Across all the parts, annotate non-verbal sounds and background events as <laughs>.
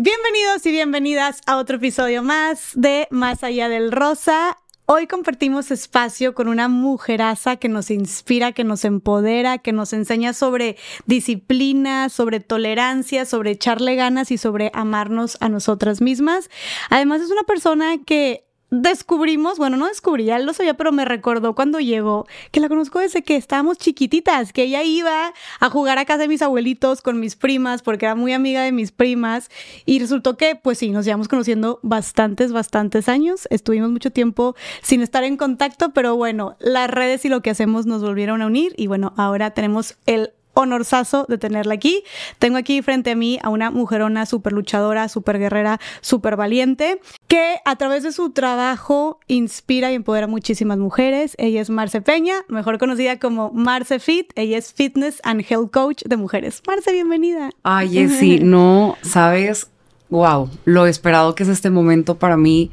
Bienvenidos y bienvenidas a otro episodio más de Más allá del rosa. Hoy compartimos espacio con una mujeraza que nos inspira, que nos empodera, que nos enseña sobre disciplina, sobre tolerancia, sobre echarle ganas y sobre amarnos a nosotras mismas. Además es una persona que descubrimos, bueno, no descubrí, ya lo sabía, pero me recordó cuando llegó, que la conozco desde que estábamos chiquititas, que ella iba a jugar a casa de mis abuelitos con mis primas, porque era muy amiga de mis primas, y resultó que, pues sí, nos llevamos conociendo bastantes, bastantes años, estuvimos mucho tiempo sin estar en contacto, pero bueno, las redes y lo que hacemos nos volvieron a unir, y bueno, ahora tenemos el honorazo de tenerla aquí. Tengo aquí frente a mí a una mujerona súper luchadora, súper guerrera, súper valiente, que a través de su trabajo inspira y empodera a muchísimas mujeres. Ella es Marce Peña, mejor conocida como Marce Fit. Ella es Fitness and Health Coach de mujeres. Marce, bienvenida. Ay, <laughs> Jessy, no sabes, wow, lo esperado que es este momento para mí.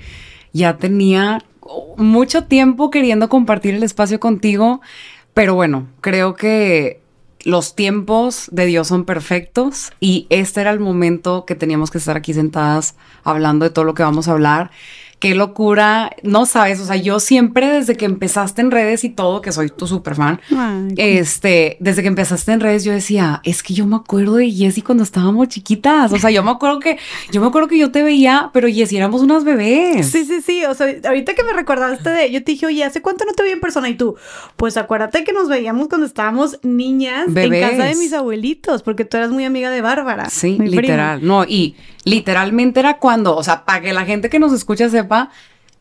Ya tenía mucho tiempo queriendo compartir el espacio contigo, pero bueno, creo que los tiempos de Dios son perfectos y este era el momento que teníamos que estar aquí sentadas hablando de todo lo que vamos a hablar qué locura, no sabes, o sea, yo siempre desde que empezaste en redes y todo, que soy tu super fan, este, desde que empezaste en redes yo decía, es que yo me acuerdo de Jessy cuando estábamos chiquitas, o sea, yo me acuerdo que, yo me acuerdo que yo te veía, pero Jessy éramos unas bebés. Sí, sí, sí, o sea, ahorita que me recordaste de, yo te dije, oye, ¿hace cuánto no te vi en persona? Y tú, pues acuérdate que nos veíamos cuando estábamos niñas en casa de mis abuelitos, porque tú eras muy amiga de Bárbara. Sí, literal, no, y literalmente era cuando, o sea, para que la gente que nos escucha sepa,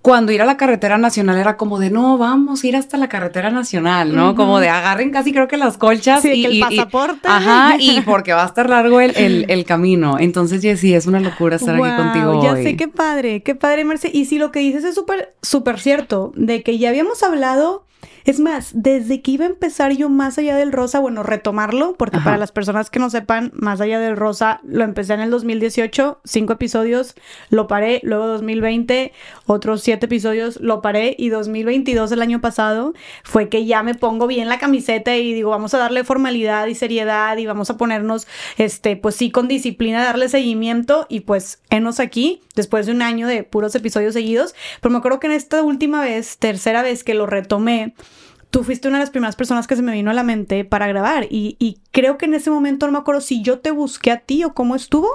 cuando ir a la carretera nacional era como de no, vamos a ir hasta la carretera nacional, ¿no? Como de agarren casi creo que las colchas y que el pasaporte. ajá, <laughs> y porque va a estar largo el, camino. Entonces, Jessy, es una locura estar aquí contigo. Ya sé, qué padre, qué padre, Marce. Y si lo que dices es súper, súper cierto, de que ya habíamos hablado es más, desde que iba a empezar yo más allá del rosa, bueno, retomarlo, porque para las personas que no sepan, más allá del rosa, lo empecé en el 2018, cinco episodios, lo paré, luego 2020, otros siete episodios, lo paré, y 2022, el año pasado, fue que ya me pongo bien la camiseta y digo, vamos a darle formalidad y seriedad y vamos a ponernos, este, pues sí, con disciplina, darle seguimiento y pues enos aquí, después de un año de puros episodios seguidos, pero me acuerdo que en esta última vez, tercera vez que lo retomé, tú fuiste una de las primeras personas que se me vino a la mente para grabar y, creo que en ese momento no me acuerdo si yo te busqué a ti o cómo estuvo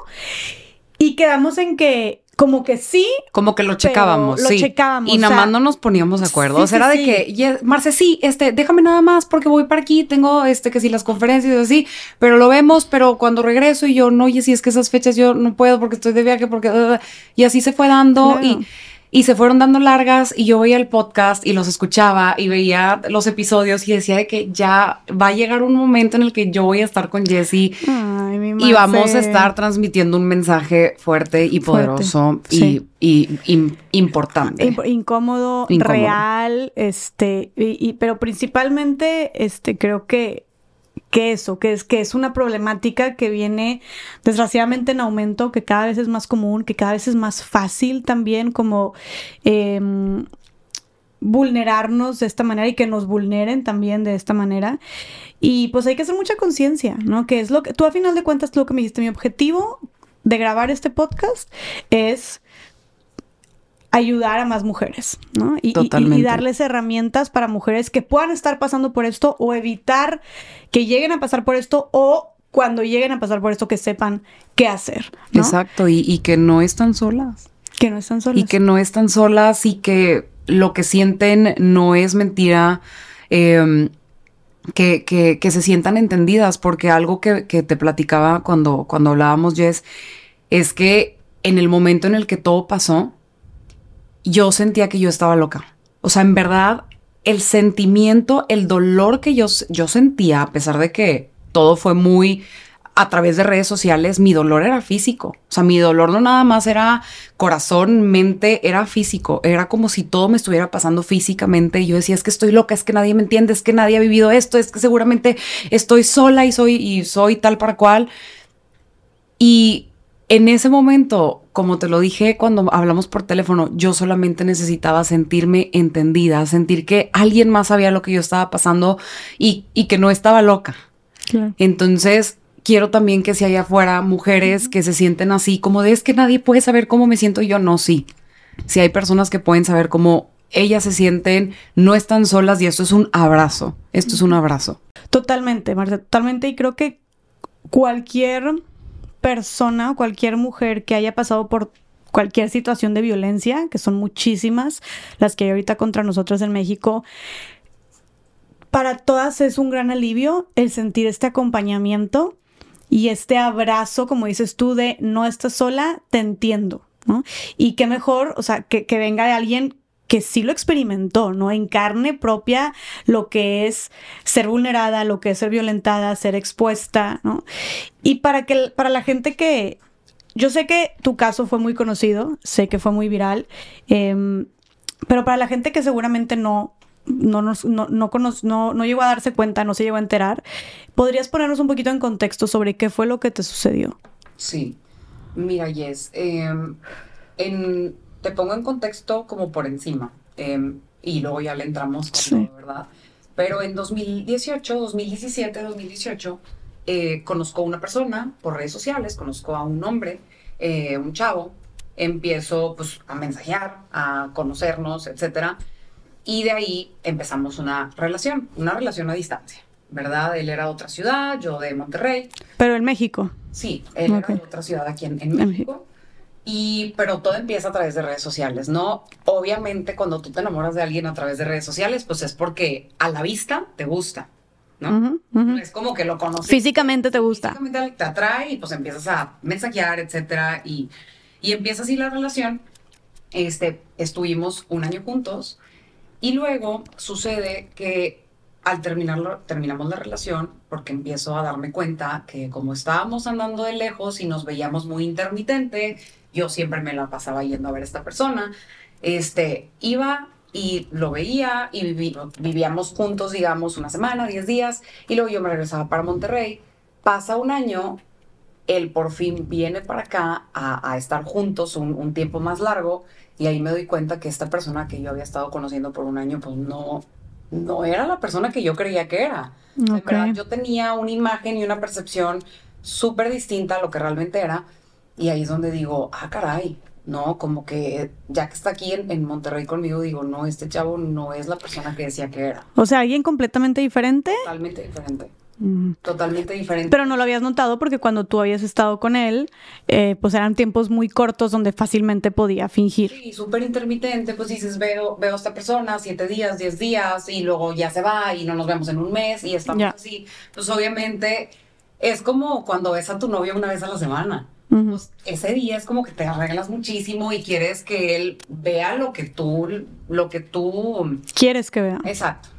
y quedamos en que como que sí. Como que lo checábamos, lo checábamos. Y nada más no nos poníamos de acuerdo. o sea, era de que, Marce, sí, este, déjame nada más porque voy para aquí, tengo este, que sí, las conferencias y así, pero lo vemos, pero cuando regreso y yo, no, oye, si es que esas fechas yo no puedo porque estoy de viaje, porque... y así se fue dando y y se fueron dando largas y yo veía el podcast y los escuchaba y veía los episodios y decía de que ya va a llegar un momento en el que yo voy a estar con Jesse y vamos a estar transmitiendo un mensaje fuerte y poderoso y, importante. Incómodo, real, este, y, pero principalmente, este, creo que que eso, que es, que es una problemática que viene desgraciadamente en aumento, que cada vez es más común, que cada vez es más fácil también como em, vulnerarnos de esta manera y que nos vulneren también de esta manera. Y pues hay que hacer mucha conciencia, ¿no? Que es lo que tú a final de cuentas lo que me dijiste, mi objetivo de grabar este podcast es ayudar a más mujeres, ¿no? Y, darles herramientas para mujeres que puedan estar pasando por esto o evitar que lleguen a pasar por esto o cuando lleguen a pasar por esto que sepan qué hacer. Exacto, y, que no están solas. Que no están solas. Y que no están solas y que lo que sienten no es mentira. Em, que, se sientan entendidas, porque algo que, te platicaba cuando, cuando hablábamos, Jess, es que en el momento en el que todo pasó, yo sentía que yo estaba loca. O sea, en verdad, el sentimiento, el dolor que yo, yo sentía, a pesar de que todo fue muy a través de redes sociales, mi dolor era físico. O sea, mi dolor no nada más era corazón, mente, era físico. Era como si todo me estuviera pasando físicamente. Y yo decía, es que estoy loca, es que nadie me entiende, es que nadie ha vivido esto, es que seguramente estoy sola y soy, y soy tal para cual. Y en ese momento, como te lo dije cuando hablamos por teléfono, yo solamente necesitaba sentirme entendida, sentir que alguien más sabía lo que yo estaba pasando y, que no estaba loca. Entonces, quiero también que si hay afuera mujeres que se sienten así, como de es que nadie puede saber cómo me siento yo, no, sí. Si hay personas que pueden saber cómo ellas se sienten, no están solas y esto es un abrazo, esto es un abrazo. Totalmente, Marta, totalmente. Y creo que cualquier persona o cualquier mujer que haya pasado por cualquier situación de violencia, que son muchísimas las que hay ahorita contra nosotras en México, para todas es un gran alivio el sentir este acompañamiento y este abrazo, como dices tú, de no estás sola, te entiendo. ¿no? Y qué mejor, o sea, que, que venga de alguien que sí lo experimentó, ¿no? En carne propia lo que es ser vulnerada, lo que es ser violentada, ser expuesta, ¿no? Y para, que, para la gente que... Yo sé que tu caso fue muy conocido, sé que fue muy viral, em, pero para la gente que seguramente no no, no, no, llegó a darse cuenta, no se llegó a enterar. ¿Podrías ponernos un poquito en contexto sobre qué fue lo que te sucedió? Sí, mira, Jess, em, en, te pongo en contexto como por encima em, y luego ya le entramos ¿verdad? Pero en 2018, 2017, 2018, conozco a una persona por redes sociales, conozco a un hombre, eh, un chavo, empiezo pues a mensajear, a conocernos, etcétera. Y de ahí empezamos una relación, una relación a distancia, ¿verdad? Él era de otra ciudad, yo de Monterrey. Pero en México. Sí, él era de otra ciudad aquí en México pero todo empieza a través de redes sociales, ¿no? Obviamente cuando tú te enamoras de alguien a través de redes sociales, pues es porque a la vista te gusta, ¿no? Es como que lo conoces. Físicamente te gusta. Físicamente te atrae y pues empiezas a mensajear, etcétera, y, y empieza así la relación. Este, estuvimos un año juntos y luego sucede que al terminarlo, terminamos la relación porque empiezo a darme cuenta que como estábamos andando de lejos y nos veíamos muy intermitente, yo siempre me la pasaba yendo a ver a esta persona, este, iba y lo veía y vivíamos juntos, digamos, una semana, diez días, y luego yo me regresaba para Monterrey. Pasa un año, él por fin viene para acá a, estar juntos un, tiempo más largo, y ahí me doy cuenta que esta persona que yo había estado conociendo por un año, pues no, no era la persona que yo creía que era. yo tenía una imagen y una percepción súper distinta a lo que realmente era. Y ahí es donde digo, ah, caray, no, como que ya que está aquí en, en, Monterrey conmigo, digo, no, este chavo no es la persona que decía que era. O sea, alguien completamente diferente. Totalmente diferente. Mm. Totalmente diferente. Pero no lo habías notado porque cuando tú habías estado con él, eh, pues eran tiempos muy cortos donde fácilmente podía fingir. Sí, súper intermitente, pues dices, veo, veo a esta persona siete días, diez días, y luego ya se va y no nos vemos en un mes y estamos así. Pues obviamente es como cuando ves a tu novia una vez a la semana. Pues, ese día es como que te arreglas muchísimo y quieres que él vea lo que tú, lo que tú quieres que vea. Exacto.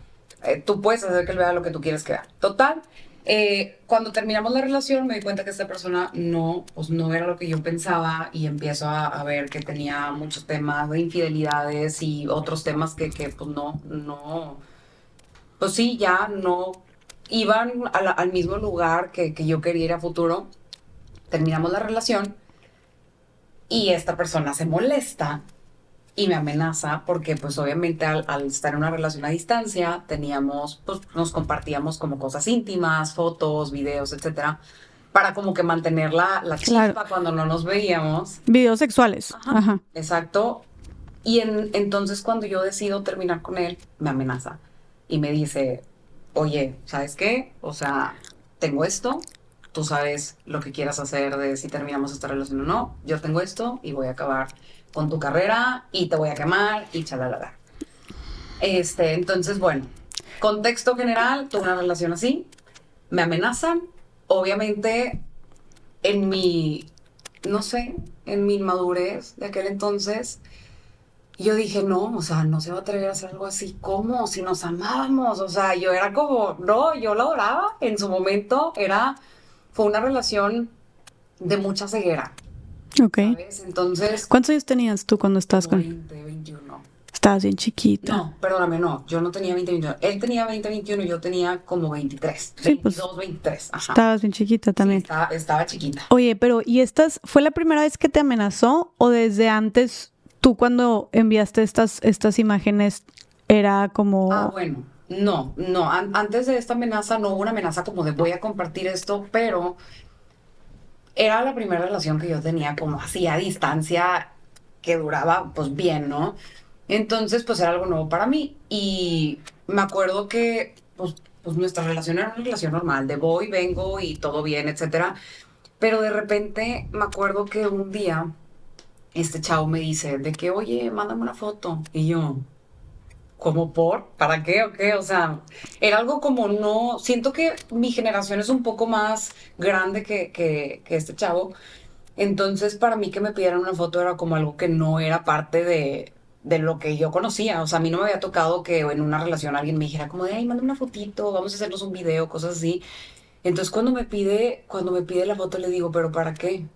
Eh, tú puedes hacer que él vea lo que tú quieres que vea. Total. Eh, cuando terminamos la relación me di cuenta que esta persona no, pues, no era lo que yo pensaba y empiezo a, ver que tenía muchos temas de infidelidades y otros temas que, pues no, no, pues sí, ya no iban al mismo lugar que, que yo quería ir a futuro terminamos la relación y esta persona se molesta y me amenaza porque pues obviamente al, estar en una relación a distancia teníamos, pues nos compartíamos como cosas íntimas, fotos, videos, etcétera, para como que mantener la, la chispa cuando no nos veíamos. Videos sexuales. Exacto. Y entonces cuando yo decido terminar con él, me amenaza y me dice, oye, ¿sabes qué? O sea, tengo esto, tú sabes lo que quieras hacer de si terminamos esta relación o no, yo tengo esto y voy a acabar con tu carrera y te voy a quemar y chalalala. Este, entonces, bueno, contexto general, tuve una relación así, me amenazan, obviamente en mi, no sé, en mi inmadurez de aquel entonces, yo dije, no, o sea, no se va a atrever a hacer algo así. ¿Cómo? Si nos amábamos. O sea, yo era como, no, yo lo oraba. En su momento era fue una relación de mucha ceguera. Ok. ¿sabes? Entonces. ¿Cuántos años tenías tú cuando estabas 20, con.? 21. Estabas bien chiquita. No, perdóname, no. Yo no tenía 20, 21. Él tenía 20, 21 y yo tenía como 23. Sí, 22, pues, 23. Ajá. Estabas bien chiquita también. Sí, estaba, estaba chiquita. Oye, pero ¿y estas fue la primera vez que te amenazó o desde antes tú cuando enviaste estas, estas imágenes era como... Ah, bueno. No, no, antes de esta amenaza no hubo una amenaza como de voy a compartir esto, pero era la primera relación que yo tenía como así a distancia que duraba pues bien, ¿no? Entonces pues era algo nuevo para mí y me acuerdo que pues, pues nuestra relación era una relación normal, de voy, vengo y todo bien, etcétera. Pero de repente me acuerdo que un día este chavo me dice de que, oye, mándame una foto. Y yo, como por? ¿Para qué o qué? O sea, era algo como no. Siento que mi generación es un poco más grande que, que, que este chavo. Entonces, para mí que me pidieran una foto era como algo que no era parte de, de lo que yo conocía. O sea, a mí no me había tocado que en una relación alguien me dijera como de, ay, manda una fotito, vamos a hacernos un video, cosas así. Entonces, cuando me pide, cuando me pide la foto, le digo, pero ¿para qué?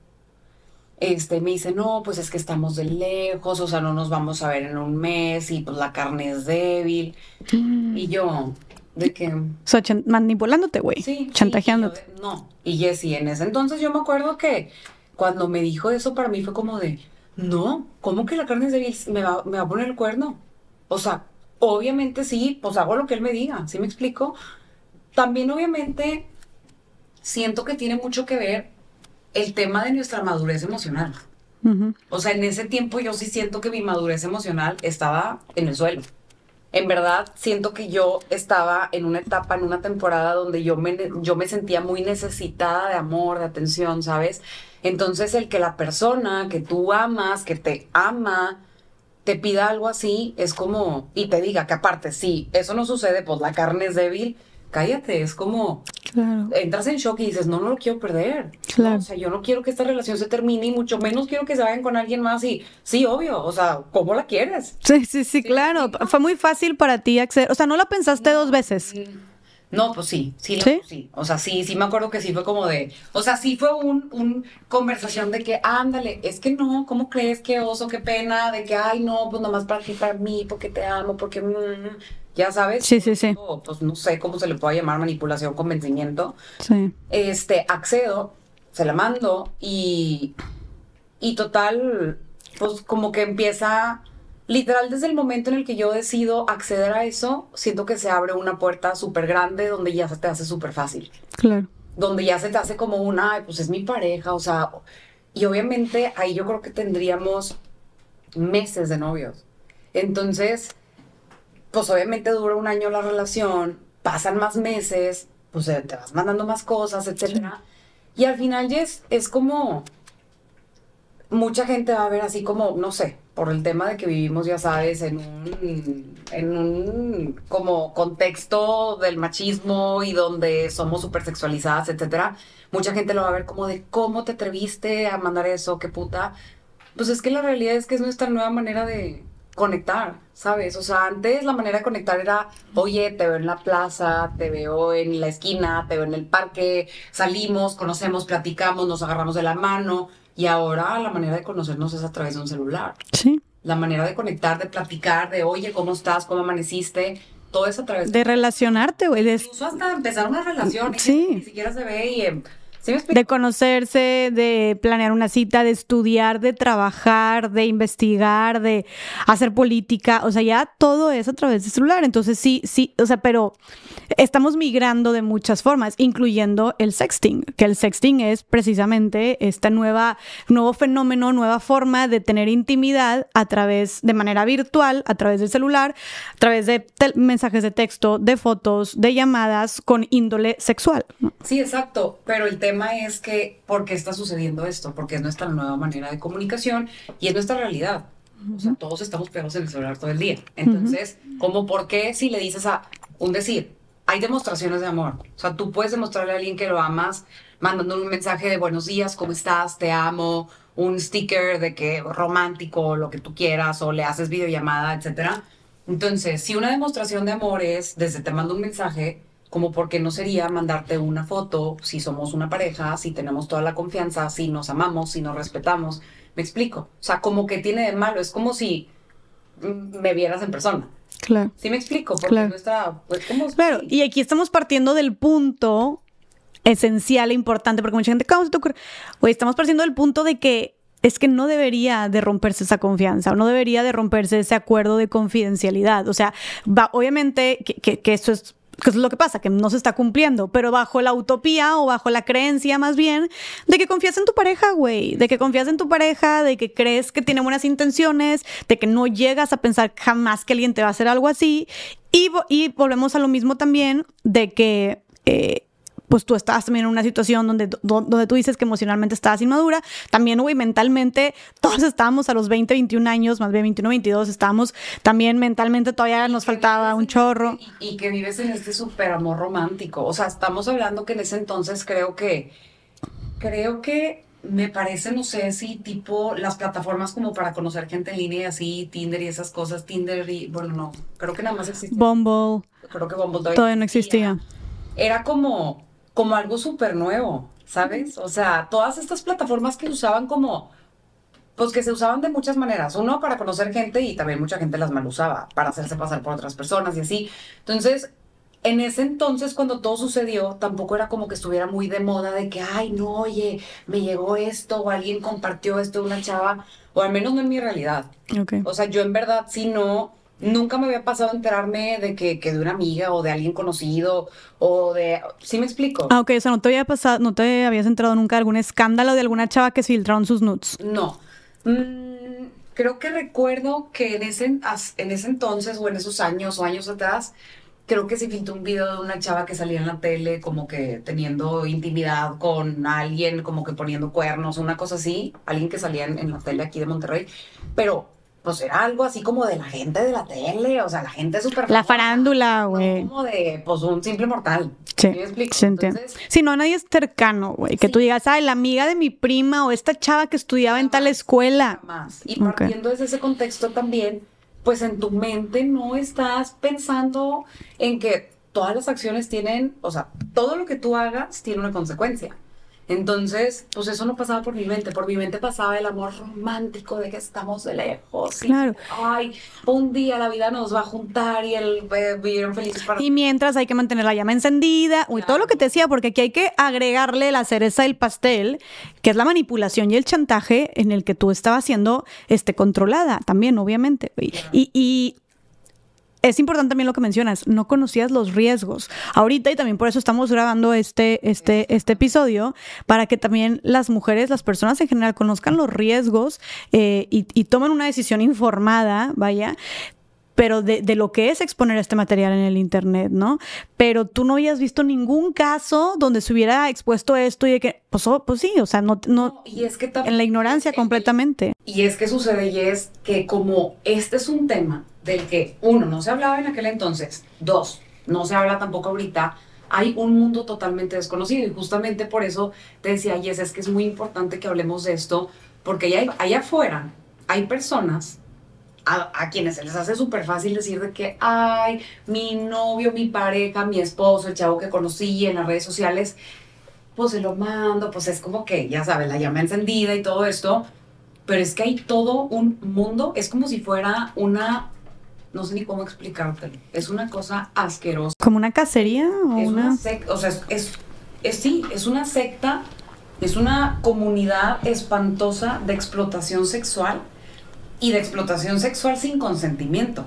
este, me dice, no, pues es que estamos de lejos, o sea, no nos vamos a ver en un mes y pues la carne es débil. Mm. Y yo, de que... O sea, manipulándote, güey. Sí. Chantajeándote. y no. Y Jessy, en ese entonces yo me acuerdo que cuando me dijo eso para mí fue como de, no, ¿cómo que la carne es débil? ¿Me va, me va a poner el cuerno? O sea, obviamente sí, pues hago lo que él me diga, ¿sí me explico? También obviamente siento que tiene mucho que ver el tema de nuestra madurez emocional. O sea, en ese tiempo yo sí siento que mi madurez emocional estaba en el suelo. En verdad, siento que yo estaba en una etapa, en una temporada donde yo me, yo me sentía muy necesitada de amor, de atención, ¿sabes? Entonces, el que la persona que tú amas, que te ama, te pida algo así, es como, y te diga que aparte, sí, eso no sucede, pues la carne es débil, cállate, es como claro. entras en shock y dices, no, no lo quiero perder. Claro. O sea, yo no quiero que esta relación se termine y mucho menos quiero que se vayan con alguien más y sí, obvio, o sea, ¿cómo la quieres? Sí, sí, sí, claro, fue muy fácil para ti acceder, o sea, no la pensaste dos mm, veces. Mm. No, pues sí, sí, ¿Sí? O sea, sí, sí me acuerdo que sí fue como de, o sea, sí fue un, conversación de que, ándale, es que no, ¿cómo crees que oso, qué pena? De que, ay, no, pues nomás para ti, para mí, porque te amo, porque... Mm, ya sabes. pues no sé cómo se le puede llamar manipulación, convencimiento. Sí. Este, accedo, se la mando y, y total, pues como que empieza, literal desde el momento en el que yo decido acceder a eso, siento que se abre una puerta súper grande donde ya se te hace súper fácil. Claro. Donde ya se te hace como una, pues es mi pareja, o sea, y obviamente ahí yo creo que tendríamos meses de novios. Entonces, pues obviamente dura un año la relación, pasan más meses, pues eh, te vas mandando más cosas, etcétera. Y al final, Jess, es como mucha gente va a ver así como, no sé, por el tema de que vivimos, ya sabes, en un, en un como contexto del machismo y donde somos súper sexualizadas, etcétera, mucha gente lo va a ver como de cómo te atreviste a mandar eso, qué puta. Pues es que la realidad es que es nuestra nueva manera de, conectar, ¿sabes? O sea, antes la manera de conectar era, oye, te veo en la plaza, te veo en la esquina, te veo en el parque, salimos, conocemos, platicamos, nos agarramos de la mano. Y ahora la manera de conocernos es a través de un celular. Sí. La manera de conectar, de platicar, de, oye, ¿cómo estás? ¿Cómo amaneciste? Todo es a través de... De relacionarte, güey. Incluso hasta empezar una relación. Sí. Ni siquiera se ve y... Em, de conocerse, de planear una cita, de estudiar, de trabajar, de investigar, de hacer política, o sea, ya todo es a través del celular. Entonces sí, sí, o sea, pero estamos migrando de muchas formas, incluyendo el sexting, que el sexting es precisamente esta nueva nuevo fenómeno, nueva forma de tener intimidad a través de manera virtual, a través del celular, a través de mensajes de texto, de fotos, de llamadas con índole sexual. Sí, exacto, pero el tema es que, ¿por qué está sucediendo esto? Porque es nuestra nueva manera de comunicación y es nuestra realidad. sea, todos estamos pegados en el celular todo el día. Entonces, como por qué si le dices a un decir, hay demostraciones de amor. O sea, tú puedes demostrarle a alguien que lo amas mandando un mensaje de buenos días, ¿cómo estás? Te amo, un sticker de que romántico, lo que tú quieras, o le haces videollamada, etcétera. Entonces, si una demostración de amor es desde te mando un mensaje, como porque no sería mandarte una foto si somos una pareja, si tenemos toda la confianza, si nos amamos, si nos respetamos. Me explico. O sea, como que tiene de malo, es como si mm, me vieras en persona. Claro. Sí me explico, porque claro. Pues, y aquí estamos partiendo del punto esencial e importante, porque mucha gente, ¿cómo se te ocurre? estamos partiendo del punto de que es que no debería de romperse esa confianza no debería de romperse ese acuerdo de confidencialidad. O sea, obviamente que, que, que esto es que es lo que pasa, que no se está cumpliendo, pero bajo la utopía o bajo la creencia más bien de que confías en tu pareja, güey, de que confías en tu pareja, de que crees que tiene buenas intenciones, de que no llegas a pensar jamás que alguien te va a hacer algo así. Y, y volvemos a lo mismo también de que... Eh, pues tú estabas también en una situación donde, donde tú dices que emocionalmente estabas inmadura, también, güey, mentalmente, todos estábamos a los 20, 21 años, más bien 21, 22, estábamos también mentalmente, todavía nos faltaba un chorro. Este, y, que vives en este super amor romántico, o sea, estamos hablando que en ese entonces creo que, creo que me parece, no sé si tipo las plataformas como para conocer gente en línea y así, Tinder y esas cosas, Tinder y, bueno, no, creo que nada más existía. Bumble. Creo que Bumble todavía no existía. Era como, como algo súper nuevo, ¿sabes? O sea, todas estas plataformas que usaban como, pues que se usaban de muchas maneras. Uno, para conocer gente y también mucha gente las mal usaba, para hacerse pasar por otras personas y así. Entonces, en ese entonces, cuando todo sucedió, tampoco era como que estuviera muy de moda de que, ay, no, oye, me llegó esto o alguien compartió esto de una chava, o al menos no en mi realidad. Okay. O sea, yo en verdad, si no nunca me había pasado enterarme de que, de una amiga o de alguien conocido o de... ¿Sí me explico? Ah, ok, o sea, no te había pasado, no te habías enterado nunca de algún escándalo de alguna chava que se filtraron sus nudes. No. Mm, creo que recuerdo que en ese, en ese entonces o en esos años o años atrás, creo que se filtró un video de una chava que salía en la tele como que teniendo intimidad con alguien, como que poniendo cuernos, una cosa así, alguien que salía en, en la tele aquí de Monterrey, pero pues era algo así como de la gente de la tele, o sea, la gente súper... La farándula, güey. Como de, pues, un simple mortal. Sí, Entonces, Si no, nadie es cercano, güey. Que tú digas, ay, la amiga de mi prima o esta chava que estudiaba en tal escuela. Más. Y partiendo desde ese contexto también, pues en tu mente no estás pensando en que todas las acciones tienen, o sea, todo lo que tú hagas tiene una consecuencia. Entonces, pues eso no pasaba por mi mente, por mi mente pasaba el amor romántico de que estamos de lejos. Claro. Y, ay, un día la vida nos va a juntar y el eh, vivir felices para Y mientras hay que mantener la llama encendida, uy, todo lo que te decía, porque aquí hay que agregarle la cereza del pastel, que es la manipulación y el chantaje en el que tú estabas siendo este, controlada también, obviamente. y es importante también lo que mencionas, no conocías los riesgos. Ahorita y también por eso estamos grabando este, este, este episodio, para que también las mujeres, las personas en general, conozcan los riesgos eh, y, y, tomen una decisión informada, vaya, pero de, de, lo que es exponer este material en el Internet, ¿no? Pero tú no habías visto ningún caso donde se hubiera expuesto esto y de que, pues, oh, pues sí, o sea, no, no, y es que en la ignorancia completamente. Y es que sucede y es que como este es un tema del que, uno, no se hablaba en aquel entonces, dos, no se habla tampoco ahorita, hay un mundo totalmente desconocido y justamente por eso te decía, Yes, es que es muy importante que hablemos de esto, porque allá, allá afuera hay personas a, quienes se les hace súper fácil decir de que, ay, mi novio, mi pareja, mi esposo, el chavo que conocí en las redes sociales, pues se lo mando, pues es como que, ya sabes, la llama encendida y todo esto, pero es que hay todo un mundo, es como si fuera una, no sé ni cómo explicártelo, es una cosa asquerosa. ¿Como una cacería o una...? secta, o sea, es, es, sí, es una secta, es una comunidad espantosa de explotación sexual y de explotación sexual sin consentimiento.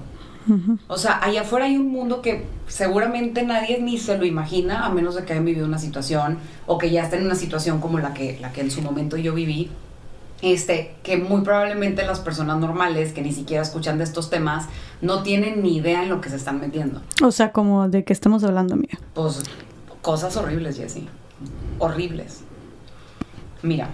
O sea, allá afuera hay un mundo que seguramente nadie ni se lo imagina, a menos de que haya vivido una situación o que ya esté en una situación como la que, la que en su momento yo viví, este, que muy probablemente las personas normales que ni siquiera escuchan de estos temas no tienen ni idea en lo que se están metiendo. O sea, como de qué estamos hablando, mía. Pues cosas horribles, Jessie. Horribles. Mira,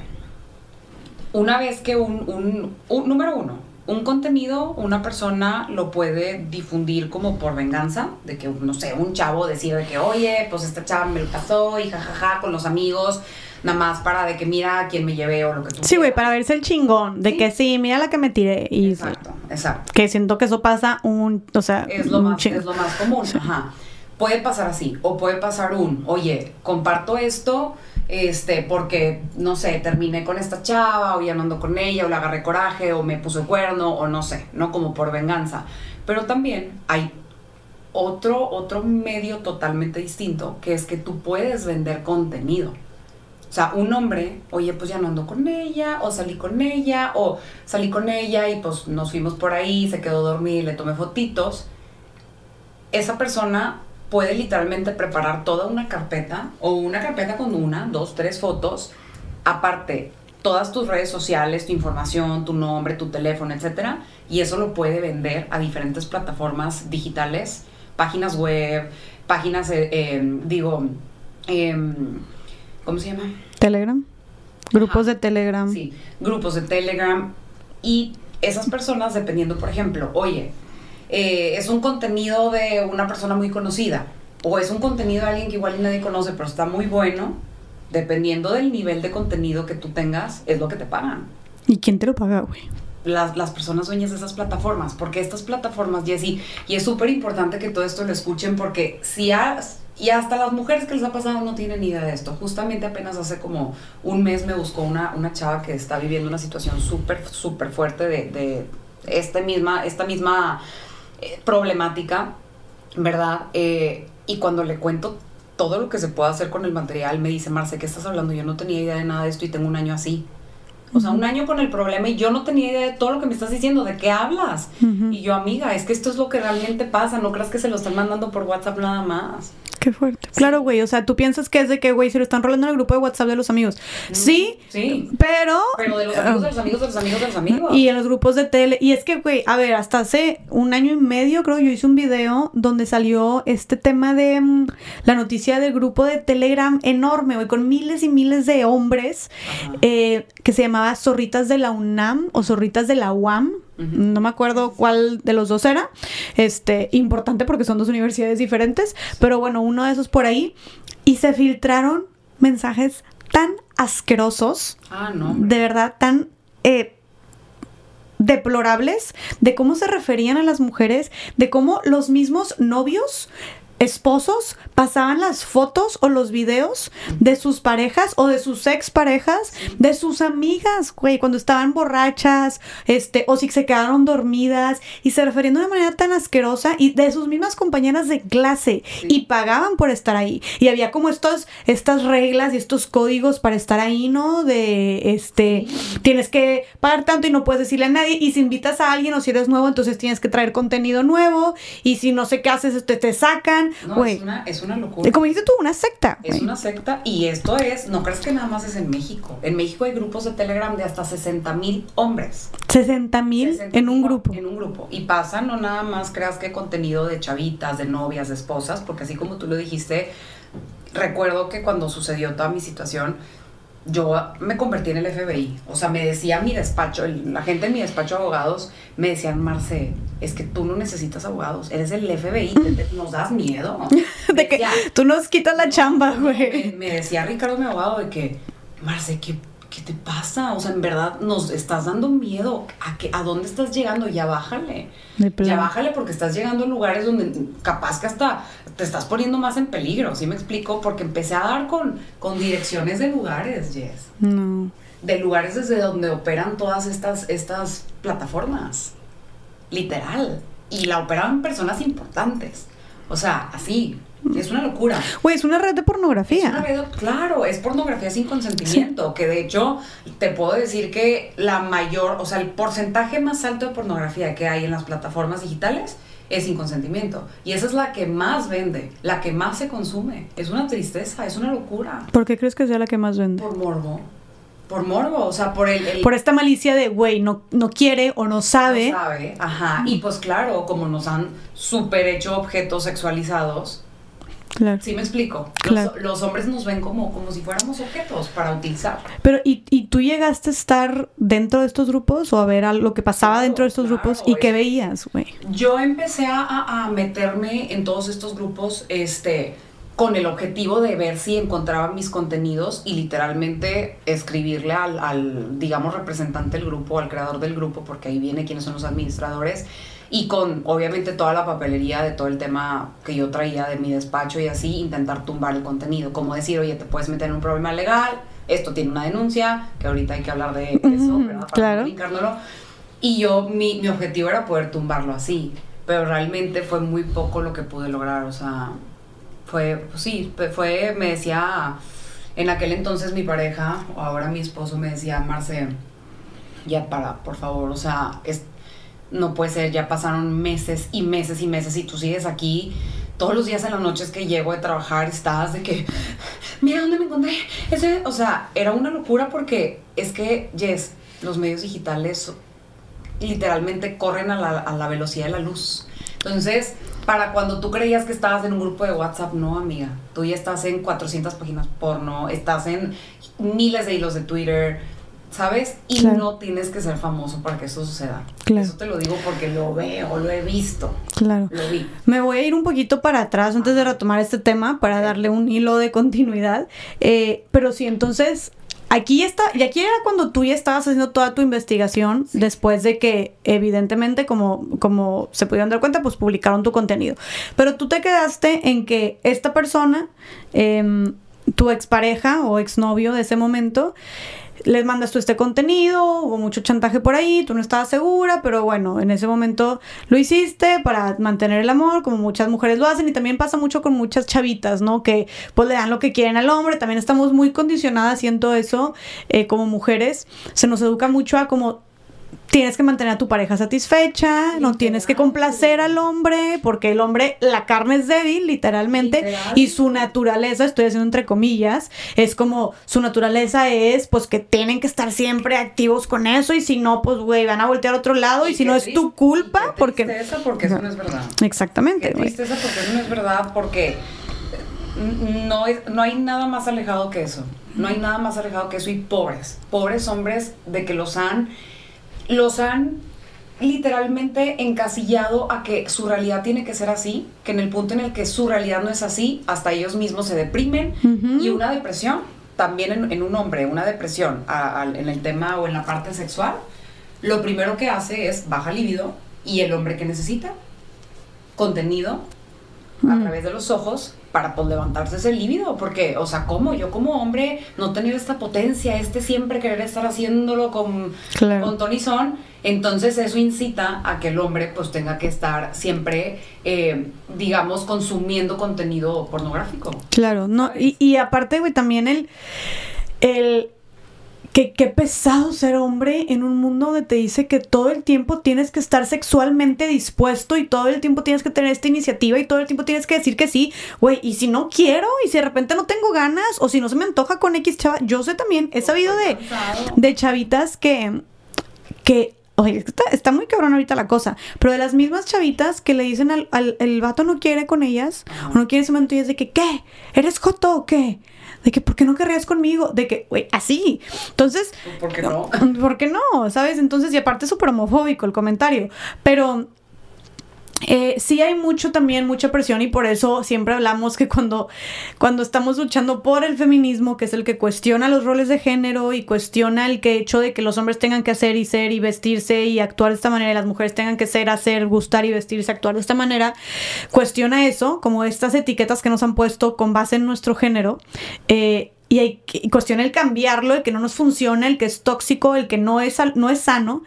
una vez que un, un, número uno, un contenido, una persona lo puede difundir como por venganza, de que, no sé, un chavo decide que, oye, pues esta chava me lo pasó y jajaja con los amigos, nada más para de que mira a quién me llevé o lo que tú Sí, güey, para verse el chingón, de que sí, mira la que me tiré. Y, exacto, exacto. Que siento que eso pasa un, o sea, es lo, más, común, ajá. Puede pasar así, o puede pasar un, oye, comparto esto este, porque, no sé, terminé con esta chava o ya no ando con ella o le agarré coraje o me puso cuerno o no sé, ¿no? Como por venganza. Pero también hay otro, otro medio totalmente distinto, que es que tú puedes vender contenido. O sea, un hombre, oye, pues ya no ando con ella, o salí con ella, o salí con ella y pues nos fuimos por ahí, se quedó dormida y le tomé fotitos. Esa persona puede literalmente preparar toda una carpeta o una carpeta con una, dos, tres fotos, aparte todas tus redes sociales, tu información, tu nombre, tu teléfono, etcétera, y eso lo puede vender a diferentes plataformas digitales, páginas web, páginas, eh, em, digo, em, ¿cómo se llama? Telegram. Grupos de Telegram. Sí, grupos de Telegram. Y esas personas, dependiendo, por ejemplo, oye, eh, es un contenido de una persona muy conocida o es un contenido de alguien que igual nadie conoce, pero está muy bueno, dependiendo del nivel de contenido que tú tengas, es lo que te pagan. ¿Y quién te lo paga, güey? Las, las, personas dueñas de esas plataformas, porque estas plataformas, Jessy, y es súper importante que todo esto lo escuchen, porque si has, y hasta las mujeres que les ha pasado no tienen idea de esto. Justamente apenas hace como un mes me buscó una, una chava que está viviendo una situación súper, súper fuerte de, de misma, esta misma eh, problemática, ¿verdad? Eh, y cuando le cuento todo lo que se puede hacer con el material, me dice, Marce, ¿qué estás hablando? Yo no tenía idea de nada de esto y tengo un año así. O sea, un año con el problema y yo no tenía idea de todo lo que me estás diciendo, ¿de qué hablas? Y yo, amiga, es que esto es lo que realmente pasa, no creas que se lo están mandando por WhatsApp nada más. Qué fuerte. Claro, güey. O sea, tú piensas que es de que, güey, se lo están rolando en el grupo de WhatsApp de los amigos. Mm, sí. Sí. Pero. Pero de los amigos de los amigos de los amigos de los amigos. Y en los grupos de tele. Y es que, güey, a ver, hasta hace un año y medio, creo, yo hice un video donde salió este tema de mm, la noticia del grupo de Telegram enorme, güey, con miles y miles de hombres eh, que se llamaba Zorritas de la UNAM o Zorritas de la UAM no me acuerdo cuál de los dos era. Este, importante porque son dos universidades diferentes. Pero bueno, uno de esos por ahí. Y se filtraron mensajes tan asquerosos. Ah, no. De verdad, tan. Eh, deplorables de cómo se referían a las mujeres, de cómo los mismos novios esposos pasaban las fotos o los videos de sus parejas o de sus exparejas, de sus amigas, güey, cuando estaban borrachas, este, o si se quedaron dormidas y se refiriendo de manera tan asquerosa y de sus mismas compañeras de clase y pagaban por estar ahí. Y había como estos, estas reglas y estos códigos para estar ahí, ¿no? De, este, tienes que pagar tanto y no puedes decirle a nadie y si invitas a alguien o si eres nuevo, entonces tienes que traer contenido nuevo y si no sé qué haces, te, te sacan es, una, locura. Como dices tú, una secta. Es una secta y esto es, no crees que nada más es en México. En México hay grupos de Telegram de hasta 60 mil hombres. 60 mil en un grupo. En un grupo. Y pasa, no nada más creas que contenido de chavitas, de novias, de esposas, porque así como tú lo dijiste, recuerdo que cuando sucedió toda mi situación, yo me convertí en el FBI. O sea, me decía mi despacho, la gente en mi despacho de abogados me decían, Marce, es que tú no necesitas abogados, eres el FBI, nos das miedo. <laughs> de que tú nos quitas la chamba, güey. Me, decía Ricardo, mi abogado, de que, Marce, ¿qué, te pasa? O sea, en verdad nos estás dando miedo. ¿A, que, a dónde estás llegando? Ya bájale. Ya bájale porque estás llegando a lugares donde capaz que hasta te estás poniendo más en peligro, ¿sí me explico? Porque empecé a dar con, con direcciones de lugares, Jess. De lugares desde donde operan todas estas, estas plataformas. Literal. Y la operaban personas importantes. O sea, así. Mm. Es una locura. Güey, es una red de pornografía. Es una red, claro, es pornografía sin consentimiento, que de hecho te puedo decir que la mayor, o sea, el porcentaje más alto de pornografía que hay en las plataformas digitales es sin consentimiento. Y esa es la que más vende, la que más se consume. Es una tristeza, es una locura. ¿Por qué crees que sea la que más vende? Por morbo. Por morbo, o sea, por el... Por esta malicia de, güey, no, no quiere o no sabe. ajá. Y pues claro, como nos han super hecho objetos sexualizados, ¿Sí me explico? Los, hombres nos ven como, como si fuéramos objetos para utilizar. Pero, ¿y, tú llegaste a estar dentro de estos grupos o a ver lo que pasaba dentro de estos grupos y qué veías, güey? Yo empecé a, meterme en todos estos grupos este, con el objetivo de ver si encontraba mis contenidos y literalmente escribirle al, al digamos, representante del grupo, al creador del grupo, porque ahí viene quiénes son los administradores y con obviamente toda la papelería de todo el tema que yo traía de mi despacho y así, intentar tumbar el contenido, como decir, oye, te puedes meter en un problema legal, esto tiene una denuncia, que ahorita hay que hablar de eso, ¿verdad? claro. Y yo, mi, mi objetivo era poder tumbarlo así, pero realmente fue muy poco lo que pude lograr, o sea, fue, pues sí, fue, me decía, en aquel entonces mi pareja, o ahora mi esposo me decía, Marce, ya para, por favor, o sea, es no puede ser, ya pasaron meses y meses y meses y tú sigues aquí. Todos los días en las noches que llego de trabajar estás de que, mira dónde me encontré. Ese, o sea, era una locura porque es que, yes los medios digitales literalmente corren a la, a la velocidad de la luz. Entonces, para cuando tú creías que estabas en un grupo de WhatsApp, no, amiga. Tú ya estás en 400 páginas porno, estás en miles de hilos de Twitter ¿sabes? Y no tienes que ser famoso para que eso suceda. Claro. Eso te lo digo porque lo veo, lo he visto. Claro. Lo vi. Me voy a ir un poquito para atrás antes de retomar este tema para darle un hilo de continuidad. Eh, pero sí, entonces aquí está, y aquí era cuando tú ya estabas haciendo toda tu investigación, después de que, evidentemente, como, como se pudieron dar cuenta, pues publicaron tu contenido. Pero tú te quedaste en que esta persona, eh, tu expareja o exnovio de ese momento, les mandas tú este contenido, hubo mucho chantaje por ahí, tú no estabas segura, pero bueno, en ese momento lo hiciste para mantener el amor, como muchas mujeres lo hacen, y también pasa mucho con muchas chavitas, ¿no? Que pues le dan lo que quieren al hombre, también estamos muy condicionadas, siento eso, eh, como mujeres, se nos educa mucho a como tienes que mantener a tu pareja satisfecha, no tienes que complacer al hombre, porque el hombre, la carne es débil, literalmente, y su naturaleza, estoy haciendo entre comillas, es como su naturaleza es, pues que tienen que estar siempre activos con eso, y si no, pues güey, van a voltear a otro lado, y, si no es tu culpa, porque. Tristeza porque eso no es verdad. Exactamente. tristeza porque eso no es verdad, porque eh, no hay nada más alejado que eso. No hay nada más alejado que eso, y pobres, pobres hombres de que los han los han literalmente encasillado a que su realidad tiene que ser así, que en el punto en el que su realidad no es así, hasta ellos mismos se deprimen y una depresión, también en, un hombre, una depresión en el tema o en la parte sexual, lo primero que hace es baja libido y el hombre que necesita contenido a mm. través de los ojos para pues, levantarse ese líbido, porque, o sea, ¿cómo? Yo como hombre no tener esta potencia, este siempre querer estar haciéndolo con, con Tony entonces eso incita a que el hombre pues tenga que estar siempre, eh, digamos, consumiendo contenido pornográfico. Claro, no, y, aparte, güey, también el, el Qué, qué, pesado ser hombre en un mundo donde te dice que todo el tiempo tienes que estar sexualmente dispuesto y todo el tiempo tienes que tener esta iniciativa y todo el tiempo tienes que decir que sí, güey, y si no quiero y si de repente no tengo ganas o si no se me antoja con X chava, yo sé también, he sabido de, de chavitas que, que Oye, está, muy cabrón ahorita la cosa. Pero de las mismas chavitas que le dicen al, el vato no quiere con ellas, o no quiere se momento, y de que, ¿qué? ¿Eres joto o qué? de que, ¿por qué no querrías conmigo? De que, güey, así. Entonces, ¿por qué no? ¿Por qué no? ¿Sabes? Entonces, y aparte es súper homofóbico el comentario, pero eh, sí hay mucho también, mucha presión y por eso siempre hablamos que cuando, cuando estamos luchando por el feminismo, que es el que cuestiona los roles de género y cuestiona el que hecho de que los hombres tengan que hacer y ser y vestirse y actuar de esta manera y las mujeres tengan que ser, hacer, gustar y vestirse, actuar de esta manera, cuestiona eso, como estas etiquetas que nos han puesto con base en nuestro género. Eh, y, hay, cuestión el cambiarlo, el que no nos funciona, el que es tóxico, el que no es, no es sano.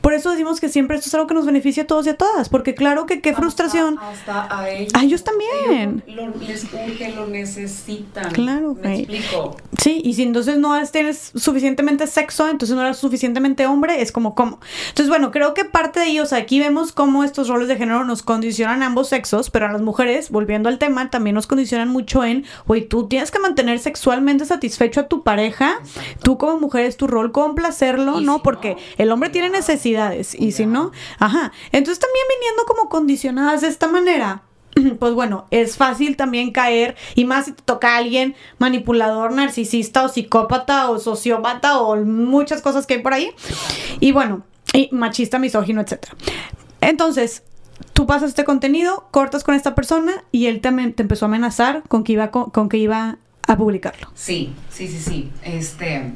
Por eso decimos que siempre esto es algo que nos beneficia a todos y a todas, porque claro que qué frustración. Hasta a ellos. A ellos también. lo, les lo necesitan. Claro, ¿Me explico? Sí, y si entonces no tienes suficientemente sexo, entonces no eres suficientemente hombre, es como, ¿cómo? Entonces, bueno, creo que parte de ellos, aquí vemos cómo estos roles de género nos condicionan a ambos sexos, pero a las mujeres, volviendo al tema, también nos condicionan mucho en, oye, tú tienes que mantener sexualmente satisfecho a tu pareja, tú como mujer es tu rol complacerlo, ¿no? Porque el hombre tiene necesidades y si no, ajá. Entonces también viniendo como condicionadas de esta manera, <clears throat> pues bueno, es fácil también caer, y más si te toca alguien manipulador, narcisista o psicópata o sociópata o muchas cosas que hay por ahí. Y bueno, y machista, misógino, etc. Entonces, tú pasas este contenido, cortas con esta persona y él también te empezó a amenazar con que iba, con que iba a publicarlo. Sí, sí, sí, sí. Este,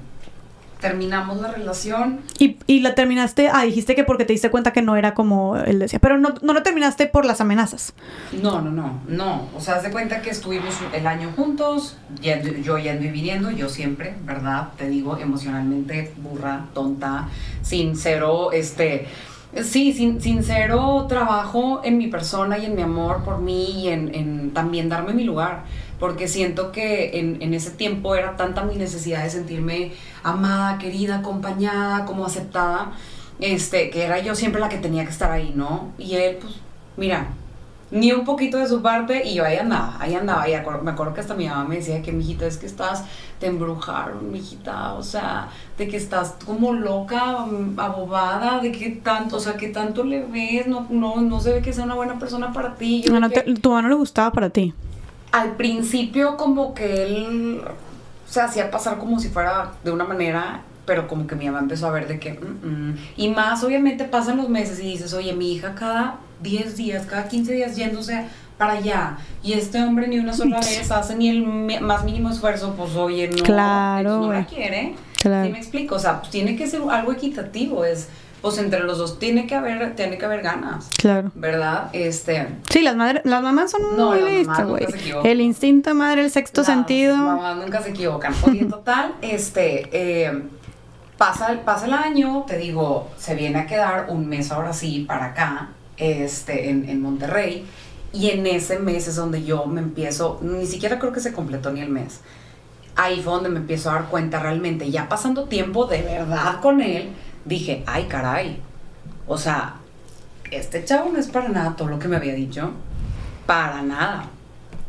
terminamos la relación. Y, y, la terminaste, ah, dijiste que porque te diste cuenta que no era como él decía, pero no, no lo terminaste por las amenazas. No, no, no, no. O sea, haz de cuenta que estuvimos el año juntos, yo yendo y viniendo, yo siempre, ¿verdad? Te digo, emocionalmente burra, tonta, sincero, este... Sí, sin, sincero trabajo en mi persona y en mi amor por mí y en, en también darme mi lugar porque siento que en, en, ese tiempo era tanta mi necesidad de sentirme amada, querida, acompañada, como aceptada, este, que era yo siempre la que tenía que estar ahí, ¿no? Y él, pues, mira, ni un poquito de su parte y yo ahí andaba, ahí andaba, y me acuerdo que hasta mi mamá me decía que, mijita, es que estás, te embrujaron, mijita, o sea, de que estás como loca, mm, abobada, de que tanto, o sea, que tanto le ves, no, no, se ve que sea una buena persona para ti. tu mamá no le gustaba para ti al principio como que él se hacía pasar como si fuera de una manera, pero como que mi mamá empezó a ver de que... Mm, mm". Y más obviamente pasan los meses y dices, oye, mi hija cada 10 días, cada 15 días yéndose para allá. Y este hombre ni una sola <laughs> vez hace ni el más mínimo esfuerzo, pues oye, no, claro, pues, la quiere. Claro. me explico? O sea, pues, tiene que ser algo equitativo, es pues, entre los dos tiene que haber, tiene que haber ganas. Claro. ¿Verdad? Este. Sí, las madres, las mamás son muy listas, güey. El instinto madre, el sexto sentido. mamás nunca se equivocan. en total, <laughs> este, eh, pasa, pasa el año, te digo, se viene a quedar un mes ahora sí para acá, este, en, en Monterrey. Y en ese mes es donde yo me empiezo, ni siquiera creo que se completó ni el mes. Ahí fue donde me empiezo a dar cuenta realmente, ya pasando tiempo de verdad con él, dije, ay caray, o sea, este chavo no es para nada todo lo que me había dicho, para nada.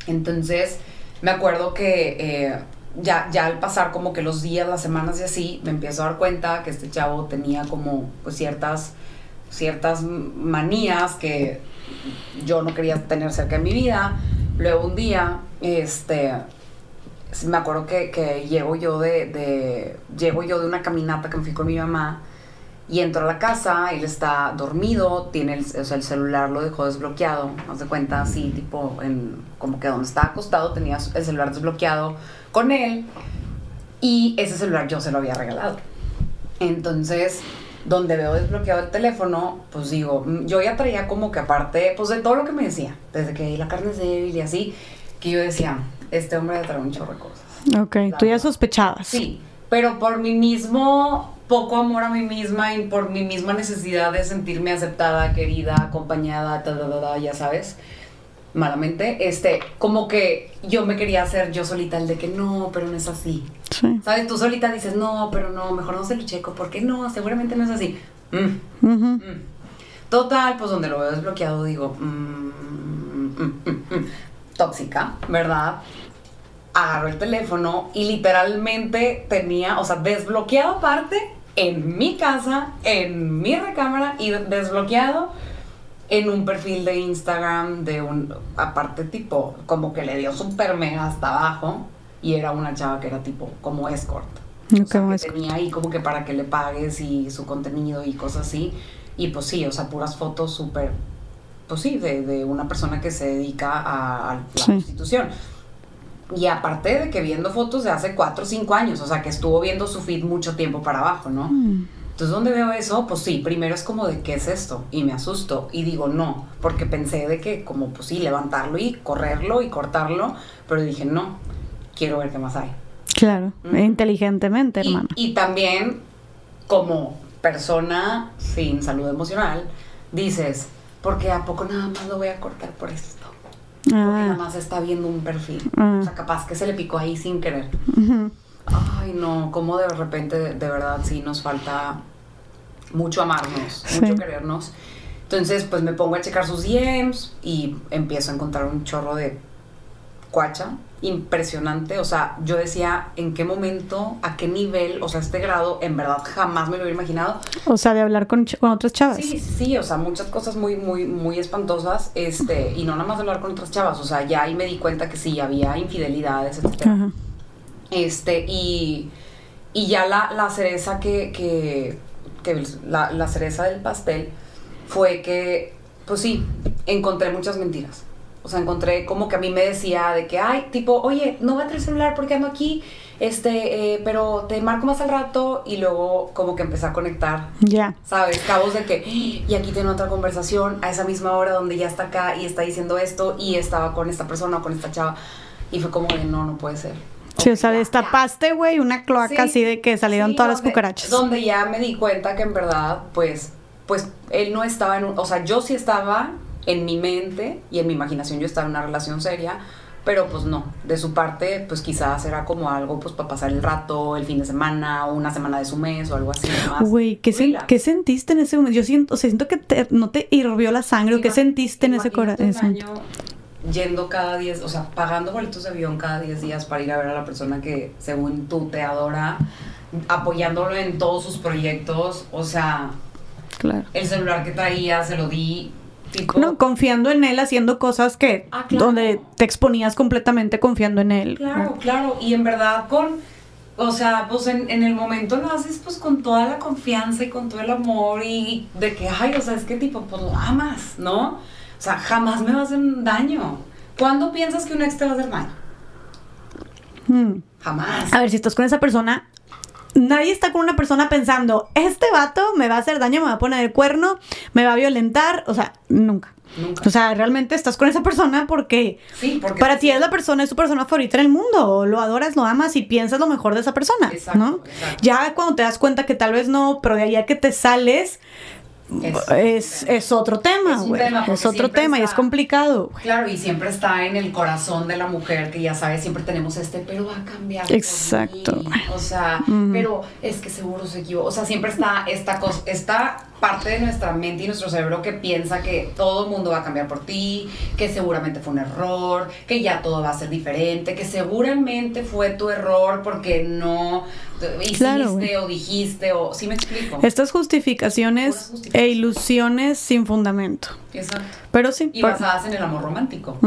Entonces, me acuerdo que eh, ya, ya al pasar como que los días, las semanas y así, me empiezo a dar cuenta que este chavo tenía como pues, ciertas, ciertas manías que yo no quería tener cerca en mi vida. Luego un día, este, me acuerdo que, llego yo de, de, llego yo de una caminata que me fui con mi mamá y entro a la casa, él está dormido, tiene el, o sea, el celular lo dejó desbloqueado, haz de cuenta, así, tipo, en, como que donde estaba acostado tenía el celular desbloqueado con él. Y ese celular yo se lo había regalado. Entonces, donde veo desbloqueado el teléfono, pues digo, mm, yo ya traía como que aparte, pues de todo lo que me decía, desde que la carne es débil y así, que yo decía, este hombre le trae un chorro de cosas. Ok, tú ya sospechabas. Sí, pero por mí mismo poco amor a mí misma y por mi misma necesidad de sentirme aceptada, querida, acompañada, ya sabes, malamente, este, como que yo me quería hacer yo solita el de que no, pero no es así. ¿Sabes? Tú solita dices, no, pero no, mejor no se lo checo, porque no, seguramente no es así. Mm. Mm. Total, pues donde lo veo desbloqueado digo, mm, tóxica, ¿verdad? Agarro el teléfono y literalmente tenía, o sea, desbloqueado aparte, en mi casa, en mi recámara y desbloqueado en un perfil de Instagram de un aparte tipo como que le dio súper mega hasta abajo y era una chava que era tipo como escort. que tenía ahí como que para que le pagues y su contenido y cosas así. Y pues sí, o sea, puras fotos súper, pues sí, de, una persona que se dedica a, la sí. prostitución. Y aparte de que viendo fotos de hace 4 o 5 años, o sea, que estuvo viendo su feed mucho tiempo para abajo, ¿no? Mm. Entonces, ¿dónde veo eso? Pues sí, primero es como de qué es esto y me asusto y digo no, porque pensé de que como pues sí, levantarlo y correrlo y cortarlo, pero dije no, quiero ver qué más hay. Claro, inteligentemente, hermano. Y, también como persona sin salud emocional, dices, porque a poco nada más lo voy a cortar por esto? Ah. Porque Nada más está viendo un perfil. Ah. O sea, capaz que se le picó ahí sin querer. Ay, no, como de repente, de, verdad, sí nos falta mucho amarnos, mucho querernos. Entonces, pues me pongo a checar sus DMs y empiezo a encontrar un chorro de cuacha impresionante. O sea, yo decía, ¿en qué momento, a qué nivel, o sea, este grado, en verdad jamás me lo hubiera imaginado. O sea, de hablar con, con otras chavas. Sí, sí, o sea, muchas cosas muy, muy, muy espantosas. Este, y no nada más de hablar con otras chavas. O sea, ya ahí me di cuenta que sí, había infidelidades, etcétera. Este, y, y ya la, la cereza que, que, que la, la cereza del pastel fue que, pues sí, encontré muchas mentiras. O sea, encontré como que a mí me decía de que, ay, tipo, oye, no va a traer celular porque ando aquí, este, eh, pero te marco más al rato y luego como que empecé a conectar. Ya. ¿Sabes? Cabos de que, y aquí tengo otra conversación a esa misma hora donde ya está acá y está diciendo esto y estaba con esta persona o con esta chava. Y fue como de, no, no puede ser. Sí, o sea, destapaste, güey, una cloaca así de que salieron todas las cucarachas. Donde ya me di cuenta que en verdad, pues, pues él no estaba en o sea, yo sí estaba en mi mente y en mi imaginación yo estaba en una relación seria, pero pues no, de su parte pues quizás era como algo pues para pasar el rato, el fin de semana o una semana de su mes o algo así. Güey, ¿qué, sentiste en ese momento? Yo siento, siento que no te hirvió la sangre, o ¿qué sentiste en ese corazón? Yendo cada 10, o sea, pagando boletos de avión cada 10 días para ir a ver a la persona que según tú te adora, apoyándolo en todos sus proyectos, o sea, Claro. El celular que traía se lo di no, confiando en él, haciendo cosas que ah, donde te exponías completamente confiando en él. Claro, claro, y en verdad con, o sea, pues en, el momento lo haces pues con toda la confianza y con todo el amor y de que, ay, o sea, es que tipo, pues lo amas, ¿no? O sea, jamás me va a hacer daño. ¿Cuándo piensas que un ex te va a hacer daño? Hmm. Jamás. A ver, si estás con esa persona, nadie está con una persona pensando, este vato me va a hacer daño, me va a poner el cuerno, me va a violentar, o sea, nunca. Nunca. O sea, realmente estás con esa persona porque, para ti es la persona, es tu persona favorita en el mundo, lo adoras, lo amas y piensas lo mejor de esa persona, ¿no? Ya cuando te das cuenta que tal vez no, pero de allá que te sales, es, es, otro tema, es, otro tema y es complicado. Claro, y siempre está en el corazón de la mujer, que ya sabes, siempre tenemos este, pero va a cambiar. Exacto. o sea, pero es que seguro se equivoca. O sea, siempre está esta cosa, está parte de nuestra mente y nuestro cerebro que piensa que todo el mundo va a cambiar por ti, que seguramente fue un error, que ya todo va a ser diferente, que seguramente fue tu error porque no hiciste o dijiste o... ¿Sí me explico? Estas justificaciones e ilusiones sin fundamento. Exacto. Pero sí. Y basadas en el amor romántico.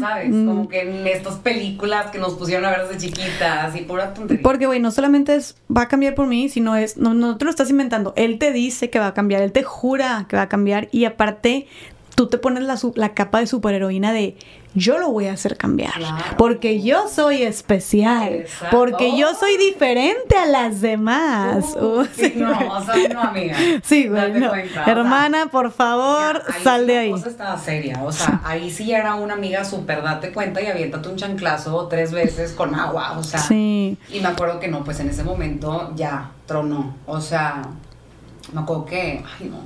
¿Sabes? Como que en estas películas que nos pusieron a ver desde chiquitas y pura tontería. Porque, güey, no solamente es va a cambiar por mí, sino es. No, te lo estás inventando. Él te dice que va a cambiar, él te jura que va a cambiar. Y aparte, tú te pones la, la capa de superheroína de yo lo voy a hacer cambiar. Porque yo soy especial. Porque yo oh. soy diferente a las demás. Uh, uh, sí, no, o sea, no, amiga. Sí, güey. No. Hermana, por favor, sal de ahí. La cosa estaba seria. O sea, ahí sí era una amiga súper date cuenta y aviéntate un chanclazo tres veces con agua. O sea, sí. y me acuerdo que no, pues en ese momento ya tronó. O sea, me acuerdo que, ay no,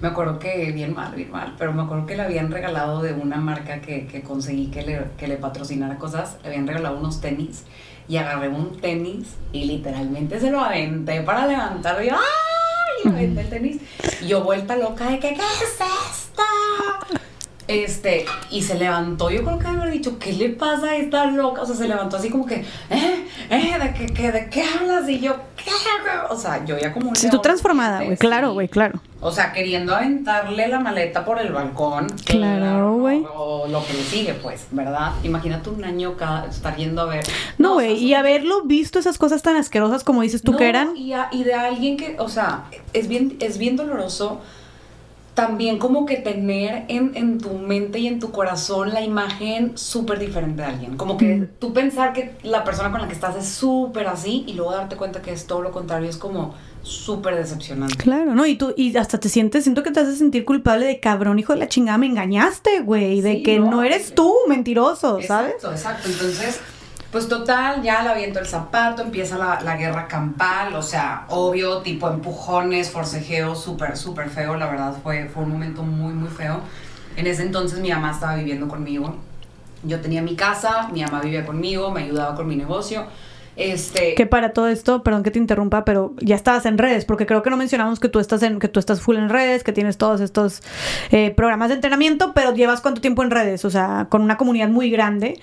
me acuerdo que bien mal, bien mal, pero me acuerdo que le habían regalado de una marca que, conseguí que le, patrocinara cosas, le habían regalado unos tenis y agarré un tenis y literalmente se lo aventé para levantarlo y yo, ¡ay! Y aventé el tenis. Y yo vuelta loca de que, ¿qué es esto? Este, y se levantó, yo creo que haber dicho, ¿qué le pasa a esta loca? O sea, se levantó así como que, ¿eh? ¿eh? ¿De qué, de qué hablas? Y yo, ¿qué? O sea, yo ya como... si tú transformada, güey, claro, güey, claro. O sea, queriendo aventarle la maleta por el balcón. Claro, güey. O, lo que le sigue, pues, ¿verdad? Imagínate un año cada, estar yendo a ver. No, güey, y haberlo visto esas cosas tan asquerosas como dices tú que eran. Y, y de alguien que, o sea, es bien, es bien doloroso también como que tener en, en, tu mente y en tu corazón la imagen súper diferente de alguien. Como que tú pensar que la persona con la que estás es súper así y luego darte cuenta que es todo lo contrario es como súper decepcionante. Claro, ¿no? Y tú, y hasta te sientes, siento que te haces sentir culpable de cabrón, hijo de la chingada, me engañaste, güey, de que no, eres tú, mentiroso, ¿sabes? Exacto, exacto. Entonces pues total, ya le aviento el zapato, empieza la, guerra campal, o sea, obvio, tipo empujones, forcejeo, súper, súper feo, la verdad fue, fue un momento muy, muy feo. En ese entonces mi mamá estaba viviendo conmigo, yo tenía mi casa, mi mamá vivía conmigo, me ayudaba con mi negocio, este, que para todo esto, perdón que te interrumpa, pero ya estabas en redes, porque creo que no mencionamos que tú estás en, que tú estás full en redes, que tienes todos estos eh, programas de entrenamiento, pero llevas cuánto tiempo en redes, o sea, con una comunidad muy grande,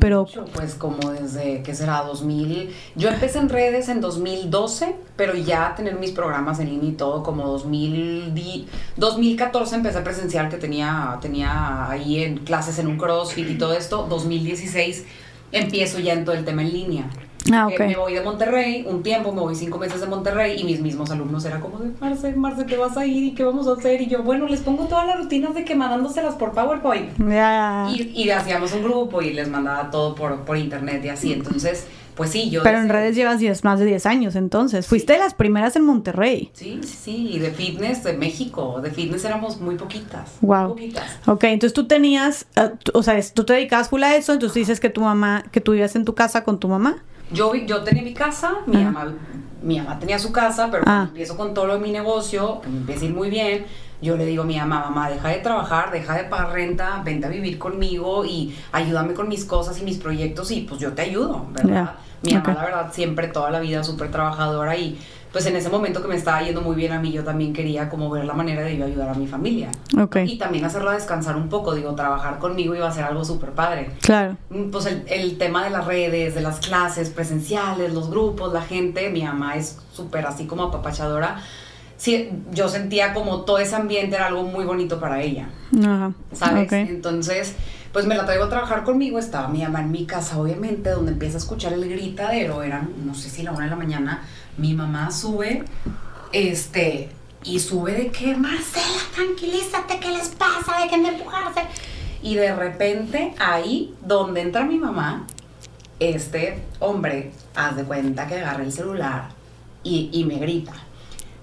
pero... pues como desde, ¿qué será? 2000... Yo empecé en redes en 2012, pero ya tener mis programas en línea y todo, como 2014 empecé a presencial, que tenía, tenía ahí en clases en un CrossFit y todo esto, 2016 empiezo ya en todo el tema en línea. Ah, eh, me voy de Monterrey, un tiempo, me voy cinco meses de Monterrey y mis mismos alumnos eran como de Marce, Marce, te vas a ir y qué vamos a hacer. Y yo, bueno, les pongo todas las rutinas de que mandándoselas por PowerPoint. Y, hacíamos un grupo y les mandaba todo por, por internet y así. Entonces, pues sí, yo. Pero en redes llevas diez, más de 10 años, entonces. Fuiste de las primeras en Monterrey. Sí, sí, y de fitness de México. De fitness éramos muy poquitas. Wow. poquitas. Ok, entonces tú tenías, eh, o sea, tú te dedicabas full a eso, entonces dices que tu mamá, que tú vivías en tu casa con tu mamá yo, yo tenía mi casa, mi mamá, mi mamá tenía su casa, pero ah. cuando empiezo con todo lo de mi negocio, que me empieza a ir muy bien, yo le digo a mi mamá, mamá, deja de trabajar, deja de pagar renta, vente a vivir conmigo y ayúdame con mis cosas y mis proyectos y pues yo te ayudo, ¿verdad? Mi mamá, la verdad, siempre toda la vida súper trabajadora y pues en ese momento que me estaba yendo muy bien a mí, yo también quería como ver la manera de ayudar a mi familia. Y también hacerlo descansar un poco, digo, trabajar conmigo iba a ser algo súper padre. Claro. Mm, pues el, tema de las redes, de las clases presenciales, los grupos, la gente, mi mamá es súper así como apapachadora. Sí, yo sentía como todo ese ambiente era algo muy bonito para ella. Ajá. ¿Sabes? Entonces pues me la traigo a trabajar conmigo, estaba mi mamá en mi casa, obviamente, donde empieza a escuchar el gritadero, eran, no sé si la una de la mañana, mi mamá sube, este, y sube de que, Marcela, tranquilízate, ¿qué les pasa? Dejen me empujarse. Y de repente, ahí donde entra mi mamá, este hombre, haz de cuenta que agarra el celular y, me grita,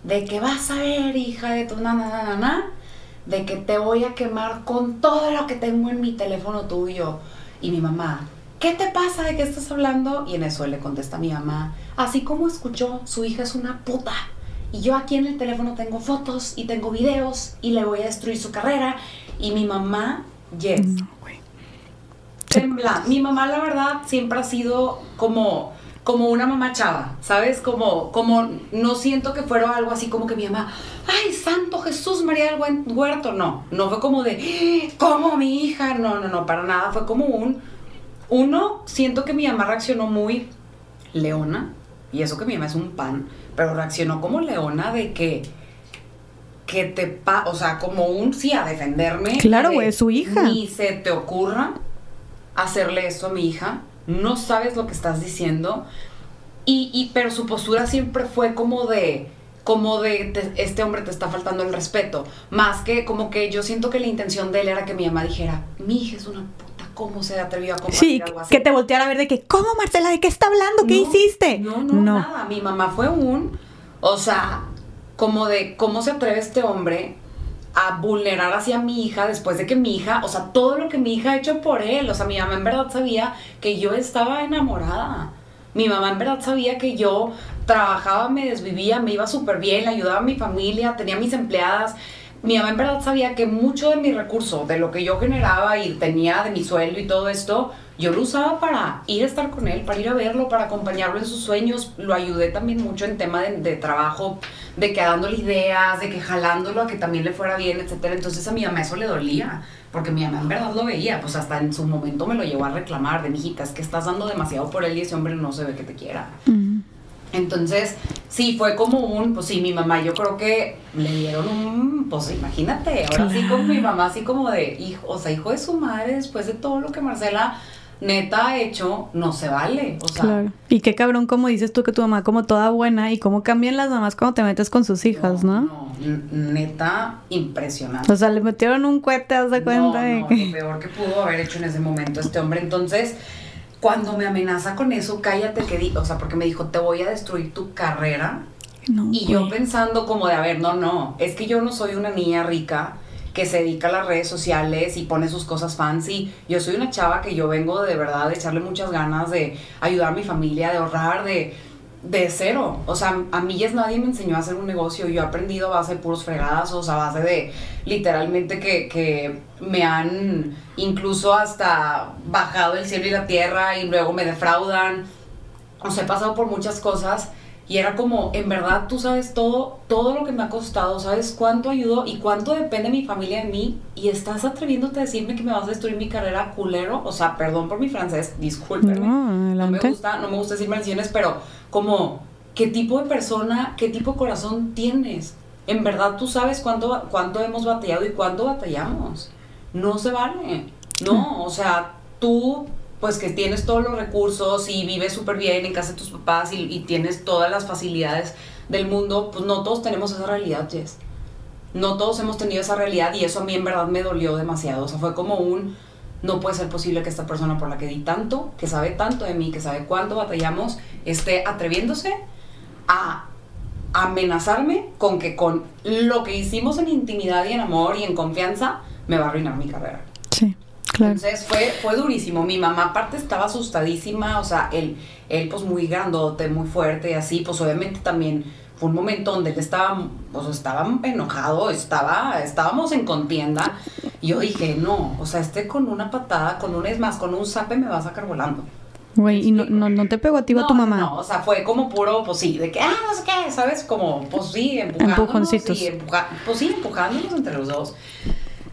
de que vas a ver, hija de tu nananana, de que te voy a quemar con todo lo que tengo en mi teléfono tuyo. Y mi mamá, ¿qué te pasa? ¿De qué estás hablando? Y en eso le contesta a mi mamá, así como escuchó, su hija es una puta. Y yo aquí en el teléfono tengo fotos y tengo videos y le voy a destruir su carrera. Y mi mamá, yes. No, Mi mamá, la verdad, siempre ha sido como como una mamá chava, ¿sabes? Como, como no siento que fuera algo así como que mi mamá, ay, santo Jesús María del Buen Huerto, no, no fue como de, ¡Ah! ¿cómo mi hija? No, no, no, para nada, fue como un, uno, siento que mi mamá reaccionó muy leona, y eso que mi mamá es un pan, pero reaccionó como leona de que que te pa o sea, como un sí a defenderme. Claro, es su hija. Ni se te ocurra hacerle eso a mi hija. No sabes lo que estás diciendo. Y, pero su postura siempre fue como de como de este hombre te está faltando el respeto, más que como que yo siento que la intención de él era que mi mamá dijera, "Mi hija es una cómo se atrevió a compartir sí, algo que te volteara a ver de que, ¿cómo Marcela? ¿De qué está hablando? ¿Qué hiciste? No, no, no, nada. Mi mamá fue un, o sea, como de, ¿cómo se atreve este hombre a vulnerar hacia mi hija después de que mi hija, o sea, todo lo que mi hija ha hecho por él, o sea, mi mamá en verdad sabía que yo estaba enamorada. Mi mamá en verdad sabía que yo trabajaba, me desvivía, me iba súper bien, ayudaba a mi familia, tenía mis empleadas, mi mamá en verdad sabía que mucho de mi recurso, de lo que yo generaba y tenía de mi sueldo y todo esto, yo lo usaba para ir a estar con él, para ir a verlo, para acompañarlo en sus sueños. Lo ayudé también mucho en tema de, trabajo, de que dándole ideas, de que jalándolo a que también le fuera bien, etcétera. Entonces a mi mamá eso le dolía, porque mi mamá en verdad lo veía. Pues hasta en su momento me lo llevó a reclamar de, hijita, es que estás dando demasiado por él y ese hombre no se ve que te quiera. Entonces, sí, fue como un, pues sí, mi mamá, yo creo que le dieron un, pues imagínate, ahora sí con mi mamá, así como de hijo, o sea, hijo de su madre, después de todo lo que Marcela neta ha hecho, no se vale, o sea. Y qué cabrón, como dices tú que tu mamá como toda buena y cómo cambian las mamás cuando te metes con sus hijas, ¿no? neta, impresionante. O sea, le metieron un cohete, haz de cuenta. No, lo peor que pudo haber hecho en ese momento este hombre, entonces cuando me amenaza con eso, cállate que di, o sea, porque me dijo, te voy a destruir tu carrera. y yo pensando como de, a ver, no, no, es que yo no soy una niña rica que se dedica a las redes sociales y pone sus cosas fancy. Yo soy una chava que yo vengo de verdad de echarle muchas ganas, de ayudar a mi familia, de ahorrar, de de cero. O sea, a mí es nadie me enseñó a hacer un negocio. Yo he aprendido a base de puros sea, a base de literalmente que, que me han incluso hasta bajado el cielo y la tierra y luego me defraudan. O sea, he pasado por muchas cosas y era como, en verdad tú sabes todo, todo lo que me ha costado, sabes cuánto ayudó y cuánto depende mi familia de mí y estás atreviéndote a decirme que me vas a destruir mi carrera culero. O sea, perdón por mi francés, discúlpeme. No, no me gusta, no me gusta decir menciones, pero como, ¿qué tipo de persona, qué tipo de corazón tienes? En verdad tú sabes cuánto, cuánto hemos batallado y cuánto batallamos. No se vale. No, mm. o sea, tú pues que tienes todos los recursos y vives súper bien en casa de tus papás y, tienes todas las facilidades del mundo, pues no todos tenemos esa realidad, Jess. No todos hemos tenido esa realidad y eso a mí en verdad me dolió demasiado. O sea, fue como un, no puede ser posible que esta persona por la que di tanto, que sabe tanto de mí, que sabe cuánto batallamos, esté atreviéndose a amenazarme con que con lo que hicimos en intimidad y en amor y en confianza me va a arruinar mi carrera. Entonces fue, fue durísimo. Mi mamá aparte estaba asustadísima, o sea, él, él pues muy grandote, muy fuerte y así, pues obviamente también fue un momento donde él estaba, o pues, sea, estaba enojado, estaba, estábamos en contienda. Y yo dije, no, o sea, este con una patada, con un es más, con un sape me va a sacar volando. Güey, ¿y no, no, te pegó a ti a tu mamá? No, o sea, fue como puro, pues sí, de que, ah, no sé qué, ¿sabes? Como, pues sí, empujándonos. pues sí, empujándonos entre los dos.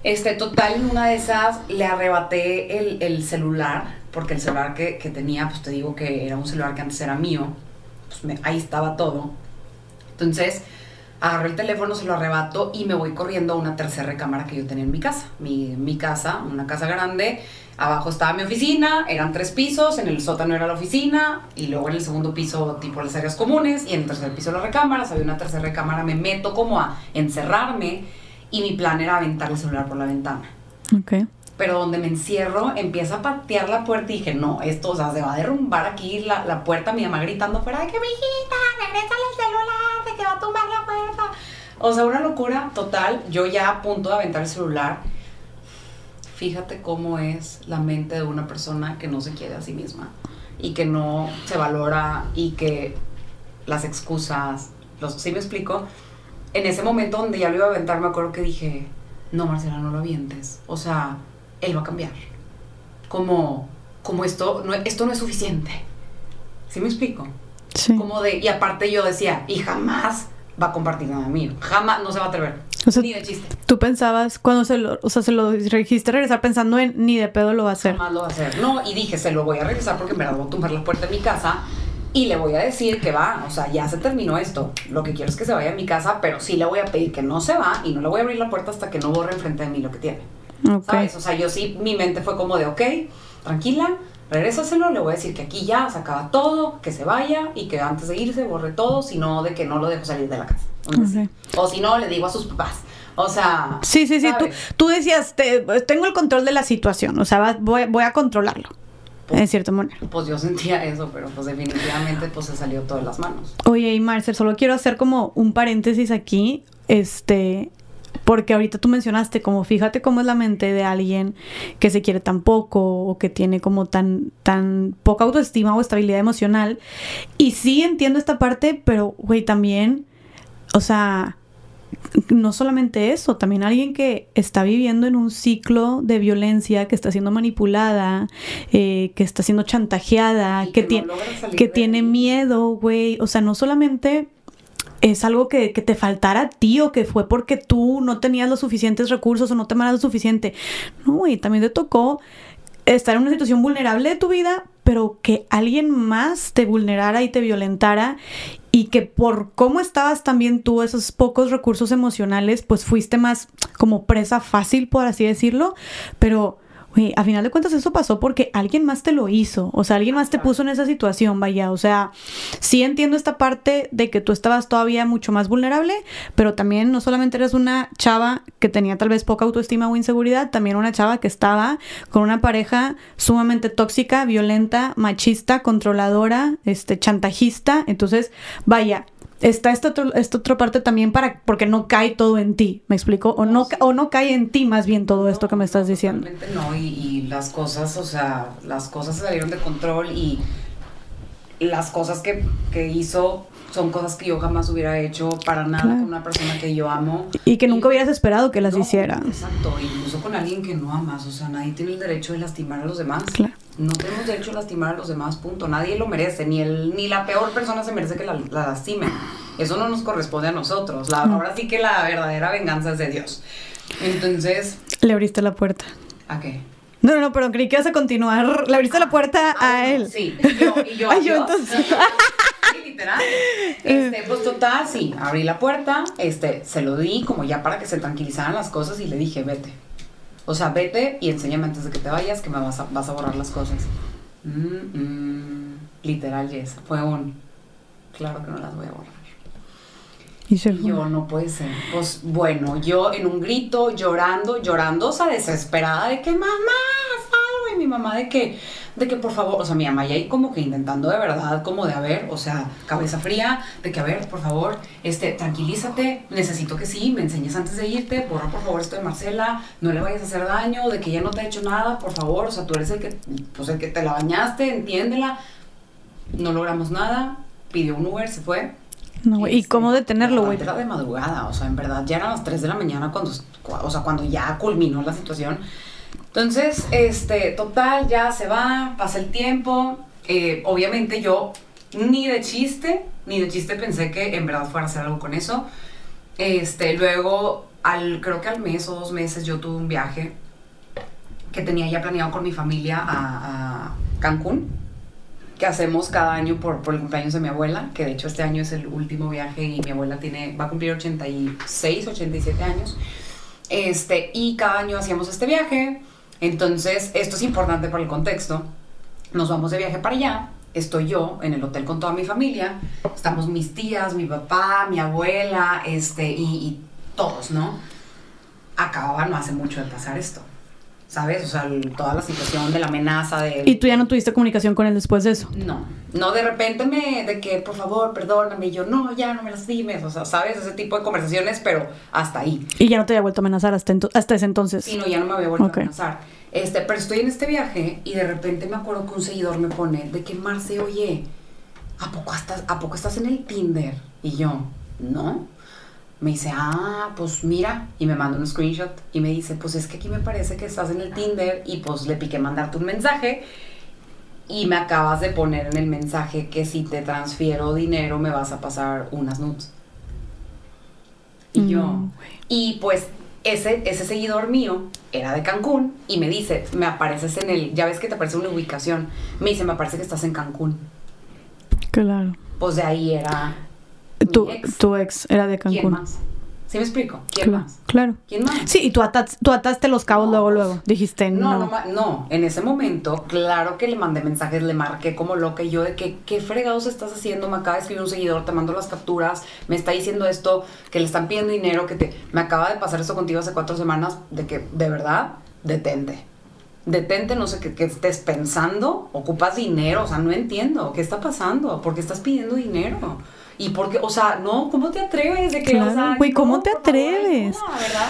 Este, total, en una de esas le arrebaté el, celular, porque el celular que, tenía, pues te digo que era un celular que antes era mío, pues, ahí estaba todo. Entonces, agarré el teléfono, se lo arrebato y me voy corriendo a una tercera recámara que yo tenía en mi casa. Mi, mi, casa, una casa grande, abajo estaba mi oficina, eran tres pisos, en el sótano era la oficina y luego en el segundo piso tipo las áreas comunes y en el tercer piso las recámaras, había una tercera recámara, me meto como a encerrarme y mi plan era aventar el celular por la ventana. Ok. Pero donde me encierro, empieza a patear la puerta y dije, no, esto, se va a derrumbar aquí la, puerta, mi mamá gritando fuera de que, mijita, regresa el celular, se te va a tumbar la puerta. O sea, una locura total, yo ya a punto de aventar el celular. Fíjate cómo es la mente de una persona que no se quiere a sí misma y que no se valora y que las excusas, los, ¿sí me explico? en ese momento donde ya lo iba a aventar, me acuerdo que dije, no, Marcela, no lo avientes. O sea, él va a cambiar. Como, como esto, no, esto no es suficiente. ¿Sí me explico? Sí. Como de, y aparte yo decía, y jamás va a compartir nada mío. Jamás, no se va a atrever. ni de chiste. Tú pensabas, cuando se lo, o sea, se lo dijiste regresar pensando en ni de pedo lo va a hacer. Jamás lo va a hacer. No, y dije, se lo voy a regresar porque me la voy a tumbar la puerta de mi casa y le voy a decir que va, o sea, ya se terminó esto, lo que quiero es que se vaya a mi casa, pero sí le voy a pedir que no se va y no le voy a abrir la puerta hasta que no borre enfrente de mí lo que tiene. Okay. ¿Sabes? O sea, yo sí, mi mente fue como de, ok, tranquila, regrésaselo, le voy a decir que aquí ya se acaba todo, que se vaya y que antes de irse borre todo, sino de que no lo dejo salir de la casa. O si no, le digo a sus papás. O sea. Sí, sí, sí. Tú, tú, decías, tengo el control de la situación. O sea, voy a controlarlo. Pues, en cierta manera. Pues yo sentía eso, pero pues definitivamente pues se salió todas las manos. Oye, y Marcel, solo quiero hacer como un paréntesis aquí, este, porque ahorita tú mencionaste como fíjate cómo es la mente de alguien que se quiere tan poco o que tiene como tan tan poca autoestima o estabilidad emocional. Y sí entiendo esta parte, pero güey, también o sea, no solamente eso, también alguien que está viviendo en un ciclo de violencia, que está siendo manipulada, eh, que está siendo chantajeada, que, tiene, miedo, güey. O sea, no solamente es algo que, que, te faltara a ti o que fue porque tú no tenías los suficientes recursos o no te amaras lo suficiente. No, güey, también te tocó estar en una situación vulnerable de tu vida, pero que alguien más te vulnerara y te violentara y que por cómo estabas también tú, esos pocos recursos emocionales, pues fuiste más como presa fácil, por así decirlo, pero Oye, a final de cuentas eso pasó porque alguien más te lo hizo, o sea, alguien más te puso en esa situación, vaya, o sea, sí entiendo esta parte de que tú estabas todavía mucho más vulnerable, pero también no solamente eres una chava que tenía tal vez poca autoestima o inseguridad, también una chava que estaba con una pareja sumamente tóxica, violenta, machista, controladora, este chantajista, entonces, vaya, está esta, otra parte también para porque no cae todo en ti, ¿me explico? O no, o no cae en ti más bien todo esto que me estás diciendo. No, y, las cosas, o sea, las cosas salieron de control y las cosas que, que hizo son cosas que yo jamás hubiera hecho para nada con una persona que yo amo. Y que nunca hubieras esperado que las hiciera. Exacto, incluso con alguien que no amas, o sea, nadie tiene el derecho de lastimar a los demás. Claro no tenemos derecho a lastimar a los demás, punto. Nadie lo merece, ni el, ni la peor persona se merece que la, la lastimen. Eso no nos corresponde a nosotros. La, Ahora sí que la verdadera venganza es de Dios. Entonces... Le abriste la puerta. ¿A qué? No, no, pero creí que vas a continuar. Le abriste la ah, puerta ah, a él. Sí, yo, y yo, a yo entonces. <laughs> Sí, literal. Este, pues total, sí, abrí la puerta, este, se lo di como ya para que se tranquilizaran las cosas y le dije, vete. O sea, vete y enséñame antes de que te vayas que me vas a, borrar las cosas. literal, yes. Fue un, claro que no las voy a borrar. ¿Y Yo no puede ser. Pues bueno, yo en un grito, llorando, llorando, o sea, desesperada de que mamá, mi mamá de que, de que por favor, o sea, mi mamá ya ahí como que intentando de verdad, como de haber o sea, cabeza fría, de que a ver, por favor, este, tranquilízate, necesito que sí, me enseñes antes de irte, borra por favor esto de Marcela, no le vayas a hacer daño, de que ella no te ha hecho nada, por favor, o sea, tú eres el que, pues el que te la bañaste, entiéndela. No logramos nada, pidió un Uber, se fue. No, ¿y este, cómo detenerlo, güey? Era de madrugada, o sea, en verdad, ya eran las 3 de la mañana cuando, o sea, cuando ya culminó la situación. Entonces, este, total, ya se va, pasa el tiempo. Eh, obviamente yo ni de chiste, ni de chiste pensé que en verdad fuera a hacer algo con eso. Este, luego, al, creo que al mes o dos meses yo tuve un viaje que tenía ya planeado con mi familia a, Cancún, que hacemos cada año por, el cumpleaños de mi abuela, que de hecho este año es el último viaje y mi abuela tiene, va a cumplir 86, 87 años. Este, y cada año hacíamos este viaje entonces, esto es importante para el contexto. Nos vamos de viaje para allá, estoy yo en el hotel con toda mi familia, estamos mis tías, mi papá, mi abuela, este, y, todos, ¿no? Acababan, no hace mucho de pasar esto. ¿sabes? O sea, toda la situación de la amenaza de... ¿Y tú ya no tuviste comunicación con él después de eso? No, no, de repente me, de que, por favor, perdóname, y yo, no, ya no me las dimes. o sea, ¿sabes? Ese tipo de conversaciones, pero hasta ahí. ¿Y ya no te había vuelto a amenazar hasta, hasta ese entonces? Sí, no, ya no me había vuelto a amenazar. Este, pero estoy en este viaje y de repente me acuerdo que un seguidor me pone de que, Marce, oye, ¿a poco estás, ¿a poco estás en el Tinder? Y yo, no, me dice, ah, pues mira, y me manda un screenshot y me dice, pues es que aquí me parece que estás en el Tinder y pues le piqué mandarte un mensaje y me acabas de poner en el mensaje que si te transfiero dinero me vas a pasar unas nudes. Y yo, y pues ese, ese seguidor mío era de Cancún y me dice, me apareces en el, ya ves que te aparece una ubicación, me dice, me parece que estás en Cancún. Claro. Pues de ahí era tu, ex, era de Cancún. ¿Quién más? ¿Sí me explico? ¿Quién claro, más? Claro. ¿Quién más? Sí, y tú, ataste los cabos luego, pues, luego. Dijiste, no. No, no, En ese momento, claro que le mandé mensajes, le marqué como loca. Y yo, de que, ¿qué fregados estás haciendo? Me acaba de escribir un seguidor, te mando las capturas, me está diciendo esto, que le están pidiendo dinero, que te. Me acaba de pasar eso contigo hace cuatro semanas, de que, de verdad, detente. Detente, no sé qué, estés pensando, ocupas dinero, o sea, no entiendo, ¿qué está pasando? ¿Por qué estás pidiendo dinero? Y porque, o sea, no, ¿cómo te atreves? De que, claro, güey, ¿cómo, te atreves? ¿verdad?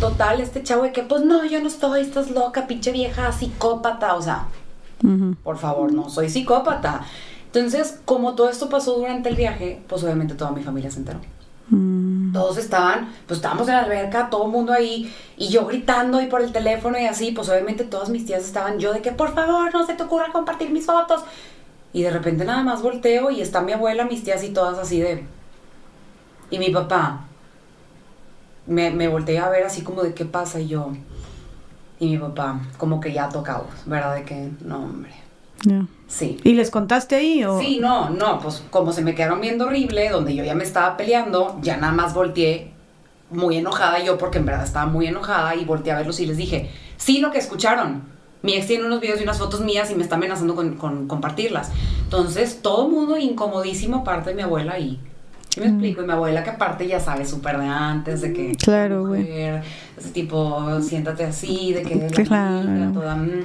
Total, este chavo de que, pues no, yo no estoy, estás loca, pinche vieja, psicópata, o sea, por favor, no, soy psicópata. Entonces, como todo esto pasó durante el viaje, pues obviamente toda mi familia se enteró. Mm. Todos estaban, pues estábamos en la alberca, todo el mundo ahí, y yo gritando y por el teléfono y así, pues obviamente todas mis tías estaban yo de que por favor no se te ocurra compartir mis fotos. Y de repente nada más volteo y está mi abuela, mis tías y todas así de... Y mi papá me, volteé a ver así como de qué pasa y yo... Y mi papá como que ya tocado, ¿verdad? De que no, hombre. Sí. ¿Y les contaste ahí o...? Sí, no, no, pues como se me quedaron viendo horrible, donde yo ya me estaba peleando, ya nada más volteé muy enojada yo porque en verdad estaba muy enojada y volteé a verlos y les dije, sí, lo que escucharon, mi ex tiene unos videos y unas fotos mías y me está amenazando con, compartirlas. Entonces, todo mundo incomodísimo aparte de mi abuela y ¿qué me mm. explico? Y mi abuela que aparte ya sabe súper de antes, de que... Claro, güey. Ese tipo, siéntate así, de que... Claro. Mm.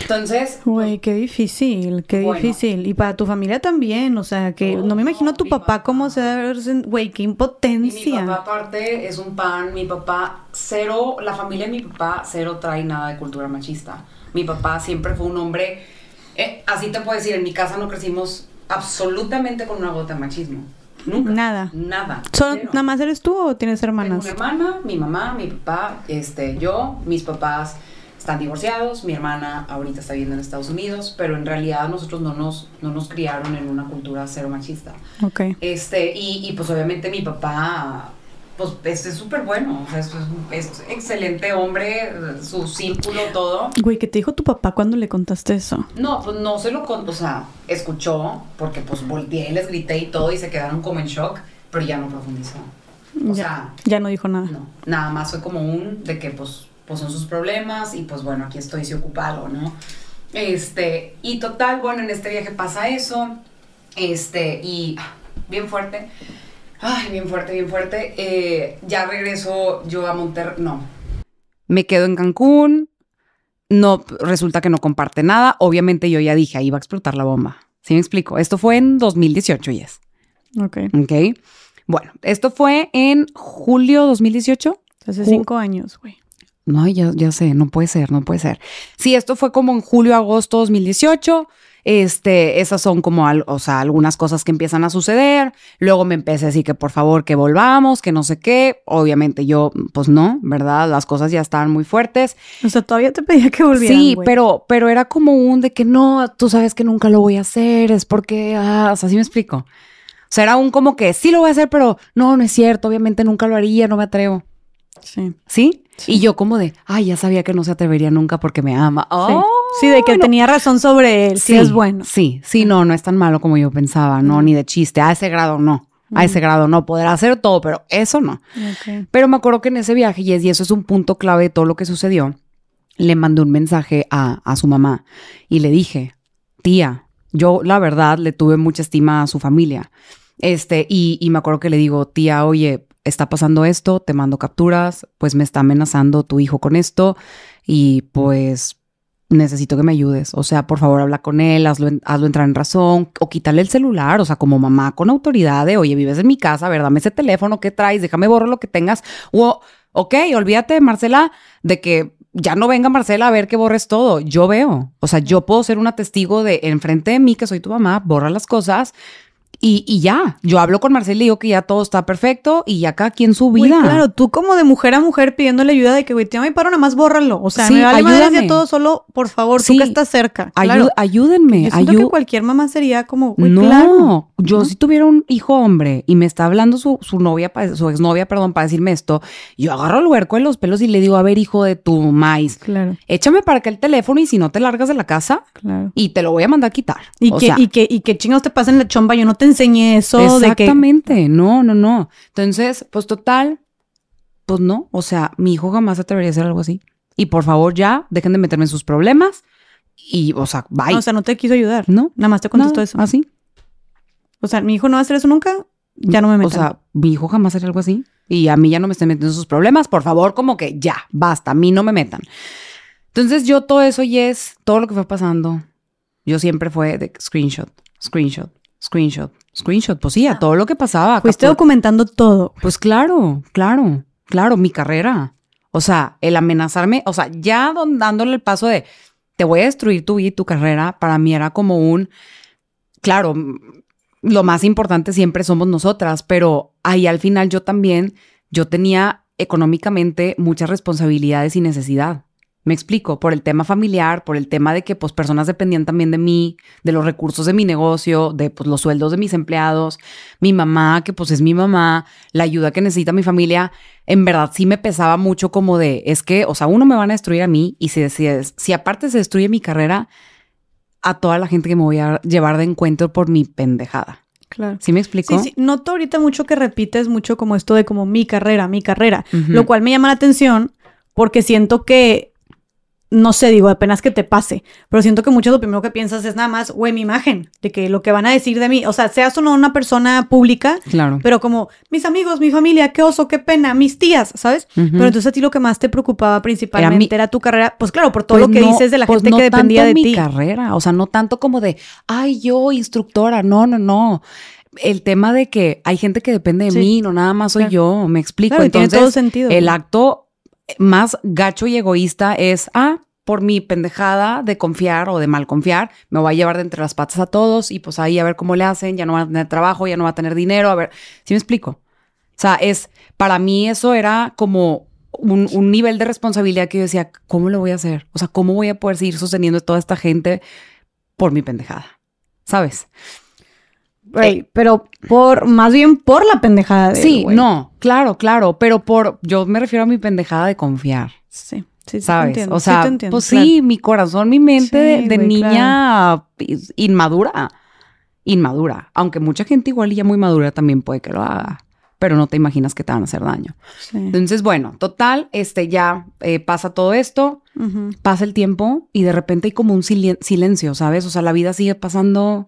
Entonces. Güey, qué difícil, qué difícil. Y para tu familia también, o sea, que no me imagino a tu papá, cómo se debe Güey, qué impotencia. mi papá, aparte, es un pan. Mi papá, cero. La familia de mi papá, cero trae nada de cultura machista. Mi papá siempre fue un hombre. Eh, así te puedo decir, en mi casa no crecimos absolutamente con una gota de machismo. Nunca. Nada. Nada. Solo, ¿Nada más eres tú o tienes hermanas? Tengo una hermana, mi mamá, mi papá, este, yo, mis papás están divorciados, mi hermana ahorita está viviendo en Estados Unidos, pero en realidad nosotros no nos, no nos criaron en una cultura cero machista. ok Este, y, pues obviamente mi papá pues este es súper bueno, o sea, es, es, excelente hombre, su símbolo todo. Güey, ¿qué te dijo tu papá cuando le contaste eso? No, pues no se lo contó, o sea, escuchó, porque pues volteé, les grité y todo, y se quedaron como en shock, pero ya no profundizó. O sea... Ya no dijo nada. nada más fue como un, de que pues pues son sus problemas y pues bueno, aquí estoy si ocupado, ¿no? Este, y total, bueno, en este viaje pasa eso, este, y ah, bien fuerte, ay, bien fuerte, bien fuerte, eh, ya regreso yo a Monterrey, no. Me quedo en Cancún, no, resulta que no comparte nada, obviamente yo ya dije, ahí va a explotar la bomba, ¿sí me explico? Esto fue en 2018, yes. Ok. Ok. Bueno, esto fue en julio 2018. Hace cinco años, güey. No, ya, ya sé, no puede ser, no puede ser. Sí, esto fue como en julio, agosto 2018. Este, esas son como, o sea, algunas cosas que empiezan a suceder. Luego me empecé a decir que por favor que volvamos, que no sé qué. Obviamente yo, pues no, ¿verdad? Las cosas ya estaban muy fuertes. O sea, todavía te pedía que volvieras. Sí, pero, pero era como un de que no, tú sabes que nunca lo voy a hacer, es porque, ah", o sea, así me explico. O sea, era un como que sí lo voy a hacer, pero no, no es cierto, obviamente nunca lo haría, no me atrevo. Sí. ¿Sí? Y yo como de, ay, ya sabía que no se atrevería nunca porque me ama. Oh, sí. de que tenía razón sobre él, sí, es bueno. Sí, sí, no, no es tan malo como yo pensaba, no, ni de chiste, a ese grado no. A ese grado no, podrá hacer todo, pero eso no. Pero me acuerdo que en ese viaje, y eso es un punto clave de todo lo que sucedió, le mandé un mensaje a, a su mamá y le dije, tía, yo la verdad le tuve mucha estima a su familia. Este, y, y me acuerdo que le digo, tía, oye, está pasando esto, te mando capturas, pues me está amenazando tu hijo con esto y pues necesito que me ayudes. O sea, por favor, habla con él, hazlo, hazlo entrar en razón o quítale el celular. O sea, como mamá con autoridad de, oye, vives en mi casa, ¿verdad? Dame ese teléfono, ¿qué traes? Déjame borrar lo que tengas. O, ok, olvídate, Marcela, de que ya no venga Marcela a ver que borres todo. Yo veo. O sea, yo puedo ser una testigo de enfrente de mí que soy tu mamá, borra las cosas y, ya, yo hablo con Marcela y digo que ya todo está perfecto y ya cada quien su vida. claro, tú como de mujer a mujer pidiéndole ayuda de que, güey, te mi paro, nada más bórralo. O sea, sí, me todo, solo, por favor, tú que estás cerca. ayúdenme. Yo siento que cualquier mamá sería como, güey, no, yo si tuviera un hijo hombre y me está hablando su, novia, su exnovia, perdón, para decirme esto, yo agarro el huerco de los pelos y le digo, a ver, hijo de tu maíz, claro. échame para acá el teléfono y si no te largas de la casa, claro. y te lo voy a mandar a quitar. Y, que, y que, y que, chingados te pasen la chomba, yo no te enseñé eso. Exactamente, de que... no, no, no. Entonces, pues total, pues no, o sea, mi hijo jamás atrevería a hacer algo así. Y por favor ya, dejen de meterme en sus problemas y, o sea, bye. o sea, no te quiso ayudar. No. Nada más te contestó eso. Así. O sea, mi hijo no va a hacer eso nunca, ya no me meto. O sea, mi hijo jamás haría algo así y a mí ya no me estén metiendo en sus problemas, por favor, como que ya, basta, a mí no me metan. Entonces yo todo eso y es, todo lo que fue pasando, yo siempre fue de screenshot, screenshot, screenshot, screenshot, pues sí, a todo lo que pasaba. Fuiste documentando todo. Pues claro, claro, claro, mi carrera. O sea, el amenazarme, o sea, ya dándole el paso de te voy a destruir tu vida y tu carrera, para mí era como un, claro, lo más importante siempre somos nosotras, pero ahí al final yo también, yo tenía económicamente muchas responsabilidades y necesidad. Me explico, por el tema familiar, por el tema de que pues personas dependían también de mí, de los recursos de mi negocio, de pues los sueldos de mis empleados, mi mamá, que pues es mi mamá, la ayuda que necesita mi familia, en verdad sí me pesaba mucho como de, es que, o sea, uno me van a destruir a mí y si, si, si aparte se destruye mi carrera, a toda la gente que me voy a llevar de encuentro por mi pendejada. Claro. ¿Sí me explico? Sí, sí. Noto ahorita mucho que repites mucho como esto de como mi carrera, mi carrera, lo cual me llama la atención porque siento que no sé, digo, apenas que te pase, pero siento que mucho lo primero que piensas es nada más, güey, mi imagen, de que lo que van a decir de mí, o sea, seas o no una persona pública, claro. pero como mis amigos, mi familia, qué oso, qué pena, mis tías, ¿sabes? Pero entonces a ti lo que más te preocupaba principalmente era, tu carrera, pues claro, por todo pues lo que dices de la pues gente que dependía tanto de mi carrera, o sea, no tanto como de, ay, yo instructora, no, no, no el tema de que hay gente que depende de mí, no nada más soy yo, me explico. Claro, todo sentido. el acto más gacho y egoísta es, ah, por mi pendejada de confiar o de mal confiar, me voy a llevar de entre las patas a todos y pues ahí a ver cómo le hacen, ya no va a tener trabajo, ya no va a tener dinero, a ver, si me explico? O sea, es, para mí eso era como un, un nivel de responsabilidad que yo decía, ¿cómo lo voy a hacer? O sea, ¿cómo voy a poder seguir sosteniendo a toda esta gente por mi pendejada? ¿Sabes? Eh, pero por, más bien por la pendejada de Sí, no, claro, claro, pero por, yo me refiero a mi pendejada de confiar. Sí. Sí, o sea, pues sí, mi corazón, mi mente de, niña inmadura, inmadura. Aunque mucha gente igual y ya muy madura también puede que lo haga, pero no te imaginas que te van a hacer daño. Entonces, bueno, total, este ya eh, pasa todo esto, pasa el tiempo y de repente hay como un silencio, ¿sabes? O sea, la vida sigue pasando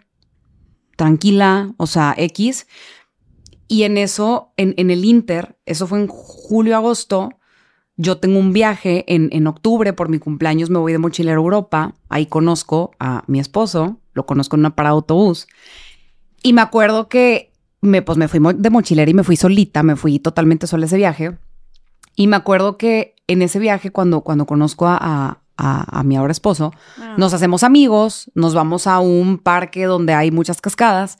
tranquila, o sea, X. Y en eso, en, el Inter, eso fue en julio-agosto, yo tengo un viaje en, octubre por mi cumpleaños, me voy de mochilera a Europa, ahí conozco a mi esposo, lo conozco en una parada de autobús. Y me acuerdo que me, pues me fui de mochilera y me fui solita, me fui totalmente sola ese viaje. Y me acuerdo que en ese viaje, cuando, cuando conozco a, a, mi ahora esposo, ah. nos hacemos amigos, nos vamos a un parque donde hay muchas cascadas.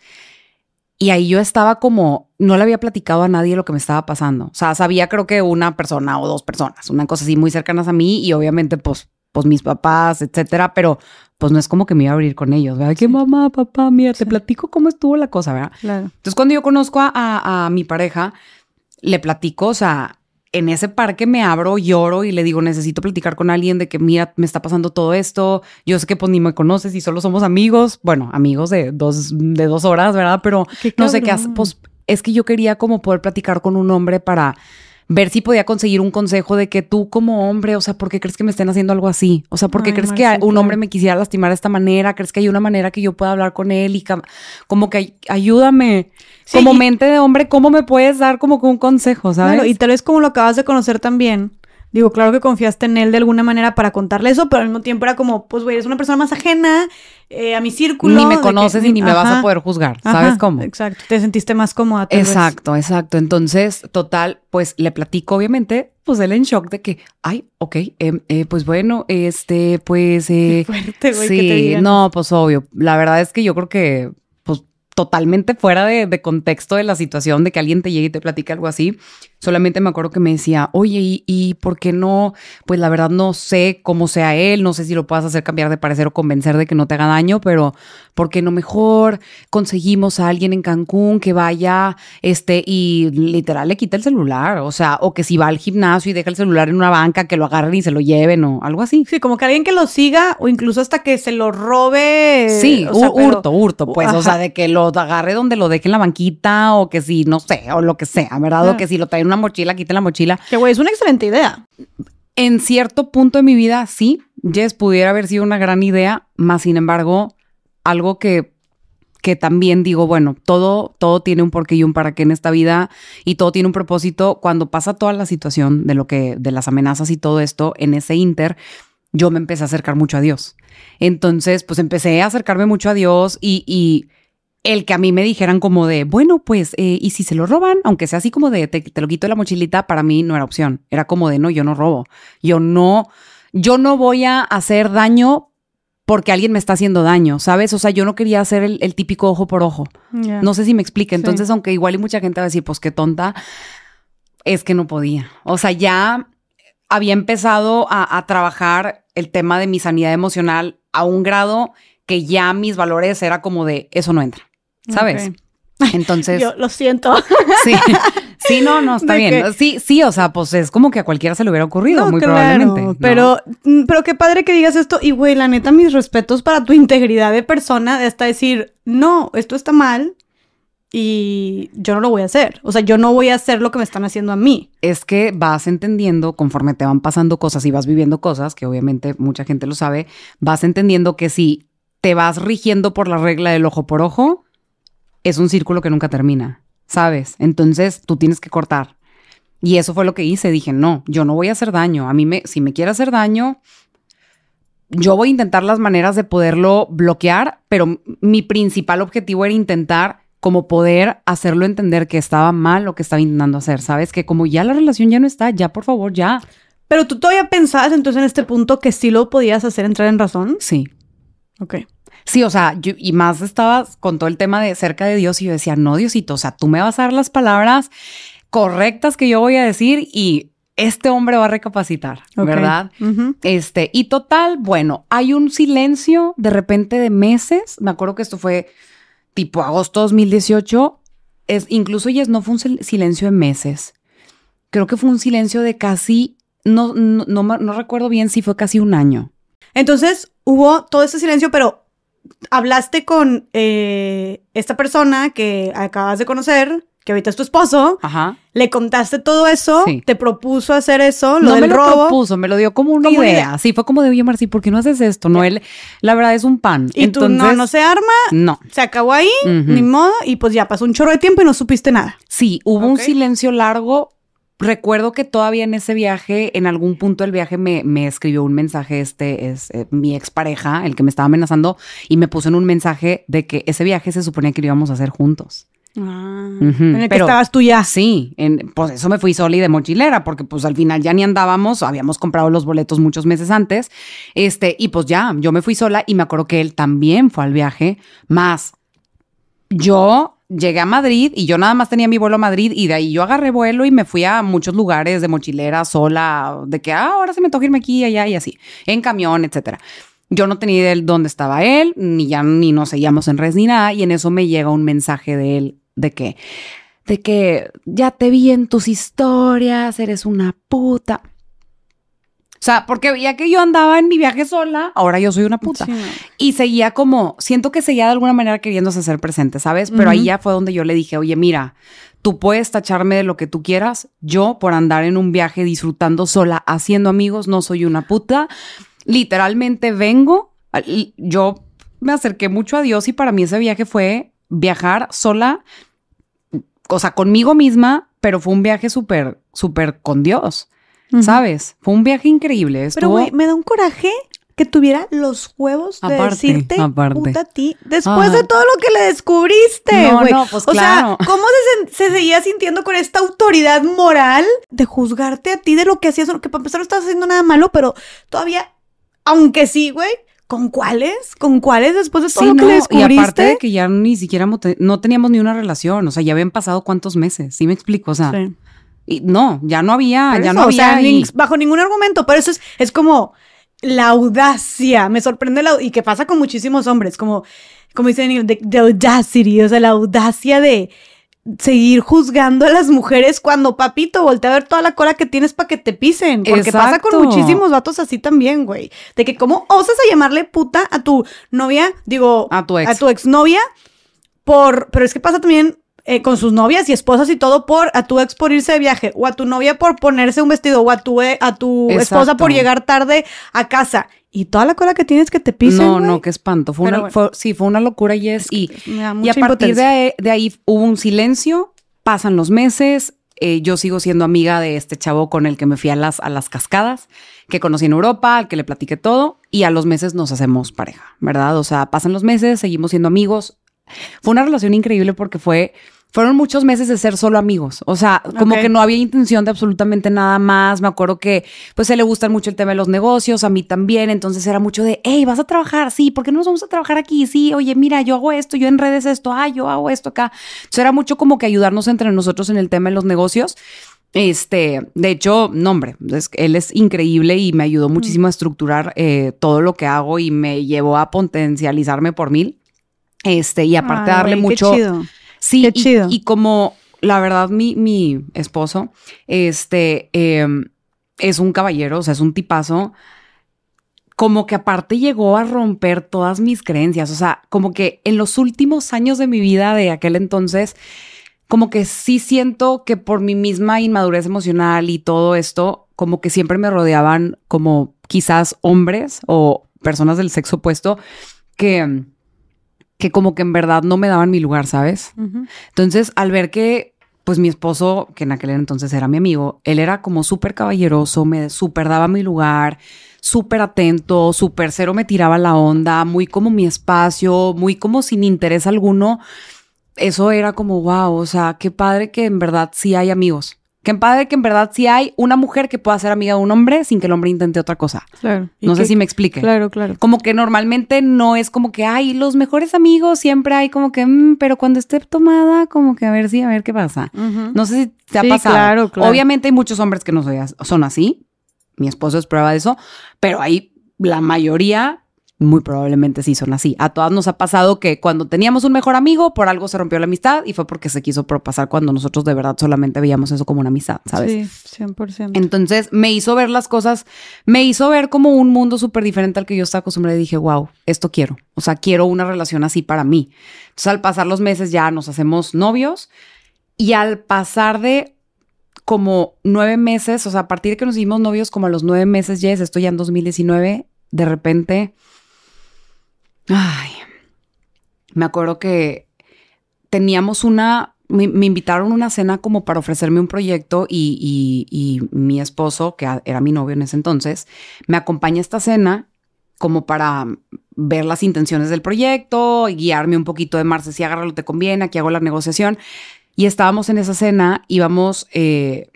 Y ahí yo estaba como, no le había platicado a nadie lo que me estaba pasando. O sea, sabía creo que una persona o dos personas, una cosa así muy cercanas a mí y obviamente pues, pues mis papás, etcétera, pero pues no es como que me iba a abrir con ellos, ¿verdad? Que mamá, papá, mira, te platico cómo estuvo la cosa, ¿verdad? Entonces cuando yo conozco a, a mi pareja, le platico, o sea, en ese parque me abro, lloro y le digo, necesito platicar con alguien de que, mira, me está pasando todo esto, yo sé que pues ni me conoces y solo somos amigos, bueno, amigos de dos, de dos horas, ¿verdad? Pero no sé qué, pues es que yo quería como poder platicar con un hombre para ver si podía conseguir un consejo de que tú como hombre, o sea, ¿por qué crees que me estén haciendo algo así? O sea, ¿por qué crees que un hombre me quisiera lastimar de esta manera? ¿Crees que hay una manera que yo pueda hablar con él y como que ayúdame? como mente de hombre, ¿cómo me puedes dar como que un consejo, sabes? y tal vez como lo acabas de conocer también, Digo, claro que confiaste en él de alguna manera para contarle eso, pero al mismo tiempo era como, pues güey, es una persona más ajena eh, a mi círculo. Ni me conoces y ni, me vas a poder juzgar, ¿sabes cómo? Exacto, te sentiste más cómoda. Exacto, exacto. Entonces, total, pues le platico, obviamente, pues él en shock de que, ay, ok, em, eh, pues bueno, este, pues... Eh, Qué fuerte, güey, sí, que no, pues obvio. La verdad es que yo creo que totalmente fuera de, contexto de la situación, de que alguien te llegue y te platique algo así. Solamente me acuerdo que me decía, oye, ¿y, por qué no? Pues la verdad no sé cómo sea él, no sé si lo puedas hacer cambiar de parecer o convencer de que no te haga daño, pero ¿por qué no mejor conseguimos a alguien en Cancún que vaya este y literal le quita el celular? O sea, o que si va al gimnasio y deja el celular en una banca, que lo agarren y se lo lleven o algo así. Sí, como que alguien que lo siga o incluso hasta que se lo robe. Sí, hurto, hurto, pues, o sea, de que lo agarre donde lo deje en la banquita o que si, no sé, o lo que sea, ¿verdad? O ah. que si lo trae en una mochila, quite la mochila. Que güey, es una excelente idea. En cierto punto de mi vida, sí, Jess pudiera haber sido una gran idea, más sin embargo, algo que que también digo, bueno, todo, todo tiene un porqué y un para qué en esta vida y todo tiene un propósito. Cuando pasa toda la situación de lo que, de las amenazas y todo esto en ese inter, yo me empecé a acercar mucho a Dios. Entonces, pues empecé a acercarme mucho a Dios y, y el que a mí me dijeran como de, bueno, pues, eh, ¿y si se lo roban? Aunque sea así como de, te, lo quito de la mochilita, para mí no era opción. Era como de, no, yo no robo. Yo no, yo no voy a hacer daño porque alguien me está haciendo daño, ¿sabes? O sea, yo no quería hacer el, típico ojo por ojo. No sé si me explica. Entonces, aunque igual y mucha gente va a decir, pues qué tonta, es que no podía. O sea, ya había empezado a, a trabajar el tema de mi sanidad emocional a un grado que ya mis valores era como de, eso no entra. ¿sabes? Entonces. <laughs> Yo lo siento. <laughs> Sí, sí, no, no, está bien. Sí, sí, o sea, pues es como que a cualquiera se le hubiera ocurrido, muy probablemente. Pero, mm, pero qué padre que digas esto. Y güey, la neta, mis respetos para tu integridad de persona, de hasta decir, no, esto está mal, y yo no lo voy a hacer. O sea, yo no voy a hacer lo que me están haciendo a mí. Es que vas entendiendo conforme te van pasando cosas y vas viviendo cosas, que obviamente mucha gente lo sabe, vas entendiendo que si te vas rigiendo por la regla del ojo por ojo, es un círculo que nunca termina, ¿sabes? Entonces tú tienes que cortar. Y eso fue lo que hice. Dije, no, yo no voy a hacer daño. A mí, me, si me quiere hacer daño, yo voy a intentar las maneras de poderlo bloquear, pero mi principal objetivo era intentar como poder hacerlo entender que estaba mal lo que estaba intentando hacer, ¿sabes? Que como ya la relación ya no está, ya por favor, ya. Pero tú todavía pensabas entonces en este punto que sí lo podías hacer entrar en razón. Sí. Ok. Sí, o sea, y más estabas con todo el tema de cerca de Dios y yo decía, no, Diosito, o sea, tú me vas a dar las palabras correctas que yo voy a decir y este hombre va a recapacitar, ¿verdad? Este, y total, bueno, hay un silencio de repente de meses. Me acuerdo que esto fue tipo agosto 2018. Es, incluso ya no fue un silencio de meses. Creo que fue un silencio de casi, no, no, no, no recuerdo bien si fue casi un año. Entonces hubo todo ese silencio, pero hablaste con eh, esta persona que acabas de conocer, que ahorita es tu esposo, Ajá. le contaste todo eso, te propuso hacer eso, lo no me lo robo. propuso, me lo dio como una idea? Sí, fue como de, oye, Marci, ¿por qué no haces esto? No, él, la verdad es un pan. Y tú, no, no se arma, no. Se acabó ahí, ni modo, y pues ya pasó un chorro de tiempo y no supiste nada. Sí, hubo un silencio largo recuerdo que todavía en ese viaje, en algún punto del viaje, me, escribió un mensaje este, es eh, mi expareja, el que me estaba amenazando, y me puso en un mensaje de que ese viaje se suponía que íbamos a hacer juntos. Ah, En el que estabas tú ya. Sí, pues eso me fui sola y de mochilera, porque pues al final ya ni andábamos, habíamos comprado los boletos muchos meses antes, este, y pues ya, yo me fui sola y me acuerdo que él también fue al viaje, más yo llegué a Madrid y yo nada más tenía mi vuelo a Madrid y de ahí yo agarré vuelo y me fui a muchos lugares de mochilera sola, de que ah, ahora se me toca irme aquí y allá y así, en camión, etcétera. Yo no tenía idea dónde estaba él, ni ya ni nos seguíamos en res ni nada y en eso me llega un mensaje de él de que de que ya te vi en tus historias, eres una puta. O sea, porque veía que yo andaba en mi viaje sola, ahora yo soy una puta. Y seguía como, siento que seguía de alguna manera queriéndose ser presente, ¿sabes? Pero ahí ya fue donde yo le dije, oye, mira, tú puedes tacharme de lo que tú quieras, yo por andar en un viaje disfrutando sola, haciendo amigos, no soy una puta. Literalmente vengo, yo me acerqué mucho a Dios y para mí ese viaje fue viajar sola, o sea, conmigo misma, pero fue un viaje súper, súper con Dios. ¿sabes? Fue un viaje increíble. Pero, güey, me da un coraje que tuviera los huevos de decirte aparte. puta a ti después de todo lo que le descubriste, güey. Pues o sea, ¿cómo se, seguía sintiendo con esta autoridad moral de juzgarte a ti de lo que hacías? Que para empezar no estabas haciendo nada malo, pero todavía, aunque sí, güey, ¿Con cuáles? ¿Con cuáles después de todo lo que le descubriste? Y aparte de que ya ni siquiera no teníamos ni una relación, o sea, ya habían pasado cuántos meses, ¿sí me explico? O sea, y no, ya no había, ya no había. O bajo ningún argumento, pero eso es, es como la audacia. Me sorprende la, y que pasa con muchísimos hombres, como, como dicen en the, audacity, o sea, la audacia de seguir juzgando a las mujeres cuando papito voltea a ver toda la cola que tienes para que te pisen. Porque pasa con muchísimos vatos así también, güey. De que cómo osas a llamarle puta a tu novia, digo, a tu ex, a tu exnovia, por, pero es que pasa también eh, con sus novias y esposas y todo por a tu ex por irse de viaje o a tu novia por ponerse un vestido o a tu, eh, a tu esposa por llegar tarde a casa. Y toda la cola que tienes que te pisen. No, no, qué espanto. Fue sí, fue una locura, y Es y, y a partir de ahí, hubo un silencio, pasan los meses, eh, yo sigo siendo amiga de este chavo con el que me fui a las, a las cascadas, que conocí en Europa, al que le platiqué todo, y a los meses nos hacemos pareja, ¿verdad? O sea, pasan los meses, seguimos siendo amigos. Fue una relación increíble porque fue fueron muchos meses de ser solo amigos. O sea, como que no había intención de absolutamente nada más. Me acuerdo que pues se le gustan mucho el tema de los negocios, a mí también. Entonces era mucho de, hey, vas a trabajar, sí, ¿por qué no nos vamos a trabajar aquí? Sí, oye, mira, yo hago esto, yo en redes esto, ah, yo hago esto acá. Entonces era mucho como que ayudarnos entre nosotros en el tema de los negocios. Este, de hecho, no, hombre, él es increíble y me ayudó mm. muchísimo a estructurar eh, todo lo que hago y me llevó a potencializarme por mil. Este, y aparte darle mucho. Sí, y, como la verdad, mi, mi esposo, este, em, es un caballero, o sea, es un tipazo. Como que aparte llegó a romper todas mis creencias. O sea, como que en los últimos años de mi vida de aquel entonces, como que sí siento que por mi misma inmadurez emocional y todo esto, como que siempre me rodeaban como quizás hombres o personas del sexo opuesto que que como que en verdad no me daban mi lugar, ¿sabes? Entonces, al ver que, pues mi esposo, que en aquel entonces era mi amigo, él era como súper caballeroso, me súper daba mi lugar, súper atento, súper cero me tiraba la onda, muy como mi espacio, muy como sin interés alguno. Eso era como, wow, o sea, qué padre que en verdad sí hay amigos. Qué padre que en verdad sí hay una mujer que pueda ser amiga de un hombre sin que el hombre intente otra cosa. Claro. No sé si me explique. Claro, claro. Como que normalmente no es como que, hay los mejores amigos siempre hay como que, mm, pero cuando esté tomada, como que a ver si, sí, a ver qué pasa. No sé si te ha sí, Claro, claro. Obviamente hay muchos hombres que no son así. Mi esposo es prueba de eso, pero hay la mayoría muy probablemente sí son así. A todas nos ha pasado que cuando teníamos un mejor amigo, por algo se rompió la amistad y fue porque se quiso propasar cuando nosotros de verdad solamente veíamos eso como una amistad, ¿sabes? Sí, 100%. Entonces me hizo ver las cosas, me hizo ver como un mundo súper diferente al que yo estaba acostumbrada y dije, wow, esto quiero. O sea, quiero una relación así para mí. Entonces al pasar los meses ya nos hacemos novios y al pasar de como nueve meses, o sea, a partir de que nos hicimos novios como a los nueve meses, ya es estoy ya en 2019, de repente Ay, me acuerdo que teníamos una, me, invitaron a una cena como para ofrecerme un proyecto y, y, mi esposo, que era mi novio en ese entonces, me acompaña a esta cena como para ver las intenciones del proyecto, y guiarme un poquito de Marce, si lo te conviene, aquí hago la negociación. Y estábamos en esa cena, íbamos eh,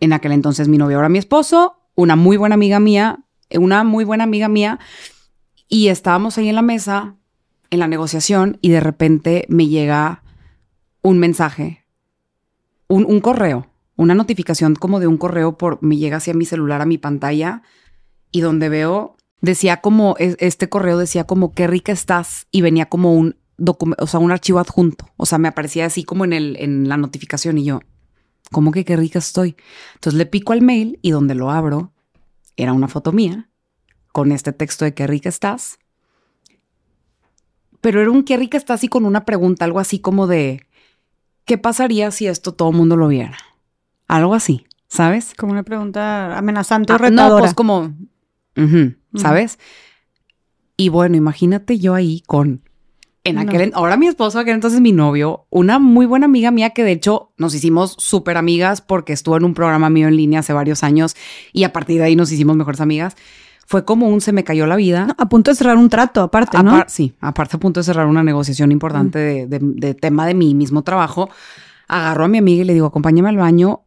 en aquel entonces mi novio, ahora mi esposo, una muy buena amiga mía, una muy buena amiga mía y estábamos ahí en la mesa, en la negociación, y de repente me llega un mensaje, un, correo, una notificación como de un correo por me llega hacia mi celular, a mi pantalla, y donde veo, decía como, este correo decía como, qué rica estás, y venía como un documento, o sea, un archivo adjunto. O sea, me aparecía así como en, el, en la notificación y yo, ¿cómo que qué rica estoy? Entonces le pico al mail y donde lo abro, era una foto mía con este texto de Qué rica estás. Pero era un Qué rica estás y con una pregunta, algo así como de, ¿qué pasaría si esto todo el mundo lo viera? Algo así, ¿sabes? Como una pregunta amenazante o retadora. Ah, no, pues como, ¿sabes? Y bueno, imagínate yo ahí con en aquel, ahora mi esposo, aquel entonces mi novio, una muy buena amiga mía que de hecho nos hicimos súper amigas porque estuvo en un programa mío en línea hace varios años y a partir de ahí nos hicimos mejores amigas fue como un se me cayó la vida. a punto de cerrar un trato, aparte, ¿no? sí, aparte a punto de cerrar una negociación importante mm. de, tema de mi mismo trabajo. Agarro a mi amiga y le digo, acompáñame al baño.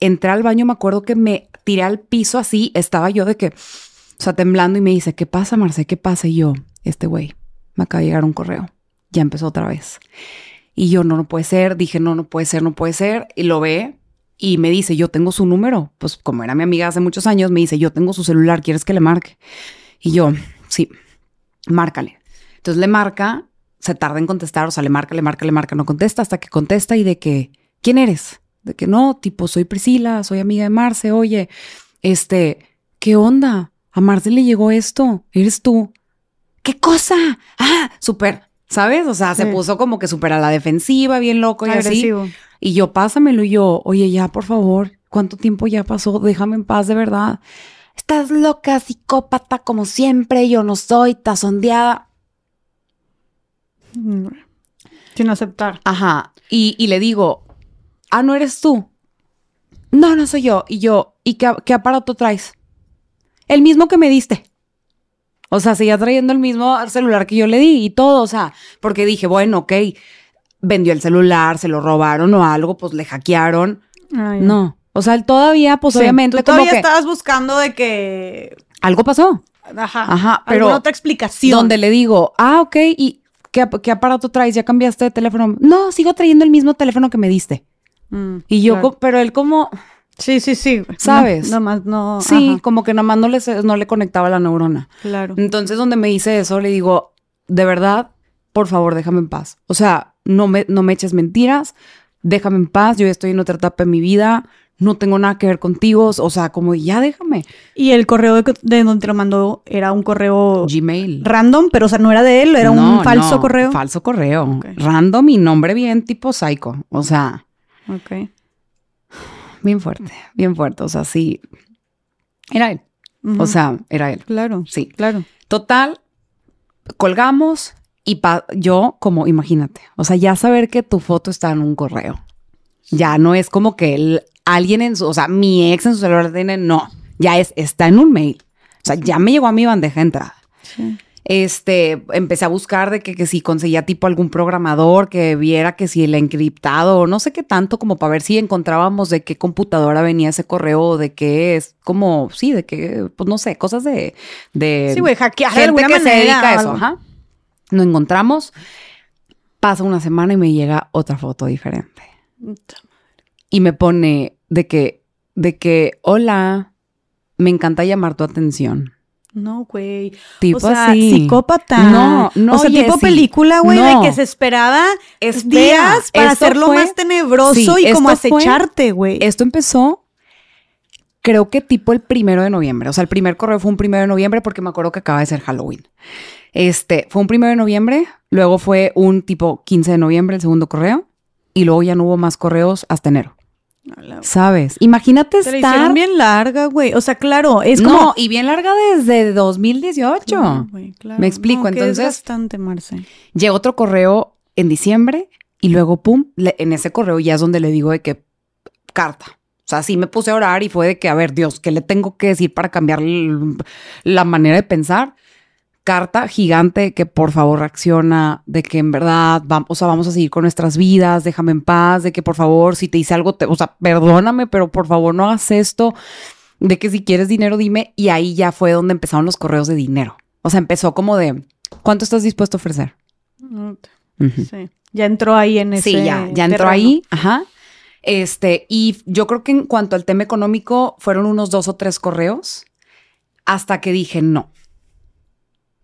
Entré al baño, me acuerdo que me tiré al piso así, estaba yo de que, o sea, temblando y me dice, ¿qué pasa, Marce? ¿Qué pasa? Y yo, este güey, me acaba de llegar un correo. Ya empezó otra vez. Y yo, no, no puede ser. Dije, no, no puede ser, no puede ser. Y lo ve, y me dice, yo tengo su número. Pues como era mi amiga hace muchos años, me dice, yo tengo su celular, ¿quieres que le marque? Y yo, sí, márcale. Entonces le marca, se tarda en contestar, o sea, le marca, le marca, le marca, no contesta hasta que contesta y de que, ¿quién eres? De que no, tipo, soy Priscila, soy amiga de Marce, oye, este, ¿qué onda? A Marce le llegó esto, eres tú. ¿Qué cosa? Ah, súper, ¿sabes? O sea, se puso como que súper a la defensiva, bien loco y Agresivo. Y yo, pásamelo. Y yo, oye, ya, por favor, ¿cuánto tiempo ya pasó? Déjame en paz, de verdad. Estás loca, psicópata, como siempre. Yo no soy tazondeada. Mm. Sin aceptar. Ajá. Y, y le digo, ah, no eres tú. No, no soy yo. Y yo, ¿y qué, aparato traes? El mismo que me diste. O sea, seguía trayendo el mismo celular que yo le di y todo. O sea, porque dije, bueno, ok, vendió el celular, se lo robaron o algo, pues le hackearon. No. O sea, él todavía, pues obviamente. todavía que estabas buscando de que. Algo pasó. Ajá. Ajá. Pero. otra explicación. Donde le digo, ah, ok, ¿y qué, aparato traes? ¿Ya cambiaste de teléfono? No, sigo trayendo el mismo teléfono que me diste. Mm, y yo, pero él como. Sí, sí, sí. ¿Sabes? Nada no, más no. Sí, como que nada no le, no le conectaba la neurona. Claro. Entonces, donde me dice eso, le digo, de verdad, por favor, déjame en paz. O sea, no me, no me eches mentiras, déjame en paz, yo estoy en otra etapa de mi vida, no tengo nada que ver contigo, o sea, como ya déjame. Y el correo de, donde te lo mandó era un correo Gmail. Random, pero o sea, no era de él, era un falso no, correo. Falso correo. Random y nombre bien tipo psycho, o sea. Ok. Bien fuerte, bien fuerte, o sea, sí. Era él. O sea, era él. Claro. Sí. Claro. Total, colgamos, y yo, como, imagínate, o sea, ya saber que tu foto está en un correo. Ya no es como que alguien en su, o sea, mi ex en su celular tiene, no, ya es, está en un mail. O sea, ya me llegó a mi bandeja de entrada. Este, empecé a buscar de que, si conseguía tipo algún programador que viera que si el encriptado o no sé qué tanto, como para ver si encontrábamos de qué computadora venía ese correo, de qué es, como, sí, de qué, pues no sé, cosas de. de sí, güey, hackear gente que se dedica a eso. Ajá. Nos encontramos, pasa una semana y me llega otra foto diferente. Y me pone de que, de que, hola, me encanta llamar tu atención. No, güey. Tipo o sea, psicópata. No, no. O sea, tipo película, güey, de que se esperaba días para hacerlo más tenebroso y como acecharte, güey. Esto empezó creo que tipo el primero de noviembre. O sea, el primer correo fue un primero de noviembre porque me acuerdo que acaba de ser Halloween. Este, fue un primero de noviembre, luego fue un tipo 15 de noviembre el segundo correo y luego ya no hubo más correos hasta enero. ¿Sabes? Imagínate Te estar. bien larga, güey. O sea, claro, es como. No, y bien larga desde 2018. Me explico. Entonces. Es bastante, Llegó otro correo en diciembre y luego, pum, en ese correo ya es donde le digo de que carta. O sea, sí me puse a orar y fue de que, a ver, Dios, ¿qué le tengo que decir para cambiar la manera de pensar? Carta gigante que por favor reacciona, de que en verdad vamos, o sea, vamos a seguir con nuestras vidas, déjame en paz, de que por favor, si te hice algo, te, o sea, perdóname, pero por favor no hagas esto, de que si quieres dinero, dime. Y ahí ya fue donde empezaron los correos de dinero. O sea, empezó como de, ¿cuánto estás dispuesto a ofrecer? Mm, sí. Ya entró ahí en ese. Sí, ya, entró ahí. Ajá. Este, y yo creo que en cuanto al tema económico, fueron unos dos o tres correos hasta que dije, no,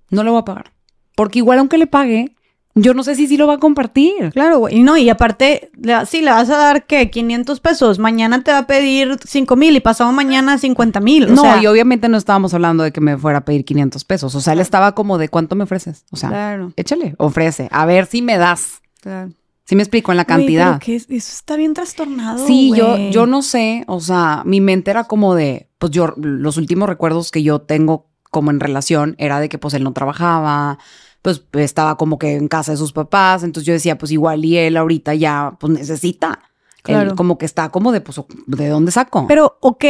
no lo voy a pagar. Porque igual aunque le pague, yo no sé si sí lo va a compartir. Claro, güey. No, y aparte, si sí, le vas a dar, que 500 pesos. Mañana te va a pedir 5 mil y pasado mañana 50 mil. No, y obviamente no estábamos hablando de que me fuera a pedir 500 pesos. O sea, él estaba como de, ¿cuánto me ofreces? O sea, échale, ofrece. A ver si me das. Claro. ¿Sí me explico? En la cantidad. que eso está bien trastornado. Sí, yo, yo no sé, o sea, mi mente era como de, pues yo, los últimos recuerdos que yo tengo como en relación era de que pues él no trabajaba, pues estaba como que en casa de sus papás, entonces yo decía, pues igual y él ahorita ya pues necesita. Claro. como que está como de, pues, ¿de dónde saco? Pero, ok,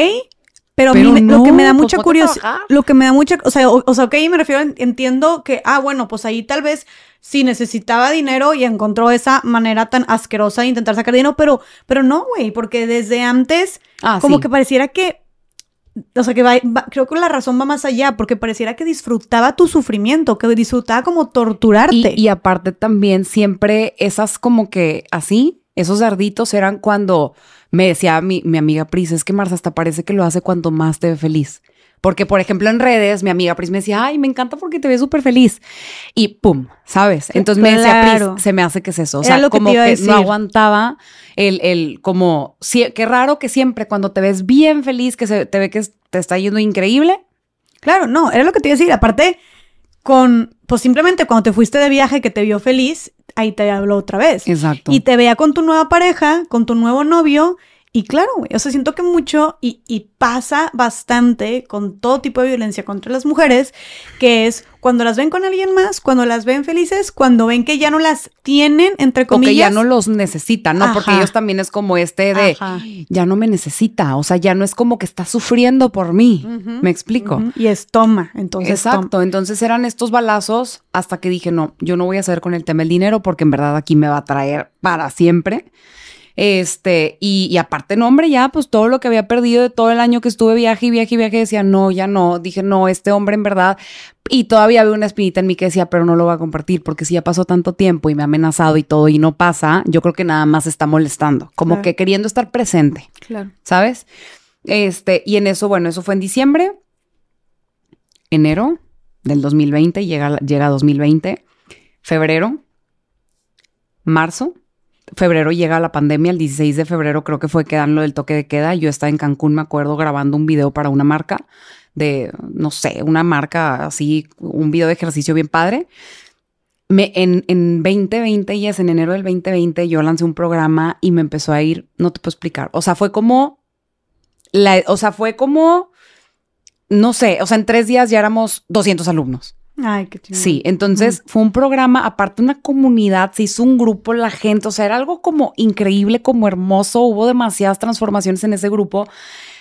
pero, mí, lo que me da mucha pues, curiosidad, lo que me da mucha, o sea, o, o sea, ok, me refiero, entiendo que, ah, bueno, pues ahí tal vez si necesitaba dinero y encontró esa manera tan asquerosa de intentar sacar dinero, pero, pero no, güey, porque desde antes ah, como que pareciera que o sea, que va, creo que la razón va más allá, porque pareciera que disfrutaba tu sufrimiento, que disfrutaba como torturarte. Y, aparte también siempre esas como que así, esos arditos eran cuando me decía mi, mi amiga Pris, es que Marsa hasta parece que lo hace cuando más te ve feliz. Porque, por ejemplo, en redes, mi amiga Pris me decía, ay, me encanta porque te ves súper feliz. Y pum, ¿sabes? Entonces me decía, Pris, se me hace que es eso. O sea, como que, no aguantaba el, como, qué raro que siempre cuando te ves bien feliz, que te ve que te está yendo increíble. Claro, no, era lo que te iba a decir. Aparte, con, pues simplemente cuando te fuiste de viaje que te vio feliz, ahí te habló otra vez. Exacto. Y te veía con tu nueva pareja, con tu nuevo novio, y claro, güey, o sea, siento que mucho y, pasa bastante con todo tipo de violencia contra las mujeres, que es cuando las ven con alguien más, cuando las ven felices, cuando ven que ya no las tienen, entre comillas. ya no los necesitan, ¿no? Porque ellos también es como este de, ya no me necesita, o sea, ya no es como que está sufriendo por mí, me explico. Y es toma, entonces. Exacto, entonces eran estos balazos hasta que dije, no, yo no voy a hacer con el tema del dinero porque en verdad aquí me va a traer para siempre. Este, y, aparte, no, hombre, ya, pues todo lo que había perdido de todo el año que estuve viaje y viaje y viaje, decía, no, ya no. Dije, no, este hombre en verdad. Y todavía había una espinita en mí que decía, pero no lo va a compartir porque si ya pasó tanto tiempo y me ha amenazado y todo y no pasa, yo creo que nada más está molestando, como que queriendo estar presente. Claro. ¿Sabes? Este, y en eso, bueno, eso fue en diciembre, enero del 2020, llega, llega 2020, febrero, marzo febrero llega la pandemia, el 16 de febrero creo que fue que dan lo del toque de queda. Yo estaba en Cancún, me acuerdo, grabando un video para una marca de, no sé, una marca así, un video de ejercicio bien padre. en, 2020, y es en enero del 2020, yo lancé un programa y me empezó a ir, no te puedo explicar, o sea, fue como, o sea, fue como, no sé, o sea, en tres días ya éramos 200 alumnos. Sí, entonces fue un programa, aparte una comunidad, se hizo un grupo, la gente, o sea, era algo como increíble, como hermoso, hubo demasiadas transformaciones en ese grupo.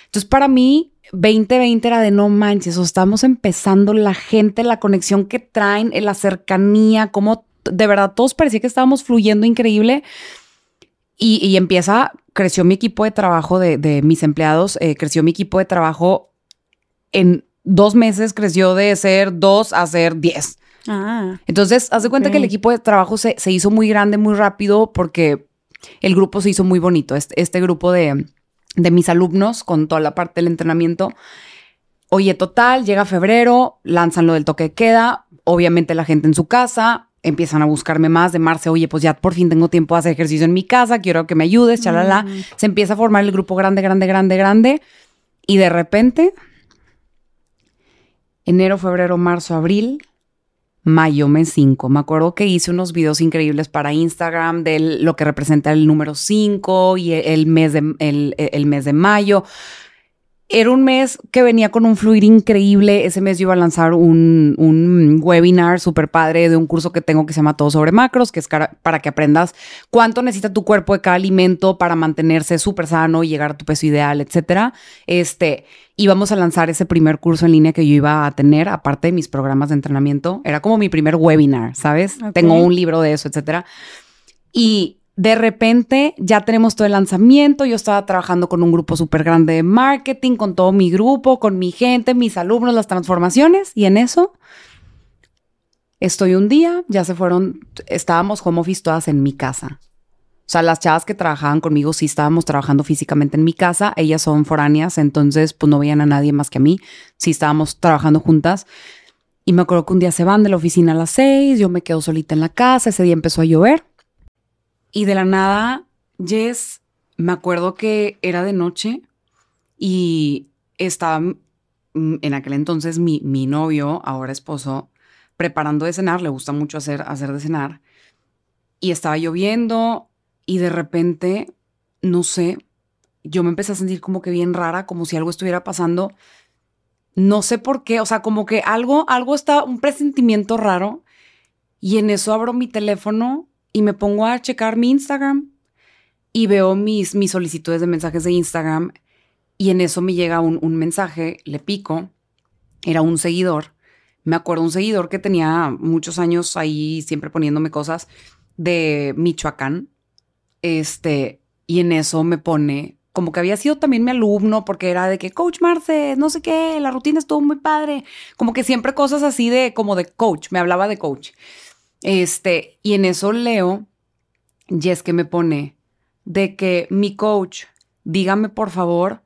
Entonces, para mí, 2020 era de no manches, o estamos empezando la gente, la conexión que traen, eh, la cercanía, como de verdad todos parecía que estábamos fluyendo increíble. Y, empieza, creció mi equipo de trabajo de, mis empleados, eh, creció mi equipo de trabajo en dos meses creció de ser dos a ser diez. Ah, Entonces, haz de cuenta que el equipo de trabajo se, hizo muy grande, muy rápido, porque el grupo se hizo muy bonito. Este, este grupo de, mis alumnos, con toda la parte del entrenamiento. Oye, total, llega febrero, lanzan lo del toque queda, obviamente la gente en su casa, empiezan a buscarme más de marzo oye, pues ya por fin tengo tiempo de hacer ejercicio en mi casa, quiero que me ayudes, chalala. Mm. Se empieza a formar el grupo grande, grande, grande, grande, y de repente enero, febrero, marzo, abril, mayo, mes 5. Me acuerdo que hice unos videos increíbles para Instagram de lo que representa el número 5 y el mes de, el, el mes de mayo era un mes que venía con un fluir increíble. Ese mes yo iba a lanzar un, webinar súper padre de un curso que tengo que se llama Todo sobre Macros, que es para que aprendas cuánto necesita tu cuerpo de cada alimento para mantenerse súper sano y llegar a tu peso ideal, etcétera. Este, íbamos a lanzar ese primer curso en línea que yo iba a tener, aparte de mis programas de entrenamiento. Era como mi primer webinar, ¿sabes? Tengo un libro de eso, etcétera. Y de repente ya tenemos todo el lanzamiento, yo estaba trabajando con un grupo súper grande de marketing, con todo mi grupo, con mi gente, mis alumnos, las transformaciones, y en eso estoy un día, ya se fueron, estábamos home office todas en mi casa. O sea, las chavas que trabajaban conmigo sí estábamos trabajando físicamente en mi casa, ellas son foráneas, entonces pues no veían a nadie más que a mí, sí estábamos trabajando juntas. Y me acuerdo que un día se van de la oficina a las seis, yo me quedo solita en la casa, ese día empezó a llover y de la nada, Jess, me acuerdo que era de noche y estaba en aquel entonces mi, mi novio, ahora esposo, preparando de cenar, le gusta mucho hacer, hacer de cenar, y estaba lloviendo y de repente, no sé, yo me empecé a sentir como que bien rara, como si algo estuviera pasando. No sé por qué, o sea, como que algo, algo está, un presentimiento raro. Y en eso abro mi teléfono y me pongo a checar mi Instagram y veo mis, mis solicitudes de mensajes de Instagram y en eso me llega un, mensaje, le pico, era un seguidor. Me acuerdo un seguidor que tenía muchos años ahí siempre poniéndome cosas de Michoacán. Este, y en eso me pone como que había sido también mi alumno porque era de que coach Marce, no sé qué, la rutina estuvo muy padre, como que siempre cosas así de como de coach, me hablaba de coach. Este, y en eso leo, y es que me pone de que mi coach, dígame por favor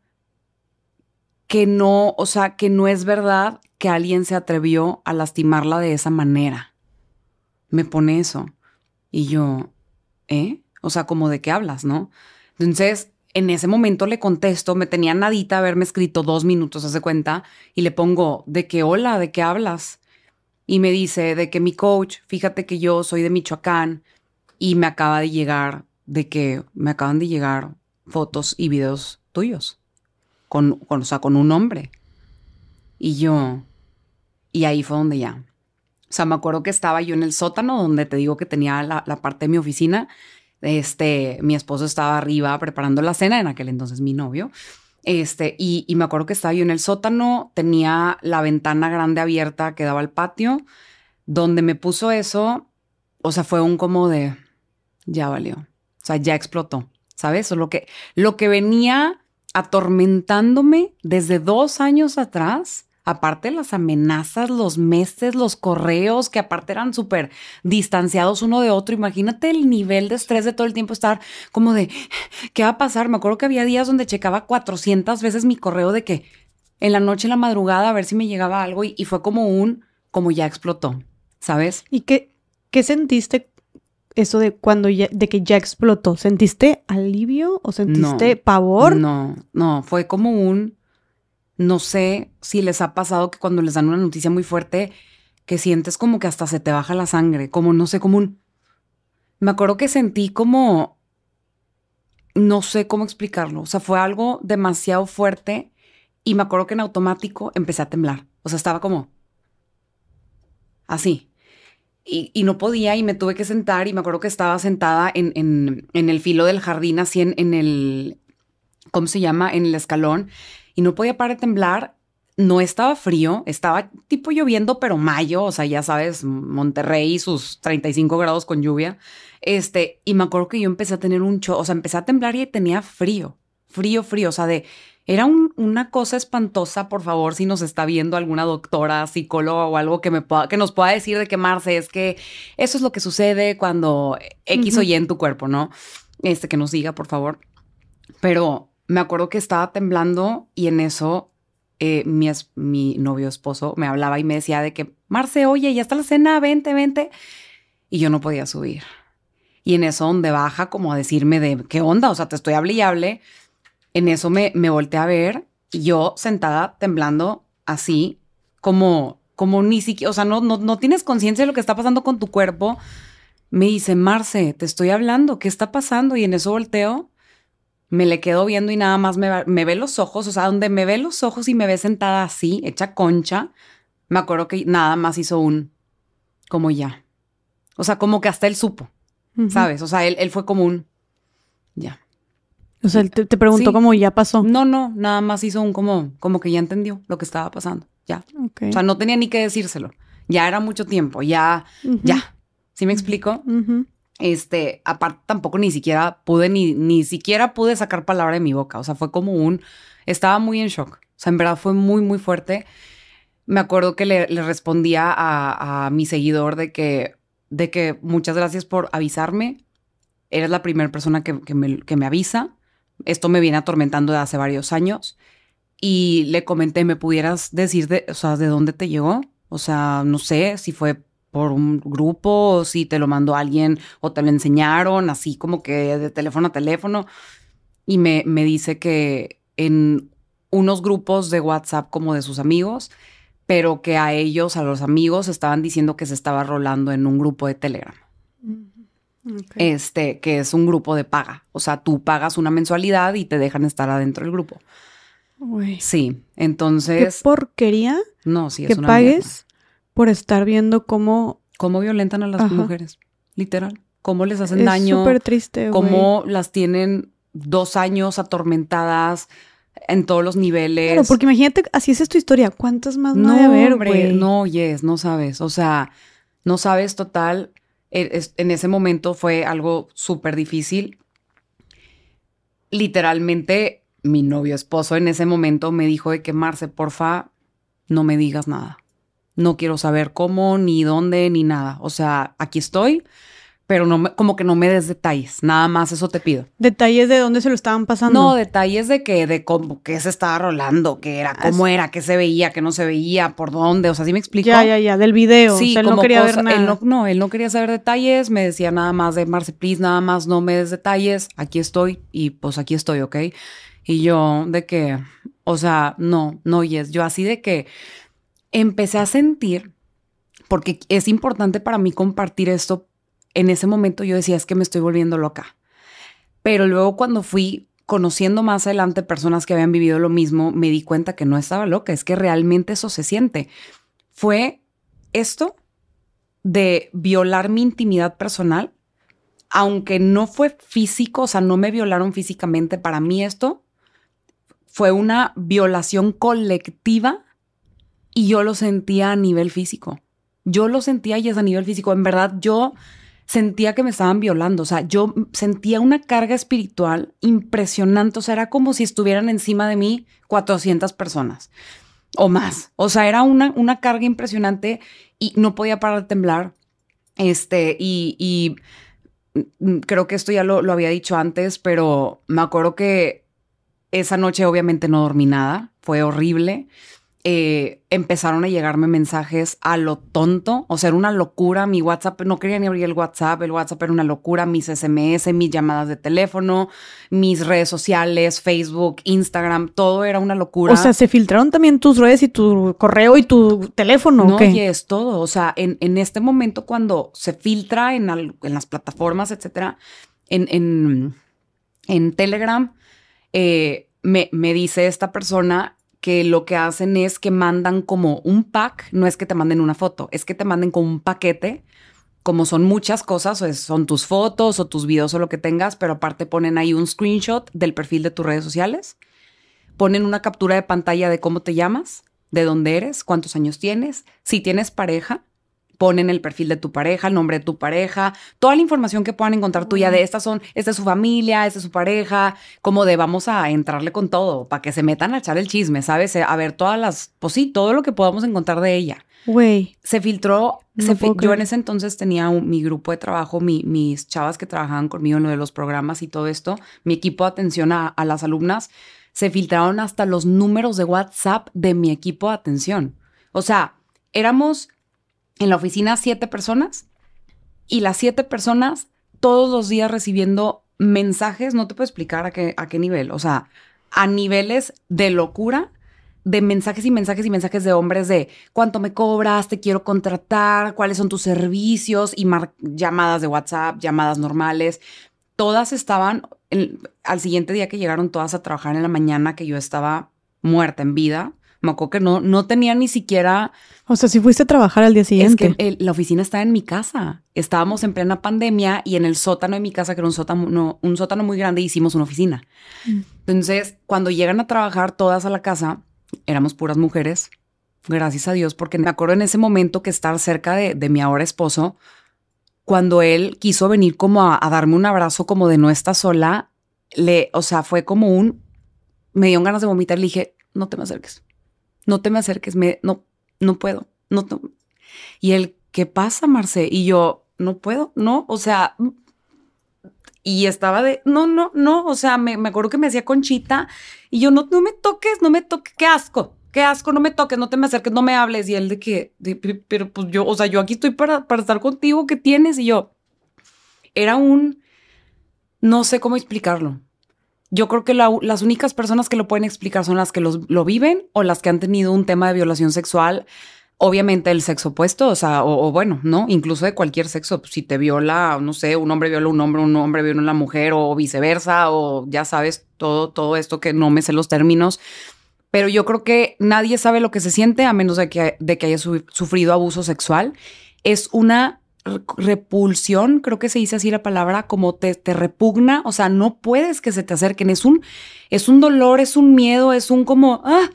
que no, o sea, que no es verdad que alguien se atrevió a lastimarla de esa manera. Me pone eso. Y yo, ¿eh? O sea, como de qué hablas, ¿no? Entonces, en ese momento le contesto, me tenía nadita haberme escrito dos minutos, hace cuenta, y le pongo, ¿de qué hola? ¿De qué hablas? y me dice de que mi coach, fíjate que yo soy de Michoacán y me acaba de llegar, de que me acaban de llegar fotos y videos tuyos, con, con, o sea, con un hombre. Y yo, y ahí fue donde ya. O sea, me acuerdo que estaba yo en el sótano, donde te digo que tenía la, parte de mi oficina. Este, mi esposo estaba arriba preparando la cena, en aquel entonces mi novio. Este, y, me acuerdo que estaba yo en el sótano, tenía la ventana grande abierta que daba al patio. Donde me puso eso, o sea, fue un como de ya valió. O sea, ya explotó. ¿Sabes? O lo que, lo que venía atormentándome desde dos años atrás aparte las amenazas, los meses, los correos, que aparte eran súper distanciados uno de otro. Imagínate el nivel de estrés de todo el tiempo estar como de, ¿qué va a pasar? Me acuerdo que había días donde checaba 400 veces mi correo de que en la noche, en la madrugada, a ver si me llegaba algo y, fue como un, como ya explotó, ¿sabes? ¿Y qué, qué sentiste eso de cuando ya, de que ya explotó? ¿Sentiste alivio o sentiste pavor? No, no, fue como un no sé si les ha pasado que cuando les dan una noticia muy fuerte, que sientes como que hasta se te baja la sangre, como no sé, como un... Me acuerdo que sentí como... No sé cómo explicarlo. O sea, fue algo demasiado fuerte y me acuerdo que en automático empecé a temblar. O sea, estaba como... Así. Y, no podía y me tuve que sentar y me acuerdo que estaba sentada en, en, en el filo del jardín, así en, en el... ¿Cómo se llama? En el escalón y no podía parar de temblar. No estaba frío, estaba tipo lloviendo, pero mayo, o sea, ya sabes, Monterrey y sus 35 grados con lluvia. Este, y me acuerdo que yo empecé a tener un cho, o sea, empecé a temblar y tenía frío, frío, frío, o sea, de era una cosa espantosa, por favor, si nos está viendo alguna doctora, psicóloga o algo que, me pueda, que nos pueda decir de quemarse, es que eso es lo que sucede cuando X o Y en tu cuerpo, ¿no? Este, que nos diga, por favor. Pero me acuerdo que estaba temblando y en eso eh, mi, mi novio esposo me hablaba y me decía de que, Marce, oye, ya está la cena, vente, vente. Y yo no podía subir. Y en eso donde baja como a decirme de, ¿qué onda? O sea, te estoy hablando. y hable. En eso me, me volteé a ver y yo sentada temblando así, como, como ni siquiera, o sea, no, no, no tienes conciencia de lo que está pasando con tu cuerpo. Me dice, Marce, te estoy hablando, ¿qué está pasando? Y en eso volteo me le quedo viendo y nada más me, ve los ojos, o sea, donde me ve los ojos y me ve sentada así, hecha concha, me acuerdo que nada más hizo un, como ya. O sea, como que hasta él supo, ¿sabes? O sea, él, fue como un, ya. O sea, él te, preguntó como ya pasó. No, no, nada más hizo un como, como que ya entendió lo que estaba pasando, ya. O sea, no tenía ni que decírselo. Ya era mucho tiempo, ya, ya. ¿Sí me explico? Este, aparte tampoco ni siquiera pude, ni, ni siquiera pude sacar palabra de mi boca. O sea, fue como un, estaba muy en shock. O sea, en verdad fue muy, muy fuerte. Me acuerdo que le, respondía a, mi seguidor de que, de que muchas gracias por avisarme. Eres la primera persona que, me, avisa. Esto me viene atormentando de hace varios años. Y le comenté, ¿me pudieras decir de, o sea, de dónde te llegó? O sea, no sé si fue por un grupo, o si te lo mandó alguien o te lo enseñaron, así como que de teléfono a teléfono. Y me, me dice que en unos grupos de WhatsApp como de sus amigos, pero que a ellos, a los amigos, estaban diciendo que se estaba rolando en un grupo de Telegram. Mm, este, que es un grupo de paga. O sea, tú pagas una mensualidad y te dejan estar adentro del grupo. Sí, entonces. ¿Qué porquería? No, sí, es que pagues por estar viendo cómo... Cómo violentan a las mujeres, literal. Cómo les hacen daño. es daño. súper triste. Cómo las tienen dos años atormentadas en todos los niveles. Claro, porque imagínate, así es tu historia. ¿Cuántas más no, no haber, güey? No, yes, no sabes. O sea, no sabes total. E, en ese momento fue algo súper difícil. Literalmente, mi novio esposo en ese momento me dijo de quemarse, porfa, no me digas nada no quiero saber cómo, ni dónde, ni nada. O sea, aquí estoy, pero no me, como que no me des detalles, nada más eso te pido. ¿Detalles de dónde se lo estaban pasando? No, detalles de que, de cómo, qué se estaba rolando, qué era, ah, cómo era, qué se veía, qué no se veía, por dónde, o sea, ¿sí me explica. Ya, ya, ya, del video, sí, o no quería ver nada. no, él no quería saber detalles, me decía nada más de Marce, please, nada más no me des detalles, aquí estoy, y pues aquí estoy, ¿ok? Y yo de que, o sea, no, no, es yo así de que empecé a sentir, porque es importante para mí compartir esto, en ese momento yo decía, es que me estoy volviendo loca. Pero luego cuando fui conociendo más adelante personas que habían vivido lo mismo, me di cuenta que no estaba loca, es que realmente eso se siente. Fue esto de violar mi intimidad personal, aunque no fue físico, o sea, no me violaron físicamente, para mí esto fue una violación colectiva y yo lo sentía a nivel físico. Yo lo sentía y es a nivel físico. En verdad, yo sentía que me estaban violando. O sea, yo sentía una carga espiritual impresionante. O sea, era como si estuvieran encima de mí 400 personas o más. O sea, era una, una carga impresionante y no podía parar de temblar. Este, y, mm, creo que esto ya lo, lo, había dicho antes, pero me acuerdo que esa noche obviamente no dormí nada, fue horrible. Eh, empezaron a llegarme mensajes a lo tonto, o sea, era una locura, mi WhatsApp, no quería ni abrir el WhatsApp, el WhatsApp era una locura, mis SMS, mis llamadas de teléfono, mis redes sociales, Facebook, Instagram, todo era una locura. O sea, se filtraron también tus redes y tu correo y tu teléfono. No, y es todo, o sea, en, este momento cuando se filtra en, las plataformas, etcétera, en, Telegram, eh, me dice esta persona que lo que hacen es que mandan como un pack, no es que te manden una foto, es que te manden como un paquete, como son muchas cosas, son tus fotos o tus videos o lo que tengas, pero aparte ponen ahí un screenshot del perfil de tus redes sociales, ponen una captura de pantalla de cómo te llamas, de dónde eres, cuántos años tienes, si tienes pareja, ponen el perfil de tu pareja, el nombre de tu pareja, toda la información que puedan encontrar tuya de estas son, esta es su familia, esta es su pareja, como de vamos a entrarle con todo para que se metan a echar el chisme, ¿sabes? Eh, a ver todas las, pues sí, todo lo que podamos encontrar de ella. Güey. Se filtró, se yo en ese entonces tenía mi grupo de trabajo, mis chavas que trabajaban conmigo en lo de los programas y todo esto, mi equipo de atención a, a las alumnas, se filtraron hasta los números de WhatsApp de mi equipo de atención. O sea, éramos en la oficina siete personas y las siete personas todos los días recibiendo mensajes, no te puedo explicar a qué, nivel, o sea, a niveles de locura, de mensajes y mensajes y mensajes de hombres de cuánto me cobras, te quiero contratar, cuáles son tus servicios y llamadas de WhatsApp, llamadas normales. Todas estaban, al siguiente día que llegaron todas a trabajar en la mañana, que yo estaba muerta en vida, me acuerdo que no, no tenía ni siquiera. O sea, si fuiste a trabajar al día siguiente. Es que la oficina estaba en mi casa. Estábamos en plena pandemia y en el sótano de mi casa, que era un sótano, un sótano muy grande, hicimos una oficina. Mm. Entonces, cuando llegan a trabajar todas a la casa, éramos puras mujeres. Gracias a Dios, porque me acuerdo en ese momento que estar cerca de, mi ahora esposo, cuando él quiso venir como a, darme un abrazo como de no estar sola, le, o sea, fue como un, me dio ganas de vomitar, le dije, no te me acerques no te me acerques, me, no, no puedo, no, Y él, ¿qué pasa, Marce? Y yo, no puedo, no, o sea, y estaba de, no, no, no, o sea, me, acuerdo que me hacía conchita y yo, no, no me toques, no me toques, qué asco, qué asco, no me toques, no te me acerques, no me hables. Y él de que, pero pues yo, o sea, yo aquí estoy para, para estar contigo, ¿qué tienes? Y yo, era un, no sé cómo explicarlo yo creo que las únicas personas que lo pueden explicar son las que lo viven o las que han tenido un tema de violación sexual, obviamente el sexo opuesto, o sea, o, bueno, ¿no? Incluso de cualquier sexo, pues, si te viola, no sé, un hombre viola a un hombre, un hombre viola a una mujer o viceversa, o ya sabes, todo, todo esto que no me sé los términos. Pero yo creo que nadie sabe lo que se siente a menos de que, haya sufrido abuso sexual. Es una repulsión, creo que se dice así la palabra, como te, repugna, o sea, no puedes que se te acerquen, es un, es un dolor, es un miedo, es un como, ah,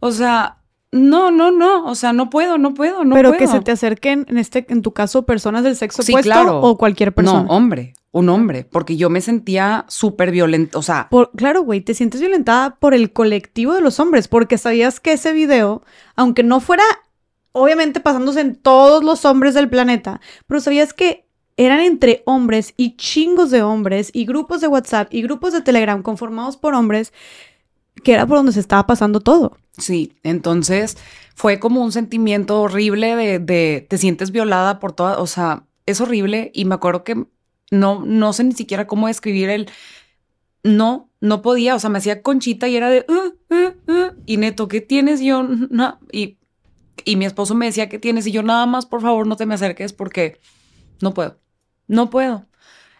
o sea, no, no, no, o sea, no puedo, no puedo, no puedo. Pero que se te acerquen, en este, en tu caso, personas del sexo sí, claro. o cualquier persona. No, hombre, un hombre, porque yo me sentía súper violento, o sea... claro, güey, te sientes violentada por el colectivo de los hombres, porque sabías que ese video, aunque no fuera obviamente pasándose en todos los hombres del planeta, pero sabías que eran entre hombres y chingos de hombres y grupos de WhatsApp y grupos de Telegram conformados por hombres, que era por donde se estaba pasando todo. Sí, entonces fue como un sentimiento horrible de, te sientes violada por toda... o sea, es horrible y me acuerdo que no, no sé ni siquiera cómo describir el, no, no podía, o sea, me hacía conchita y era de, uh, uh, uh, y neto, ¿qué tienes? Yo, no, y y mi esposo me decía que tienes y yo nada más, por favor, no te me acerques porque no puedo, no puedo.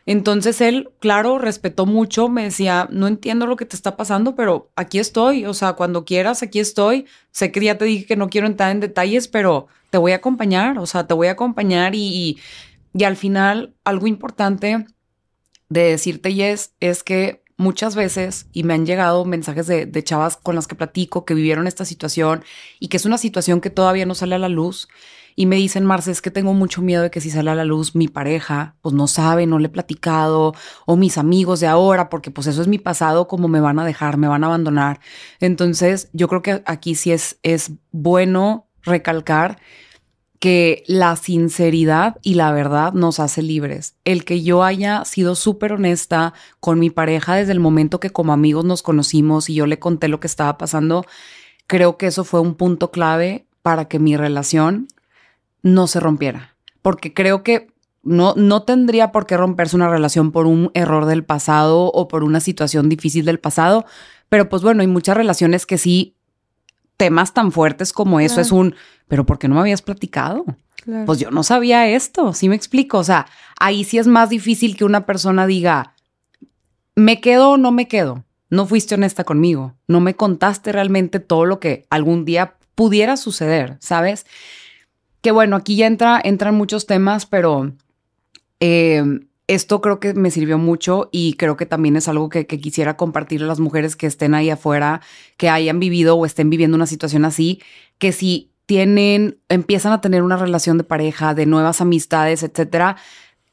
Entonces él, claro, respetó mucho, me decía, no entiendo lo que te está pasando, pero aquí estoy, o sea, cuando quieras, aquí estoy. Sé que ya te dije que no quiero entrar en detalles, pero te voy a acompañar, o sea, te voy a acompañar y, al final algo importante de decirte, Yes, es que muchas veces y me han llegado mensajes de, chavas con las que platico que vivieron esta situación y que es una situación que todavía no sale a la luz. Y me dicen, Marce, es que tengo mucho miedo de que si sale a la luz mi pareja, pues no sabe, no le he platicado, o mis amigos de ahora, porque pues eso es mi pasado, como me van a dejar, me van a abandonar. Entonces, yo creo que aquí sí es, es bueno recalcar que la sinceridad y la verdad nos hace libres. El que yo haya sido súper honesta con mi pareja desde el momento que como amigos nos conocimos y yo le conté lo que estaba pasando, creo que eso fue un punto clave para que mi relación no se rompiera. Porque creo que no, no tendría por qué romperse una relación por un error del pasado o por una situación difícil del pasado. Pero pues bueno, hay muchas relaciones que sí temas tan fuertes como eso es un, pero ¿por qué no me habías platicado? Pues yo no sabía esto, ¿sí me explico? O sea, ahí sí es más difícil que una persona diga, me quedo o no me quedo, no fuiste honesta conmigo, no me contaste realmente todo lo que algún día pudiera suceder, ¿sabes? Que bueno, aquí ya entra, entran muchos temas, pero eh, esto creo que me sirvió mucho y creo que también es algo que, quisiera compartir a las mujeres que estén ahí afuera, que hayan vivido o estén viviendo una situación así, que si tienen, empiezan a tener una relación de pareja, de nuevas amistades, etcétera,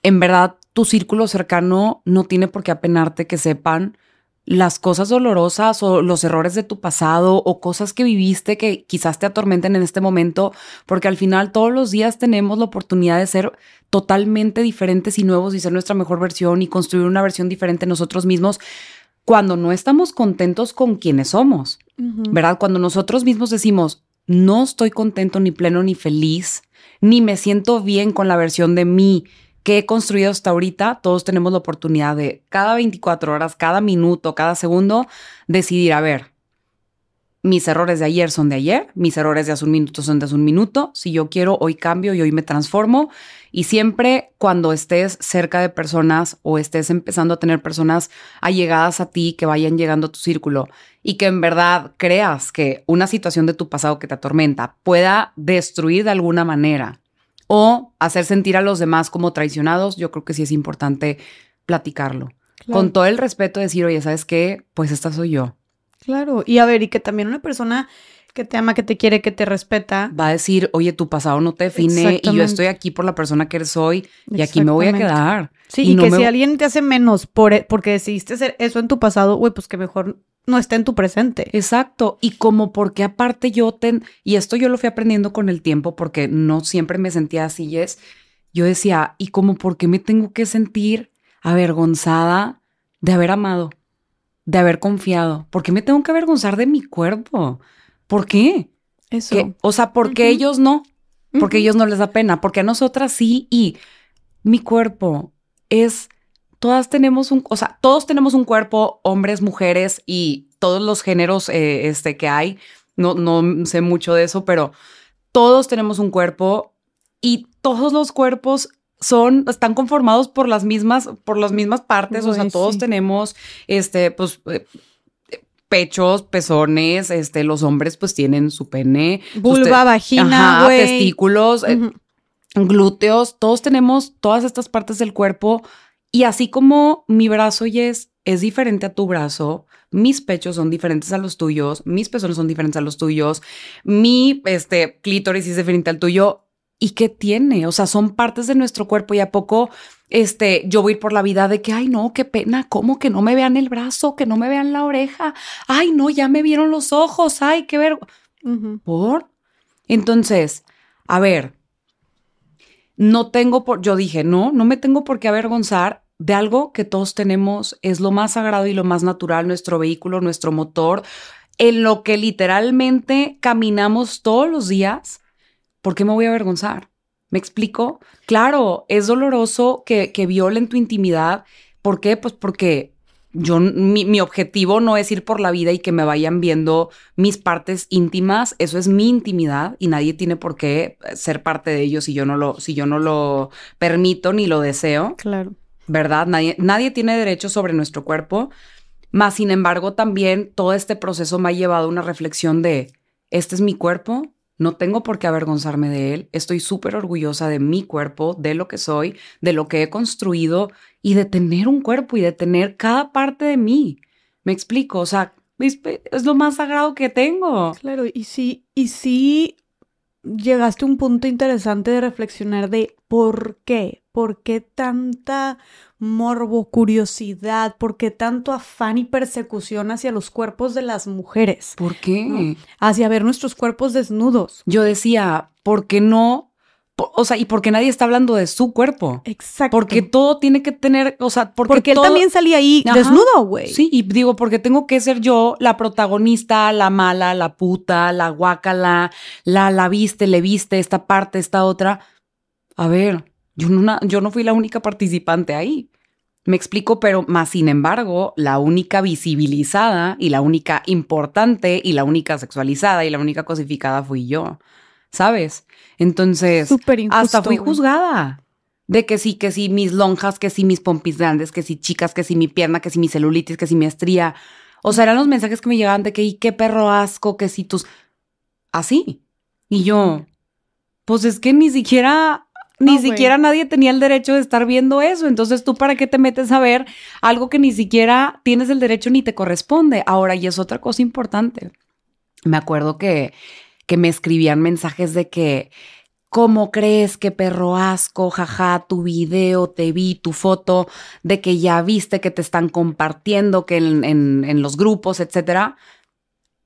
en verdad tu círculo cercano no tiene por qué apenarte que sepan las cosas dolorosas o los errores de tu pasado o cosas que viviste que quizás te atormenten en este momento, porque al final todos los días tenemos la oportunidad de ser totalmente diferentes y nuevos y ser nuestra mejor versión y construir una versión diferente nosotros mismos cuando no estamos contentos con quienes somos, ¿verdad? Cuando nosotros mismos decimos, no estoy contento ni pleno ni feliz, ni me siento bien con la versión de mí que he construido hasta ahorita, todos tenemos la oportunidad de cada 24 horas, cada minuto, cada segundo, decidir, a ver, mis errores de ayer son de ayer, mis errores de hace un minuto son de hace un minuto, si yo quiero, hoy cambio y hoy me transformo. Y siempre cuando estés cerca de personas o estés empezando a tener personas allegadas a ti que vayan llegando a tu círculo y que en verdad creas que una situación de tu pasado que te atormenta pueda destruir de alguna manera o hacer sentir a los demás como traicionados, yo creo que sí es importante platicarlo. Con todo el respeto decir, oye, ¿sabes qué? Pues esta soy yo. Claro, y a ver, y que también una persona que te ama, que te quiere, que te respeta. Va a decir, oye, tu pasado no te define y yo estoy aquí por la persona que eres hoy y aquí me voy a quedar. Sí, y, que si alguien te hace menos por, e, porque decidiste hacer eso en tu pasado, güey, pues que mejor no está en tu presente. Exacto. Y como porque aparte yo ten, y esto yo lo fui aprendiendo con el tiempo porque no siempre me sentía así, es, yo decía, y como porque me tengo que sentir avergonzada de haber amado, de haber confiado, ¿Por qué me tengo que avergonzar de mi cuerpo. ¿Por qué? Eso. o sea, porque ellos no, porque ellos no les da pena, porque a nosotras sí y mi cuerpo es todas tenemos un, o sea, todos tenemos un cuerpo, hombres, mujeres y todos los géneros eh, este, que hay. No, no sé mucho de eso, pero todos tenemos un cuerpo y todos los cuerpos son, están conformados por las mismas, por las mismas partes. o sea, todos tenemos, este, pues, eh, pechos, pezones, este, los hombres pues tienen su pene. Vulva, vagina, testículos, eh, glúteos, todos tenemos todas estas partes del cuerpo y así como mi brazo es, es diferente a tu brazo, mis pechos son diferentes a los tuyos, mis pezones son diferentes a los tuyos, mi este, clítoris es diferente al tuyo. ¿Y qué tiene? O sea, son partes de nuestro cuerpo y a poco este, yo voy a ir por la vida de que, ay, no, qué pena, ¿cómo que no me vean el brazo, que no me vean la oreja? Ay, no, ya me vieron los ojos, ay, qué vergüenza. ¿Por? Entonces, a ver, no tengo por, yo dije, no, no me tengo por qué avergonzar de algo que todos tenemos, es lo más sagrado y lo más natural, nuestro vehículo, nuestro motor, en lo que literalmente caminamos todos los días, ¿por qué me voy a avergonzar? ¿Me explico? Claro, es doloroso que, violen tu intimidad. ¿Por qué? Pues porque yo, mi, objetivo no es ir por la vida y que me vayan viendo mis partes íntimas. Eso es mi intimidad y nadie tiene por qué eh, ser parte de ello yo no lo, si yo no lo permito ni lo deseo. Claro. ¿verdad? Nadie, tiene derecho sobre nuestro cuerpo, más sin embargo también todo este proceso me ha llevado a una reflexión de, este es mi cuerpo, no tengo por qué avergonzarme de él, estoy súper orgullosa de mi cuerpo, de lo que soy, de lo que he construido y de tener un cuerpo y de tener cada parte de mí. Me explico, o sea, es lo más sagrado que tengo. Claro, y sí, y sí llegaste a un punto interesante de reflexionar de por qué, por qué tanta morbo, curiosidad, por qué tanto afán y persecución hacia los cuerpos de las mujeres. ¿Por qué? Hacia ver nuestros cuerpos desnudos. Yo decía, ¿por qué no o sea, y porque nadie está hablando de su cuerpo. Exacto. Porque todo tiene que tener, o sea, porque, porque también salía ahí desnudo, güey. Sí, y digo, porque tengo que ser yo la protagonista, la mala, la puta, la guacala, la, la viste, le viste, esta parte, esta otra. A ver, yo yo no fui la única participante ahí. Me explico, pero más sin embargo, la única visibilizada y la única importante y la única sexualizada y la única cosificada fui yo, ¿sabes? Entonces, hasta fui juzgada. De que sí, que sí, mis lonjas, que sí, mis pompis grandes, que sí, chicas, que sí, mi pierna, que sí, mi celulitis, que sí, mi estría. O sea, eran los mensajes que me llegaban de que, y qué perro asco, que sí, tus. Así. Y yo, pues es que ni siquiera, ni siquiera nadie tenía el derecho de estar viendo eso. Entonces, ¿tú para qué te metes a ver algo que ni siquiera tienes el derecho ni te corresponde? Ahora, y es otra cosa importante. Me acuerdo que que me escribían mensajes de que, ¿cómo crees que perro asco? Jaja, tu video, te vi, tu foto, de que ya viste que te están compartiendo, que en, en, los grupos, etcétera.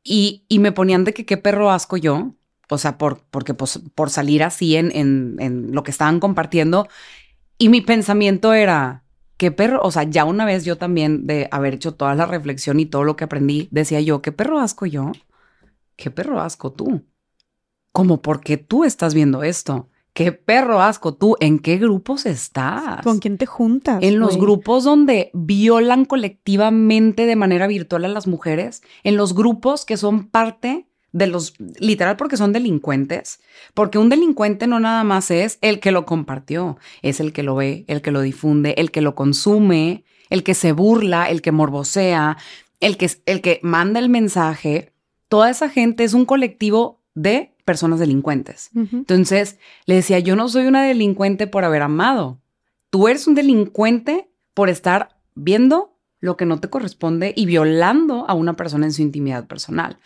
Y, me ponían de que qué perro asco yo, o sea, por, porque pues, por salir así en, en, en lo que estaban compartiendo. Y mi pensamiento era, qué perro, o sea, ya una vez yo también de haber hecho toda la reflexión y todo lo que aprendí, decía yo, qué perro asco yo qué perro asco tú. Como porque tú estás viendo esto. Qué perro asco tú. ¿En qué grupos estás? ¿Con quién te juntas? En los grupos donde violan colectivamente de manera virtual a las mujeres, en los grupos que son parte de los, literal porque son delincuentes, porque un delincuente no nada más es el que lo compartió, es el que lo ve, el que lo difunde, el que lo consume, el que se burla, el que morbosea, el que, el que manda el mensaje, toda esa gente es un colectivo de personas delincuentes. Entonces, le decía, yo no soy una delincuente por haber amado. Tú eres un delincuente por estar viendo lo que no te corresponde y violando a una persona en su intimidad personal.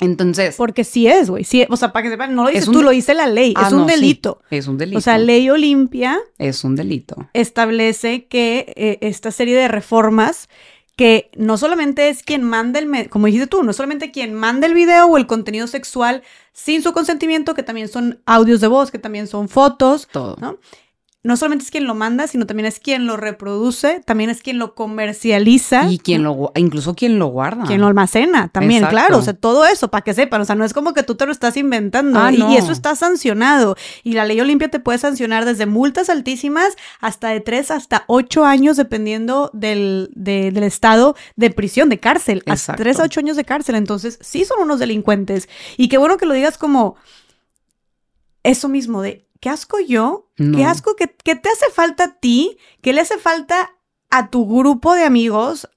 Entonces. Porque sí es, güey. Sí, o sea, para que sepan, no lo dices tú, lo dice la ley. Ah, es un delito. es un delito. O sea, ley Olimpia. Es un delito. Establece que eh, esta serie de reformas que no solamente es quien manda el, como dijiste tú, no solamente quien manda el video o el contenido sexual sin su consentimiento, que también son audios de voz, que también son fotos, todo. ¿no? no solamente es quien lo manda, sino también es quien lo reproduce, también es quien lo comercializa. Y quien lo, incluso quien lo guarda. Quien lo almacena también, claro. O sea, todo eso, para que sepan. O sea, no es como que tú te lo estás inventando. Ah, y, no. eso está sancionado. Y la ley Olimpia te puede sancionar desde multas altísimas hasta de tres hasta ocho años, dependiendo del, del estado de prisión, de cárcel. Hasta tres a ocho años de cárcel. Entonces, sí son unos delincuentes. Y qué bueno que lo digas como eso mismo de qué asco yo, qué asco, ¿Qué, te hace falta a ti, qué le hace falta a tu grupo de amigos,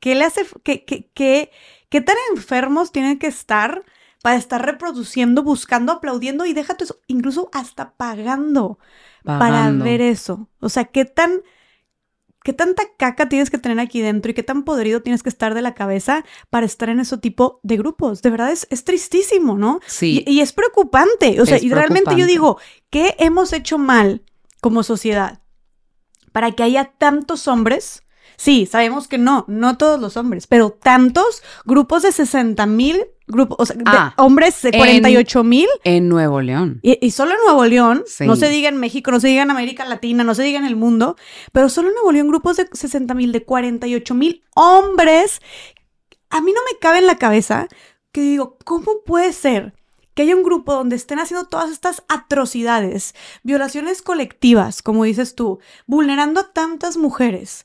qué le hace, qué, qué, tan enfermos tienen que estar para estar reproduciendo, buscando, aplaudiendo y déjate eso, incluso hasta pagando. para ver eso. O sea, qué tan ¿Qué tanta caca tienes que tener aquí dentro y qué tan podrido tienes que estar de la cabeza para estar en ese tipo de grupos? De verdad es, tristísimo, ¿no? Sí. Y, es preocupante. O sea, y realmente yo digo, ¿qué hemos hecho mal como sociedad para que haya tantos hombres Sí, sabemos que no, no todos los hombres, pero tantos grupos de 60 mil grupos, o sea, ah, hombres de 48 mil. En, Nuevo León. Y, solo en Nuevo León, no se diga en México, no se diga en América Latina, no se diga en el mundo, pero solo en Nuevo León grupos de 60 mil, de 48 mil hombres. A mí no me cabe en la cabeza que digo, ¿cómo puede ser? que haya un grupo donde estén haciendo todas estas atrocidades, violaciones colectivas, como dices tú, vulnerando a tantas mujeres,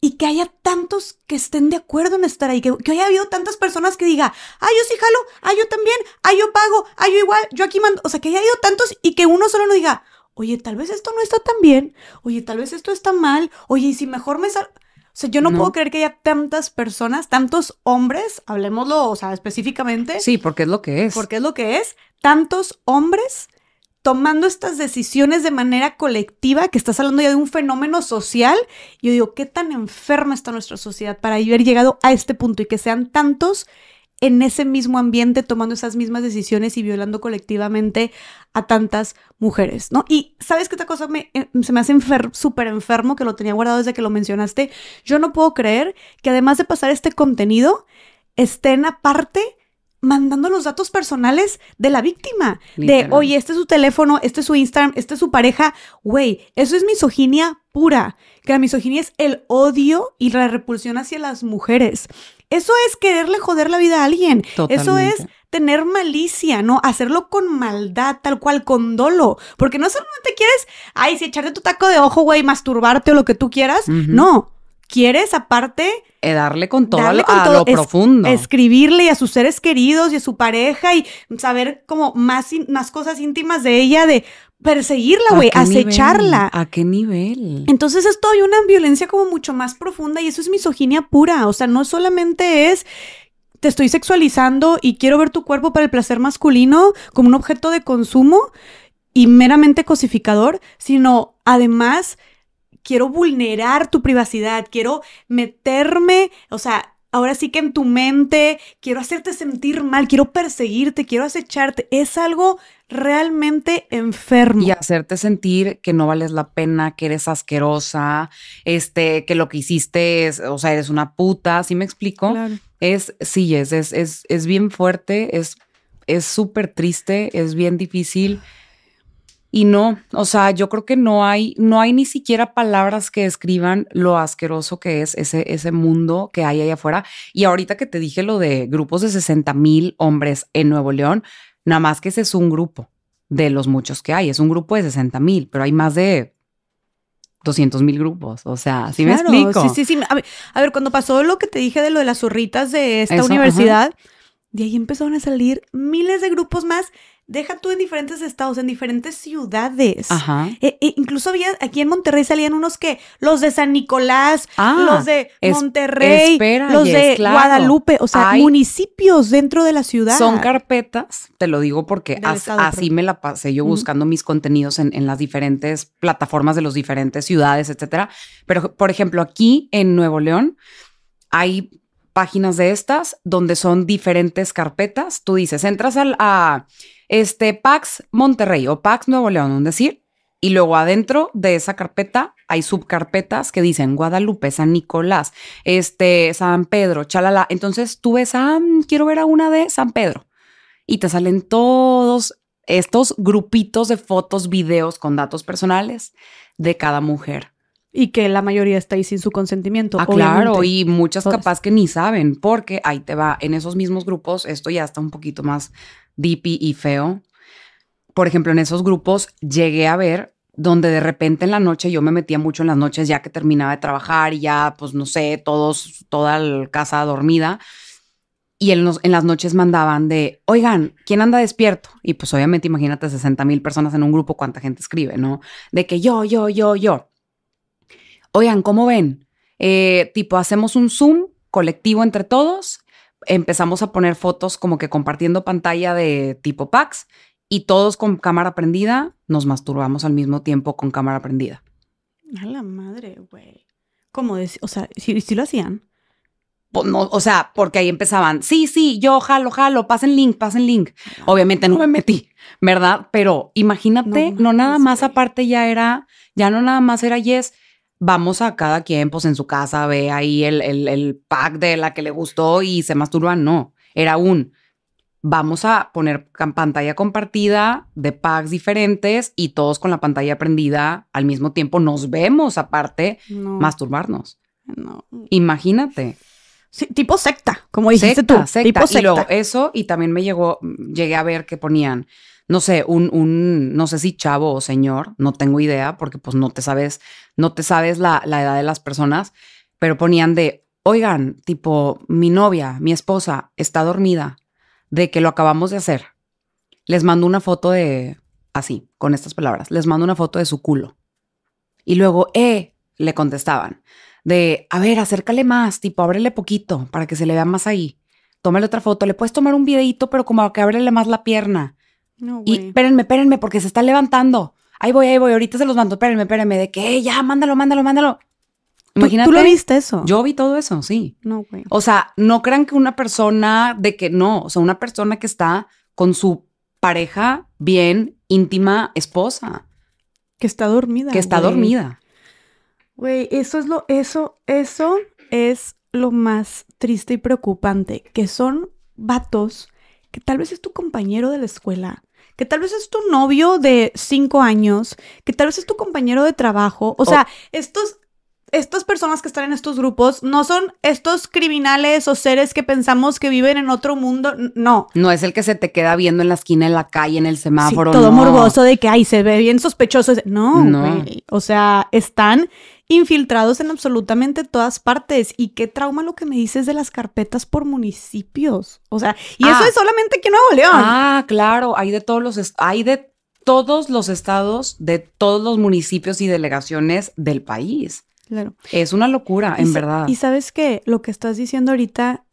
y que haya tantos que estén de acuerdo en estar ahí, que, haya habido tantas personas que diga, ah, yo sí jalo, ah, yo también, ah, yo pago, ah, yo igual, yo aquí mando, o sea, que haya habido tantos y que uno solo no diga, oye, tal vez esto no está tan bien, oye, tal vez esto está mal, oye, y si mejor me sal... O sea, yo no, no, puedo creer que haya tantas personas, tantos hombres, hablemoslo, o sea, específicamente. Sí, porque es lo que es. Porque es lo que es, tantos hombres tomando estas decisiones de manera colectiva, que estás hablando ya de un fenómeno social, yo digo, ¿qué tan enferma está nuestra sociedad para haber llegado a este punto y que sean tantos en ese mismo ambiente tomando esas mismas decisiones y violando colectivamente a tantas mujeres, ¿no? Y sabes que otra cosa eh, se me hace súper enfermo, que lo tenía guardado desde que lo mencionaste, yo no puedo creer que además de pasar este contenido, estén aparte mandando los datos personales de la víctima. De, oye, este es su teléfono, este es su Instagram, este es su pareja. Güey, eso es misoginia pura. Que la misoginia es el odio y la repulsión hacia las mujeres. Eso es quererle joder la vida a alguien. Eso es tener malicia, ¿no? Hacerlo con maldad, tal cual, con dolo. Porque no solamente quieres, ay, si echarte tu taco de ojo, güey, masturbarte o lo que tú quieras. No quieres aparte... Eh, darle con todo a, lo profundo. Escribirle y a sus seres queridos y a su pareja y saber como más, más cosas íntimas de ella, de perseguirla, güey, acecharla. ¿A qué nivel? Entonces es hay una violencia como mucho más profunda y eso es misoginia pura. O sea, no solamente es te estoy sexualizando y quiero ver tu cuerpo para el placer masculino como un objeto de consumo y meramente cosificador, sino además quiero vulnerar tu privacidad, quiero meterme, o sea, ahora sí que en tu mente, quiero hacerte sentir mal, quiero perseguirte, quiero acecharte, es algo realmente enfermo. Y hacerte sentir que no vales la pena, que eres asquerosa, este, que lo que hiciste es, o sea, eres una puta, ¿sí me explico? Es, sí, es, es, es, bien fuerte, es es súper triste, es bien difícil. Y no, o sea, yo creo que no hay, no hay ni siquiera palabras que describan lo asqueroso que es ese, ese mundo que hay ahí afuera. Y ahorita que te dije lo de grupos de 60 mil hombres en Nuevo León, nada más que ese es un grupo de los muchos que hay. Es un grupo de 60 mil, pero hay más de 200 mil grupos. O sea, ¿sí me explico? Sí, sí, sí. A ver, cuando pasó lo que te dije de lo de las zurritas de esta universidad, de ahí empezaron a salir miles de grupos más deja tú en diferentes estados, en diferentes ciudades. Ajá. E, e incluso había, aquí en Monterrey salían unos que, los de San Nicolás, ah, los de Monterrey, los de Guadalupe, o sea, municipios dentro de la ciudad. Son carpetas, te lo digo porque así me la pasé yo buscando mis contenidos en, las diferentes plataformas de las diferentes ciudades, etcétera. Pero, por ejemplo, aquí en Nuevo León hay páginas de estas donde son diferentes carpetas. Tú dices, entras a, este, Pax Monterrey o Pax Nuevo León, un decir, y luego adentro de esa carpeta hay subcarpetas que dicen Guadalupe, San Nicolás, este, San Pedro, chalala. Entonces tú ves, ah, quiero ver a una de San Pedro. Y te salen todos estos grupitos de fotos, videos con datos personales de cada mujer. Y que la mayoría está ahí sin su consentimiento. Ah, claro, y muchas capaz que ni saben, porque ahí te va, en esos mismos grupos, esto ya está un poquito más dipi y feo. Por ejemplo, en esos grupos llegué a ver donde de repente en la noche yo me metía mucho en las noches ya que terminaba de trabajar y ya, pues no sé, todos, toda la casa dormida. Y en, en las noches mandaban de, oigan, ¿quién anda despierto? Y pues obviamente imagínate 60 mil personas en un grupo, cuánta gente escribe, ¿no? De que yo, yo, yo, yo. Oigan, ¿cómo ven? Eh, tipo, hacemos un Zoom colectivo entre todos empezamos a poner fotos como que compartiendo pantalla de tipo Pax y todos con cámara prendida nos masturbamos al mismo tiempo con cámara prendida. A la madre, güey. ¿Cómo? O sea, si, si lo hacían. Pues no, o sea, porque ahí empezaban, sí, sí, yo jalo, jalo, pasen link, pasen link. Obviamente no me metí, ¿verdad? Pero imagínate, no, no nada más aparte ya era, ya no nada más era yes, vamos a cada quien, pues en su casa, ve ahí el, pack de la que le gustó y se masturba. No, era un vamos a poner pantalla compartida de packs diferentes y todos con la pantalla prendida al mismo tiempo. Nos vemos aparte masturbarnos. Imagínate. Sí, tipo secta, como dijiste tú. Tipo secta. eso, y también me llegó, llegué a ver que ponían no sé, un, un, no sé si chavo o señor, no tengo idea, porque pues no te sabes, no te sabes la, edad de las personas, pero ponían de, oigan, tipo, mi novia, mi esposa está dormida, de que lo acabamos de hacer. Les mando una foto de, así, con estas palabras, les mando una foto de su culo. Y luego, eh, le contestaban, de, a ver, acércale más, tipo, ábrele poquito para que se le vea más ahí. Tómale otra foto, le puedes tomar un videito, pero como que ábrele más la pierna. Y espérenme, espérenme, porque se está levantando. Ahí voy, ahí voy, ahorita se los mando, espérenme, espérenme, de que ya, mándalo, mándalo, mándalo. Imagínate. ¿Tú, lo viste eso? Yo vi todo eso, sí. No, güey. O sea, no crean que una persona de que no, o sea, una persona que está con su pareja bien íntima esposa. Que está dormida. Que está dormida. Güey, eso es lo, eso, eso es lo más triste y preocupante, que son vatos que tal vez es tu compañero de la escuela, que tal vez es tu novio de cinco años, que tal vez es tu compañero de trabajo. O sea, estos estas personas que están en estos grupos no son estos criminales o seres que pensamos que viven en otro mundo, no. No es el que se te queda viendo en la esquina, en la calle, en el semáforo. todo morboso de que, ay, se ve bien sospechoso. No, no. o sea, están infiltrados en absolutamente todas partes. Y qué trauma lo que me dices de las carpetas por municipios. O sea, y eso ah. es solamente aquí en Nuevo León. Ah, claro, hay de todos los, hay de todos los estados, de todos los municipios y delegaciones del país. Es una locura, en verdad. Y sabes que lo que estás diciendo ahorita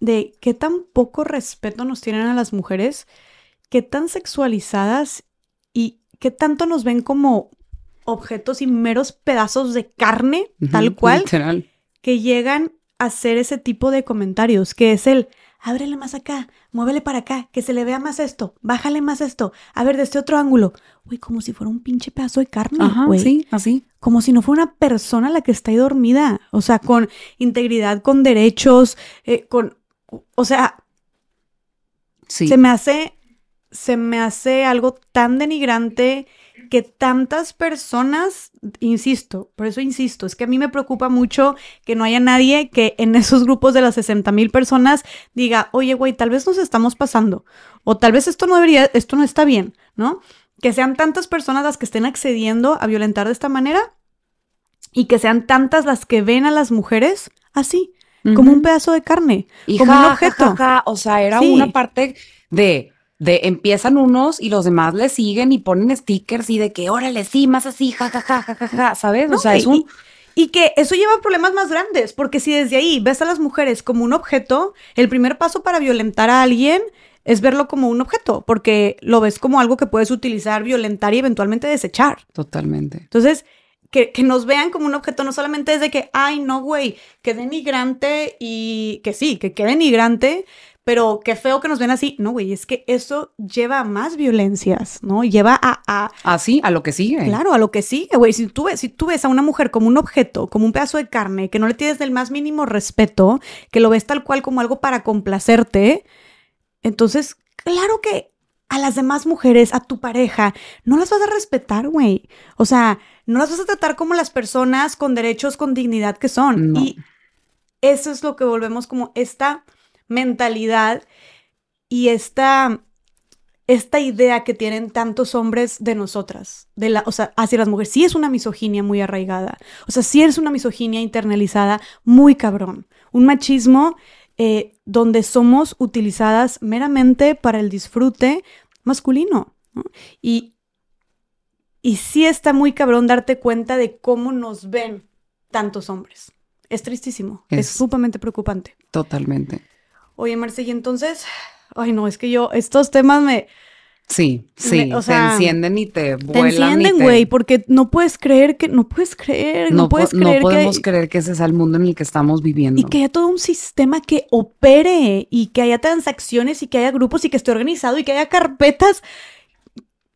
de qué tan poco respeto nos tienen a las mujeres, qué tan sexualizadas y qué tanto nos ven como objetos y meros pedazos de carne, tal cual, que llegan a hacer ese tipo de comentarios, que es el, ábrele más acá, muévele para acá, que se le vea más esto, bájale más esto, a ver, desde este otro ángulo. Uy, como si fuera un pinche pedazo de carne, Ajá, güey. Sí, así. Como si no fuera una persona la que está ahí dormida, o sea, con integridad, con derechos, eh, con, o sea, sí. se me hace, se me hace algo tan denigrante que tantas personas, insisto, por eso insisto, es que a mí me preocupa mucho que no haya nadie que en esos grupos de las 60 mil personas diga, oye, güey, tal vez nos estamos pasando, o tal vez esto no debería, esto no está bien, ¿no? Que sean tantas personas las que estén accediendo a violentar de esta manera y que sean tantas las que ven a las mujeres así, como un pedazo de carne, como un objeto. o sea, era una parte de de empiezan unos y los demás le siguen y ponen stickers y de que órale, sí, más así, ja, ja, ja, ja, ¿sabes? o sea, es un... Y que eso lleva a problemas más grandes, porque si desde ahí ves a las mujeres como un objeto, el primer paso para violentar a alguien es verlo como un objeto, porque lo ves como algo que puedes utilizar, violentar y eventualmente desechar. Totalmente. Entonces, que, que nos vean como un objeto no solamente es de que, ay, no, güey, que denigrante y que sí, que qué denigrante, pero qué feo que nos ven así. No, güey, es que eso lleva a más violencias, ¿no? Lleva a... a Así, ah, a lo que sigue. Claro, a lo que sigue, güey. Si tú, ves, si tú ves a una mujer como un objeto, como un pedazo de carne, que no le tienes del más mínimo respeto, que lo ves tal cual como algo para complacerte, entonces, claro que a las demás mujeres, a tu pareja, no las vas a respetar, güey. O sea, no las vas a tratar como las personas con derechos, con dignidad que son. Y eso es lo que volvemos como esta mentalidad y esta, esta idea que tienen tantos hombres de nosotras, de la, o sea, hacia las mujeres. Sí es una misoginia muy arraigada, o sea, sí es una misoginia internalizada muy cabrón. Un machismo eh, donde somos utilizadas meramente para el disfrute masculino. Y, y sí está muy cabrón darte cuenta de cómo nos ven tantos hombres. Es tristísimo, es, es sumamente preocupante. Totalmente. Oye, Marce, y entonces, ay, no, es que yo, estos temas me... Sí, sí, te encienden y te vuelan. Te encienden, güey, porque no puedes creer que, no puedes creer, no, puedes creer. No podemos creer que ese es el mundo en el que estamos viviendo. Y que haya todo un sistema que opere y que haya transacciones y que haya grupos y que esté organizado y que haya carpetas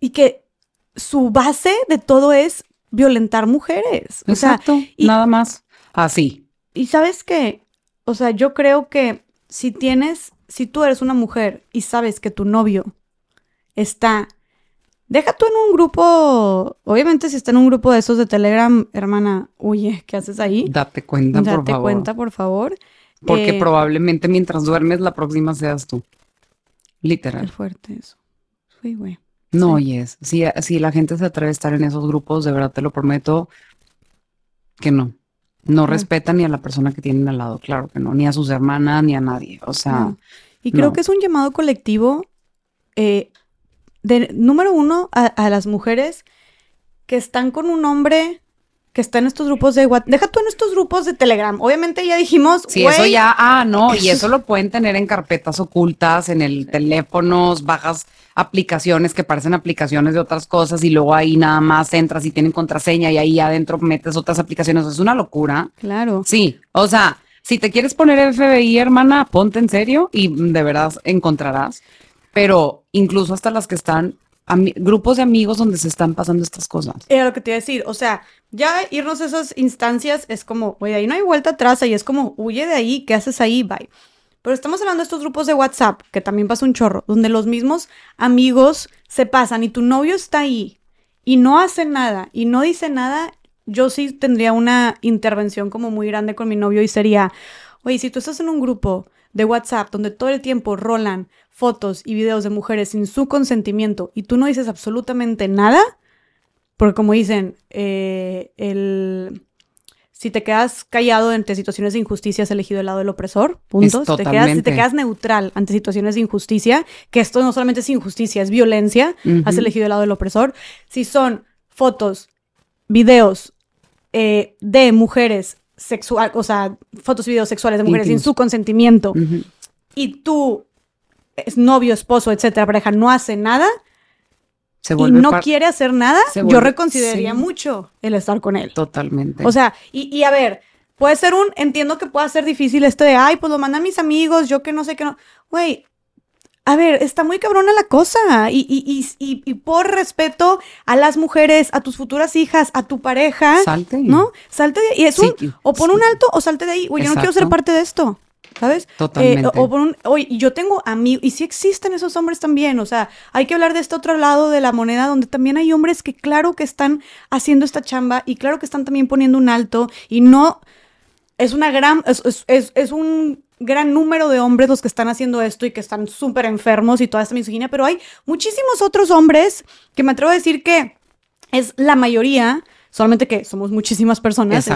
y que su base de todo es violentar mujeres. Exacto, nada más. Así. Y sabes qué, o sea, yo creo que si tienes, si tú eres una mujer y sabes que tu novio está, deja tú en un grupo, obviamente si está en un grupo de esos de Telegram, hermana, oye, ¿qué haces ahí? Date cuenta, por favor. Date cuenta, por favor. Porque eh, probablemente mientras duermes la próxima seas tú. Literal. fuerte eso. Sí, güey. No, sí. Si, si la gente se atreve a estar en esos grupos, de verdad te lo prometo que no. No respetan ni a la persona que tienen al lado, claro que no, ni a sus hermanas, ni a nadie. O sea. Y creo que es un llamado colectivo, eh, de, número uno, a, las mujeres que están con un hombre que está en estos grupos de WhatsApp. Deja tú en estos grupos de Telegram. Obviamente ya dijimos. Sí, eso ya. Ah, no. Y pues, eso lo pueden tener en carpetas ocultas, en el teléfonos, bajas aplicaciones que parecen aplicaciones de otras cosas y luego ahí nada más entras y tienen contraseña y ahí adentro metes otras aplicaciones. Es una locura. Claro. Sí. O sea, si te quieres poner FBI, hermana, ponte en serio y de verdad encontrarás. Pero incluso hasta las que están grupos de amigos donde se están pasando estas cosas. Era lo que te iba a decir, o sea, ya irnos a esas instancias es como, Oye, ahí no hay vuelta atrás, ahí es como, huye de ahí, ¿qué haces ahí? Bye. Pero estamos hablando de estos grupos de WhatsApp, que también pasa un chorro, donde los mismos amigos se pasan y tu novio está ahí y no hace nada y no dice nada, yo sí tendría una intervención como muy grande con mi novio y sería, oye, si tú estás en un grupo de WhatsApp donde todo el tiempo rolan fotos y videos de mujeres sin su consentimiento y tú no dices absolutamente nada, porque como dicen, eh, el, si te quedas callado ante situaciones de injusticia, has elegido el lado del opresor, punto. Si te, quedas, neutral ante situaciones de injusticia, que esto no solamente es injusticia, es violencia, has elegido el lado del opresor. Si son fotos, videos eh, de mujeres sexual, o sea, fotos y videos sexuales de mujeres sin su consentimiento y tú, es novio, esposo, etcétera, pareja, no hace nada y no quiere hacer nada, yo reconsideraría mucho el estar con él. Totalmente. O sea, y, a ver, puede ser un, entiendo que pueda ser difícil esto de, ay, pues lo mandan mis amigos, yo que no sé qué no. Güey, a ver, está muy cabrona la cosa y, y, y, y, por respeto a las mujeres, a tus futuras hijas, a tu pareja, salte. ¿no? Salte de ahí. Y o pon un alto o salte de ahí. Oye, yo no quiero ser parte de esto. ¿Sabes? Eh, Totalmente. o por un, oye, yo tengo a mí y si existen esos hombres también, o sea, hay que hablar de este otro lado de la moneda, donde también hay hombres que claro que están haciendo esta chamba y claro que están también poniendo un alto y no, es una gran, es un gran número de hombres los que están haciendo esto y que están súper enfermos y toda esta misoginia, pero hay muchísimos otros hombres que me atrevo a decir que es la mayoría, solamente que somos muchísimas personas,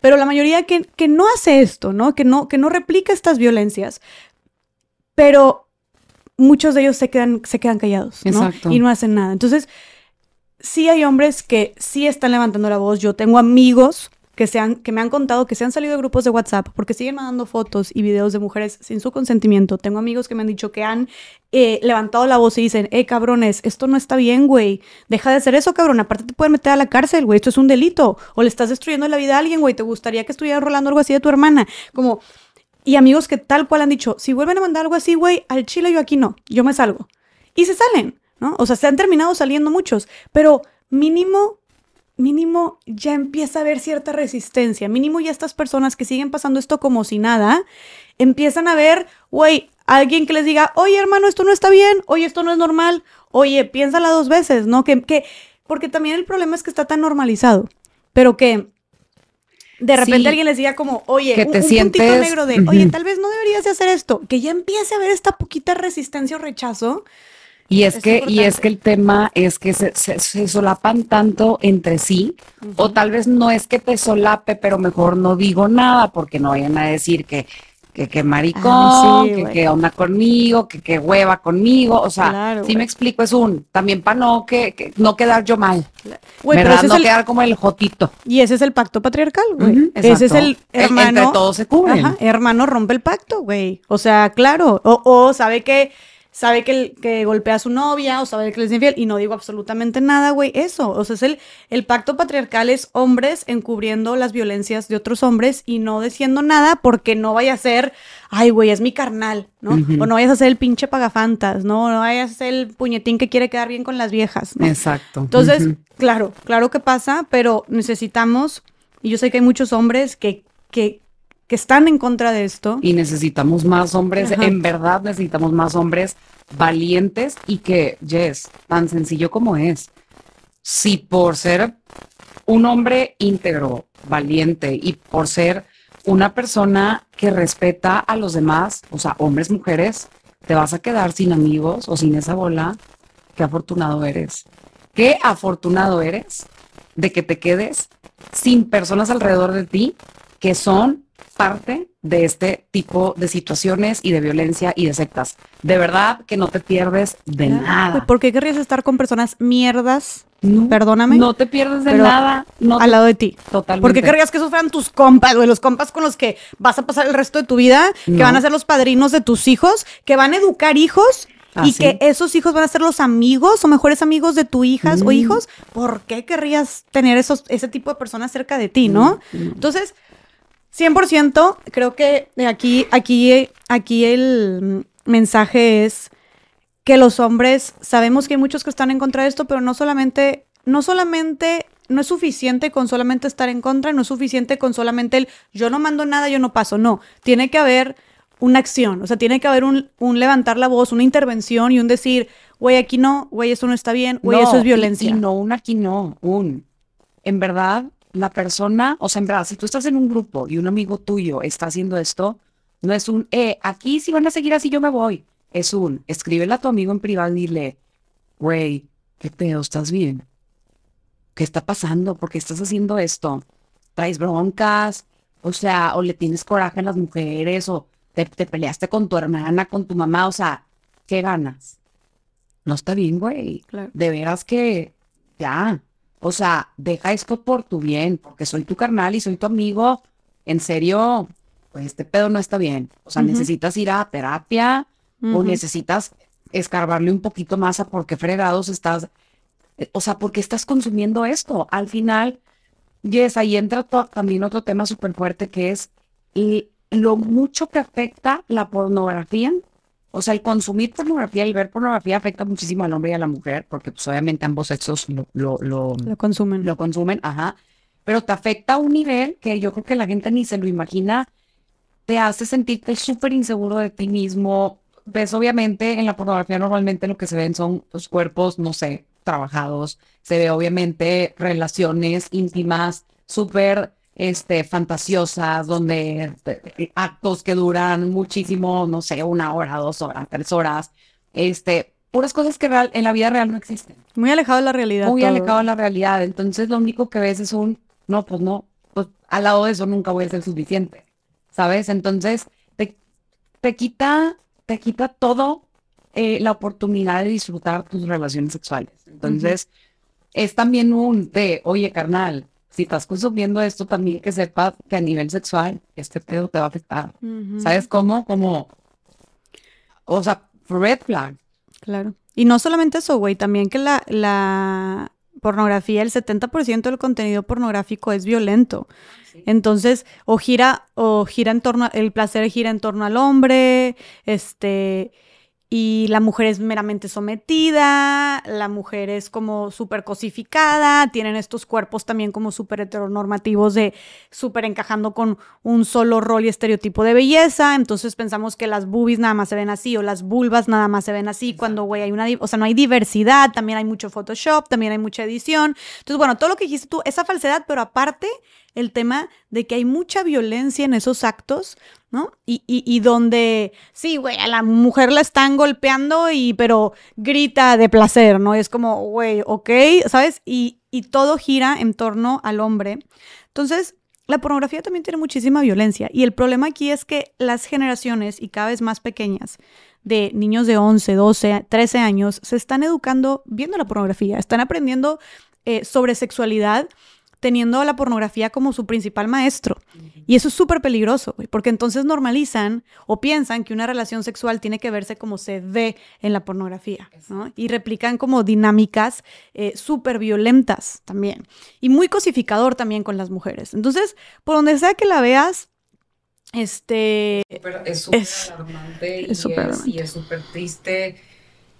pero la mayoría que, que, no hace esto, ¿no? Que, ¿no? que no replica estas violencias, pero muchos de ellos se quedan, se quedan callados, Y no hacen nada. Entonces, sí hay hombres que sí están levantando la voz. Yo tengo amigos que, se que me han contado que se han salido de grupos de WhatsApp porque siguen mandando fotos y videos de mujeres sin su consentimiento. Tengo amigos que me han dicho que han eh, levantado la voz y dicen, eh, cabrones, esto no está bien, güey. Deja de hacer eso, cabrón. Aparte te pueden meter a la cárcel, güey. Esto es un delito. O le estás destruyendo la vida a alguien, güey. ¿Te gustaría que estuviera rolando algo así de tu hermana? Como... Y amigos que tal cual han dicho, si vuelven a mandar algo así, güey, al chile yo aquí no, yo me salgo. Y se salen, ¿no? O sea, se han terminado saliendo muchos, pero mínimo mínimo ya empieza a haber cierta resistencia, mínimo ya estas personas que siguen pasando esto como si nada, empiezan a ver, güey, alguien que les diga, oye hermano, esto no está bien, oye, esto no es normal, oye, piénsala dos veces, ¿no? Que, que, porque también el problema es que está tan normalizado, pero que de repente alguien les diga como, oye, que te un, puntito negro de, oye, tal vez no deberías de hacer esto, que ya empiece a haber esta poquita resistencia o rechazo, y es, que, y es que el tema es que se, solapan tanto entre sí, o tal vez no es que te solape, pero mejor no digo nada porque no vayan a decir que, que, que maricón, que, onda conmigo, que, que hueva conmigo, o sea, si me explico, es un, también para no, que, no quedar yo mal, ¿verdad? no quedar como el jotito. Y ese es el pacto patriarcal, güey. ese es el e, hermano. Entre todos se cubren. hermano rompe el pacto, güey. O sea, claro, o, o sabe que sabe que, el que golpea a su novia o sabe que le es infiel y no digo absolutamente nada, güey, eso. O sea, es el, el pacto patriarcal es hombres encubriendo las violencias de otros hombres y no diciendo nada porque no vaya a ser, ay, güey, es mi carnal, ¿no? O no vayas a ser el pinche pagafantas, ¿no? No vayas a ser el puñetín que quiere quedar bien con las viejas. ¿no? Exacto. Entonces, claro, claro que pasa, pero necesitamos, y yo sé que hay muchos hombres que, que que están en contra de esto. Y necesitamos más hombres, en verdad necesitamos más hombres valientes y que, yes, tan sencillo como es, si por ser un hombre íntegro, valiente y por ser una persona que respeta a los demás, o sea, hombres, mujeres, te vas a quedar sin amigos o sin esa bola. Qué afortunado eres. Qué afortunado eres de que te quedes sin personas alrededor de ti que son parte de este tipo de situaciones y de violencia y de sectas. De verdad que no te pierdes de nada. Pues, ¿Por qué querrías estar con personas mierdas? Perdóname. No te pierdes de nada. No al lado de ti. Totalmente. ¿Por qué querrías que esos fueran tus compas, güey? Los compas con los que vas a pasar el resto de tu vida, que van a ser los padrinos de tus hijos, que van a educar hijos y que esos hijos van a ser los amigos o mejores amigos de tus hijas o mm. hijos, ¿por qué querrías tener esos, ese tipo de personas cerca de ti, no? Mm, mm. Entonces, 100%, creo que aquí, aquí, aquí el mensaje es que los hombres, sabemos que hay muchos que están en contra de esto, pero no solamente, no solamente, no es suficiente con solamente estar en contra, no es suficiente con solamente el yo no mando nada, yo no paso, no, tiene que haber una acción, o sea, tiene que haber un, levantar la voz, una intervención y un decir, güey, aquí no, güey, eso no está bien, güey, eso es violencia. no, un aquí no, un. En verdad, la persona, o sea, en verdad, si tú estás en un grupo y un amigo tuyo está haciendo esto, no es un, eh, aquí si van a seguir así yo me voy. Es un, escríbele a tu amigo en privado y dile, güey, ¿qué pedo? ¿Estás bien? ¿Qué está pasando? ¿Por qué estás haciendo esto? ¿Traes broncas? O sea, o le tienes coraje a las mujeres, o te, peleaste con tu hermana, con tu mamá, o sea, ¿qué ganas? No está bien, güey. De veras que ya, o sea, deja esto por tu bien, porque soy tu carnal y soy tu amigo. En serio, pues este pedo no está bien. O sea, necesitas ir a terapia o necesitas escarbarle un poquito más a por qué fregados estás, eh, o sea, por qué estás consumiendo esto. Al final, yes, ahí entra también otro tema súper fuerte que es lo mucho que afecta la pornografía o sea, el consumir pornografía y ver pornografía afecta muchísimo al hombre y a la mujer, porque pues obviamente ambos sexos lo, lo, lo, consumen. Lo consumen, ajá. Pero te afecta a un nivel que yo creo que la gente ni se lo imagina. Te hace sentirte súper inseguro de ti mismo. Ves, obviamente, en la pornografía normalmente lo que se ven son los pues, cuerpos, no sé, trabajados. Se ve obviamente relaciones íntimas, súper este, fantasiosas, donde eh, actos que duran muchísimo, no sé, una hora, dos horas, tres horas, este, puras cosas que real, en la vida real no existen. Muy alejado de la realidad. Muy alejado de la realidad. Entonces lo único que ves es un, no, pues no, pues al lado de eso nunca voy a ser suficiente, ¿sabes? Entonces te, quita, te quita todo eh, la oportunidad de disfrutar tus relaciones sexuales. Entonces es también un de, oye carnal, si estás consumiendo esto también que sepas que a nivel sexual este pedo te va a afectar. ¿Sabes cómo? Como, o sea, red flag. Claro. Y no solamente eso, güey, también que la, la pornografía, el 70% del contenido pornográfico es violento. Ah, Entonces, o gira, o gira en torno, el placer gira en torno al hombre, este, y la mujer es meramente sometida, la mujer es como súper cosificada, tienen estos cuerpos también como súper heteronormativos de súper encajando con un solo rol y estereotipo de belleza, entonces pensamos que las boobies nada más se ven así o las vulvas nada más se ven así, cuando güey hay una, o sea, no hay diversidad, también hay mucho Photoshop, también hay mucha edición, entonces bueno, todo lo que dijiste tú, esa falsedad, pero aparte el tema de que hay mucha violencia en esos actos ¿no? Y, y, donde, sí, güey, a la mujer la están golpeando y, pero grita de placer, ¿no? es como, güey, ok, ¿sabes? Y, y todo gira en torno al hombre. Entonces, la pornografía también tiene muchísima violencia y el problema aquí es que las generaciones y cada vez más pequeñas de niños de 11, 12, 13 años se están educando viendo la pornografía, están aprendiendo eh, sobre sexualidad teniendo la pornografía como su principal maestro. Y eso es súper peligroso, porque entonces normalizan o piensan que una relación sexual tiene que verse como se ve en la pornografía, Y replican como dinámicas eh, súper violentas también. Y muy cosificador también con las mujeres. Entonces, por donde sea que la veas, este... es súper alarmante y es súper triste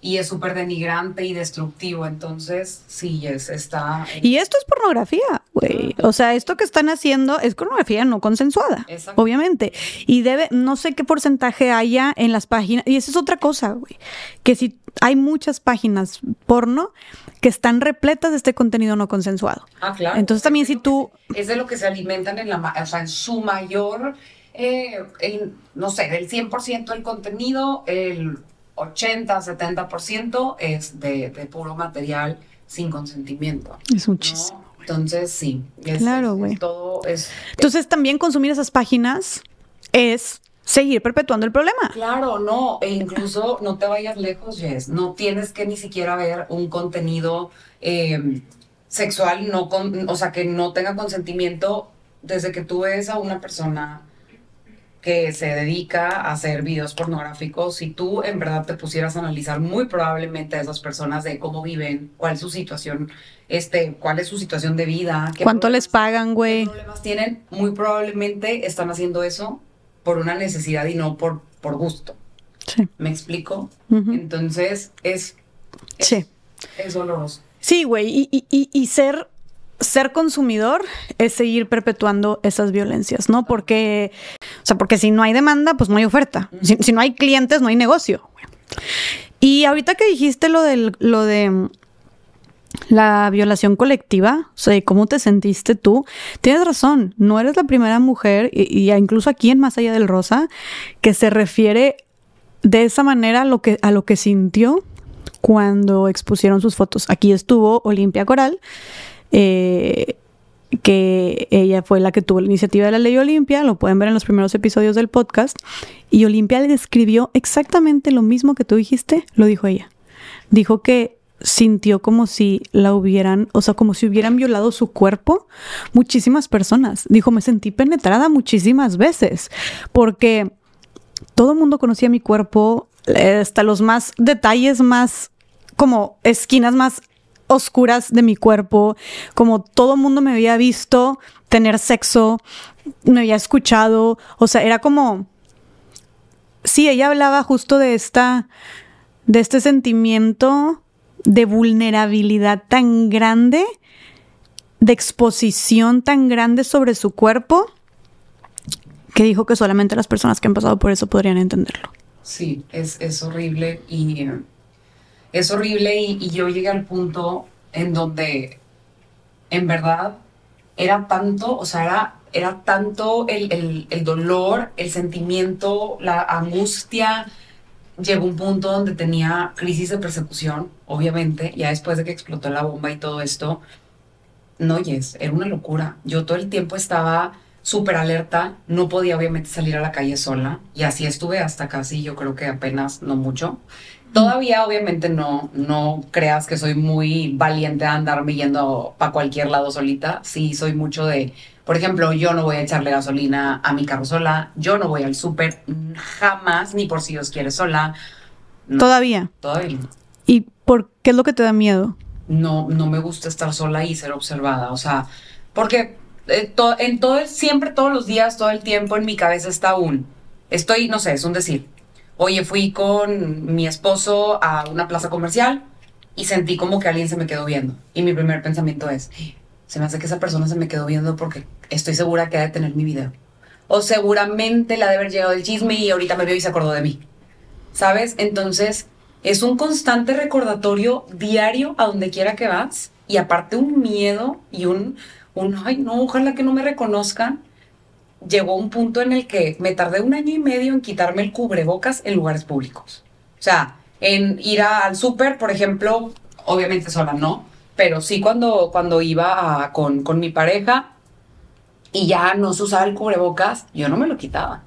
y es súper denigrante y destructivo. Entonces, sí, es, está. Y esto es pornografía, güey. O sea, esto que están haciendo es pornografía no consensuada, obviamente. Y debe, no sé qué porcentaje haya en las páginas. Y esa es otra cosa, güey. Que si hay muchas páginas porno que están repletas de este contenido no consensuado. Ah, claro. Entonces, también si tú. es de lo que se alimentan en la. O sea, en su mayor. Eh, no sé, del 100% del contenido, el 80, 70% es de, puro material sin consentimiento. Es un ¿no? Entonces, sí. Es, claro, güey. Todo es. Entonces, también consumir esas páginas es seguir perpetuando el problema. Claro, no, e incluso no te vayas lejos, Jess, no tienes que ni siquiera ver un contenido em, sexual, no o sea, que no tenga consentimiento desde que tú ves a una persona que se dedica a hacer videos pornográficos, si tú en verdad te pusieras a analizar muy probablemente a esas personas de cómo viven, cuál es su situación, este, cuál es su situación de vida, qué cuánto les pagan, güey, qué problemas tienen, muy probablemente están haciendo eso por una necesidad y no por, por gusto. Sí. ¿Me explico? Entonces es, sí. es doloroso. Sí, güey, y ser ser consumidor es seguir perpetuando esas violencias, ¿no? Porque, o sea, porque si no hay demanda, pues no hay oferta. Si, no hay clientes, no hay negocio. Y ahorita que dijiste lo, del, lo de mm, la violación colectiva, o sea, cómo te sentiste tú, tienes razón, no eres la primera mujer, y, incluso aquí en Más Allá del Rosa, que se refiere de esa manera a lo que, a lo que sintió cuando expusieron sus fotos. Aquí estuvo Olimpia Coral, eh, que ella fue la que tuvo la iniciativa de la ley Olimpia, lo pueden ver en los primeros episodios del podcast, y Olimpia le describió exactamente lo mismo que tú dijiste, lo dijo ella. Dijo que sintió como si la hubieran, o sea, como si hubieran violado su cuerpo muchísimas personas. Dijo, me sentí penetrada muchísimas veces, porque todo el mundo conocía mi cuerpo, eh, hasta los más detalles más como esquinas más oscuras de mi cuerpo, como todo el mundo me había visto tener sexo, me había escuchado, o sea, era como... Sí, ella hablaba justo de esta, de este sentimiento de vulnerabilidad tan grande, de exposición tan grande sobre su cuerpo, que dijo que solamente las personas que han pasado por eso podrían entenderlo. Sí, es, horrible y eh, es horrible y, yo llegué al punto en donde en verdad era tanto, o sea, era, tanto el, el, dolor, el sentimiento, la angustia. Llegó un punto donde tenía crisis de persecución, obviamente, ya después de que explotó la bomba y todo esto. No, yes, era una locura. Yo todo el tiempo estaba súper alerta, no podía obviamente salir a la calle sola y así estuve hasta casi, yo creo que apenas, no mucho, Todavía obviamente no, no creas que soy muy valiente a andarme yendo para cualquier lado solita. Sí, soy mucho de, por ejemplo, yo no voy a echarle gasolina a mi carro sola, yo no voy al súper jamás, ni por si Dios quiere sola. todavía. Todavía. ¿Y por qué es lo que te da miedo? No, no me gusta estar sola y ser observada. O sea, porque eh, en todo siempre, todos los días, todo el tiempo en mi cabeza está un, estoy, no sé, es un decir, oye, fui con mi esposo a una plaza comercial y sentí como que alguien se me quedó viendo. Y mi primer pensamiento es, se me hace que esa persona se me quedó viendo porque estoy segura que ha de tener mi video. O seguramente la de haber llegado el chisme y ahorita me vio y se acordó de mí. ¿Sabes? Entonces, es un constante recordatorio diario a donde quiera que vas y aparte un miedo y un, un, ay, no, ojalá que no me reconozcan llegó un punto en el que me tardé un año y medio en quitarme el cubrebocas en lugares públicos. O sea, en ir al súper, por ejemplo, obviamente sola no, pero sí cuando, cuando iba con mi pareja y ya no se usaba el cubrebocas, yo no me lo quitaba.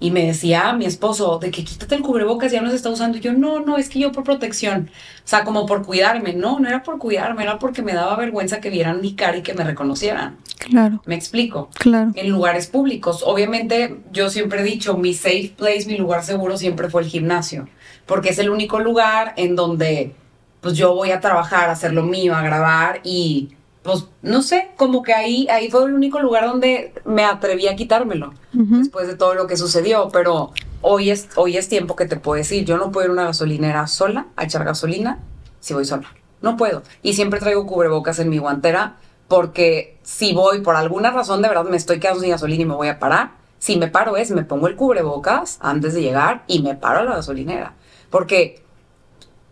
Y me decía mi esposo, de que quítate el cubrebocas, ya no se está usando. yo, no, no, es que yo por protección, o sea, como por cuidarme. No, no era por cuidarme, era porque me daba vergüenza que vieran mi cara y que me reconocieran. Claro. Me explico. Claro. En lugares públicos. Obviamente, yo siempre he dicho, mi safe place, mi lugar seguro siempre fue el gimnasio, porque es el único lugar en donde pues yo voy a trabajar, a hacer lo mío, a grabar y pues no sé, como que ahí, ahí fue el único lugar donde me atreví a quitármelo después de todo lo que sucedió, pero hoy es, hoy es tiempo que te puedo decir, yo no puedo ir a una gasolinera sola a echar gasolina si voy sola, no puedo. Y siempre traigo cubrebocas en mi guantera porque si voy por alguna razón de verdad me estoy quedando sin gasolina y me voy a parar, si me paro es, me pongo el cubrebocas antes de llegar y me paro a la gasolinera, porque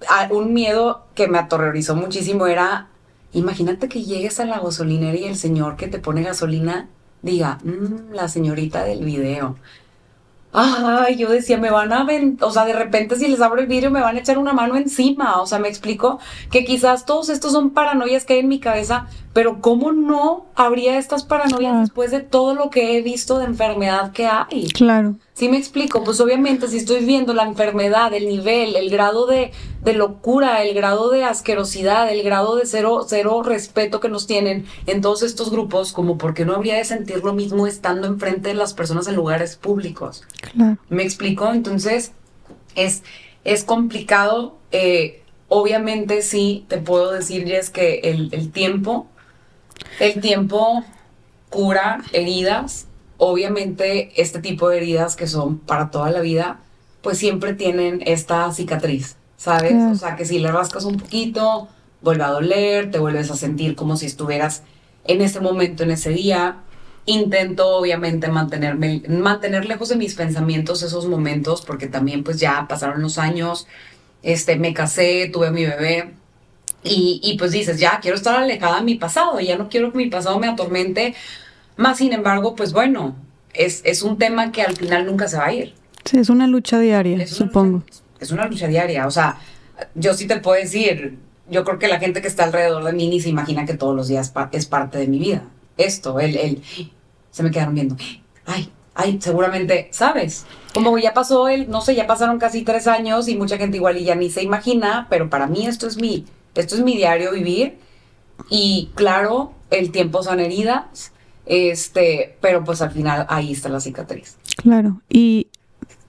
ah, un miedo que me aterrorizó muchísimo era Imagínate que llegues a la gasolinera y el señor que te pone gasolina diga, mmm, la señorita del video. Ay, yo decía, me van a, o sea, de repente si les abro el vidrio me van a echar una mano encima, o sea, me explico que quizás todos estos son paranoias que hay en mi cabeza, pero ¿cómo no habría estas paranoias después de todo lo que he visto de enfermedad que hay? Claro. ¿Sí me explico? Pues obviamente si estoy viendo la enfermedad, el nivel, el grado de, locura, el grado de asquerosidad, el grado de cero, cero respeto que nos tienen en todos estos grupos, como porque no habría de sentir lo mismo estando enfrente de las personas en lugares públicos. Claro. ¿Me explico? Entonces es, es complicado. Eh, obviamente sí te puedo decir, es que el tiempo el tiempo cura heridas. Obviamente este tipo de heridas que son para toda la vida, pues siempre tienen esta cicatriz, ¿sabes? O sea, que si le rascas un poquito, vuelve a doler, te vuelves a sentir como si estuvieras en ese momento, en ese día. Intento obviamente mantenerme, mantener lejos de mis pensamientos esos momentos, porque también pues ya pasaron los años, este, me casé, tuve mi bebé, y, pues dices, ya quiero estar alejada de mi pasado, ya no quiero que mi pasado me atormente. Más sin embargo, pues bueno, es, es un tema que al final nunca se va a ir. Sí, es una lucha diaria, supongo. es una lucha diaria, o sea, yo sí te puedo decir, yo creo que la gente que está alrededor de mí ni se imagina que todos los días es parte de mi vida. Esto, él, él, se me quedaron viendo, ay, ay, seguramente, ¿sabes? Como ya pasó el, no sé, ya pasaron casi tres años y mucha gente igual y ya ni se imagina, pero para mí esto es mi esto es mi diario vivir y claro, el tiempo son heridas, este, pero pues al final ahí está la cicatriz. Claro, y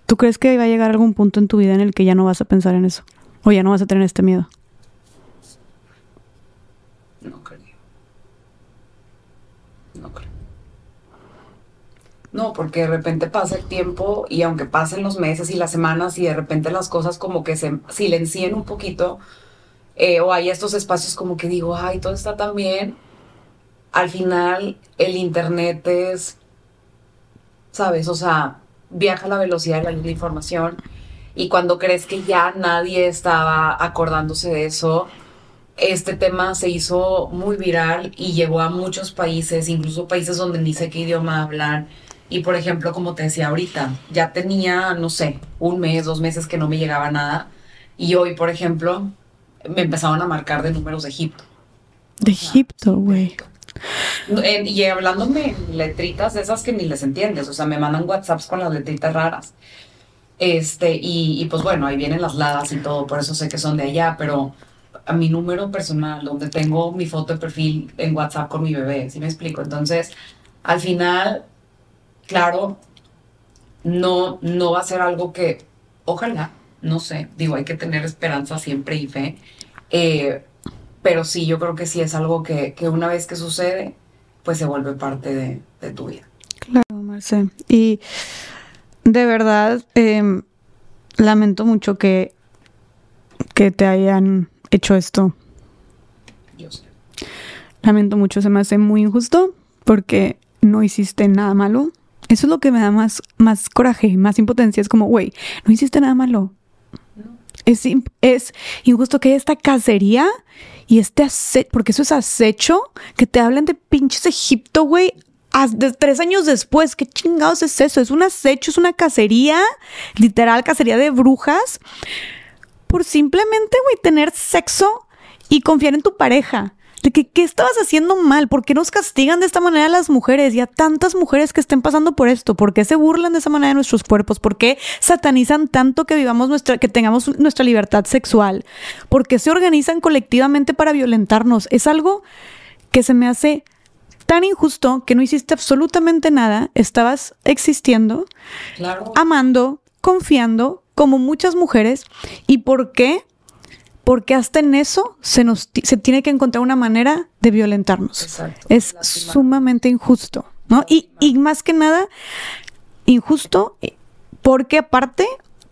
¿tú crees que va a llegar algún punto en tu vida en el que ya no vas a pensar en eso? ¿O ya no vas a tener este miedo? No creo. No creo. No, porque de repente pasa el tiempo y aunque pasen los meses y las semanas y de repente las cosas como que se silencien un poquito, eh, o hay estos espacios como que digo, ay, todo está tan bien. Al final, el internet es, ¿sabes? O sea, viaja a la velocidad de la, información. Y cuando crees que ya nadie estaba acordándose de eso, este tema se hizo muy viral y llegó a muchos países, incluso países donde ni sé qué idioma hablar Y por ejemplo, como te decía ahorita, ya tenía, no sé, un mes, dos meses que no me llegaba nada. Y hoy, por ejemplo, me empezaron a marcar de números de Egipto. De Egipto, güey. Y hablándome letritas esas que ni les entiendes, o sea, me mandan WhatsApps con las letritas raras. Este, y, pues bueno, ahí vienen las ladas y todo, por eso sé que son de allá, pero a mi número personal, donde tengo mi foto de perfil en WhatsApp con mi bebé, si me explico? Entonces, al final, claro, no, no va a ser algo que, ojalá, no sé, digo, hay que tener esperanza siempre y fe. Eh, pero sí, yo creo que sí es algo que, una vez que sucede, pues se vuelve parte de, tu vida. Claro, Marce. Y de verdad, em, lamento mucho que, que te hayan hecho esto. Yo sé. Lamento mucho, se me hace muy injusto porque no hiciste nada malo. Eso es lo que me da más, más coraje, más impotencia. Es como, güey, no hiciste nada malo. Es, injusto que esta cacería y este acecho, porque eso es acecho, que te hablan de pinches Egipto, güey, tres años después. ¿Qué chingados es eso? Es un acecho, es una cacería, literal, cacería de brujas, por simplemente, güey, tener sexo y confiar en tu pareja que qué estabas haciendo mal, por qué nos castigan de esta manera a las mujeres y a tantas mujeres que estén pasando por esto, por qué se burlan de esa manera de nuestros cuerpos, por qué satanizan tanto que vivamos nuestra, que tengamos nuestra libertad sexual, por qué se organizan colectivamente para violentarnos. Es algo que se me hace tan injusto que no hiciste absolutamente nada, estabas existiendo, amando, confiando, como muchas mujeres, y por qué porque hasta en eso se nos se tiene que encontrar una manera de violentarnos. es sumamente injusto, ¿no? Y, y, más que nada, injusto eh, porque aparte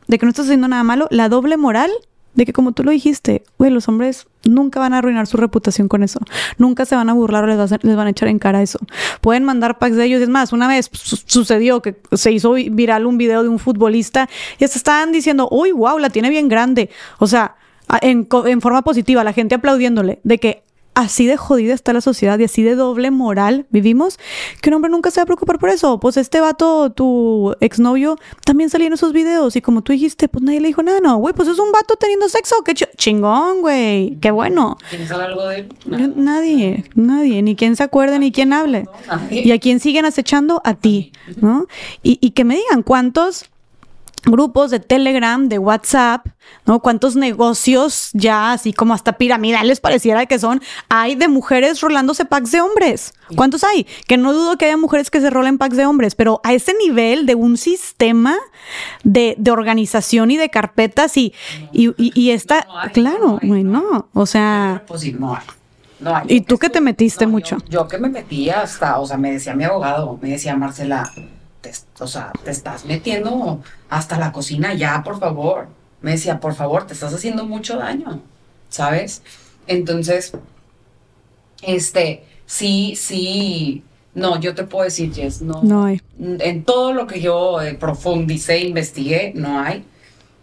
de que no estás haciendo nada malo, la doble moral de que como tú lo dijiste, güey, los hombres nunca van a arruinar su reputación con eso. Nunca se van a burlar o les, les van a echar en cara eso. Pueden mandar packs de ellos. Es más, una vez sucedió que se hizo viral un video de un futbolista y se estaban diciendo, uy, wow, la tiene bien grande. O sea, Ah, en, forma positiva, la gente aplaudiéndole, de que así de jodida está la sociedad y así de doble moral vivimos, que un hombre nunca se va a preocupar por eso. Pues este vato, tu exnovio, también salía en esos videos y como tú dijiste, pues nadie le dijo nada, no, güey, pues es un vato teniendo sexo, qué chingón, güey, qué bueno. ¿Quién sabe algo de él? Nadie, nadie, ni quién se acuerde, ni quién hable. ¿Y a quién siguen acechando? A ti, ¿no? y que me digan cuántos grupos de Telegram, de WhatsApp, ¿no? Cuántos negocios ya así como hasta piramidales pareciera que son, hay de mujeres rolándose packs de hombres. ¿Cuántos hay? Que no dudo que haya mujeres que se rolen packs de hombres, pero a ese nivel de un sistema de, de organización y de carpetas y, y, está, claro, no, o sea... ¿Y tú que te metiste mucho? Yo, que me metí hasta, o sea, me decía mi abogado, me decía Marcela, o sea, te estás metiendo hasta la cocina ya, por favor. Me decía, por favor, te estás haciendo mucho daño, ¿sabes? Entonces, este, sí, sí, no, yo te puedo decir, yes, no. No hay. En todo lo que yo eh, profundicé, investigué, no hay.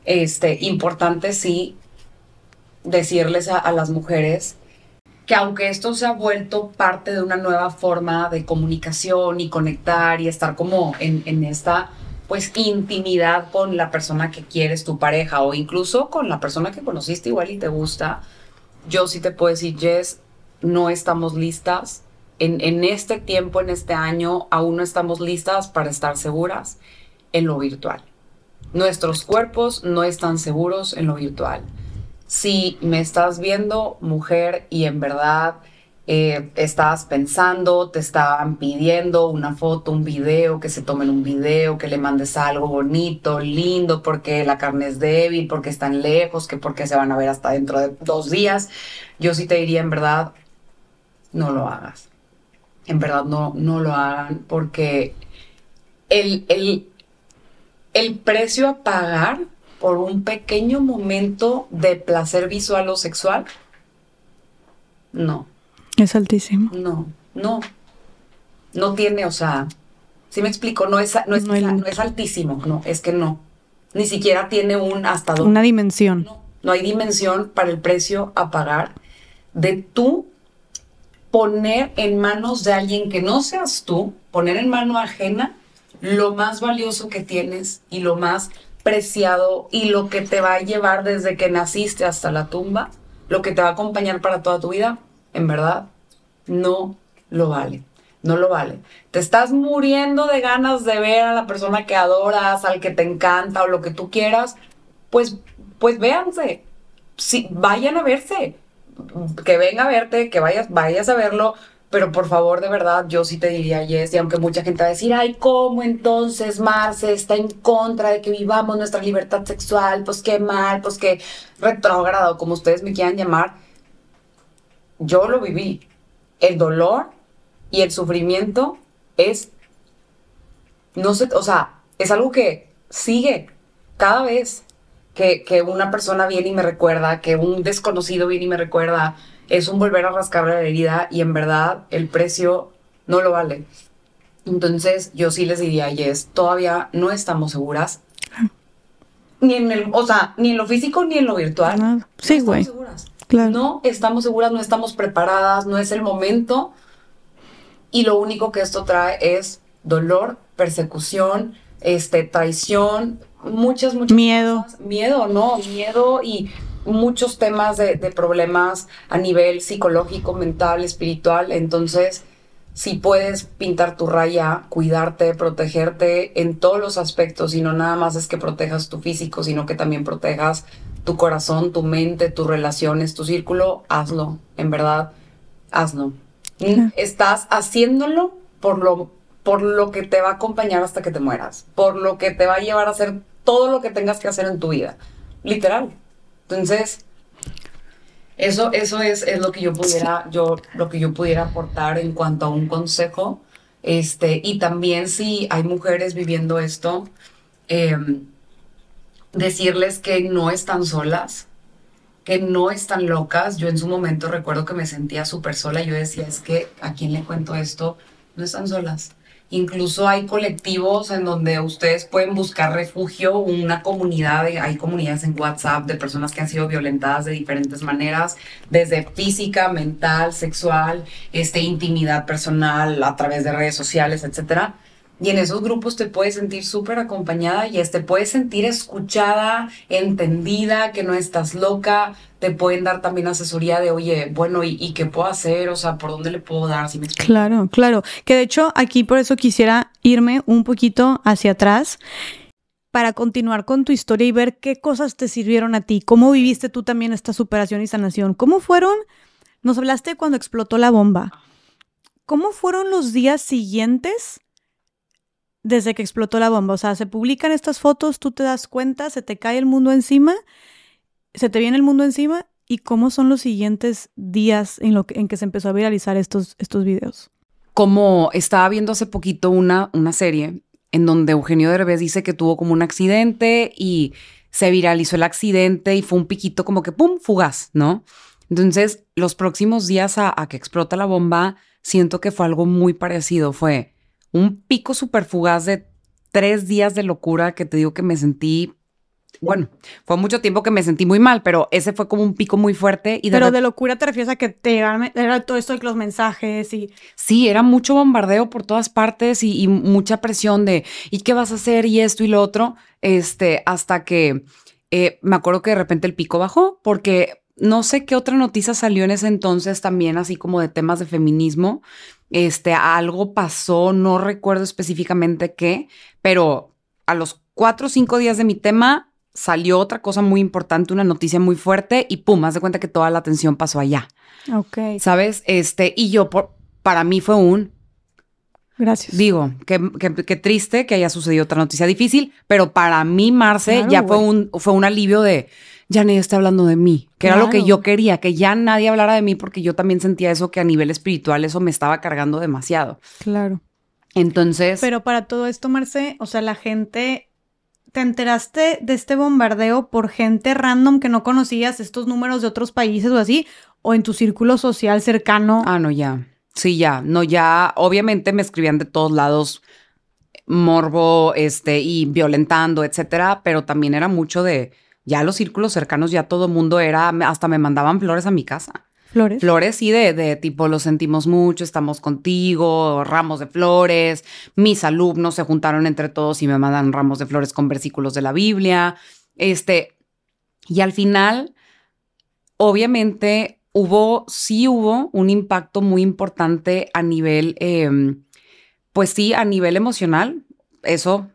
Este, importante sí decirles a las mujeres que aunque esto se ha vuelto parte de una nueva forma de comunicación y conectar y estar como en, esta pues intimidad con la persona que quieres, tu pareja o incluso con la persona que conociste igual y te gusta, yo sí te puedo decir, Jess, no estamos listas. En, en este tiempo, en este año, aún no estamos listas para estar seguras en lo virtual. Nuestros cuerpos no están seguros en lo virtual si me estás viendo mujer y en verdad eh, estabas pensando, te estaban pidiendo una foto, un video, que se tomen un video, que le mandes algo bonito, lindo, porque la carne es débil, porque están lejos, que porque se van a ver hasta dentro de dos días, yo sí te diría en verdad, no lo hagas. En verdad no, no lo hagan porque el, el, el precio a pagar por un pequeño momento de placer visual o sexual? No. Es altísimo. No, no. No tiene, o sea, si me explico, no es, no es, es altísimo, no, es que no. Ni siquiera tiene un hasta dónde. Una dimensión. No, no hay dimensión para el precio a pagar de tú poner en manos de alguien que no seas tú, poner en mano ajena lo más valioso que tienes y lo más preciado y lo que te va a llevar desde que naciste hasta la tumba, lo que te va a acompañar para toda tu vida, en verdad, no lo vale. No lo vale. Te estás muriendo de ganas de ver a la persona que adoras, al que te encanta o lo que tú quieras. Pues, pues véanse. vayan a verse. Que venga a verte, que vayas, vayas a verlo pero por favor, de verdad, yo sí te diría yes, y aunque mucha gente va a decir, ay, ¿cómo entonces Marce está en contra de que vivamos nuestra libertad sexual? Pues qué mal, pues qué retrógrado, como ustedes me quieran llamar. Yo lo viví. El dolor y el sufrimiento es, no sé, o sea, es algo que sigue cada vez que, que una persona viene y me recuerda, que un desconocido viene y me recuerda, es un volver a rascar la herida y en verdad el precio no lo vale. Entonces yo sí les diría, Yes, todavía no estamos seguras. Ni en el, o sea, ni en lo físico ni en lo virtual. No, sí, güey. No estamos seguras, no estamos preparadas, no es el momento. Y lo único que esto trae es dolor, persecución, este, traición, muchas, muchas. Miedo. Miedo, no, miedo y muchos temas de, problemas a nivel psicológico, mental, espiritual, entonces si puedes pintar tu raya, cuidarte, protegerte en todos los aspectos y no nada más es que protejas tu físico, sino que también protejas tu corazón, tu mente, tus relaciones, tu círculo, hazlo, en verdad, hazlo. Estás haciéndolo por lo, por lo que te va a acompañar hasta que te mueras, por lo que te va a llevar a hacer todo lo que tengas que hacer en tu vida, literal. Entonces, eso, eso es, es lo que yo pudiera, yo, lo que yo pudiera aportar en cuanto a un consejo. Este, y también si hay mujeres viviendo esto, em, decirles que no están solas, que no están locas. Yo en su momento recuerdo que me sentía súper sola. Yo decía, es que a quién le cuento esto, no están solas. Incluso hay colectivos en donde ustedes pueden buscar refugio, una comunidad, eh, hay comunidades en WhatsApp de personas que han sido violentadas de diferentes maneras, desde física, mental, sexual, este, intimidad personal, a través de redes sociales, etcétera y en esos grupos te puedes sentir súper acompañada y te puedes sentir escuchada, entendida, que no estás loca. Te pueden dar también asesoría de, oye, bueno, ¿y, qué puedo hacer? O sea, ¿por dónde le puedo dar? Si me claro, claro. Que de hecho aquí por eso quisiera irme un poquito hacia atrás para continuar con tu historia y ver qué cosas te sirvieron a ti, cómo viviste tú también esta superación y sanación, cómo fueron, nos hablaste cuando explotó la bomba, cómo fueron los días siguientes desde que explotó la bomba. O sea, se publican estas fotos, tú te das cuenta, se te cae el mundo encima, se te viene el mundo encima. ¿Y cómo son los siguientes días en, lo que, en que se empezó a viralizar estos, estos videos? Como estaba viendo hace poquito una, una serie en donde Eugenio Derbez dice que tuvo como un accidente y se viralizó el accidente y fue un piquito como que ¡pum! fugaz, ¿no? Entonces, los próximos días a, a que explota la bomba, siento que fue algo muy parecido. Fue, un pico superfugaz fugaz de tres días de locura que te digo que me sentí bueno, fue mucho tiempo que me sentí muy mal, pero ese fue como un pico muy fuerte. Y pero de locura te refieres a que te era todo esto de los mensajes y... Sí, era mucho bombardeo por todas partes y, mucha presión de, ¿y qué vas a hacer? Y esto y lo otro, este, hasta que eh, me acuerdo que de repente el pico bajó porque no sé qué otra noticia salió en ese entonces también, así como de temas de feminismo. Este, algo pasó, no recuerdo específicamente qué, pero a los cuatro o cinco días de mi tema salió otra cosa muy importante, una noticia muy fuerte y pum, haz de cuenta que toda la atención pasó allá. Ok. ¿Sabes? Este, y yo, por, para mí fue un... Gracias. Digo, qué que, triste que haya sucedido otra noticia difícil, pero para mí, Marce, ya fue un, fue un alivio de ya nadie está hablando de mí, que era lo que yo quería, que ya nadie hablara de mí porque yo también sentía eso que a nivel espiritual eso me estaba cargando demasiado. Claro. Entonces... Pero para todo esto, Marce, o sea, la gente te enteraste de este bombardeo por gente random que no conocías, estos números de otros países o así, o en tu círculo social cercano. Ah, no, ya. Sí, ya. No, ya. Obviamente me escribían de todos lados morbo, este, y violentando, etcétera, pero también era mucho de ya los círculos cercanos, ya todo mundo era, hasta me mandaban flores a mi casa. Flores. Flores, y de, tipo, lo sentimos mucho, estamos contigo, ramos de flores. Mis alumnos se juntaron entre todos y me mandan ramos de flores con versículos de la Biblia. Este, y al final, obviamente, hubo, sí hubo un impacto muy importante a nivel, em, pues sí, a nivel emocional. Eso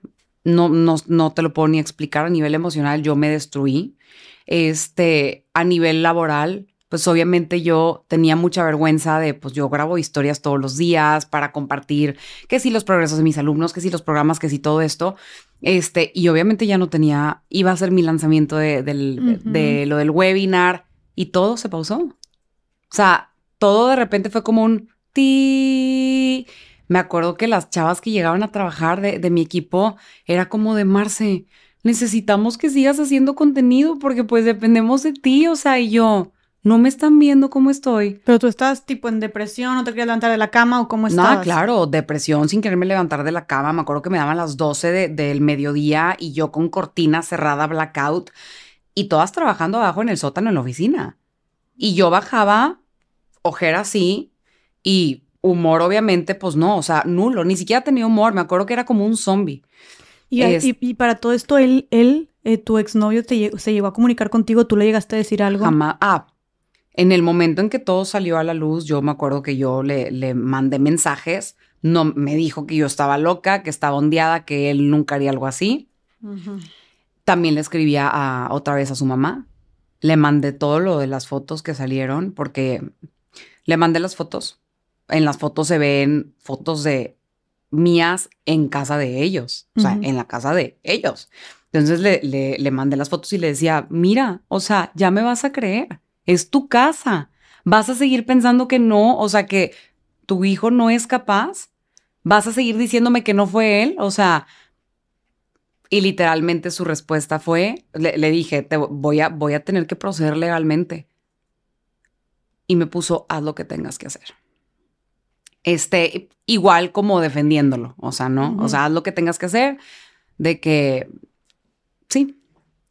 no, no, no te lo puedo ni explicar. A nivel emocional, yo me destruí. Este, a nivel laboral, pues obviamente yo tenía mucha vergüenza de, pues yo grabo historias todos los días para compartir que si sí, los progresos de mis alumnos, que si los programas, que si sí, todo esto. Este, y obviamente ya no tenía, iba a ser mi lanzamiento de, de lo del webinar y todo se pausó. O sea, todo de repente fue como un ti me acuerdo que las chavas que llegaban a trabajar de, mi equipo era como de Marce, necesitamos que sigas haciendo contenido porque pues dependemos de ti, o sea, y yo, no me están viendo cómo estoy. Pero tú estás tipo en depresión, no te querías levantar de la cama o cómo estás. No, claro, depresión sin quererme levantar de la cama. Me acuerdo que me daban las 12 del mediodía y yo con cortina cerrada, blackout, y todas trabajando abajo en el sótano en la oficina. Y yo bajaba, ojera así, y humor, obviamente, pues no, o sea, nulo, ni siquiera tenía humor, me acuerdo que era como un zombie. Y, y, para todo esto, él, él eh, tu exnovio se llegó a comunicar contigo, tú le llegaste a decir algo. Jamás, ah, en el momento en que todo salió a la luz, yo me acuerdo que yo le, le mandé mensajes, no, me dijo que yo estaba loca, que estaba ondeada, que él nunca haría algo así. También le escribía a, otra vez a su mamá. Le mandé todo lo de las fotos que salieron porque le mandé las fotos en las fotos se ven fotos de mías en casa de ellos, o sea, en la casa de ellos. Entonces le, mandé las fotos y le decía, mira, o sea, ya me vas a creer, es tu casa, vas a seguir pensando que no, o sea, que tu hijo no es capaz, vas a seguir diciéndome que no fue él, o sea, y literalmente su respuesta fue, le, dije, te voy a, voy a tener que proceder legalmente. Y me puso, haz lo que tengas que hacer este, igual como defendiéndolo, o sea, ¿no? O sea, haz lo que tengas que hacer, de que, sí.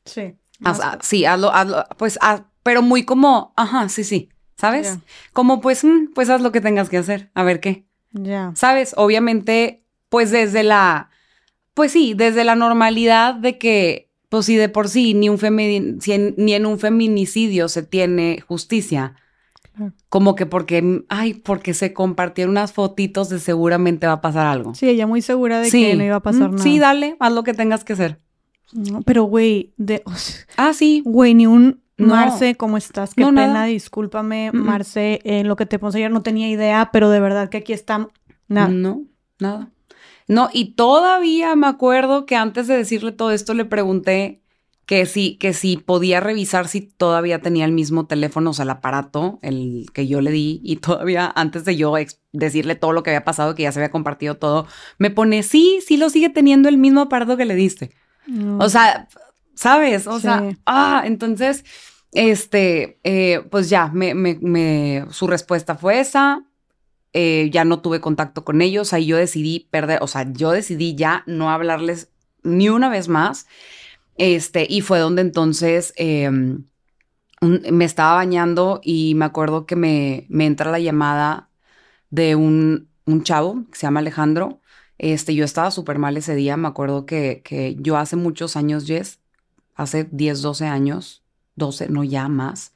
Sí. Ah, sí, hazlo, hazlo, pues, ah, pero muy como, ajá, sí, sí, ¿sabes? Como, pues, mm, pues haz lo que tengas que hacer, a ver qué. Ya. ¿Sabes? Obviamente, pues desde la, pues sí, desde la normalidad de que, pues si de por sí ni, un femi ni en un feminicidio se tiene justicia, como que porque, ay, porque se compartieron unas fotitos de seguramente va a pasar algo. Sí, ella muy segura de que no iba a pasar mm, nada. Sí, dale, haz lo que tengas que hacer. No, pero güey, de... ah, sí. Güey, ni un... No. Marce, ¿cómo estás? Qué pena, discúlpame, mm, mm. Marce, eh, lo que te puse ayer no tenía idea, pero de verdad que aquí está... Nada. No, nada. No, y todavía me acuerdo que antes de decirle todo esto le pregunté que sí que si podía revisar si todavía tenía el mismo teléfono, o sea, el aparato, el que yo le di, y <laughs> todavía antes de yo decirle todo lo que había pasado, que ya se había compartido todo, me pone, sí, sí lo sigue teniendo el mismo aparato que le diste. O sea, ¿sabes? O sea, ah, entonces, este, eh, pues ya, me, su respuesta fue esa. Eh, ya no tuve contacto con ellos, ahí yo decidí perder, o sea, yo decidí ya no hablarles ni una vez más. Este, y fue donde entonces em, me estaba bañando y me acuerdo que me, entra la llamada de un, chavo que se llama Alejandro. Este, yo estaba súper mal ese día. Me acuerdo que, que yo hace muchos años, Jess, hace 10, 12 años, 12, no ya más,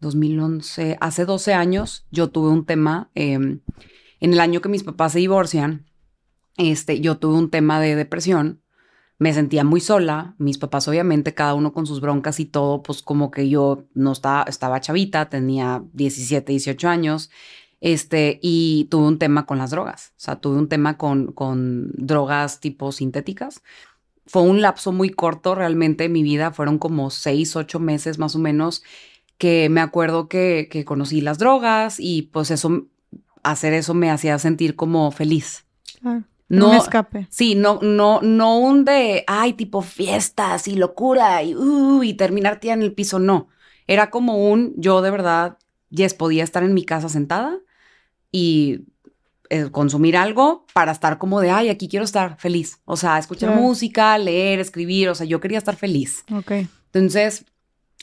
2011, hace 12 años yo tuve un tema, em, en el año que mis papás se divorcian, este, yo tuve un tema de depresión me sentía muy sola, mis papás obviamente cada uno con sus broncas y todo, pues como que yo no estaba, estaba chavita, tenía 17, 18 años, este, y tuve un tema con las drogas, o sea, tuve un tema con, con drogas tipo sintéticas. Fue un lapso muy corto realmente en mi vida, fueron como seis, ocho meses más o menos, que me acuerdo que, que conocí las drogas y pues eso, hacer eso me hacía sentir como feliz. Claro. Ah. No, un escape. Sí, no, no, no un de, ay, tipo fiestas y locura y, uh, y terminar tía en el piso, no. Era como un, yo de verdad, yes, podía estar en mi casa sentada y eh, consumir algo para estar como de, ay, aquí quiero estar feliz. O sea, escuchar música, leer, escribir, o sea, yo quería estar feliz. Ok. Entonces,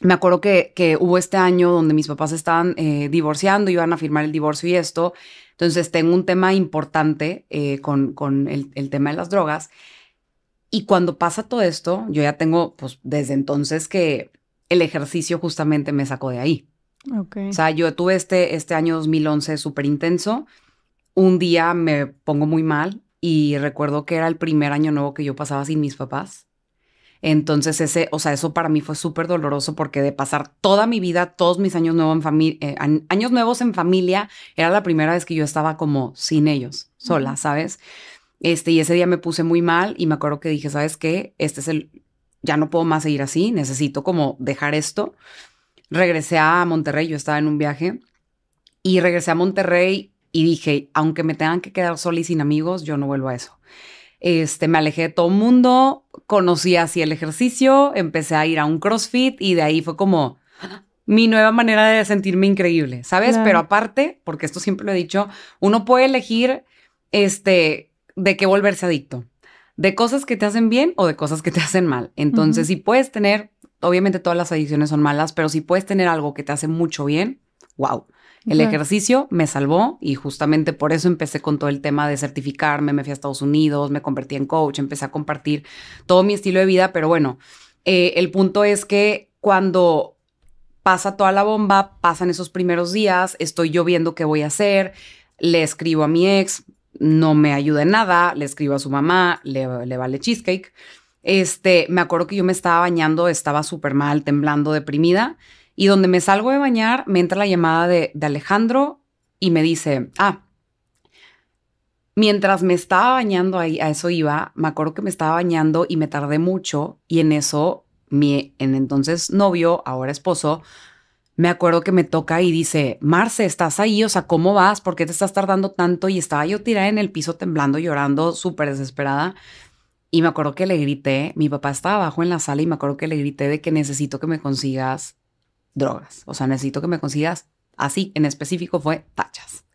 me acuerdo que, que hubo este año donde mis papás estaban divorciando eh, divorciando, iban a firmar el divorcio y esto, entonces tengo un tema importante eh, con, el, tema de las drogas. Y cuando pasa todo esto, yo ya tengo, pues desde entonces que el ejercicio justamente me sacó de ahí. Okay. O sea, yo tuve este, este año 2011 súper intenso. Un día me pongo muy mal y recuerdo que era el primer año nuevo que yo pasaba sin mis papás. Entonces, ese, o sea, eso para mí fue súper doloroso porque de pasar toda mi vida, todos mis años, nuevos en eh, años nuevos en familia, era la primera vez que yo estaba como sin ellos, sola, ¿sabes? Este, y ese día me puse muy mal y me acuerdo que dije, ¿sabes qué? Este es el, ya no puedo más seguir así, necesito como dejar esto. Regresé a Monterrey, yo estaba en un viaje y regresé a Monterrey y dije, aunque me tengan que quedar sola y sin amigos, yo no vuelvo a eso. Este, me alejé de todo mundo, conocí así el ejercicio, empecé a ir a un CrossFit y de ahí fue como mi nueva manera de sentirme increíble, ¿sabes? Pero aparte, porque esto siempre lo he dicho, uno puede elegir este de qué volverse adicto, de cosas que te hacen bien o de cosas que te hacen mal. Entonces, si puedes tener, obviamente todas las adicciones son malas, pero si puedes tener algo que te hace mucho bien, wow. El ejercicio me salvó y justamente por eso empecé con todo el tema de certificarme, me fui a Estados Unidos, me convertí en coach, empecé a compartir todo mi estilo de vida, pero bueno, eh, el punto es que cuando pasa toda la bomba, pasan esos primeros días, estoy yo viendo qué voy a hacer, le escribo a mi ex, no me ayuda en nada, le escribo a su mamá, le, vale cheesecake. Este, me acuerdo que yo me estaba bañando, estaba súper mal, temblando, deprimida. Y donde me salgo de bañar, me entra la llamada de, Alejandro y me dice, ah, mientras me estaba bañando, ahí, a eso iba, me acuerdo que me estaba bañando y me tardé mucho y en eso mi en entonces novio, ahora esposo, me acuerdo que me toca y dice, Marce, ¿estás ahí? O sea, ¿cómo vas? ¿Por qué te estás tardando tanto? Y estaba yo tirada en el piso temblando, llorando, súper desesperada. Y me acuerdo que le grité, mi papá estaba abajo en la sala y me acuerdo que le grité de que necesito que me consigas drogas. O sea, necesito que me consigas así, en específico fue tachas.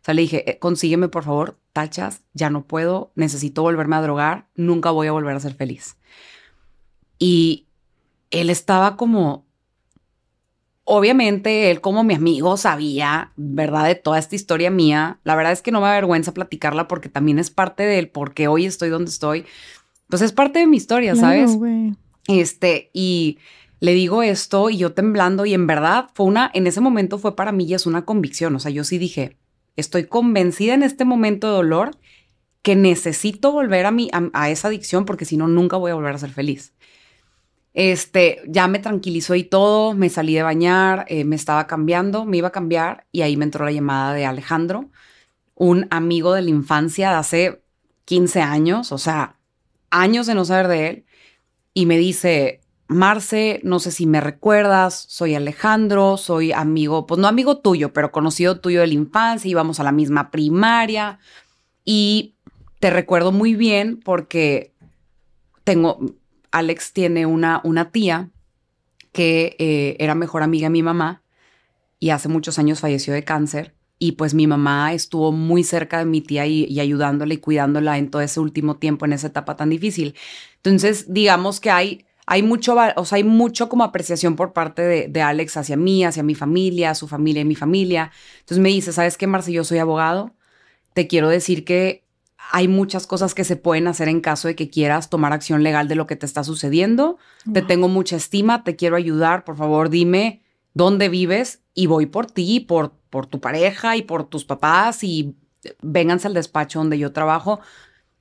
O sea, le dije, eh, consígueme por favor tachas, ya no puedo, necesito volverme a drogar, nunca voy a volver a ser feliz. Y él estaba como, obviamente él como mi amigo sabía, ¿verdad? De toda esta historia mía. La verdad es que no me avergüenza platicarla porque también es parte del por qué hoy estoy donde estoy. Pues es parte de mi historia, ¿sabes? este, y le digo esto y yo temblando y en verdad fue una, en ese momento fue para mí ya es una convicción, o sea, yo sí dije, estoy convencida en este momento de dolor que necesito volver a, mi, a, esa adicción porque si no, nunca voy a volver a ser feliz. Este, ya me tranquilizó y todo, me salí de bañar, eh, me estaba cambiando, me iba a cambiar y ahí me entró la llamada de Alejandro, un amigo de la infancia de hace 15 años, o sea, años de no saber de él, y me dice, Marce, no sé si me recuerdas, soy Alejandro, soy amigo, pues no amigo tuyo, pero conocido tuyo de la infancia, íbamos a la misma primaria y te recuerdo muy bien porque tengo, Alex tiene una, una tía que eh, era mejor amiga de mi mamá y hace muchos años falleció de cáncer y pues mi mamá estuvo muy cerca de mi tía y ayudándola y cuidándola en todo ese último tiempo, en esa etapa tan difícil. Entonces, digamos que hay hay mucho, o hay mucho como apreciación por parte de, Alex hacia mí, hacia mi familia, su familia y mi familia. Entonces me dice, ¿sabes qué, Marce? Yo soy abogado. Te quiero decir que hay muchas cosas que se pueden hacer en caso de que quieras tomar acción legal de lo que te está sucediendo. Te tengo mucha estima, te quiero ayudar. Por favor, dime dónde vives y voy por ti, por, por tu pareja y por tus papás y eh, vénganse al despacho donde yo trabajo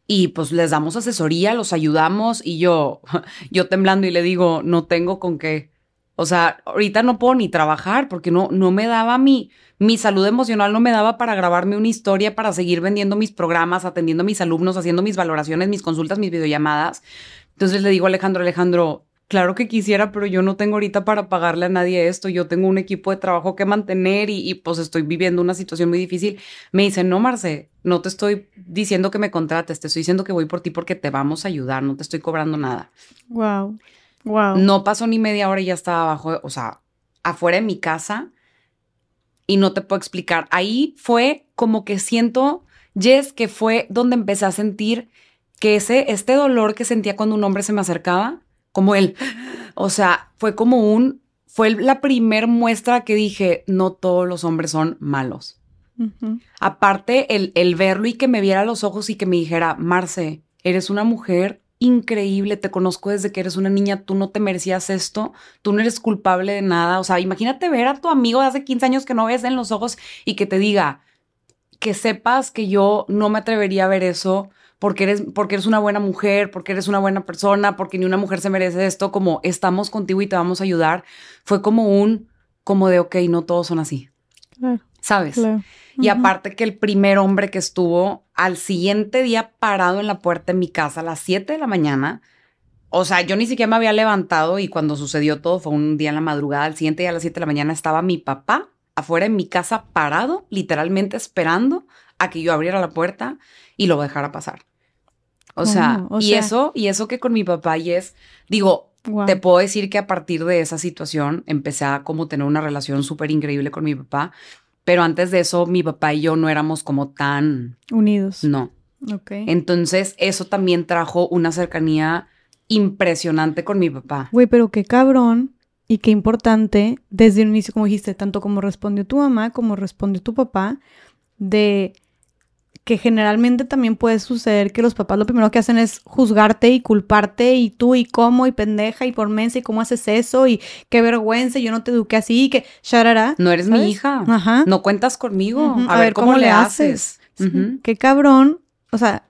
y pues les damos asesoría, los ayudamos y yo, <laughs> yo temblando y le digo, no tengo con qué. O sea, ahorita no puedo ni trabajar porque no, no me daba mi, mi salud emocional, no me daba para grabarme una historia, para seguir vendiendo mis programas, atendiendo a mis alumnos, haciendo mis valoraciones, mis consultas, mis videollamadas. Entonces le digo a Alejandro, Alejandro, claro que quisiera, pero yo no tengo ahorita para pagarle a nadie esto, yo tengo un equipo de trabajo que mantener y, pues estoy viviendo una situación muy difícil. Me dice, no, Marce, no te estoy diciendo que me contrates, te estoy diciendo que voy por ti porque te vamos a ayudar, no te estoy cobrando nada. Wow, wow. No pasó ni media hora y ya estaba abajo, o sea, afuera de mi casa y no te puedo explicar. Ahí fue como que siento, Jess, que fue donde empecé a sentir que ese, este dolor que sentía cuando un hombre se me acercaba, como él. O sea, fue como un, fue la primer muestra que dije, no todos los hombres son malos. Aparte, el, el verlo y que me viera a los ojos y que me dijera, Marce, eres una mujer increíble, te conozco desde que eres una niña, tú no te merecías esto, tú no eres culpable de nada. O sea, imagínate ver a tu amigo de hace 15 años que no ves en los ojos y que te diga, que sepas que yo no me atrevería a ver eso, porque eres, porque eres una buena mujer, porque eres una buena persona, porque ni una mujer se merece esto, como estamos contigo y te vamos a ayudar, fue como un, como de, ok, no todos son así. ¿Sabes? Y aparte que el primer hombre que estuvo al siguiente día parado en la puerta de mi casa a las 7 de la mañana, o sea, yo ni siquiera me había levantado y cuando sucedió todo fue un día en la madrugada, al siguiente día a las 7 de la mañana estaba mi papá afuera en mi casa parado, literalmente esperando a que yo abriera la puerta y lo a pasar. a pasar. o sea, y eso, y eso que con mi papá y es, digo, te puedo decir que a partir de esa situación empecé a como tener una relación súper increíble con mi papá, pero antes de eso mi papá y yo no éramos como tan unidos. No. Ok. Entonces eso también trajo una cercanía impresionante con mi papá. Güey, pero qué cabrón y qué importante desde el inicio, como dijiste, tanto como respondió tu mamá como respondió tu papá, de que generalmente también puede suceder que los papás lo primero que hacen es juzgarte y culparte y tú y cómo y pendeja y por mensa y cómo haces eso y qué vergüenza, yo no te eduqué así y que charará. No eres mi hija. Ajá. No cuentas conmigo. a, ver, cómo, le haces. Qué cabrón. O sea,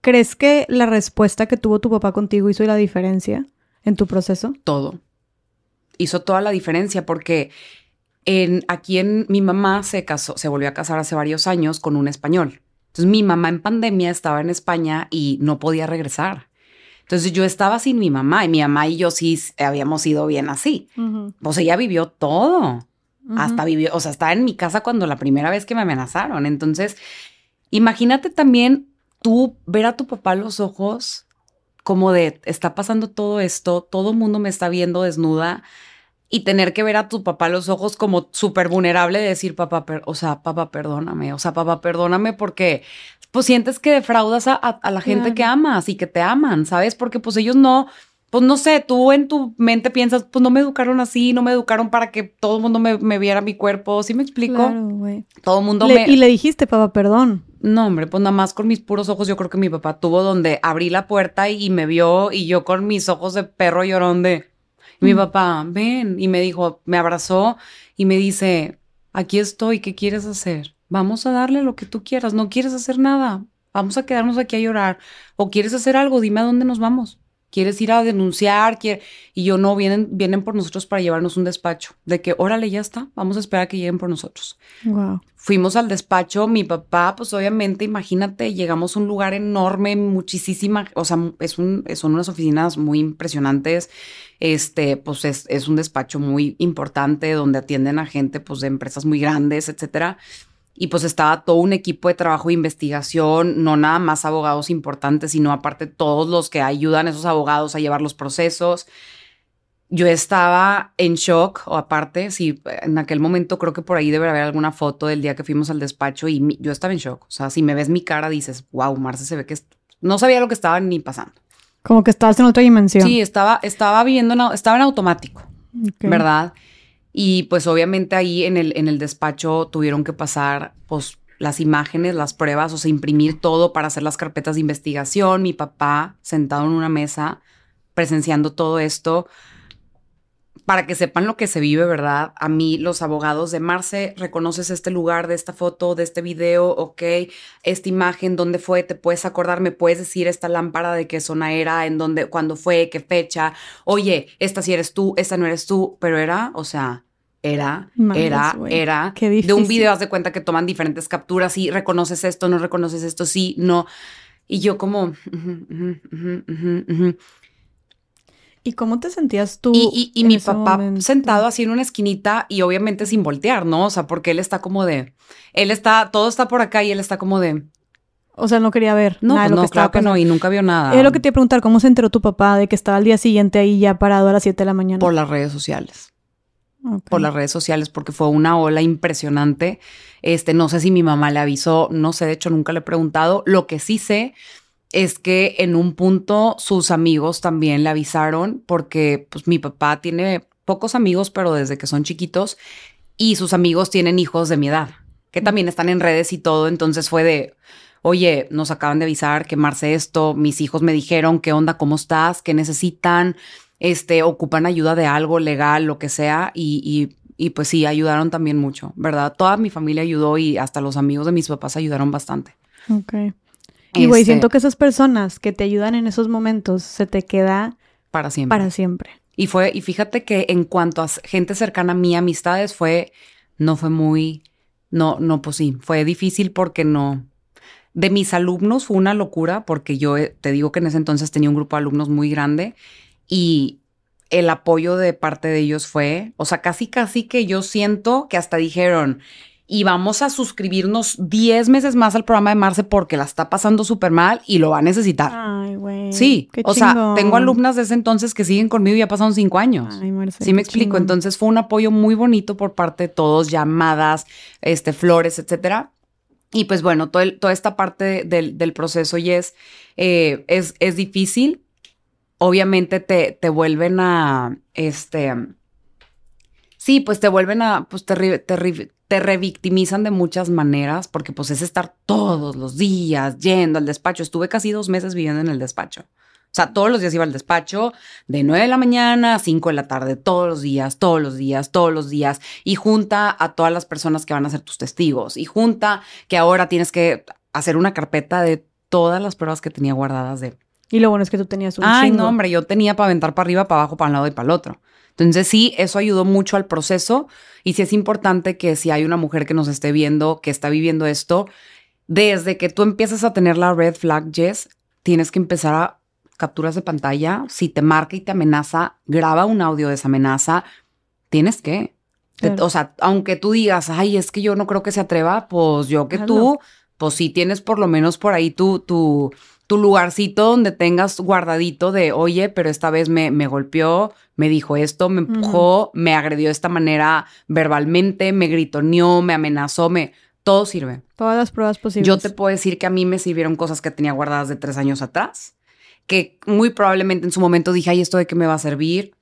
¿crees que la respuesta que tuvo tu papá contigo hizo la diferencia en tu proceso? Todo. Hizo toda la diferencia porque en, aquí en mi mamá se casó, se volvió a casar hace varios años con un español entonces mi mamá en pandemia estaba en España y no podía regresar. Entonces yo estaba sin mi mamá y mi mamá y yo sí habíamos ido bien así. O sea, ella vivió todo. Hasta vivió, o sea, estaba en mi casa cuando la primera vez que me amenazaron. Entonces, imagínate también tú ver a tu papá los ojos como de, está pasando todo esto, todo el mundo me está viendo desnuda y tener que ver a tu papá los ojos como súper vulnerable de decir, papá, o sea, papá, perdóname, o sea, papá, perdóname porque pues sientes que defraudas a, la gente que amas y que te aman, ¿sabes? Porque pues ellos no, pues no sé, tú en tu mente piensas, pues no me educaron así, no me educaron para que todo el mundo me, viera mi cuerpo, ¿sí me explico? Claro, güey. Todo el mundo me... Y le dijiste, papá, perdón. No, hombre, pues nada más con mis puros ojos yo creo que mi papá tuvo donde abrí la puerta y, y me vio y yo con mis ojos de perro llorón de mi papá, ven, y me dijo, me abrazó y me dice, aquí estoy, ¿qué quieres hacer? Vamos a darle lo que tú quieras, no quieres hacer nada, vamos a quedarnos aquí a llorar, o quieres hacer algo, dime a dónde nos vamos. ¿Quieres ir a denunciar? Y yo, no, vienen, vienen por nosotros para llevarnos un despacho. De que, órale, ya está, vamos a esperar a que lleguen por nosotros. Wow. Fuimos al despacho, mi papá, pues obviamente, imagínate, llegamos a un lugar enorme, muchísima, o sea, es un, son unas oficinas muy impresionantes. Este, pues es, es un despacho muy importante donde atienden a gente, pues, de empresas muy grandes, etcétera y pues estaba todo un equipo de trabajo de investigación, no nada más abogados importantes, sino aparte todos los que ayudan a esos abogados a llevar los procesos. Yo estaba en shock, o aparte, si en aquel momento creo que por ahí debe haber alguna foto del día que fuimos al despacho y yo estaba en shock. O sea, si me ves mi cara, dices, wow, Marce se ve que no sabía lo que estaba ni pasando. Como que estabas en otra dimensión. Sí, estaba, estaba viendo, en, estaba en automático, ¿verdad? Y pues obviamente ahí en el, en el despacho tuvieron que pasar pues, las imágenes, las pruebas, o sea, imprimir todo para hacer las carpetas de investigación. Mi papá sentado en una mesa presenciando todo esto para que sepan lo que se vive, ¿verdad? A mí los abogados de Marce, reconoces este lugar de esta foto, de este video, ok, esta imagen, ¿dónde fue? ¿Te puedes acordar? ¿Me puedes decir esta lámpara de qué zona era? ¿En dónde? ¿Cuándo fue? ¿Qué fecha? Oye, esta sí eres tú, esta no eres tú, pero era, o sea, era, era, era. De un video haz de cuenta que toman diferentes capturas Sí, reconoces esto, no reconoces esto, sí, no. Y yo como... ¿Y cómo te sentías tú? Y, mi papá sentado así en una esquinita y obviamente sin voltear, ¿no? O sea, porque él está como de, él está, todo está por acá y él está como de... O sea, no quería ver. No, nada pues no, claro que no, y nunca vio nada. Es lo que te iba a preguntar, ¿cómo se enteró tu papá de que estaba el día siguiente ahí ya parado a las 7 de la mañana? Por las redes sociales. Por las redes sociales, porque fue una ola impresionante. Este, no sé si mi mamá le avisó, no sé, de hecho nunca le he preguntado. Lo que sí sé es que en un punto sus amigos también le avisaron porque pues mi papá tiene pocos amigos, pero desde que son chiquitos y sus amigos tienen hijos de mi edad, que también están en redes y todo, entonces fue de, oye, nos acaban de avisar, quemarse esto, mis hijos me dijeron, ¿qué onda? ¿Cómo estás? ¿Qué necesitan? Este, ocupan ayuda de algo legal, lo que sea, y, y pues sí, ayudaron también mucho, ¿verdad? Toda mi familia ayudó y hasta los amigos de mis papás ayudaron bastante. Ok. Y siento este que esas personas que te ayudan en esos momentos se te queda para siempre. Para siempre. Y fue, y fíjate que en cuanto a gente cercana a mí, amistades, fue, no fue muy, no, no, pues sí, fue difícil porque no. De mis alumnos fue una locura porque yo eh, te digo que en ese entonces tenía un grupo de alumnos muy grande y el apoyo de parte de ellos fue, o sea, casi, casi que yo siento que hasta dijeron, y vamos a suscribirnos 10 meses más al programa de Marce porque la está pasando súper mal y lo va a necesitar. Ay, güey. Sí, o sea, tengo alumnas de ese entonces que siguen conmigo y ya pasaron 5 años. Ay, Marce, sí, me explico. Entonces fue un apoyo muy bonito por parte de todos, llamadas, este, flores, etcétera. Y pues bueno, toda esta parte del, proceso y es, eh, es, es, difícil. Obviamente te, te vuelven a, este, sí, pues te vuelven a, pues te, te revictimizan de muchas maneras porque pues es estar todos los días yendo al despacho. Estuve casi dos meses viviendo en el despacho. O sea, todos los días iba al despacho de 9 de la mañana a 5 de la tarde, todos los días, todos los días, todos los días, y junta a todas las personas que van a ser tus testigos, y junta que ahora tienes que hacer una carpeta de todas las pruebas que tenía guardadas de... Y lo bueno es que tú tenías un... Ay, chingo. no, hombre, yo tenía para aventar para arriba, para abajo, para un lado y para el otro. Entonces sí, eso ayudó mucho al proceso y sí es importante que si hay una mujer que nos esté viendo, que está viviendo esto, desde que tú empiezas a tener la red flag, Jess, tienes que empezar a capturas de pantalla, si te marca y te amenaza, graba un audio de esa amenaza, tienes que. o sea, aunque tú digas, ay, es que yo no creo que se atreva, pues yo que tú, pues sí tienes por lo menos por ahí tu, tu, tu lugarcito donde tengas guardadito de, oye, pero esta vez me, me golpeó, me dijo esto, me empujó, me agredió de esta manera verbalmente, me gritoneó, me amenazó, me... Todo sirve. Todas las pruebas posibles. Yo te puedo decir que a mí me sirvieron cosas que tenía guardadas de tres años atrás, que muy probablemente en su momento dije, ay, ¿esto de qué me va a servir?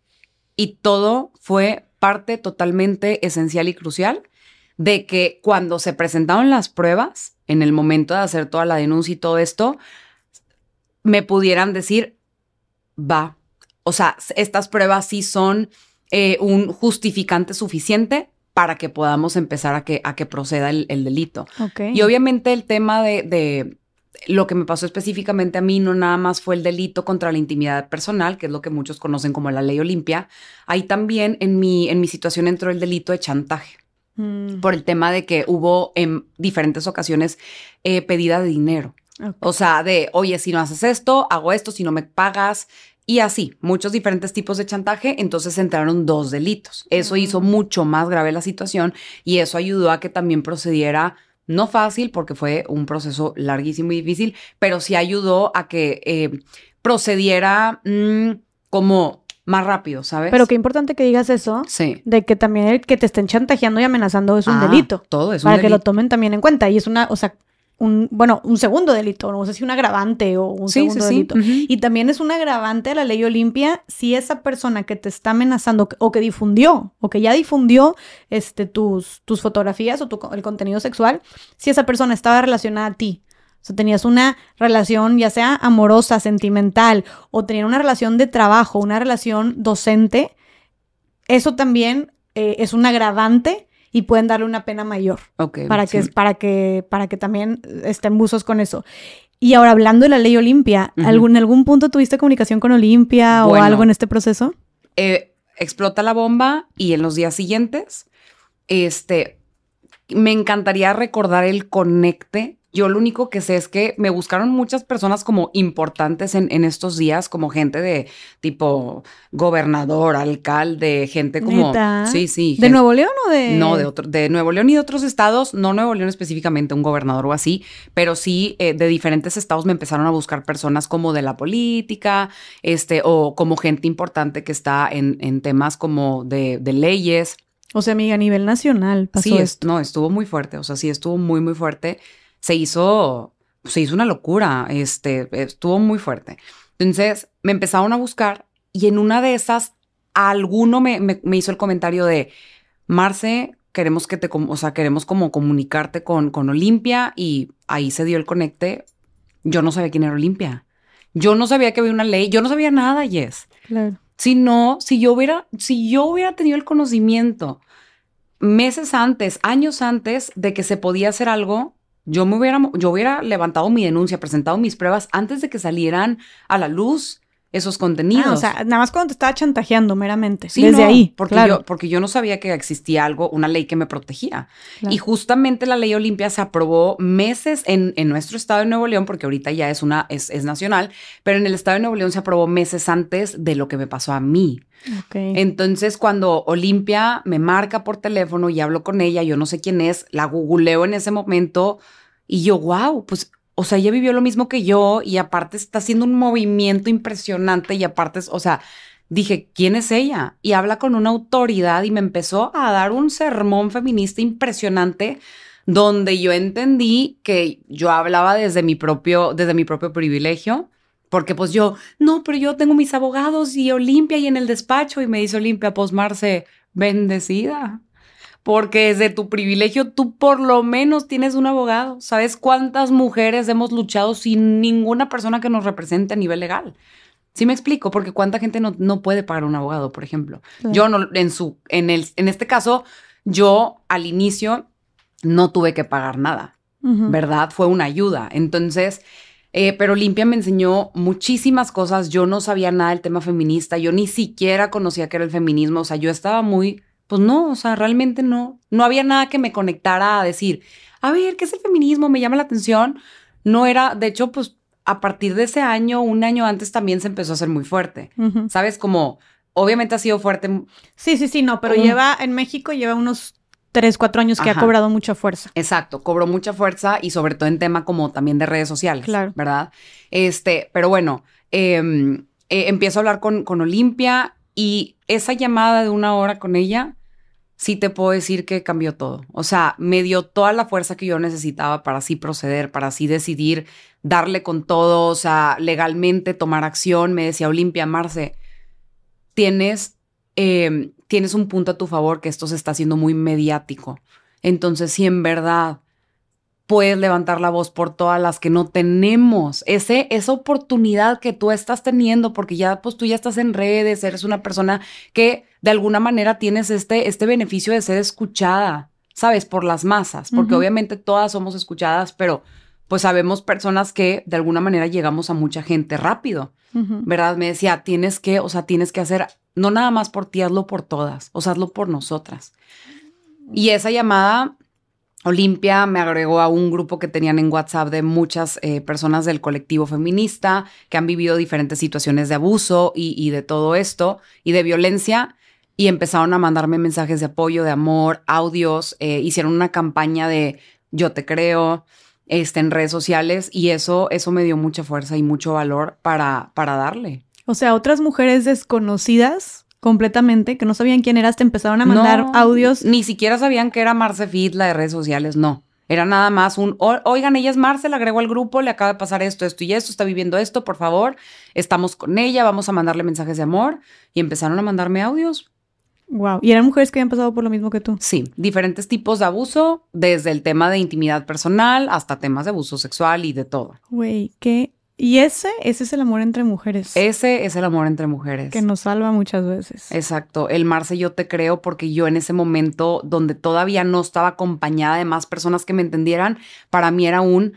Y todo fue parte totalmente esencial y crucial de que cuando se presentaron las pruebas, en el momento de hacer toda la denuncia y todo esto, me pudieran decir, va, o sea, estas pruebas sí son eh, un justificante suficiente para que podamos empezar a que, a que proceda el, delito. Y obviamente el tema de, lo que me pasó específicamente a mí no nada más fue el delito contra la intimidad personal, que es lo que muchos conocen como la ley Olimpia. Ahí también en mi, en mi situación entró el delito de chantaje mm. por el tema de que hubo en diferentes ocasiones eh, pedida de dinero. O sea, de, oye, si no haces esto, hago esto, si no me pagas, y así, muchos diferentes tipos de chantaje, entonces entraron dos delitos. Eso hizo mm. mucho más grave la situación y eso ayudó a que también procediera, no fácil, porque fue un proceso larguísimo y difícil, pero sí ayudó a que eh, procediera mm, como más rápido, ¿sabes? Pero qué importante que digas eso. Sí. De que también el que te estén chantajeando y amenazando es un ah, delito. Todo es Para que lo tomen también en cuenta. Y es una, o sea, un, bueno, un segundo delito, no sé si un agravante o un segundo delito. Y también es un agravante a la ley Olimpia si esa persona que te está amenazando o que difundió o que ya difundió este, tus, tus fotografías o el contenido sexual, si esa persona estaba relacionada a ti. O sea, tenías una relación ya sea amorosa, sentimental, o tenías una relación de trabajo, una relación docente, eso también eh, es un agravante y pueden darle una pena mayor. para que, para que, para que también estén buzos con eso. Y ahora, hablando de la ley Olimpia, ¿en algún punto tuviste comunicación con Olimpia o algo en este proceso? Eh, explota la bomba y en los días siguientes, este, me encantaría recordar el conecte yo lo único que sé es que me buscaron muchas personas como importantes en, en estos días, como gente de tipo gobernador, alcalde, gente como... Sí, sí. ¿De Nuevo León o de...? No, de, de Nuevo León y de otros estados, no Nuevo León específicamente, un gobernador o así, pero sí eh, de diferentes estados me empezaron a buscar personas como de la política, este, o como gente importante que está en, en temas como de, leyes. O sea, amiga, a nivel nacional pasó sí, esto. no, estuvo muy fuerte. O sea, sí, estuvo muy, muy fuerte se hizo, se hizo una locura, este, estuvo muy fuerte. Entonces me empezaron a buscar y en una de esas alguno me, me, hizo el comentario de, Marce, queremos que te, o sea, queremos como comunicarte con, con Olimpia y ahí se dio el conecte. Yo no sabía quién era Olimpia. Yo no sabía que había una ley, yo no sabía nada, Yes. Claro. Si no, si yo hubiera, si yo hubiera tenido el conocimiento meses antes, años antes de que se podía hacer algo, yo me hubiera, yo hubiera levantado mi denuncia, presentado mis pruebas antes de que salieran a la luz esos ah, contenidos. o sea, nada más cuando te estaba chantajeando meramente. Sí, desde ahí. Porque, yo, porque yo no sabía que existía algo, una ley que me protegía. Y justamente la ley Olimpia se aprobó meses en, nuestro estado de Nuevo León, porque ahorita ya es una, es, es, nacional, pero en el estado de Nuevo León se aprobó meses antes de lo que me pasó a mí. Entonces, cuando Olimpia me marca por teléfono y hablo con ella, yo no sé quién es, la googleo en ese momento y yo, wow, pues, o sea, ella vivió lo mismo que yo y aparte está haciendo un movimiento impresionante y aparte, o sea, dije, ¿quién es ella? Y habla con una autoridad y me empezó a dar un sermón feminista impresionante donde yo entendí que yo hablaba desde mi propio, desde mi propio privilegio, porque pues yo, no, pero yo tengo mis abogados y Olimpia y en el despacho y me dice Olimpia, pues Marce, bendecida porque desde tu privilegio tú por lo menos tienes un abogado. ¿Sabes cuántas mujeres hemos luchado sin ninguna persona que nos represente a nivel legal? Sí me explico, porque cuánta gente no, puede pagar un abogado, por ejemplo. Yo no, en su, en el, en este caso, yo al inicio no tuve que pagar nada, ¿verdad? Fue una ayuda. Entonces, eh, pero Limpia me enseñó muchísimas cosas. Yo no sabía nada del tema feminista, yo ni siquiera conocía qué era el feminismo, o sea, yo estaba muy pues no, o sea, realmente no. No había nada que me conectara a decir, a ver, ¿qué es el feminismo? Me llama la atención. No era, de hecho, pues a partir de ese año, un año antes también se empezó a hacer muy fuerte. ¿Sabes? Como, obviamente ha sido fuerte. Sí, sí, sí, no, pero lleva, en México lleva unos tres, cuatro años que ha cobrado mucha fuerza. Exacto, cobró mucha fuerza y sobre todo en tema como también de redes sociales. Claro. ¿Verdad? Este, pero bueno, em, eh, empiezo a hablar con, con Olimpia y esa llamada de una hora con ella sí te puedo decir que cambió todo. O sea, me dio toda la fuerza que yo necesitaba para así proceder, para así decidir darle con todo, o sea, legalmente tomar acción. Me decía Olimpia, Marce, tienes, em, tienes un punto a tu favor que esto se está haciendo muy mediático. Entonces, si en verdad puedes levantar la voz por todas las que no tenemos. Ese, esa oportunidad que tú estás teniendo, porque ya, pues tú ya estás en redes, eres una persona que de alguna manera tienes este, este beneficio de ser escuchada, ¿sabes? Por las masas, porque obviamente todas somos escuchadas, pero pues sabemos personas que de alguna manera llegamos a mucha gente rápido, ¿verdad? Me decía, tienes que, o sea, tienes que hacer, no nada más por ti, hazlo por todas, o sea, hazlo por nosotras. Y esa llamada, Olimpia me agregó a un grupo que tenían en WhatsApp de muchas eh, personas del colectivo feminista que han vivido diferentes situaciones de abuso y, y de todo esto y de violencia y empezaron a mandarme mensajes de apoyo, de amor, audios, eh, hicieron una campaña de yo te creo, este, en redes sociales y eso, eso me dio mucha fuerza y mucho valor para, para darle. O sea, otras mujeres desconocidas completamente, que no sabían quién eras, te empezaron a mandar audios. Ni siquiera sabían que era Marce Fit, la de redes sociales, no. Era nada más un, oigan, ella es Marce, la agregó al grupo, le acaba de pasar esto, esto y esto, está viviendo esto, por favor, estamos con ella, vamos a mandarle mensajes de amor. Y empezaron a mandarme audios Wow. ¿Y eran mujeres que habían pasado por lo mismo que tú? Sí, diferentes tipos de abuso, desde el tema de intimidad personal hasta temas de abuso sexual y de todo. Güey, qué y ese, ese es el amor entre mujeres. Ese es el amor entre mujeres. Que nos salva muchas veces. Exacto. El Marce, yo te creo porque yo en ese momento donde todavía no estaba acompañada de más personas que me entendieran, para mí era un,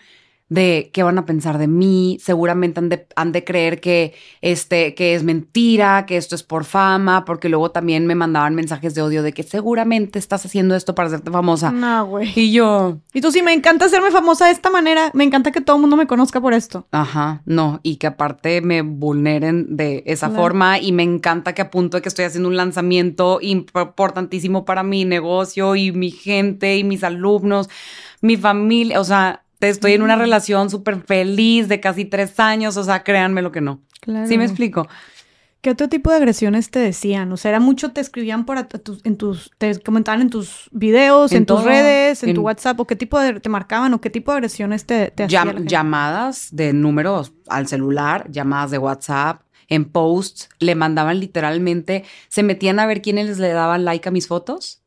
de qué van a pensar de mí, seguramente han de, creer que, este, que es mentira, que esto es por fama, porque luego también me mandaban mensajes de odio de que seguramente estás haciendo esto para hacerte famosa. No, güey. Y yo... Y tú sí, me encanta hacerme famosa de esta manera, me encanta que todo el mundo me conozca por esto. Ajá, no, y que aparte me vulneren de esa forma y me encanta que a punto de que estoy haciendo un lanzamiento importantísimo para mi negocio y mi gente y mis alumnos, mi familia, o sea estoy en una mm. relación súper feliz de casi tres años, o sea, créanme lo que no. Claro. ¿Sí me explico? ¿Qué otro tipo de agresiones te decían? O sea, era mucho, te escribían por en tus, te comentaban en tus videos, en, tus redes, en, tu WhatsApp, o qué tipo de, te marcaban, o qué tipo de agresiones te, hacían. llamadas de números al celular, llamadas de WhatsApp, en posts, le mandaban literalmente, se metían a ver quiénes le daban like a mis fotos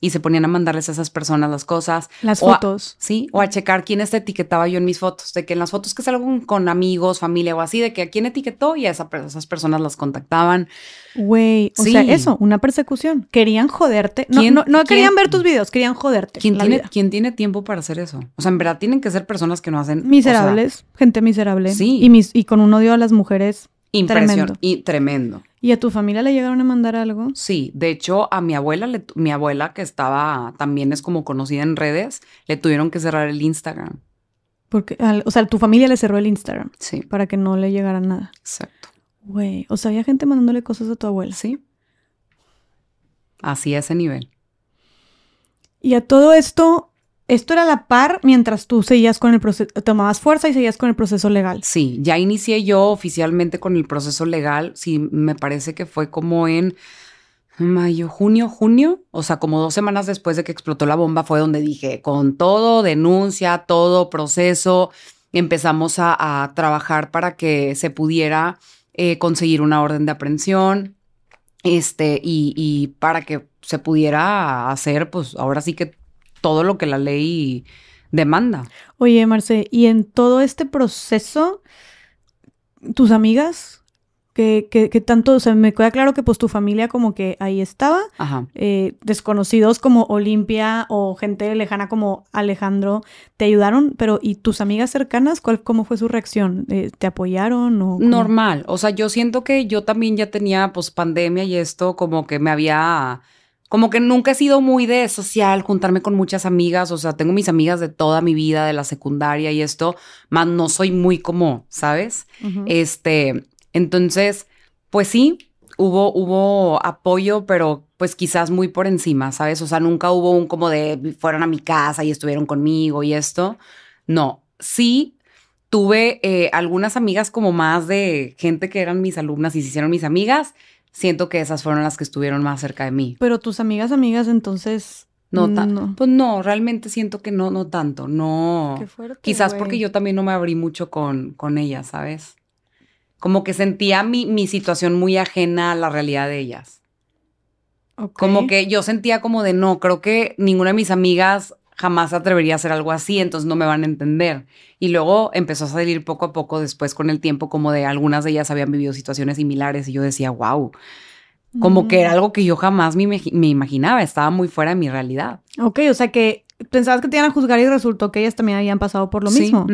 y se ponían a mandarles a esas personas las cosas. Las fotos. sí, o a checar quién te etiquetaba yo en mis fotos, de que en las fotos que salgo con amigos, familia o así, de que a quién etiquetó y a esas personas las contactaban. Güey, o sea, eso, una persecución. Querían joderte. No, querían ver tus videos, querían joderte. ¿quién tiene, tiempo para hacer eso? O sea, en verdad tienen que ser personas que no hacen... Miserables, gente miserable. Sí. Y, mis, y con un odio a las mujeres Impresionante. Y tremendo. ¿Y a tu familia le llegaron a mandar algo? Sí, de hecho a mi abuela, mi abuela que estaba también es como conocida en redes, le tuvieron que cerrar el Instagram. Porque, o sea, tu familia le cerró el Instagram. Sí. Para que no le llegara nada. Exacto. Güey, o sea, había gente mandándole cosas a tu abuela. Sí. Así a ese nivel. Y a todo esto, esto era la par mientras tú seguías con el proceso, tomabas fuerza y seguías con el proceso legal. Sí, ya inicié yo oficialmente con el proceso legal. Sí, me parece que fue como en mayo, junio, junio. O sea, como dos semanas después de que explotó la bomba fue donde dije, con todo, denuncia, todo, proceso. Empezamos a, trabajar para que se pudiera eh, conseguir una orden de aprehensión este, y para que se pudiera hacer, pues ahora sí que todo lo que la ley demanda. Oye, Marce, y en todo este proceso, tus amigas, que, que, tanto, o sea, me queda claro que pues tu familia como que ahí estaba, eh, desconocidos como Olimpia o gente lejana como Alejandro, te ayudaron, pero ¿y tus amigas cercanas, cuál, cómo fue su reacción? Eh, ¿Te apoyaron Normal, o sea, yo siento que yo también ya tenía pues pandemia y esto como que me había como que nunca he sido muy de social, juntarme con muchas amigas, o sea, tengo mis amigas de toda mi vida, de la secundaria y esto, más no soy muy como, ¿sabes? Este, entonces, pues sí, hubo, hubo apoyo, pero pues quizás muy por encima, ¿sabes? O sea, nunca hubo un como de fueron a mi casa y estuvieron conmigo y esto. No, sí tuve eh, algunas amigas como más de gente que eran mis alumnas y se hicieron mis amigas siento que esas fueron las que estuvieron más cerca de mí. Pero tus amigas, amigas, entonces... No, mm, tanto. pues no, realmente siento que no, no tanto, no. Quizás porque yo también no me abrí mucho con, con ellas, ¿sabes? Como que sentía mi, mi situación muy ajena a la realidad de ellas. Como que yo sentía como de no, creo que ninguna de mis amigas jamás atrevería a hacer algo así, entonces no me van a entender. Y luego empezó a salir poco a poco después con el tiempo, como de algunas de ellas habían vivido situaciones similares y yo decía, wow, como que era mm. algo que yo jamás me, imaginaba, estaba muy fuera de mi realidad. Ok, o sea que pensabas que te iban a juzgar y resultó que ellas también habían pasado por lo mismo.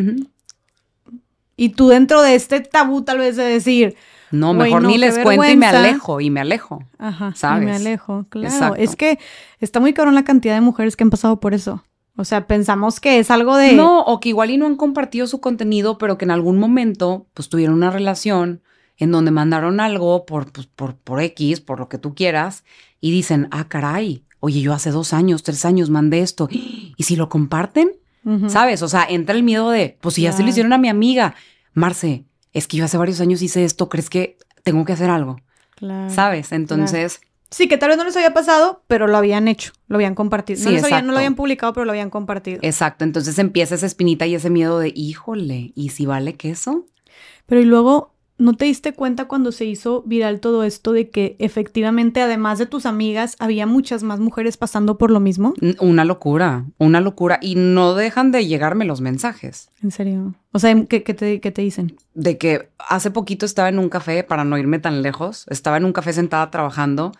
Y tú dentro de este tabú tal vez de decir... No, mejor ni les cuento y me alejo, y me alejo. Ajá, ¿sabes? Y me alejo, claro. Es que está muy caro la cantidad de mujeres que han pasado por eso. O sea, pensamos que es algo de... No, o que igual y no han compartido su contenido, pero que en algún momento pues tuvieron una relación en donde mandaron algo por, pues, por, por X, por lo que tú quieras, y dicen, ah, caray, oye, yo hace dos años, tres años mandé esto, y si lo comparten, ¿sabes? O sea, entra el miedo de, pues si ya se lo hicieron a mi amiga, Marce, es que yo hace varios años hice esto, ¿crees que tengo que hacer algo? Claro, ¿Sabes? Entonces... Sí, que tal vez no les había pasado, pero lo habían hecho, lo habían compartido. no, no, lo habían publicado, pero lo habían compartido. Exacto, entonces empieza esa espinita y ese miedo de, híjole, ¿y si vale que eso? Pero y luego, ¿no te diste cuenta cuando se hizo viral todo esto de que efectivamente, además de tus amigas, había muchas más mujeres pasando por lo mismo? Una locura, una locura. Y no dejan de llegarme los mensajes. ¿En serio? O sea, qué te dicen? De que hace poquito estaba en un café, para no irme tan lejos, estaba en un café sentada trabajando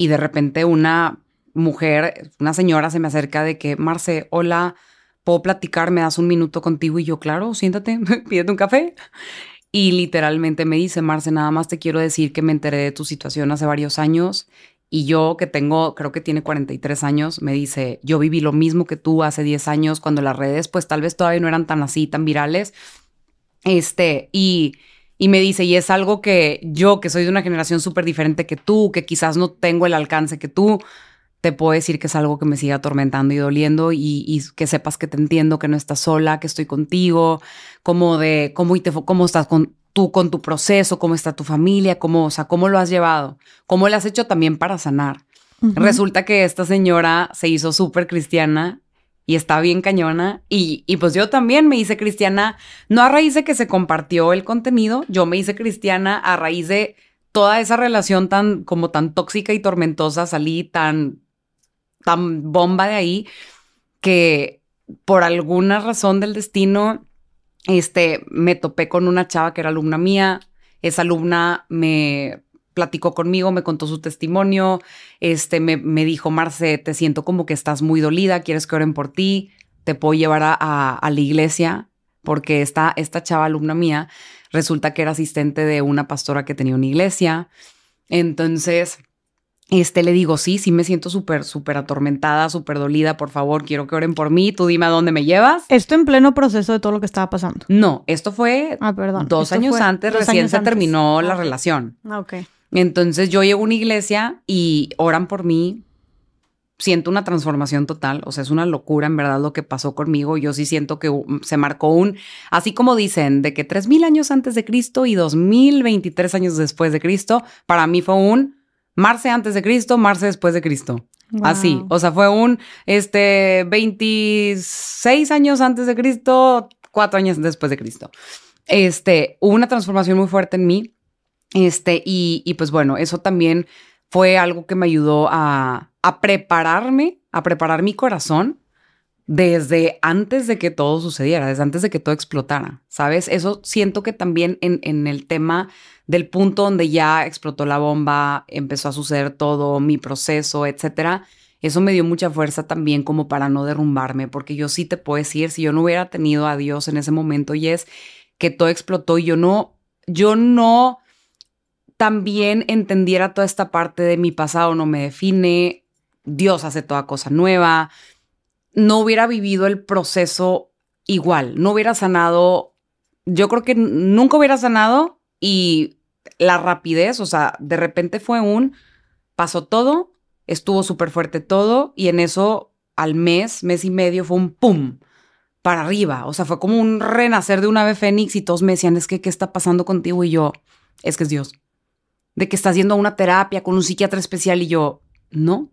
y de repente una mujer, una señora se me acerca de que, Marce, hola, ¿puedo platicar? ¿Me das un minuto contigo? Y yo, claro, siéntate, <laughs> pídete un café. Y literalmente me dice, Marce, nada más te quiero decir que me enteré de tu situación hace varios años y yo que tengo, creo que tiene 43 años, me dice, yo viví lo mismo que tú hace 10 años cuando las redes pues tal vez todavía no eran tan así, tan virales. Este, y y me dice, y es algo que yo, que soy de una generación súper diferente que tú, que quizás no tengo el alcance que tú, te puedo decir que es algo que me sigue atormentando y doliendo y, que sepas que te entiendo, que no estás sola, que estoy contigo, como de cómo, y te, cómo estás con, tú con tu proceso, cómo está tu familia, cómo, o sea, cómo lo has llevado, cómo lo has hecho también para sanar. Resulta que esta señora se hizo súper cristiana y está bien cañona. Y, pues yo también me hice cristiana, no a raíz de que se compartió el contenido, yo me hice cristiana a raíz de toda esa relación tan como tan tóxica y tormentosa, salí tan, tan bomba de ahí que por alguna razón del destino, este, me topé con una chava que era alumna mía, esa alumna me platicó conmigo, me contó su testimonio, este, me, dijo, Marce, te siento como que estás muy dolida, quieres que oren por ti, te puedo llevar a, la iglesia, porque esta, esta chava alumna mía resulta que era asistente de una pastora que tenía una iglesia. Entonces, este, le digo, sí, sí me siento súper, súper atormentada, súper dolida, por favor, quiero que oren por mí, tú dime a dónde me llevas. Esto en pleno proceso de todo lo que estaba pasando. No, esto fue ah, dos años antes, recién se terminó la relación. ok. Entonces yo llego a una iglesia y oran por mí. Siento una transformación total, o sea, es una locura en verdad lo que pasó conmigo. Yo sí siento que um, se marcó un, así como dicen, de que 3.000 años antes de Cristo y 2.023 años después de Cristo, para mí fue un Marce antes de Cristo, Marce después de Cristo. Así, o sea, fue un este 26 años antes de Cristo, cuatro años después de Cristo. Este, hubo una transformación muy fuerte en mí este, y, pues bueno, eso también fue algo que me ayudó a, prepararme, a preparar mi corazón desde antes de que todo sucediera, desde antes de que todo explotara, ¿sabes? Eso siento que también en, en, el tema del punto donde ya explotó la bomba, empezó a suceder todo, mi proceso, etcétera, eso me dio mucha fuerza también como para no derrumbarme, porque yo sí te puedo decir, si yo no hubiera tenido a Dios en ese momento y es que todo explotó y yo no, yo no también entendiera toda esta parte de mi pasado no me define, Dios hace toda cosa nueva, no hubiera vivido el proceso igual, no hubiera sanado, yo creo que nunca hubiera sanado y la rapidez, o sea, de repente fue un, pasó todo, estuvo súper fuerte todo y en eso al mes, mes y medio fue un pum para arriba, o sea, fue como un renacer de un ave fénix y todos me decían, es que, ¿qué está pasando contigo? Y yo, es que es Dios de que estás yendo una terapia con un psiquiatra especial y yo, no,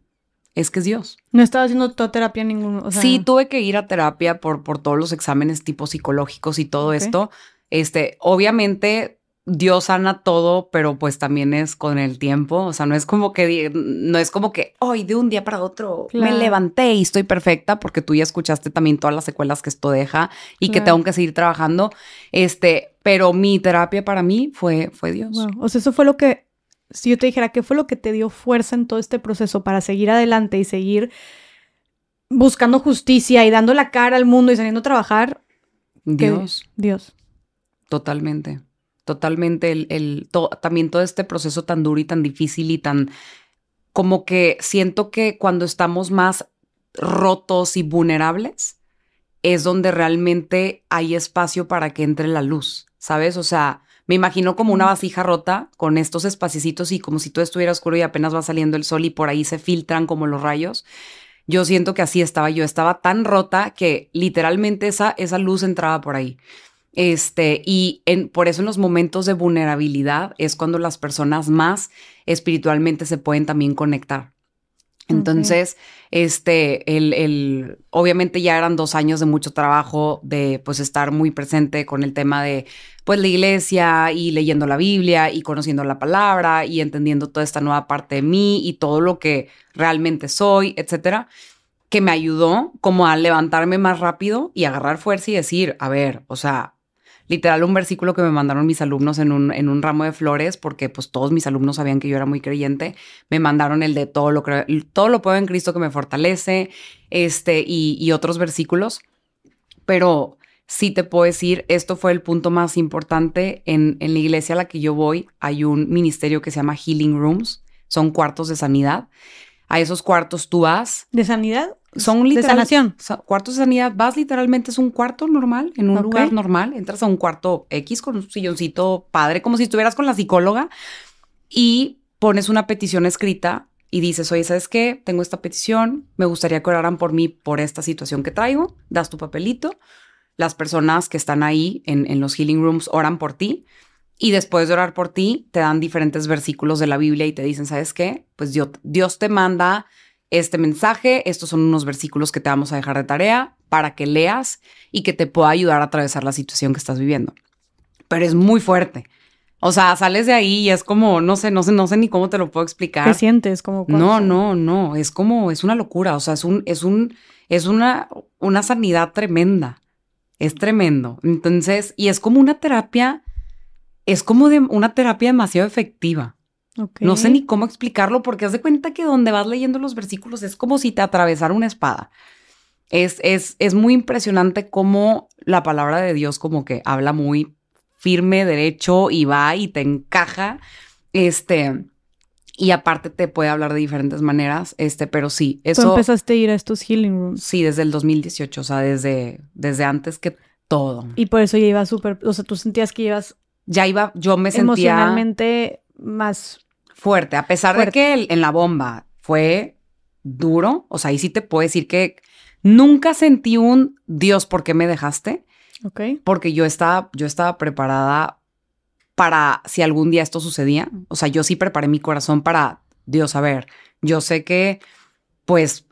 es que es Dios. No estaba haciendo toda terapia ninguno O sea, sí, tuve que ir a terapia por, por todos los exámenes tipo psicológicos y todo esto. Este, obviamente, Dios sana todo, pero pues también es con el tiempo. O sea, no es como que no es como que hoy de un día para otro me levanté y estoy perfecta, porque tú ya escuchaste también todas las secuelas que esto deja y que tengo que seguir trabajando. Este, pero mi terapia para mí fue, fue Dios. O sea, eso fue lo que si yo te dijera qué fue lo que te dio fuerza en todo este proceso para seguir adelante y seguir buscando justicia y dando la cara al mundo y saliendo a trabajar. Dios. Dios. Totalmente. Totalmente. El, el también todo este proceso tan duro y tan difícil y tan. Como que siento que cuando estamos más rotos y vulnerables, es donde realmente hay espacio para que entre la luz, ¿sabes? O sea, me imagino como una vasija rota con estos espacicitos y como si todo estuviera oscuro y apenas va saliendo el sol y por ahí se filtran como los rayos. Yo siento que así estaba, yo estaba tan rota que literalmente esa, esa luz entraba por ahí. Este, y en, por eso en los momentos de vulnerabilidad es cuando las personas más espiritualmente se pueden también conectar. Entonces, este, el, obviamente ya eran dos años de mucho trabajo, de pues estar muy presente con el tema de pues la iglesia y leyendo la Biblia y conociendo la palabra y entendiendo toda esta nueva parte de mí y todo lo que realmente soy, etcétera, que me ayudó como a levantarme más rápido y agarrar fuerza y decir, a ver, o sea, literal un versículo que me mandaron mis alumnos en un, en un ramo de flores, porque pues todos mis alumnos sabían que yo era muy creyente, me mandaron el de todo lo, todo lo puedo en Cristo que me fortalece, este, y, y otros versículos, pero sí te puedo decir, esto fue el punto más importante. En, la iglesia a la que yo voy hay un ministerio que se llama Healing Rooms, son cuartos de sanidad. A esos cuartos tú vas. ¿De sanidad? Son literalmente... de sanación. cuartos de sanidad, vas literalmente, es un cuarto normal, en un lugar normal, entras a un cuarto X con un silloncito padre, como si estuvieras con la psicóloga, y pones una petición escrita y dices, oye, ¿sabes qué? Tengo esta petición, me gustaría que oraran por mí por esta situación que traigo, das tu papelito, las personas que están ahí en, los healing rooms oran por ti y después de orar por ti te dan diferentes versículos de la Biblia y te dicen, ¿sabes qué? Pues Dios, te manda este mensaje, estos son unos versículos que te vamos a dejar de tarea para que leas y que te pueda ayudar a atravesar la situación que estás viviendo. Pero es muy fuerte. O sea, sales de ahí y es como, no sé, no sé, no sé ni cómo te lo puedo explicar. ¿Qué sientes? Como no, no, no. Es como, es una locura. O sea, es un, es un, es una, una sanidad tremenda. Es tremendo. Entonces, y es como una terapia, es como de una terapia demasiado efectiva. No sé ni cómo explicarlo porque haz de cuenta que donde vas leyendo los versículos es como si te atravesara una espada. Es, es, es muy impresionante cómo la palabra de Dios como que habla muy firme, derecho y va y te encaja. Este, y aparte te puede hablar de diferentes maneras, este, pero sí, eso... ¿Tú empezaste a ir a estos healing rooms? Sí, desde el 2018, o sea, desde, desde antes que todo. Y por eso ya iba súper, o sea, tú sentías que ibas... Ya iba, yo me sentía... Emocionalmente más... Fuerte, a pesar de que en la bomba fue duro, o sea, ahí sí te puedo decir que nunca sentí un Dios, ¿por qué me dejaste? Ok. Porque yo estaba, yo estaba preparada para si algún día esto sucedía. O sea, yo sí preparé mi corazón para, Dios, a ver, yo sé que pues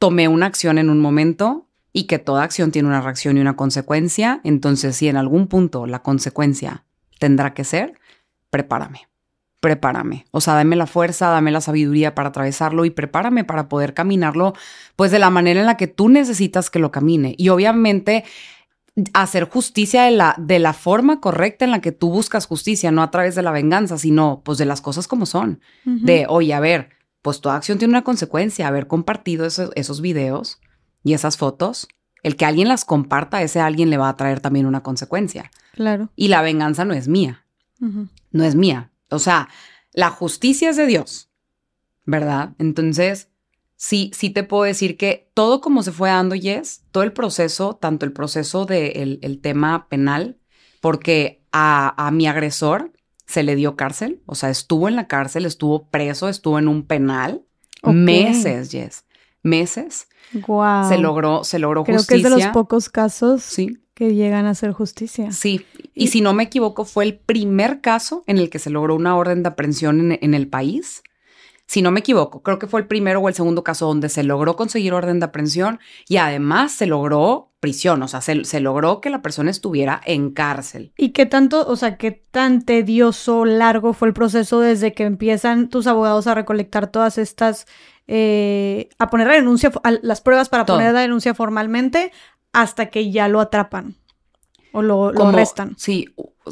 tomé una acción en un momento y que toda acción tiene una reacción y una consecuencia. Entonces, si en algún punto la consecuencia tendrá que ser, prepárame, prepárame. O sea, dame la fuerza, dame la sabiduría para atravesarlo y prepárame para poder caminarlo, pues de la manera en la que tú necesitas que lo camine. Y obviamente hacer justicia de la, de la forma correcta en la que tú buscas justicia, no a través de la venganza, sino pues de las cosas como son. De, oye, a ver, pues toda acción tiene una consecuencia. Haber compartido esos, videos y esas fotos, el que alguien las comparta, ese alguien le va a traer también una consecuencia. Claro. Y la venganza no es mía. No es mía. O sea, la justicia es de Dios, ¿verdad? Entonces, sí, sí te puedo decir que todo como se fue dando, Yes, todo el proceso, tanto el proceso del tema penal, porque a, mi agresor se le dio cárcel, o sea, estuvo en la cárcel, estuvo preso, estuvo en un penal meses, Yes, meses. Se logró, se logró justicia. Creo que es de los pocos casos que llegan a ser justicia. Sí, y, si no me equivoco, fue el primer caso en el que se logró una orden de aprehensión en, en el país si no me equivoco, creo que fue el primero o el segundo caso donde se logró conseguir orden de aprehensión y además se logró prisión, o sea, se, logró que la persona estuviera en cárcel. ¿Y qué tanto, o sea, qué tan tedioso, largo fue el proceso desde que empiezan tus abogados a recolectar todas estas, eh, a poner la denuncia, las pruebas para poner la denuncia formalmente, hasta que ya lo atrapan? ¿O lo, arrestan? Sí,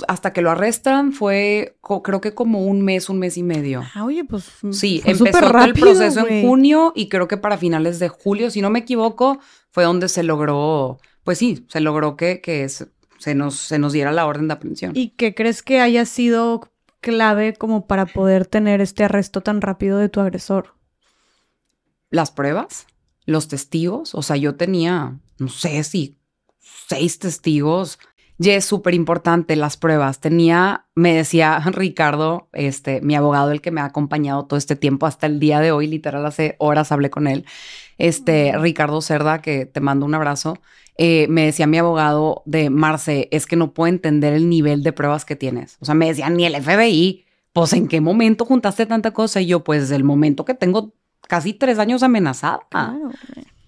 hasta que lo arrestan fue creo que como un mes, un mes y medio. Ah, oye, pues. Mm, sí, empezó el proceso en junio y creo que para finales de julio, si no me equivoco, fue donde se logró, pues sí, se logró que, que se, nos, se nos diera la orden de aprehensión. ¿Y qué crees que haya sido clave como para poder tener este arresto tan rápido de tu agresor? Las pruebas, los testigos, o sea, yo tenía, no sé si seis testigos y es súper importante las pruebas. Tenía, me decía <laughs> Ricardo, este, mi abogado, el que me ha acompañado todo este tiempo, hasta el día de hoy, literal, hace horas hablé con él. Este, Ricardo Cerda, que te mando un abrazo. Eh, me decía mi abogado de Marce, es que no puedo entender el nivel de pruebas que tienes. O sea, me decía, ni el FBI, pues en qué momento juntaste tanta cosa. Y yo, pues desde el momento que tengo casi tres años amenazada. Claro.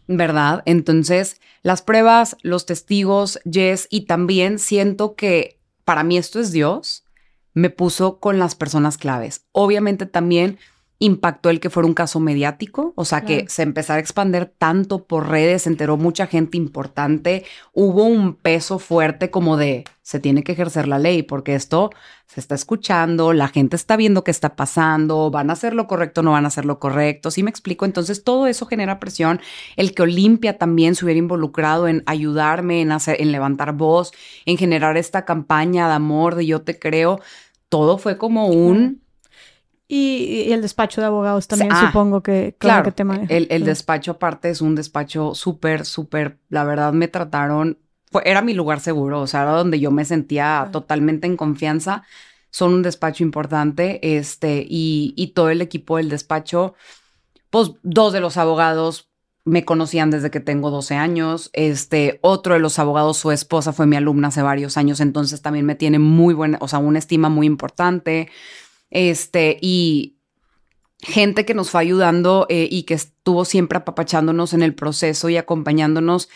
¿verdad? Entonces, las pruebas, los testigos, yes, y también siento que para mí esto es Dios, me puso con las personas claves. Obviamente también impactó el que fuera un caso mediático, o sea, que se empezara a expandir tanto por redes, se enteró mucha gente importante, hubo un peso fuerte como de, se tiene que ejercer la ley porque esto se está escuchando, la gente está viendo qué está pasando, van a hacer lo correcto, no van a hacer lo correcto, si me explico? Entonces todo eso genera presión, el que Olimpia también se hubiera involucrado en ayudarme, en, hacer, en levantar voz, en generar esta campaña de amor, de yo te creo, todo fue como un y, el despacho de abogados también ah, supongo que, claro, te El, despacho aparte es un despacho súper, súper, la verdad me trataron, era mi lugar seguro, o sea, era donde yo me sentía totalmente en confianza. Son un despacho importante, este, y, y todo el equipo del despacho, pues dos de los abogados me conocían desde que tengo 12 años, este, otro de los abogados, su esposa fue mi alumna hace varios años, entonces también me tiene muy buena, o sea, una estima muy importante. Este, y gente que nos fue ayudando eh, y que estuvo siempre apapachándonos en el proceso y acompañándonos.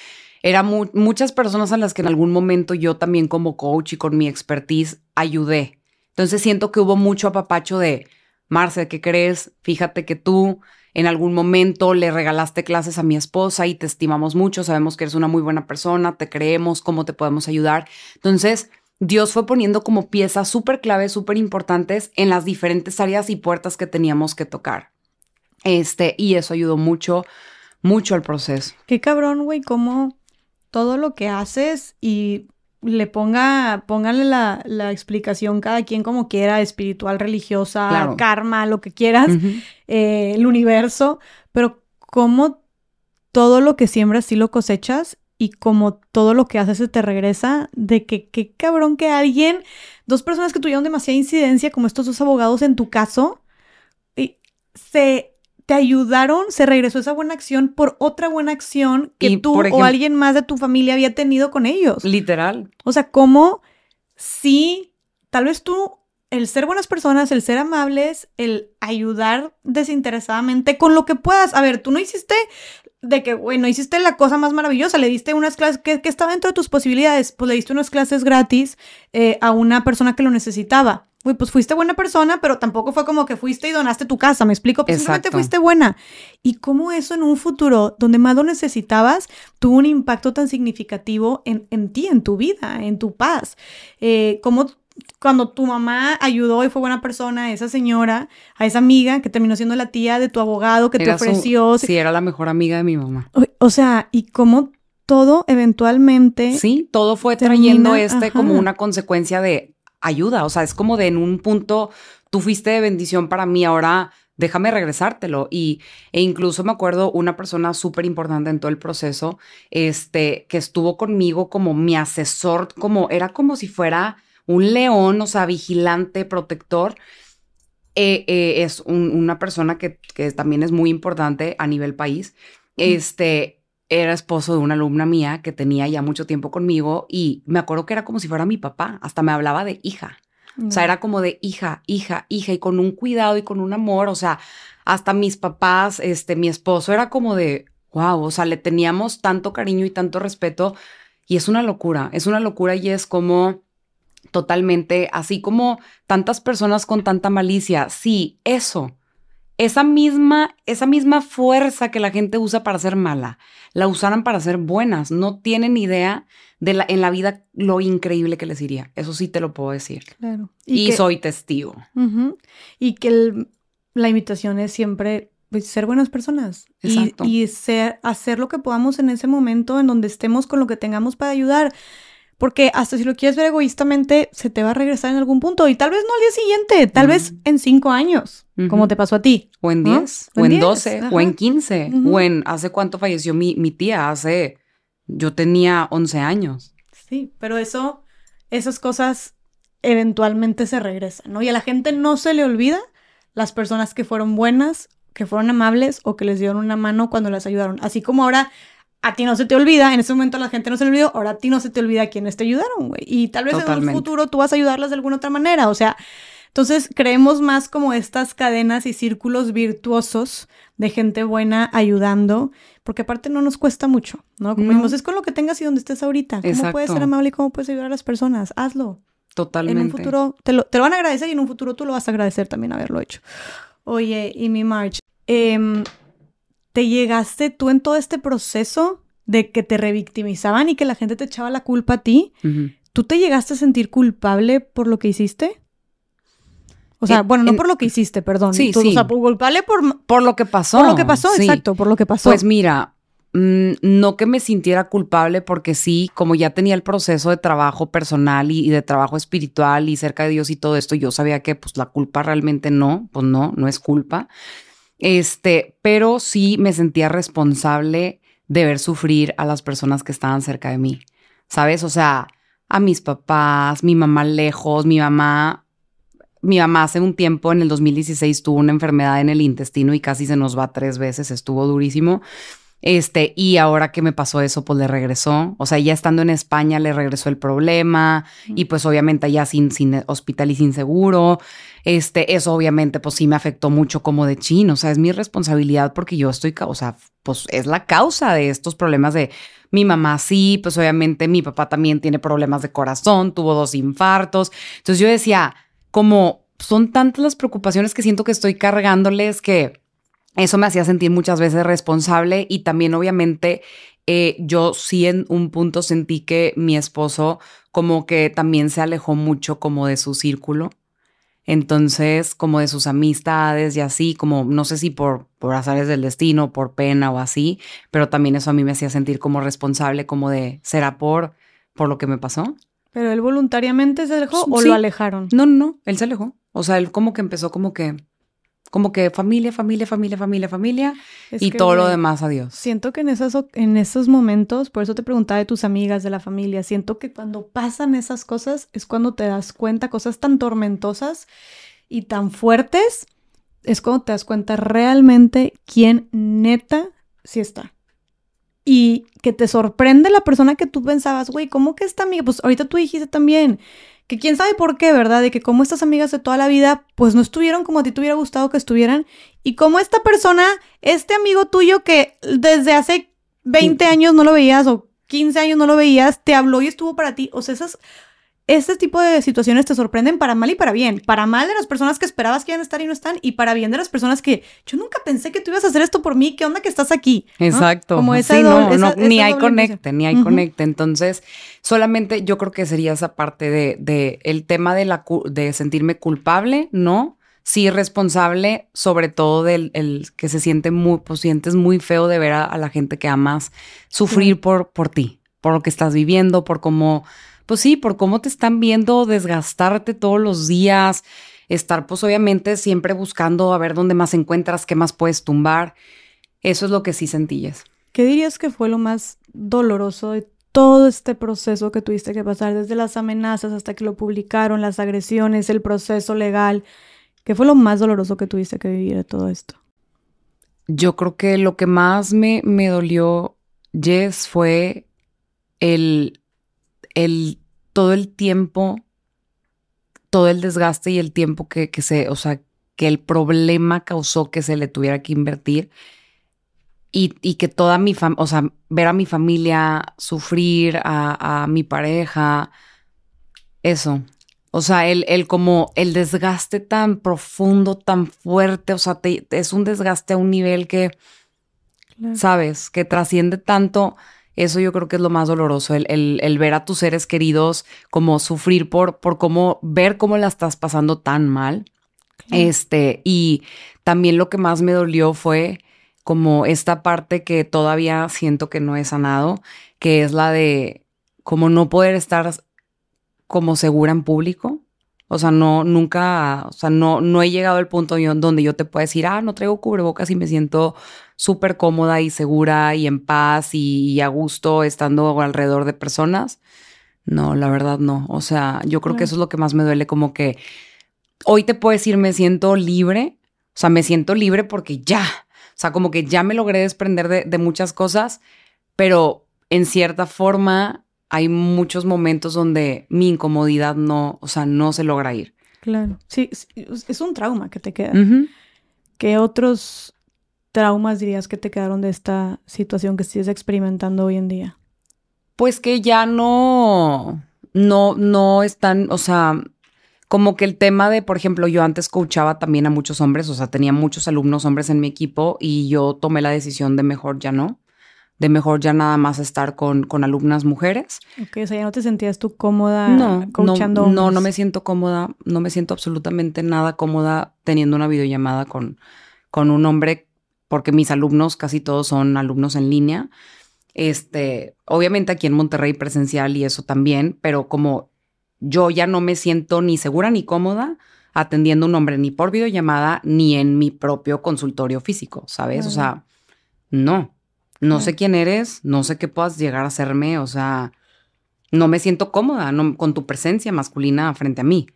Eran muchas personas a las que en algún momento yo también como coach y con mi expertise ayudé. Entonces siento que hubo mucho apapacho de, Marce, ¿qué crees? Fíjate que tú en algún momento le regalaste clases a mi esposa y te estimamos mucho, sabemos que eres una muy buena persona, te creemos, cómo te podemos ayudar. Entonces, Dios fue poniendo como piezas súper claves, súper importantes en las diferentes áreas y puertas que teníamos que tocar. Este, y eso ayudó mucho, mucho al proceso. Qué cabrón, güey, cómo todo lo que haces y le ponga, póngale la, la, explicación cada quien como quiera, espiritual, religiosa, karma, lo que quieras, eh, el universo, pero cómo todo lo que siembras sí lo cosechas y como todo lo que haces se te regresa, de que qué cabrón que alguien, dos personas que tuvieron demasiada incidencia, como estos dos abogados en tu caso, y se te ayudaron, se regresó esa buena acción por otra buena acción que tú o alguien más de tu familia había tenido con ellos. Literal. O sea, como si tal vez tú, el ser buenas personas, el ser amables, el ayudar desinteresadamente con lo que puedas. A ver, tú no hiciste de que, bueno, hiciste la cosa más maravillosa, le diste unas clases que, estaba dentro de tus posibilidades, pues le diste unas clases gratis eh, a una persona que lo necesitaba. Uy, pues fuiste buena persona, pero tampoco fue como que fuiste y donaste tu casa, me explico, pues simplemente fuiste buena. Y cómo eso en un futuro donde más lo necesitabas tuvo un impacto tan significativo en, ti, en tu vida, en tu paz. Eh, cómo cuando tu mamá ayudó y fue buena persona esa señora, a esa amiga que terminó siendo la tía de tu abogado que te ofreció. sí, era la mejor amiga de mi mamá. O, sea, y cómo todo eventualmente. Sí, todo fue trayendo este como una consecuencia de ayuda. O sea, es como de en un punto tú fuiste de bendición para mí, ahora déjame regresártelo. Y, e incluso me acuerdo una persona súper importante en todo el proceso, este, que estuvo conmigo como mi asesor, como era como si fuera un león, o sea, vigilante, protector, eh, eh, es una persona que, que, también es muy importante a nivel país. Este era esposo de una alumna mía que tenía ya mucho tiempo conmigo y me acuerdo que era como si fuera mi papá, hasta me hablaba de hija. O sea, mm. era como de hija, hija, hija y con un cuidado y con un amor, o sea, hasta mis papás, este, mi esposo era como de, wow, o sea, le teníamos tanto cariño y tanto respeto y es una locura, es una locura y es como Totalmente, así como tantas personas con tanta malicia. Sí, eso. Esa misma, esa misma fuerza que la gente usa para ser mala, la usaran para ser buenas. No tienen idea de la, en la vida lo increíble que les iría. Eso sí te lo puedo decir. Claro. Y, soy testigo. Y que la invitación es siempre pues, ser buenas personas. Exacto. Y, y ser, hacer lo que podamos en ese momento, en donde estemos con lo que tengamos para ayudar porque hasta si lo quieres ver egoístamente, se te va a regresar en algún punto. Y tal vez no al día siguiente, tal vez mm. en cinco años, como te pasó a ti. O en diez, o, en doce, o en quince, o en hace cuánto falleció mi, mi tía, hace, yo tenía once años. Sí, pero eso, esas cosas eventualmente se regresan, ¿no? Y a la gente no se le olvida las personas que fueron buenas, que fueron amables o que les dieron una mano cuando las ayudaron. Así como ahora a ti no se te olvida, en ese momento la gente no se le olvidó, ahora a ti no se te olvida quienes te ayudaron, güey. Y tal vez en un futuro tú vas a ayudarlas de alguna otra manera, o sea, entonces creemos más como estas cadenas y círculos virtuosos de gente buena ayudando, porque aparte no nos cuesta mucho, ¿no? Como no. es con lo que tengas y donde estés ahorita. ¿Cómo puedes ser amable y cómo puedes ayudar a las personas? Hazlo. Totalmente. En un futuro te lo, te van a agradecer y en un futuro tú lo vas a agradecer también haberlo hecho. Oye, y mi March, em, te llegaste tú en todo este proceso de que te revictimizaban y que la gente te echaba la culpa a ti, ¿tú te llegaste a sentir culpable por lo que hiciste? O sea, eh, bueno, no por lo que hiciste, perdón. Sí, sí. O sea, culpable por, por lo que pasó. Por lo que pasó, exacto, por lo que pasó. Pues mira, mm, no que me sintiera culpable porque sí, como ya tenía el proceso de trabajo personal y, y, de trabajo espiritual y cerca de Dios y todo esto, yo sabía que pues la culpa realmente no, pues no, no es culpa. Este, pero sí me sentía responsable de ver sufrir a las personas que estaban cerca de mí, ¿sabes? O sea, a mis papás, mi mamá lejos, mi mamá mi mamá hace un tiempo, en el 2016, tuvo una enfermedad en el intestino y casi se nos va tres veces, estuvo durísimo. Este, y ahora que me pasó eso, pues le regresó. O sea, ya estando en España le regresó el problema y mm. pues obviamente allá sin, sin hospital y sin seguro. Este, eso obviamente, pues sí me afectó mucho como de chino. O sea, es mi responsabilidad porque yo estoy, o sea, pues es la causa de estos problemas de mi mamá sí, pues obviamente mi papá también tiene problemas de corazón, tuvo dos infartos. Entonces yo decía, como son tantas las preocupaciones que siento que estoy cargándoles que eso me hacía sentir muchas veces responsable y también obviamente eh, yo sí en un punto sentí que mi esposo como que también se alejó mucho como de su círculo. Entonces, como de sus amistades y así, como no sé si por, por azares del destino, por pena o así, pero también eso a mí me hacía sentir como responsable, como de, ¿será por, por lo que me pasó? ¿Pero él voluntariamente se alejó o lo alejaron? No, no, no, él se alejó. O sea, él como que empezó como que como que familia, familia, familia, familia, familia y todo lo demás a Dios. Siento que en, en esos momentos, por eso te preguntaba de tus amigas, de la familia, siento que cuando pasan esas cosas es cuando te das cuenta, cosas tan tormentosas y tan fuertes, es cuando te das cuenta realmente quién neta sí está. Y que te sorprende la persona que tú pensabas, güey, ¿cómo que esta amiga? Pues ahorita tú dijiste también, que quién sabe por qué, ¿verdad? De que como estas amigas de toda la vida, pues no estuvieron como a ti te hubiera gustado que estuvieran, y como esta persona, este amigo tuyo que desde hace 20 años no lo veías o 15 años no lo veías, te habló y estuvo para ti, o sea, esas este tipo de situaciones te sorprenden para mal y para bien. Para mal de las personas que esperabas que iban a estar y no están, y para bien de las personas que yo nunca pensé que tú ibas a hacer esto por mí, ¿qué onda que estás aquí? Exacto. Como esa, no, ni hay conecte, ni hay conecte. Entonces, solamente yo creo que sería esa parte de, el tema de, la, de sentirme culpable, ¿no? sí responsable, sobre todo del que se siente muy, pues sientes muy feo de ver a, la gente que amas sufrir por, por ti, por lo que estás viviendo, por cómo pues sí, por cómo te están viendo desgastarte todos los días, estar pues obviamente siempre buscando a ver dónde más encuentras, qué más puedes tumbar. Eso es lo que sí sentías. ¿Qué dirías que fue lo más doloroso de todo este proceso que tuviste que pasar, desde las amenazas hasta que lo publicaron, las agresiones, el proceso legal? ¿Qué fue lo más doloroso que tuviste que vivir de todo esto? Yo creo que lo que más me, me dolió, Jess, fue el el, todo el tiempo, todo el desgaste y el tiempo que, se, o sea, que el problema causó que se le tuviera que invertir y, y que toda mi familia, o sea, ver a mi familia sufrir, a, mi pareja, eso. O sea, el, el, como el desgaste tan profundo, tan fuerte, o sea, es un desgaste a un nivel que, sabes, que trasciende tanto eso yo creo que es lo más doloroso, el, ver a tus seres queridos como sufrir por, por cómo, ver cómo la estás pasando tan mal. Este, y también lo que más me dolió fue como esta parte que todavía siento que no he sanado, que es la de como no poder estar como segura en público. O sea, no, nunca, o sea, no, no he llegado al punto donde yo te pueda decir, ah, no traigo cubrebocas y me siento súper cómoda y segura y en paz y, a gusto estando alrededor de personas. No, la verdad no. O sea, yo creo que eso es lo que más me duele, como que hoy te puedo decir, me siento libre. O sea, me siento libre porque ya, o sea, como que ya me logré desprender de, muchas cosas, pero en cierta forma hay muchos momentos donde mi incomodidad no, o sea, no se logra ir. Claro, sí, es un trauma que te queda. Que otros traumas dirías que te quedaron de esta situación que estés experimentando hoy en día? Pues que ya no, no, no están, o sea, como que el tema de, por ejemplo, yo antes coachaba también a muchos hombres, o sea, tenía muchos alumnos hombres en mi equipo y yo tomé la decisión de mejor ya no, de mejor ya nada más estar con, con alumnas mujeres. Ok, o sea, ya no te sentías tú cómoda no, coachando. No, no, no me siento cómoda, no me siento absolutamente nada cómoda teniendo una videollamada con, con un hombre porque mis alumnos casi todos son alumnos en línea. Este, obviamente aquí en Monterrey presencial y eso también, pero como yo ya no me siento ni segura ni cómoda atendiendo un hombre ni por videollamada ni en mi propio consultorio físico, ¿sabes? O sea, no, no sé quién eres, no sé qué puedas llegar a hacerme, o sea, no me siento cómoda con tu presencia masculina frente a mí.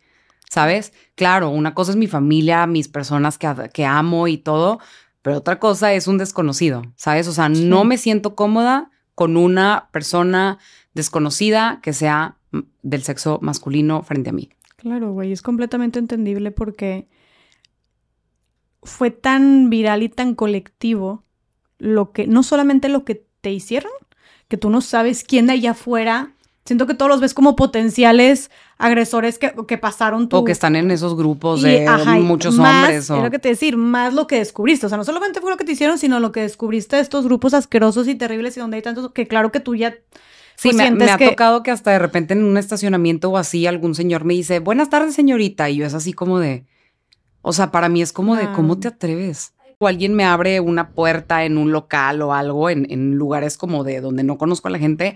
¿Sabes? Claro, una cosa es mi familia, mis personas que amo y todo, pero otra cosa es un desconocido, ¿sabes? O sea, no me siento cómoda con una persona desconocida que sea del sexo masculino frente a mí. Claro, güey, es completamente entendible porque fue tan viral y tan colectivo lo que, no solamente lo que te hicieron, que tú no sabes quién de allá afuera Siento que todos los ves como potenciales agresores que, pasaron tú. O que están en esos grupos de muchos hombres. O... que te decir, más lo que descubriste. O sea, no solamente fue lo que te hicieron, sino lo que descubriste de estos grupos asquerosos y terribles y donde hay tantos que claro que tú ya... Sí, me, pues, me, ha tocado que hasta de repente en un estacionamiento o así algún señor me dice, buenas tardes señorita, y yo es así como de... O sea, para mí es como de, ¿cómo te atreves? o alguien me abre una puerta en un local o algo, en, lugares como de donde no conozco a la gente,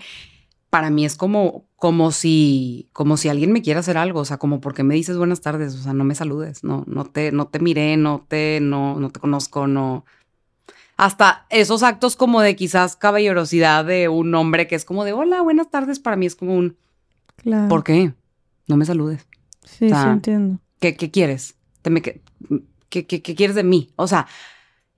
para mí es como, como si, como si alguien me quiera hacer algo, o sea, como porque me dices buenas tardes, o sea, no me saludes, no, no te, no te miré, no te, no, no te conozco, no. Hasta esos actos como de quizás caballerosidad de un hombre que es como de hola, buenas tardes, para mí es como un claro. ¿por qué? No me saludes. Sí, sí entiendo. ¿qué, ¿Qué quieres? ¿Qué, qué, qué, quieres de mí? O sea,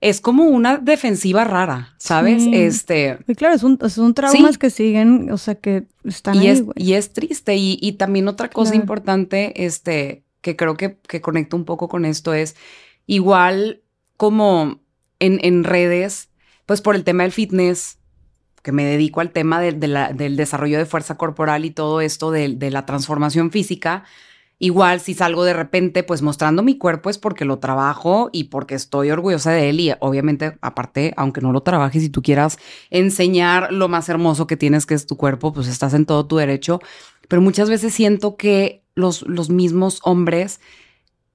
es como una defensiva rara, ¿sabes? Este. Y claro, son, traumas que siguen, o sea, que están y es, Y es triste. Y, también otra cosa importante, este, que creo que, que conecta un poco con esto es igual como en, en, redes, pues por el tema del fitness, que me dedico al tema la, del desarrollo de fuerza corporal y todo esto de, de la transformación física, Igual si salgo de repente, pues mostrando mi cuerpo es porque lo trabajo y porque estoy orgullosa de él y obviamente aparte, aunque no lo trabajes y tú quieras enseñar lo más hermoso que tienes que es tu cuerpo, pues estás en todo tu derecho. Pero muchas veces siento que los, los mismos hombres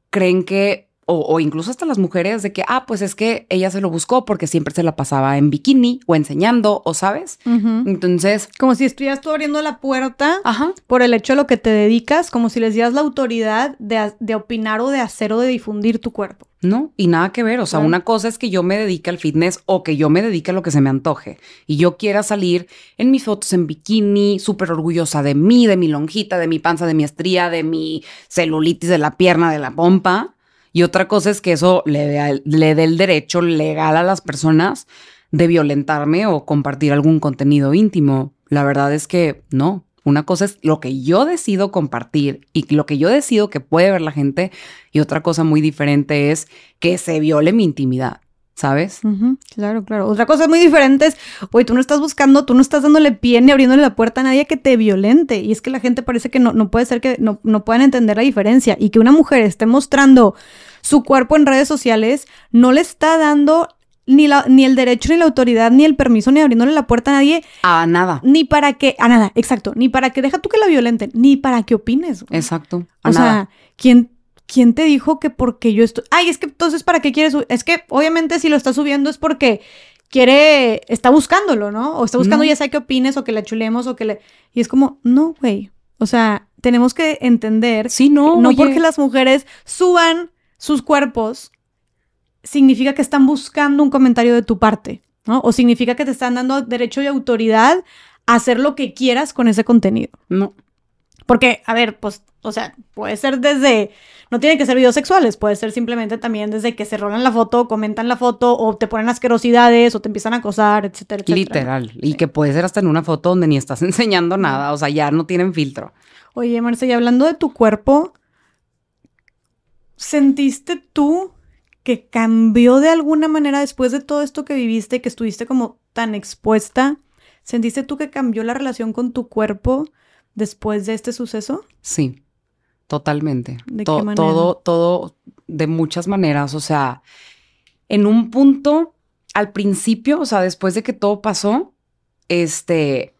creen que o, incluso hasta las mujeres de que, ah, pues es que ella se lo buscó porque siempre se la pasaba en bikini o enseñando, o sabes. Entonces. Como si estuvieras tú abriendo la puerta por el hecho de lo que te dedicas, como si les dieras la autoridad de, opinar o de hacer o de difundir tu cuerpo. No, y nada que ver. O sea, una cosa es que yo me dedique al fitness o que yo me dedique a lo que se me antoje y yo quiera salir en mis fotos en bikini, súper orgullosa de mí, de mi lonjita, de mi panza, de mi estría, de mi celulitis, de la pierna, de la pompa. Y otra cosa es que eso le, le dé el derecho legal a las personas de violentarme o compartir algún contenido íntimo. La verdad es que no. Una cosa es lo que yo decido compartir y lo que yo decido que puede ver la gente y otra cosa muy diferente es que se viole mi intimidad. ¿Sabes? claro, claro. Otra cosa muy diferente es, oye, tú no estás buscando, tú no estás dándole pie ni abriéndole la puerta a nadie que te violente. Y es que la gente parece que no, no puede ser que no, no puedan entender la diferencia. Y que una mujer esté mostrando su cuerpo en redes sociales no le está dando ni, la, ni el derecho, ni la autoridad, ni el permiso, ni abriéndole la puerta a nadie. A nada. Ni para que, a nada, exacto. Ni para que deja tú que la violenten, ni para que opines. Exacto. A o sea, ¿quién, ¿quién te dijo que porque yo estoy... Ay, es que entonces, ¿para qué quieres? Es que obviamente si lo está subiendo es porque quiere, está buscándolo, ¿no? O está buscando ya sabe qué opines o que la chulemos o que le... Y es como, no, güey. O sea, tenemos que entender... Sí, no. No porque las mujeres suban sus cuerpos significa que están buscando un comentario de tu parte, ¿no? O significa que te están dando derecho y autoridad a hacer lo que quieras con ese contenido. No. Porque, a ver, pues, o sea, puede ser desde no tiene que ser videos sexuales, puede ser simplemente también desde que se rolan la foto, comentan la foto o te ponen asquerosidades o te empiezan a acosar, etcétera, etcétera. Literal. Y que puede ser hasta en una foto donde ni estás <laughs> enseñando nada, o sea, ya no tienen filtro. Oye, Marce, y hablando de tu cuerpo, ¿sentiste tú que cambió de alguna manera después de todo esto que viviste, que estuviste como tan expuesta? ¿Sentiste tú que cambió la relación con tu cuerpo después de este suceso? Sí. Totalmente. ¿De Todo, todo, de muchas maneras. O sea, en un punto, al principio, o sea, después de que todo pasó, este,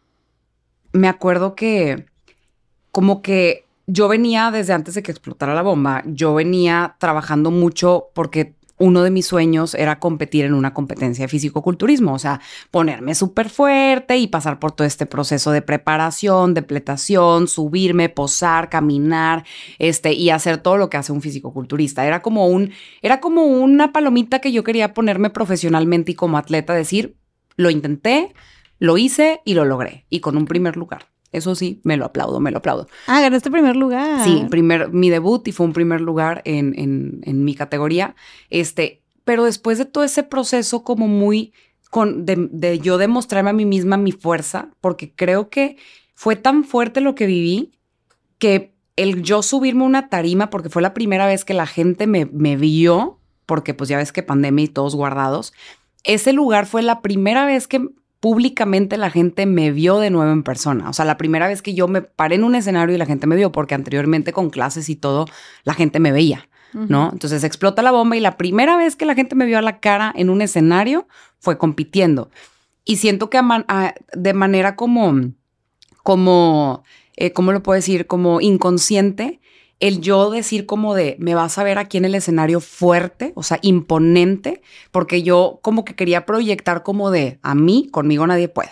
me acuerdo que como que yo venía desde antes de que explotara la bomba, yo venía trabajando mucho porque uno de mis sueños era competir en una competencia de fisicoculturismo, o sea, ponerme súper fuerte y pasar por todo este proceso de preparación, depletación, subirme, posar, caminar, este, y hacer todo lo que hace un fisicoculturista. Era como un, era como una palomita que yo quería ponerme profesionalmente y como atleta, decir, lo intenté, lo hice y lo logré, y con un primer lugar. Eso sí, me lo aplaudo, me lo aplaudo. Ah, ganaste primer lugar. Sí, primer, mi debut y fue un primer lugar en, en, mi categoría. Este, pero después de todo ese proceso como muy con, de, yo demostrarme a mí misma mi fuerza, porque creo que fue tan fuerte lo que viví que el yo subirme a una tarima, porque fue la primera vez que la gente me, me, vio, porque pues ya ves que pandemia y todos guardados, ese lugar fue la primera vez que, públicamente la gente me vio de nuevo en persona. O sea, la primera vez que yo me paré en un escenario y la gente me vio, porque anteriormente con clases y todo, la gente me veía, ¿no? Entonces explota la bomba y la primera vez que la gente me vio a la cara en un escenario fue compitiendo. Y siento que de manera como, como, eh, ¿cómo lo puedo decir? Como inconsciente, el yo decir como de, me vas a ver aquí en el escenario fuerte, o sea, imponente, porque yo como que quería proyectar como de, a mí, conmigo nadie puede.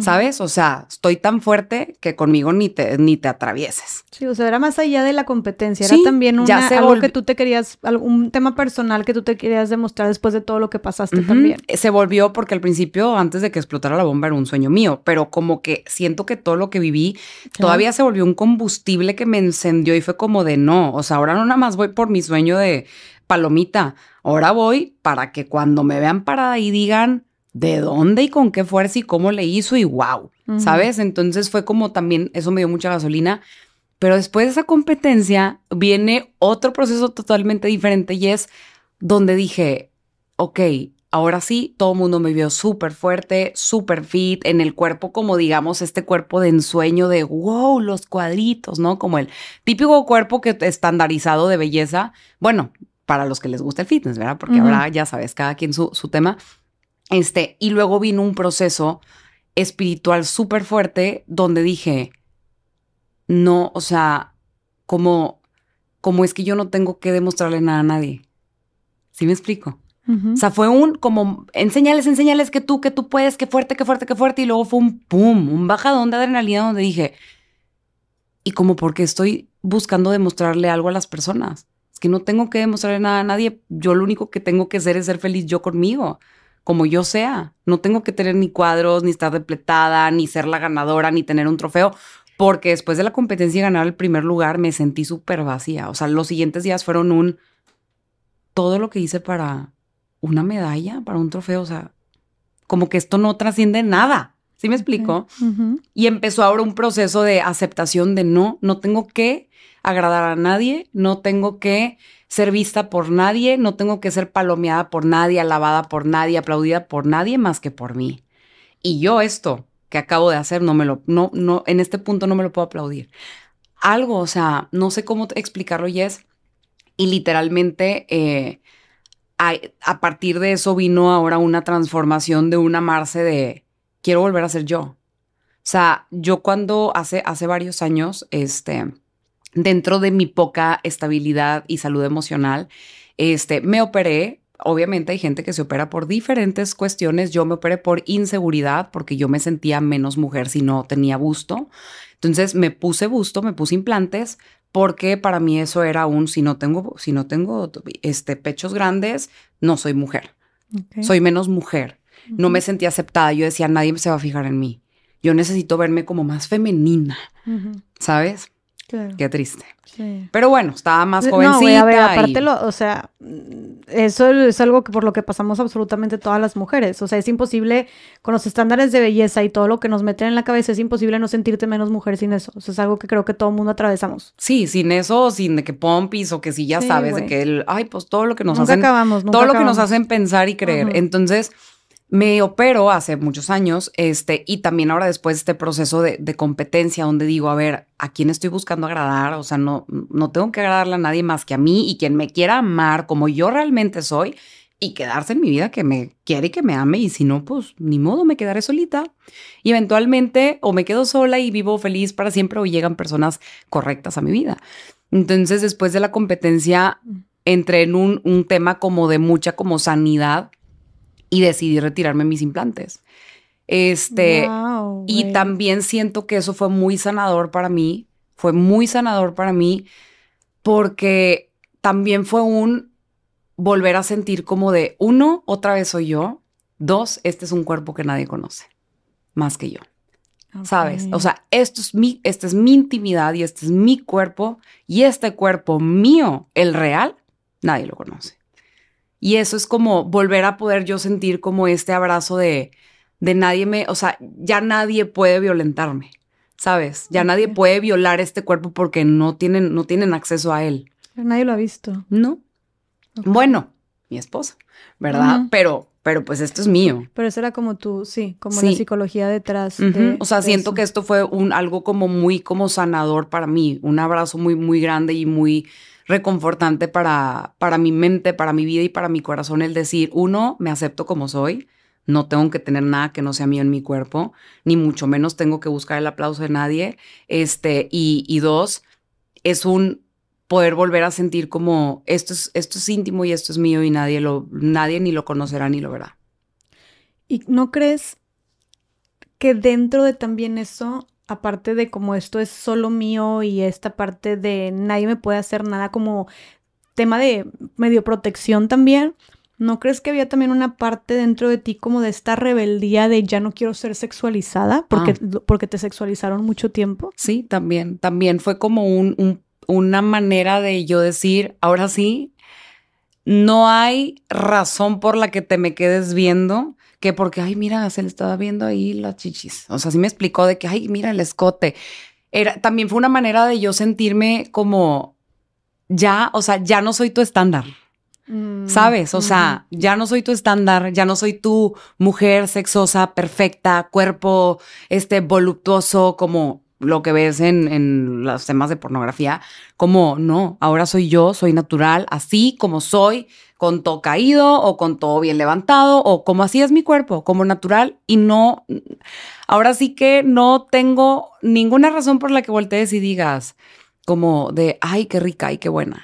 ¿sabes? O sea, estoy tan fuerte que conmigo ni te, ni te atravieses. Sí, o sea, era más allá de la competencia, era también una, algo que tú te querías, algún tema personal que tú te querías demostrar después de todo lo que pasaste también. Eh, se volvió porque al principio, antes de que explotara la bomba, era un sueño mío, pero como que siento que todo lo que viví todavía se volvió un combustible que me encendió y fue como de no, o sea, ahora no nada más voy por mi sueño de palomita, ahora voy para que cuando me vean parada y digan, de dónde y con qué fuerza y cómo le hizo y wow, ¿sabes? Entonces fue como también, eso me dio mucha gasolina. Pero después de esa competencia viene otro proceso totalmente diferente y es donde dije, ok, ahora sí, todo el mundo me vio súper fuerte, súper fit, en el cuerpo como digamos este cuerpo de ensueño de, wow, los cuadritos, ¿no? Como el típico cuerpo que estandarizado de belleza, bueno, para los que les gusta el fitness, ¿verdad? Porque ahora ya sabes, cada quien su, su tema este, y luego vino un proceso espiritual súper fuerte donde dije, no, o sea, como, como es que yo no tengo que demostrarle nada a nadie. ¿Sí me explico? O sea, fue un como, enseñales enseñales que tú, que tú puedes, que fuerte, que fuerte, que fuerte. Y luego fue un pum, un bajadón de adrenalina donde dije, y como porque estoy buscando demostrarle algo a las personas. Es que no tengo que demostrarle nada a nadie. Yo lo único que tengo que hacer es ser feliz yo conmigo como yo sea. No tengo que tener ni cuadros, ni estar depletada, ni ser la ganadora, ni tener un trofeo, porque después de la competencia y ganar el primer lugar me sentí súper vacía. O sea, los siguientes días fueron un... Todo lo que hice para una medalla, para un trofeo, o sea, como que esto no trasciende nada. ¿Sí me explico? Y empezó ahora un proceso de aceptación de no, no tengo que agradar a nadie, no tengo que ser vista por nadie, no tengo que ser palomeada por nadie, alabada por nadie, aplaudida por nadie más que por mí. Y yo esto que acabo de hacer no me lo no no en este punto no me lo puedo aplaudir. Algo, o sea, no sé cómo explicarlo y es y literalmente eh, a, partir de eso vino ahora una transformación de una Marce de quiero volver a ser yo. O sea, yo cuando hace hace varios años este dentro de mi poca estabilidad y salud emocional, este, me operé. Obviamente hay gente que se opera por diferentes cuestiones. Yo me operé por inseguridad porque yo me sentía menos mujer si no tenía busto. Entonces me puse busto, me puse implantes porque para mí eso era un si no tengo si no tengo este pechos grandes, no soy mujer. Soy menos mujer. No me sentía aceptada. Yo decía, nadie se va a fijar en mí. Yo necesito verme como más femenina, ¿sabes? Qué triste. Pero bueno, estaba más jovencita. No, a ver, aparte, o sea, eso es algo que por lo que pasamos absolutamente todas las mujeres. O sea, es imposible, con los estándares de belleza y todo lo que nos meten en la cabeza, es imposible no sentirte menos mujer sin eso. O sea, es algo que creo que todo el mundo atravesamos. Sí, sin eso, sin de que pompis o que si ya sabes, de que el, ay, pues todo lo que nos hacen. Acabamos, todo lo que nos hacen pensar y creer. Entonces me opero hace muchos años, este, y también ahora después de este proceso de, competencia, donde digo, a ver, ¿a quién estoy buscando agradar? O sea, no, no tengo que agradarle a nadie más que a mí y quien me quiera amar como yo realmente soy y quedarse en mi vida que me quiere y que me ame y si no, pues ni modo, me quedaré solita. Y eventualmente o me quedo sola y vivo feliz para siempre o llegan personas correctas a mi vida. Entonces, después de la competencia, mm. entré en un, un tema como de mucha como sanidad y decidí retirarme mis implantes. Este, y también siento que eso fue muy sanador para mí, fue muy sanador para mí porque también fue un volver a sentir como de uno, otra vez soy yo, dos, este es un cuerpo que nadie conoce más que yo. ¿Sabes? O sea, esto es mi esta es mi intimidad y este es mi cuerpo y este cuerpo mío, el real, nadie lo conoce. Y eso es como volver a poder yo sentir como este abrazo de, de nadie me, o sea, ya nadie puede violentarme, ¿sabes? Ya nadie puede violar este cuerpo porque no tienen, no tienen acceso a él. nadie lo ha visto. No. Bueno, mi esposa, ¿verdad? Pero pero pues esto es mío. Pero eso era como tú, sí, como la psicología detrás. o sea, siento que esto fue un, algo como muy como sanador para mí, un abrazo muy, muy grande y muy reconfortante para, para mi mente, para mi vida y para mi corazón el decir, uno, me acepto como soy, no tengo que tener nada que no sea mío en mi cuerpo, ni mucho menos tengo que buscar el aplauso de nadie, este, y, y dos, es un poder volver a sentir como esto es, esto es íntimo y esto es mío y nadie, lo, nadie ni lo conocerá ni lo verá. ¿Y no crees que dentro de también eso, aparte de como esto es solo mío y esta parte de nadie me puede hacer nada como tema de medio protección también, ¿no crees que había también una parte dentro de ti como de esta rebeldía de ya no quiero ser sexualizada porque, ah. porque te sexualizaron mucho tiempo? Sí, también, también fue como un una manera de yo decir, ahora sí, no hay razón por la que te me quedes viendo que porque, ay, mira, se le estaba viendo ahí las chichis. O sea, sí me explicó de que, ay, mira el escote. Era, también fue una manera de yo sentirme como, ya, o sea, ya no soy tu estándar. Mm, ¿Sabes? O sea, ya no soy tu estándar, ya no soy tu mujer sexosa, perfecta, cuerpo, este, voluptuoso, como lo que ves en, en, los temas de pornografía, como no, ahora soy yo, soy natural, así como soy, con todo caído o con todo bien levantado o como así es mi cuerpo, como natural y no, ahora sí que no tengo ninguna razón por la que voltees y digas como de, ay, qué rica y qué buena,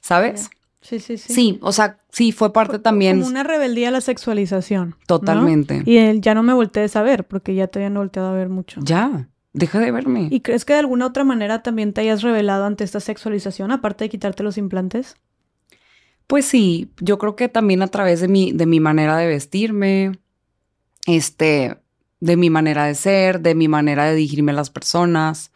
¿sabes? Sí, sí, sí. Sí, o sea, sí, fue parte también. Como una rebeldía a la sexualización. Totalmente. Y él ya no me volteé a ver, porque ya te no volteado a ver mucho. Ya. Deja de verme. ¿Y crees que de alguna otra manera también te hayas revelado ante esta sexualización, aparte de quitarte los implantes? Pues sí, yo creo que también a través de mi, de mi manera de vestirme, este, de mi manera de ser, de mi manera de dirigirme a las personas,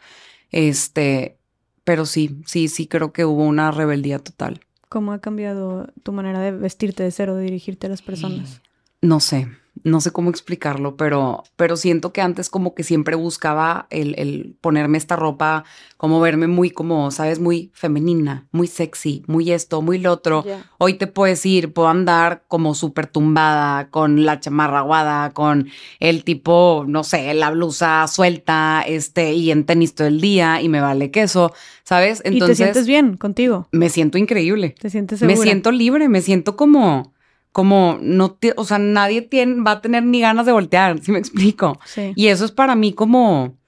este, pero sí, sí, sí creo que hubo una rebeldía total. ¿Cómo ha cambiado tu manera de vestirte, de ser o de dirigirte a las personas? No sé no sé cómo explicarlo, pero, pero siento que antes como que siempre buscaba el, ponerme esta ropa, como verme muy como, sabes, muy femenina, muy sexy, muy esto, muy lo otro. Hoy te puedes ir, puedo andar como súper tumbada, con la chamarra aguada, con el tipo, no sé, la blusa suelta, este, y en tenis todo el día y me vale queso, ¿sabes? Entonces... ¿Y te sientes bien contigo? Me siento increíble. ¿Te sientes segura? Me siento libre, me siento como como no, te, o sea, nadie tiene, va a tener ni ganas de voltear, si me explico. Y eso es para mí como,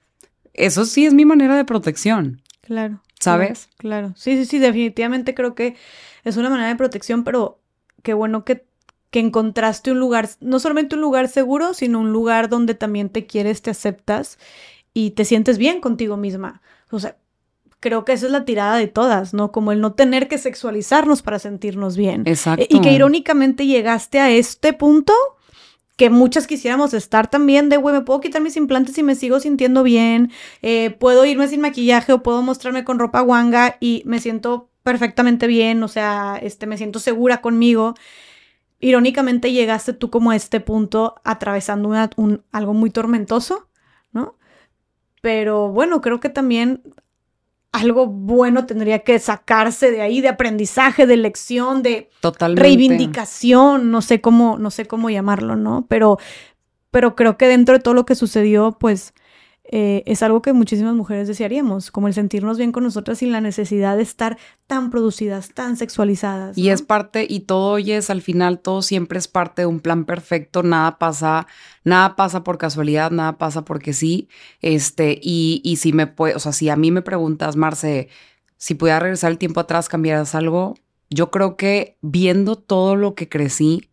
eso sí es mi manera de protección. Claro. ¿Sabes? Claro. Sí, sí, sí, definitivamente creo que es una manera de protección, pero qué bueno que, que encontraste un lugar, no solamente un lugar seguro, sino un lugar donde también te quieres, te aceptas y te sientes bien contigo misma. O sea, creo que esa es la tirada de todas, ¿no? Como el no tener que sexualizarnos para sentirnos bien. E, Exacto. Y que irónicamente llegaste a este punto que muchas quisiéramos estar también de, güey, me puedo quitar mis implantes y me sigo sintiendo bien, eh, puedo irme sin maquillaje o puedo mostrarme con ropa guanga y me siento perfectamente bien, o sea, este, me siento segura conmigo. Irónicamente llegaste tú como a este punto atravesando una, un, algo muy tormentoso, ¿no? Pero bueno, creo que también algo bueno tendría que sacarse de ahí, de aprendizaje, de lección, de reivindicación, no sé cómo, no sé cómo llamarlo, ¿no? Pero, pero creo que dentro de todo lo que sucedió, pues eh, es algo que muchísimas mujeres desearíamos, como el sentirnos bien con nosotras sin la necesidad de estar tan producidas, tan sexualizadas. Y es parte, y todo y es al final, todo siempre es parte de un plan perfecto, nada pasa, nada pasa por casualidad, nada pasa porque sí, este, y, si me puede, o sea, si a mí me preguntas, Marce, si pudiera regresar el tiempo atrás, cambiaras algo, yo creo que viendo todo lo que crecí,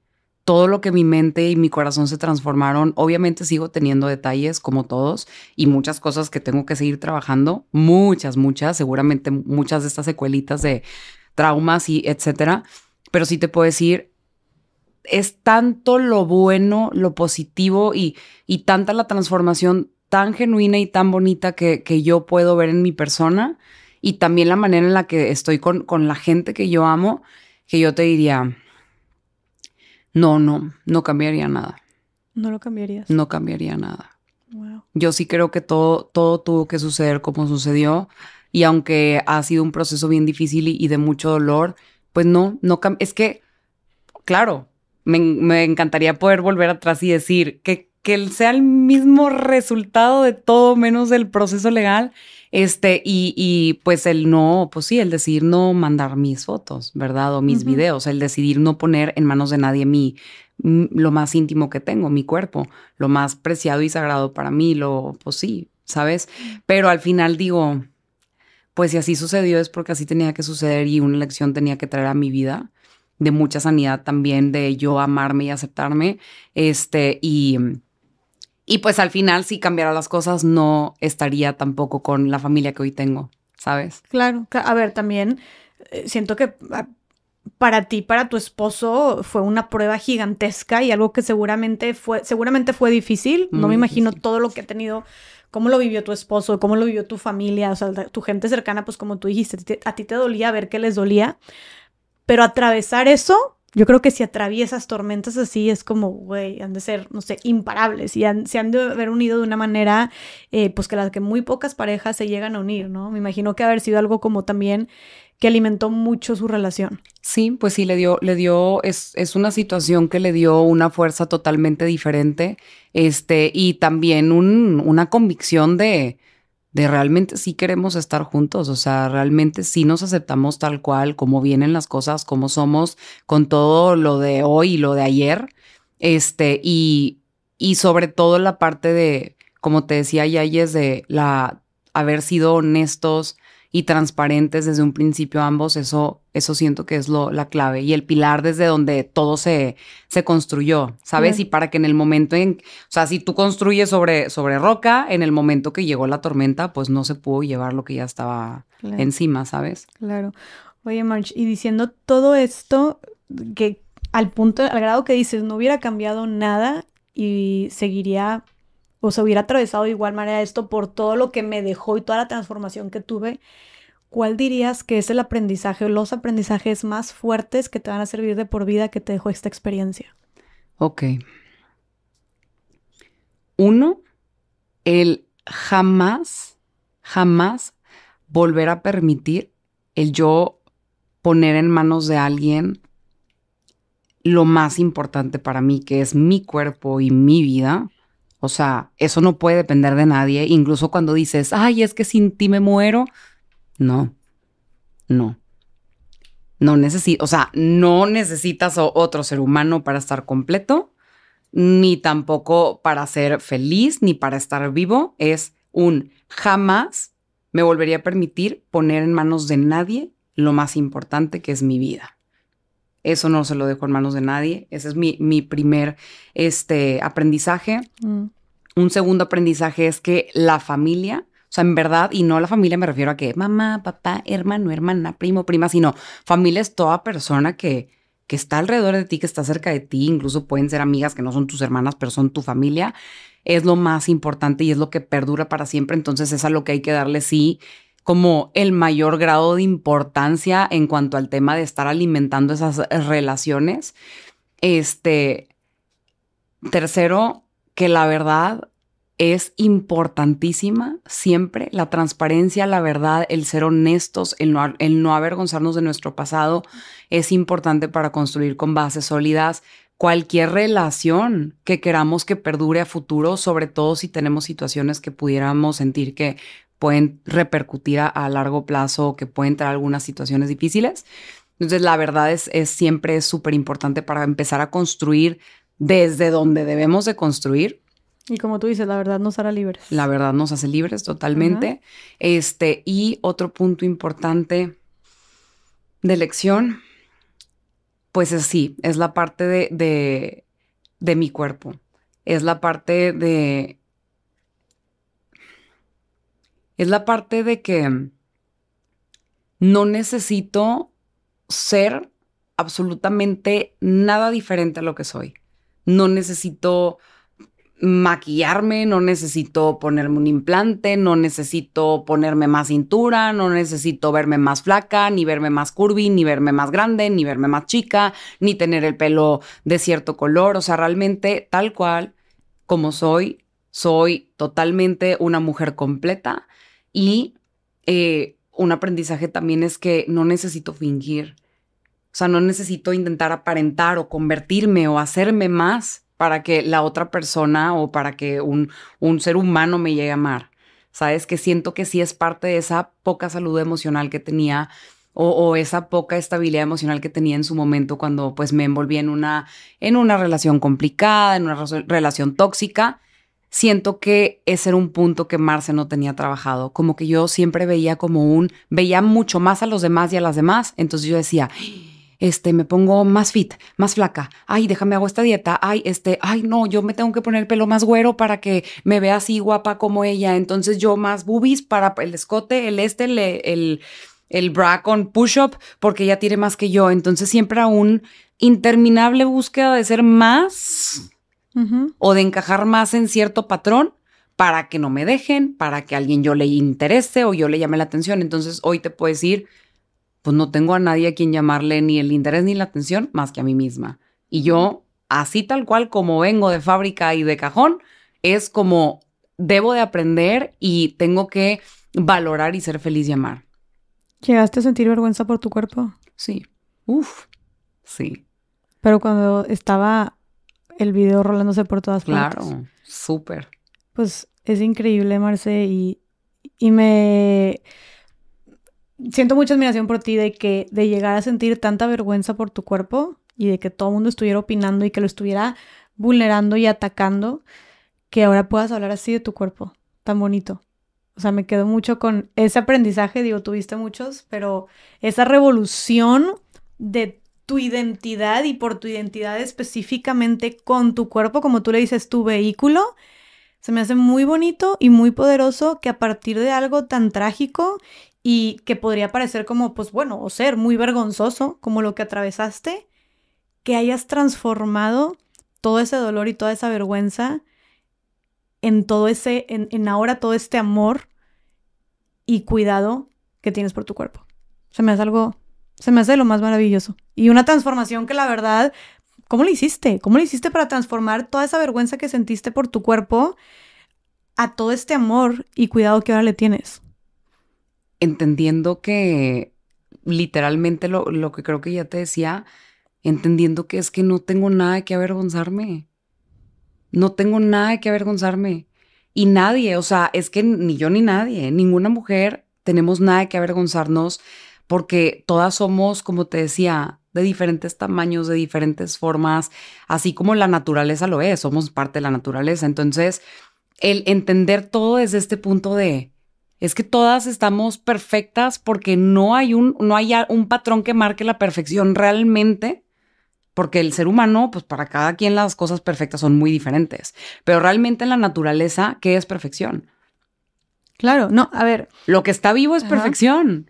todo lo que mi mente y mi corazón se transformaron. Obviamente sigo teniendo detalles como todos y muchas cosas que tengo que seguir trabajando, muchas, muchas, seguramente muchas de estas secuelitas de traumas y etcétera. Pero sí te puedo decir, es tanto lo bueno, lo positivo y, y tanta la transformación tan genuina y tan bonita que, yo puedo ver en mi persona y también la manera en la que estoy con, con la gente que yo amo, que yo te diría, no, no, no cambiaría nada. No lo cambiarías. No cambiaría nada. Wow. Yo sí creo que todo, todo tuvo que suceder como sucedió y aunque ha sido un proceso bien difícil y, de mucho dolor, pues no, no es que, claro, me, me, encantaría poder volver atrás y decir que, que sea el mismo resultado de todo menos del proceso legal, este, y, y, pues el no, pues sí, el decidir no mandar mis fotos, ¿verdad? O mis videos, el decidir no poner en manos de nadie mi, mm, lo más íntimo que tengo, mi cuerpo, lo más preciado y sagrado para mí, lo, pues sí, ¿sabes? Mm. Pero al final digo, pues si así sucedió es porque así tenía que suceder y una lección tenía que traer a mi vida de mucha sanidad también, de yo amarme y aceptarme, este, y y pues al final, si cambiara las cosas, no estaría tampoco con la familia que hoy tengo, ¿sabes? Claro, a ver, también eh, siento que ah, para ti, para tu esposo, fue una prueba gigantesca y algo que seguramente fue, seguramente fue difícil. no me mm, imagino todo lo que ha tenido, cómo lo vivió tu esposo, cómo lo vivió tu familia, o sea, tu gente cercana, pues como tú dijiste, a ti te dolía ver que les dolía, pero atravesar eso yo creo que si atraviesas tormentas así es como, güey, han de ser, no sé, imparables y se han de haber unido de una manera, eh, pues que las que muy pocas parejas se llegan a unir, ¿no? Me imagino que haber sido algo como también que alimentó mucho su relación. Sí, pues sí, le dio, le dio, es, una situación que le dio una fuerza totalmente diferente, este, y también una convicción de, de realmente sí queremos estar juntos, o sea, realmente sí nos aceptamos tal cual, como vienen las cosas, como somos, con todo lo de hoy y lo de ayer, este, y, y sobre todo la parte de, como te decía Yayes, de la haber sido honestos, y transparentes desde un principio ambos, eso, eso siento que es lo, la clave y el pilar desde donde todo se, se construyó, ¿sabes? Y para que en el momento en, o sea, si tú construyes sobre, sobre roca, en el momento que llegó la tormenta, pues no se pudo llevar lo que ya estaba encima, ¿sabes? Claro. Oye, March, y diciendo todo esto, que al punto, al grado que dices, no hubiera cambiado nada y seguiría o se hubiera atravesado de igual manera esto por todo lo que me dejó y toda la transformación que tuve, ¿cuál dirías que es el aprendizaje o los aprendizajes más fuertes que te van a servir de por vida que te dejó esta experiencia? Ok. Uno, el jamás, jamás volver a permitir el yo poner en manos de alguien lo más importante para mí, que es mi cuerpo y mi vida, o sea, eso no puede depender de nadie. Incluso cuando dices, ay, es que sin ti me muero. No, no. No necesito, o sea, no necesitas otro ser humano para estar completo, ni tampoco para ser feliz, ni para estar vivo. Es un jamás me volvería a permitir poner en manos de nadie lo más importante que es mi vida. Eso no se lo dejo en manos de nadie. Ese es mi, mi primer este, aprendizaje. Mm. Un segundo aprendizaje es que la familia, o sea, en verdad, y no la familia me refiero a que mamá, papá, hermano, hermana, primo, prima, sino familia es toda persona que, que está alrededor de ti, que está cerca de ti, incluso pueden ser amigas que no son tus hermanas, pero son tu familia, es lo más importante y es lo que perdura para siempre. Entonces es a lo que hay que darle sí como el mayor grado de importancia en cuanto al tema de estar alimentando esas eh, relaciones. Este, tercero, que la verdad es importantísima siempre, la transparencia, la verdad, el ser honestos, el no, el no avergonzarnos de nuestro pasado es importante para construir con bases sólidas cualquier relación que queramos que perdure a futuro, sobre todo si tenemos situaciones que pudiéramos sentir que pueden repercutir a, largo plazo o que pueden traer algunas situaciones difíciles. Entonces, la verdad es, es siempre súper importante para empezar a construir desde donde debemos de construir. Y como tú dices, la verdad nos hará libres. La verdad nos hace libres totalmente. Este, y otro punto importante de lección, pues es sí, es la parte de mi cuerpo. Es la parte de es la parte de que no necesito ser absolutamente nada diferente a lo que soy. No necesito maquillarme, no necesito ponerme un implante, no necesito ponerme más cintura, no necesito verme más flaca, ni verme más curvy, ni verme más grande, ni verme más chica, ni tener el pelo de cierto color. O sea, realmente tal cual como soy, soy totalmente una mujer completa y eh, un aprendizaje también es que no necesito fingir. O sea, no necesito intentar aparentar o convertirme o hacerme más para que la otra persona o para que un, ser humano me llegue a amar. Sabes que siento que sí es parte de esa poca salud emocional que tenía o, o, esa poca estabilidad emocional que tenía en su momento cuando pues me envolví en una, en una relación complicada, en una relación tóxica siento que ese era un punto que Marce no tenía trabajado, como que yo siempre veía como un, veía mucho más a los demás y a las demás, entonces yo decía, este, me pongo más fit, más flaca, ay, déjame hago esta dieta, ay, este, ay, no, yo me tengo que poner el pelo más güero para que me vea así guapa como ella, entonces yo más boobies para el escote, el este, el, el, el bra con push-up, porque ella tiene más que yo, entonces siempre a un interminable búsqueda de ser más o de encajar más en cierto patrón para que no me dejen, para que alguien yo le interese o yo le llame la atención. Entonces hoy te puedo decir, pues no tengo a nadie a quien llamarle ni el interés ni la atención más que a mí misma. Y yo, así tal cual como vengo de fábrica y de cajón, es como debo de aprender y tengo que valorar y ser feliz y amar. ¿Llegaste a sentir vergüenza por tu cuerpo? Sí. Uf. Sí. Pero cuando estaba el video rolándose por todas partes. Claro, súper. Pues es increíble, Marce, y, y me siento mucha admiración por ti de que de llegar a sentir tanta vergüenza por tu cuerpo y de que todo el mundo estuviera opinando y que lo estuviera vulnerando y atacando, que ahora puedas hablar así de tu cuerpo, tan bonito. O sea, me quedo mucho con ese aprendizaje, digo, tuviste muchos, pero esa revolución de tu identidad y por tu identidad específicamente con tu cuerpo, como tú le dices, tu vehículo, se me hace muy bonito y muy poderoso que a partir de algo tan trágico y que podría parecer como, pues bueno, o ser muy vergonzoso, como lo que atravesaste, que hayas transformado todo ese dolor y toda esa vergüenza en todo ese, en, ahora todo este amor y cuidado que tienes por tu cuerpo. Se me hace algo se me hace lo más maravilloso. Y una transformación que la verdad, ¿cómo lo hiciste? ¿Cómo lo hiciste para transformar toda esa vergüenza que sentiste por tu cuerpo a todo este amor y cuidado que ahora le tienes? Entendiendo que literalmente lo, lo que creo que ya te decía, entendiendo que es que no tengo nada que avergonzarme. No tengo nada que avergonzarme. Y nadie, o sea, es que ni yo ni nadie, ninguna mujer tenemos nada que avergonzarnos porque todas somos, como te decía, de diferentes tamaños, de diferentes formas, así como la naturaleza lo es, somos parte de la naturaleza. Entonces, el entender todo desde este punto de, es que todas estamos perfectas porque no hay un, no hay un patrón que marque la perfección realmente, porque el ser humano, pues para cada quien las cosas perfectas son muy diferentes, pero realmente en la naturaleza, ¿qué es perfección? Claro, no, a ver. Lo que está vivo es perfección.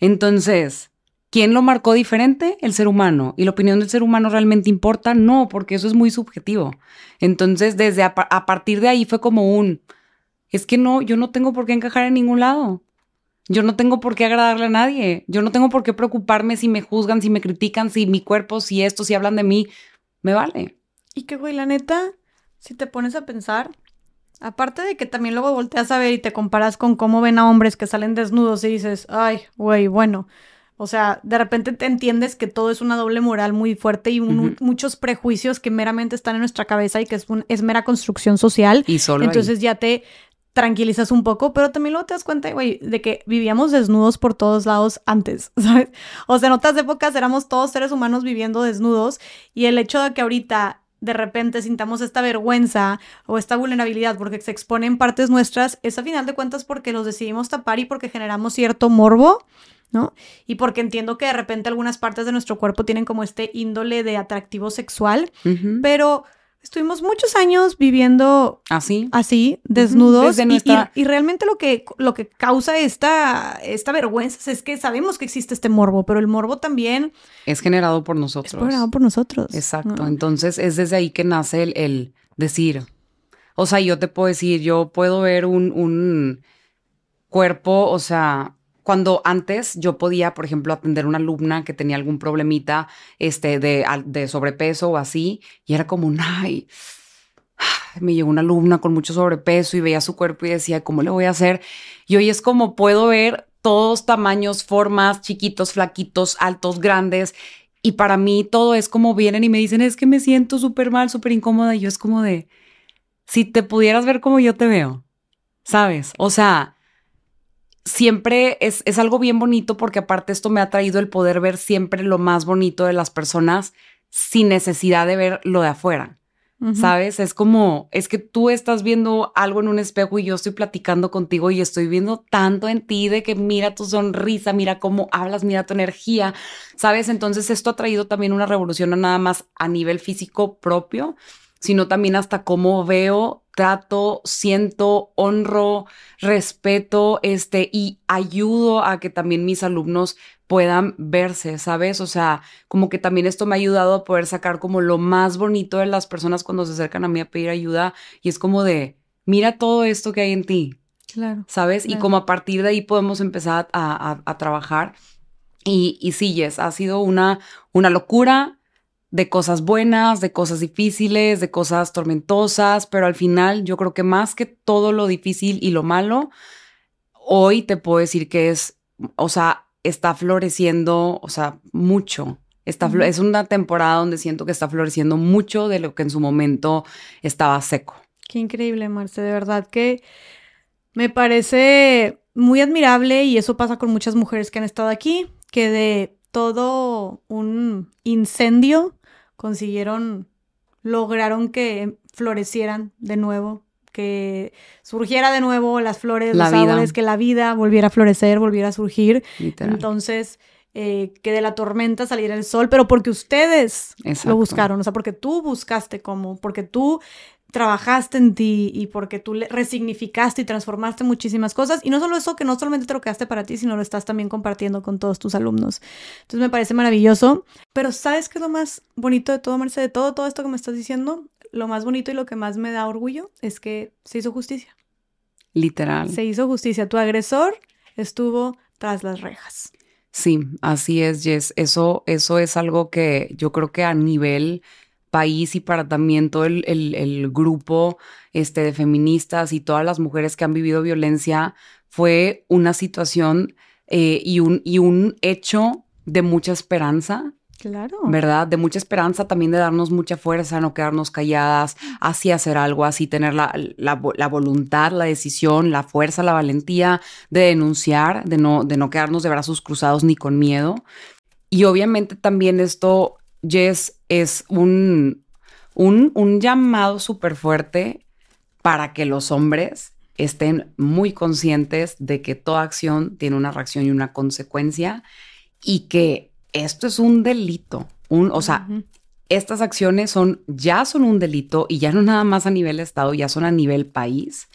Entonces, ¿quién lo marcó diferente? El ser humano. ¿Y la opinión del ser humano realmente importa? No, porque eso es muy subjetivo. Entonces, desde a, partir de ahí fue como un, es que no, yo no tengo por qué encajar en ningún lado. Yo no tengo por qué agradarle a nadie. Yo no tengo por qué preocuparme si me juzgan, si me critican, si mi cuerpo, si esto, si hablan de mí. Me vale. Y qué güey, la neta, si te pones a pensar, Aparte de que también luego volteas a ver y te comparas con cómo ven a hombres que salen desnudos y dices, ay, güey, bueno. O sea, de repente te entiendes que todo es una doble moral muy fuerte y muchos prejuicios que meramente están en nuestra cabeza y que es, es mera construcción social. Y solo Entonces ya te tranquilizas un poco, pero también luego te das cuenta, güey, de que vivíamos desnudos por todos lados antes, <laughs> ¿sabes? O sea, en otras épocas éramos todos seres humanos viviendo desnudos y el hecho de que ahorita de repente sintamos esta vergüenza o esta vulnerabilidad porque se exponen partes nuestras, es a final de cuentas porque los decidimos tapar y porque generamos cierto morbo, ¿no? Y porque entiendo que de repente algunas partes de nuestro cuerpo tienen como este índole de atractivo sexual, pero estuvimos muchos años viviendo así, así desnudos. y, realmente lo que, lo que causa esta, esta vergüenza es que sabemos que existe este morbo, pero el morbo también... Es generado por nosotros. Es generado por nosotros. Exacto. Entonces es desde ahí que nace el, decir. O sea, yo te puedo decir, yo puedo ver un, un cuerpo, o sea, cuando antes yo podía, por ejemplo, atender a una alumna que tenía algún problemita este, de, sobrepeso o así, y era como, ay, me llegó una alumna con mucho sobrepeso y veía su cuerpo y decía, ¿cómo le voy a hacer? Y hoy es como puedo ver todos tamaños, formas, chiquitos, flaquitos, altos, grandes. Y para mí todo es como vienen y me dicen, es que me siento súper mal, súper incómoda. Y yo es como de, si te pudieras ver como yo te veo, ¿sabes? O sea, siempre es, algo bien bonito porque aparte esto me ha traído el poder ver siempre lo más bonito de las personas sin necesidad de ver lo de afuera. ¿Sabes? Es como, es que tú estás viendo algo en un espejo y yo estoy platicando contigo y estoy viendo tanto en ti de que mira tu sonrisa, mira cómo hablas, mira tu energía, ¿sabes? Entonces esto ha traído también una revolución a nada más a nivel físico propio, sino también hasta cómo veo, trato, siento, honro, respeto, este, y ayudo a que también mis alumnos puedan verse, ¿sabes? O sea, como que también esto me ha ayudado a poder sacar como lo más bonito de las personas cuando se acercan a mí a pedir ayuda y es como de, mira todo esto que hay en ti. Claro. ¿Sabes? Y como a partir de ahí podemos empezar a, trabajar. Y, y sí, yes, ha sido una, una locura, de cosas buenas, de cosas difíciles, de cosas tormentosas, pero al final yo creo que más que todo lo difícil y lo malo, hoy te puedo decir que es, o sea, está floreciendo, o sea, mucho. es una temporada donde siento que está floreciendo mucho de lo que en su momento estaba seco. Qué increíble, Marce, de verdad que me parece muy admirable y eso pasa con muchas mujeres que han estado aquí, que de todo un incendio consiguieron, lograron que florecieran de nuevo, que surgiera de nuevo las flores, la los árboles, que la vida volviera a florecer, volviera a surgir. Entonces, eh, que de la tormenta saliera el sol, pero porque ustedes lo buscaron, o sea, porque tú buscaste cómo, porque tú trabajaste en ti y porque tú resignificaste y transformaste muchísimas cosas. Y no solo eso, que no solamente te lo quedaste para ti, sino lo estás también compartiendo con todos tus alumnos. Entonces me parece maravilloso. Pero ¿sabes qué es lo más bonito de todo, Marce? De todo, todo esto que me estás diciendo, lo más bonito y lo que más me da orgullo es que se hizo justicia. Literal. Se hizo justicia. Tu agresor estuvo tras las rejas. Sí, así es, Jess. Eso, eso es algo que yo creo que a nivel país y para también todo el, grupo este, de feministas y todas las mujeres que han vivido violencia, fue una situación eh, y, un, y un hecho de mucha esperanza. Claro. ¿Verdad? De mucha esperanza también de darnos mucha fuerza, no quedarnos calladas, así hacer algo, así tener la, voluntad, la decisión, la fuerza, la valentía de denunciar, de no, de no quedarnos de brazos cruzados ni con miedo. Y obviamente también esto Jess, es un, un, un llamado súper fuerte para que los hombres estén muy conscientes de que toda acción tiene una reacción y una consecuencia y que esto es un delito. Un, o sea, estas acciones son, ya son un delito y ya no nada más a nivel Estado, ya son a nivel país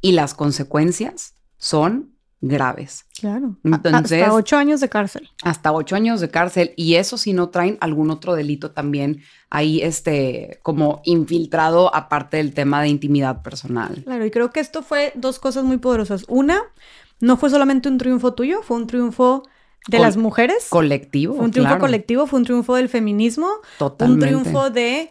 y las consecuencias son graves. Claro. hasta ocho años de cárcel. Hasta ocho años de cárcel. Y eso si no traen algún otro delito también ahí, este, como infiltrado aparte del tema de intimidad personal. Claro, y creo que esto fue dos cosas muy poderosas. Una, no fue solamente un triunfo tuyo, fue un triunfo de las mujeres. Colectivo. Fue un triunfo colectivo, fue un triunfo del feminismo. Totalmente. Un triunfo de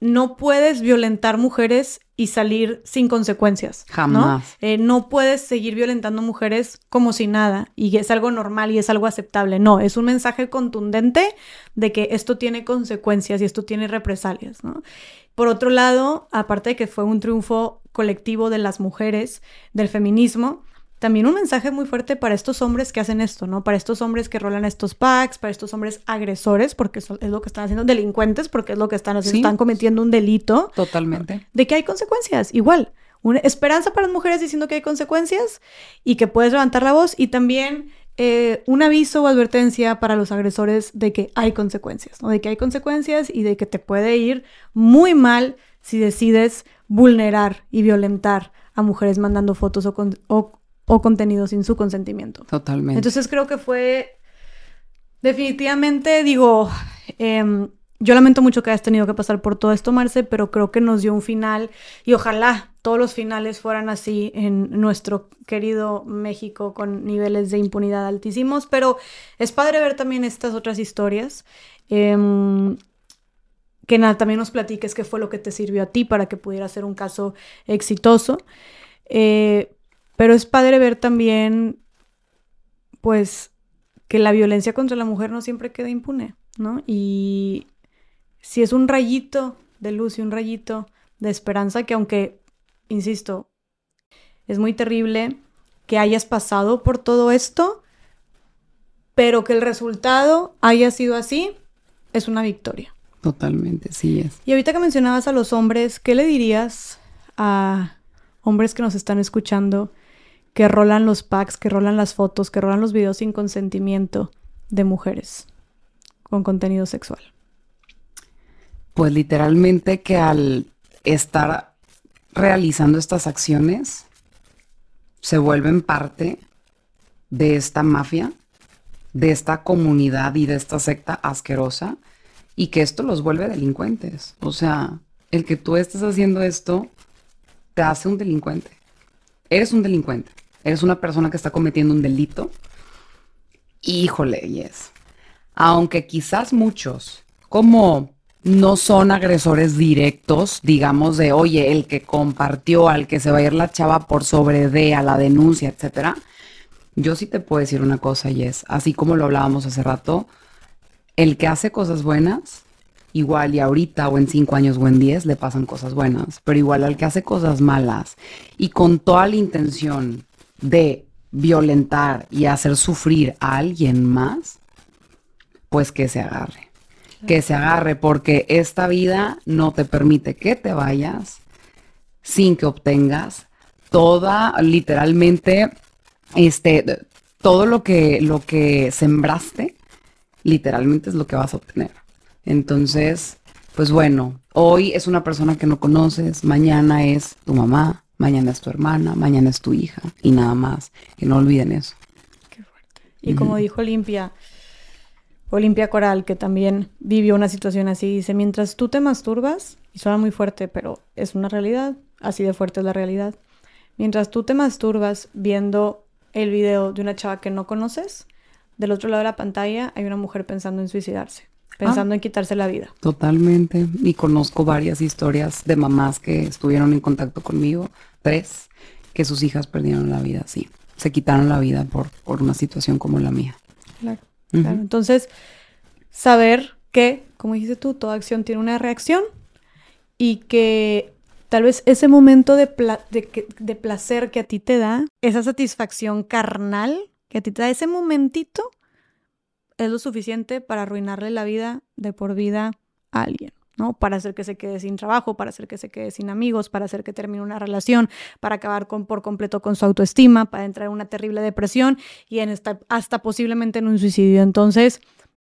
no puedes violentar mujeres y salir sin consecuencias. Jamás. Eh, ¿no? puedes seguir violentando mujeres como si nada y es algo normal y es algo aceptable. No, es un mensaje contundente de que esto tiene consecuencias y esto tiene represalias. ¿no? Por otro lado, aparte de que fue un triunfo colectivo de las mujeres, del feminismo, también un mensaje muy fuerte para estos hombres que hacen esto, ¿no? Para estos hombres que rolan estos packs, para estos hombres agresores, porque eso es lo que están haciendo, delincuentes, porque es lo que están haciendo, están cometiendo un delito. Totalmente. De que hay consecuencias, igual. Una esperanza para las mujeres diciendo que hay consecuencias y que puedes levantar la voz y también eh, un aviso o advertencia para los agresores de que hay consecuencias, ¿no? De que hay consecuencias y de que te puede ir muy mal si decides vulnerar y violentar a mujeres mandando fotos o, con, o, o contenido sin su consentimiento. Totalmente. Entonces creo que fue, definitivamente digo, em, yo lamento mucho que hayas tenido que pasar por todo esto, Marce, pero creo que nos dio un final y ojalá todos los finales fueran así en nuestro querido México con niveles de impunidad altísimos, pero es padre ver también estas otras historias. Em, que nada, también nos platiques qué fue lo que te sirvió a ti para que pudiera ser un caso exitoso. Eh, pero es padre ver también, pues, que la violencia contra la mujer no siempre queda impune, ¿no? Y si es un rayito de luz y un rayito de esperanza que aunque, insisto, es muy terrible que hayas pasado por todo esto, pero que el resultado haya sido así, es una victoria. Totalmente, sí es. Y ahorita que mencionabas a los hombres, ¿qué le dirías a hombres que nos están escuchando que rolan los packs, que rolan las fotos, que rolan los videos sin consentimiento de mujeres con contenido sexual. Pues literalmente que al estar realizando estas acciones se vuelven parte de esta mafia, de esta comunidad y de esta secta asquerosa y que esto los vuelve delincuentes. O sea, el que tú estés haciendo esto te hace un delincuente. Eres un delincuente. Eres una persona que está cometiendo un delito. Híjole, yes. Aunque quizás muchos, como no son agresores directos, digamos, de oye, el que compartió, al que se va a ir la chava por sobre de, a la denuncia, etcétera. Yo sí te puedo decir una cosa, Yes. así como lo hablábamos hace rato, el que hace cosas buenas, igual y ahorita o en cinco años o en diez le pasan cosas buenas, pero igual al que hace cosas malas y con toda la intención de violentar y hacer sufrir a alguien más, pues que se agarre. Que se agarre porque esta vida no te permite que te vayas sin que obtengas toda, literalmente, este, todo lo que, lo que sembraste, literalmente es lo que vas a obtener. Entonces, pues bueno, hoy es una persona que no conoces, mañana es tu mamá, mañana es tu hermana, mañana es tu hija y nada más. Que no olviden eso. Qué fuerte. Y como dijo Olimpia, Olimpia Coral, que también vivió una situación así, dice, mientras tú te masturbas, y suena muy fuerte, pero es una realidad, así de fuerte es la realidad, mientras tú te masturbas viendo el video de una chava que no conoces, del otro lado de la pantalla hay una mujer pensando en suicidarse. Ah. pensando en quitarse la vida. Totalmente. Y conozco varias historias de mamás que estuvieron en contacto conmigo, tres, que sus hijas perdieron la vida, sí. Se quitaron la vida por, por una situación como la mía. Claro, Entonces, saber que, como dijiste tú, toda acción tiene una reacción y que tal vez ese momento de, placer que a ti te da, esa satisfacción carnal que a ti te da ese momentito, es lo suficiente para arruinarle la vida de por vida a alguien. ¿no? Para hacer que se quede sin trabajo, para hacer que se quede sin amigos, para hacer que termine una relación, para acabar con, por completo con su autoestima, para entrar en una terrible depresión y en hasta posiblemente en un suicidio. Entonces,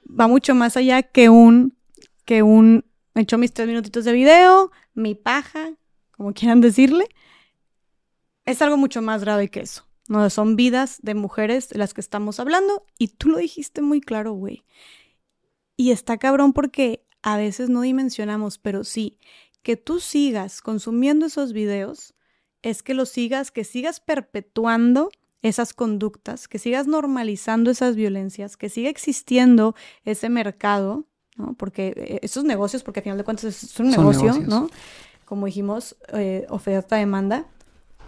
va mucho más allá que un, que un, hecho echo mis tres minutitos de video, mi paja, como quieran decirle. Es algo mucho más grave que eso. No, son vidas de mujeres las que estamos hablando y tú lo dijiste muy claro, güey. Y está cabrón porque a veces no dimensionamos, pero sí, que tú sigas consumiendo esos videos es que lo sigas, que sigas perpetuando esas conductas, que sigas normalizando esas violencias, que siga existiendo ese mercado, ¿no? Porque eh, esos negocios, porque al final de cuentas es un negocio, ¿no? Como dijimos, eh, oferta-demanda,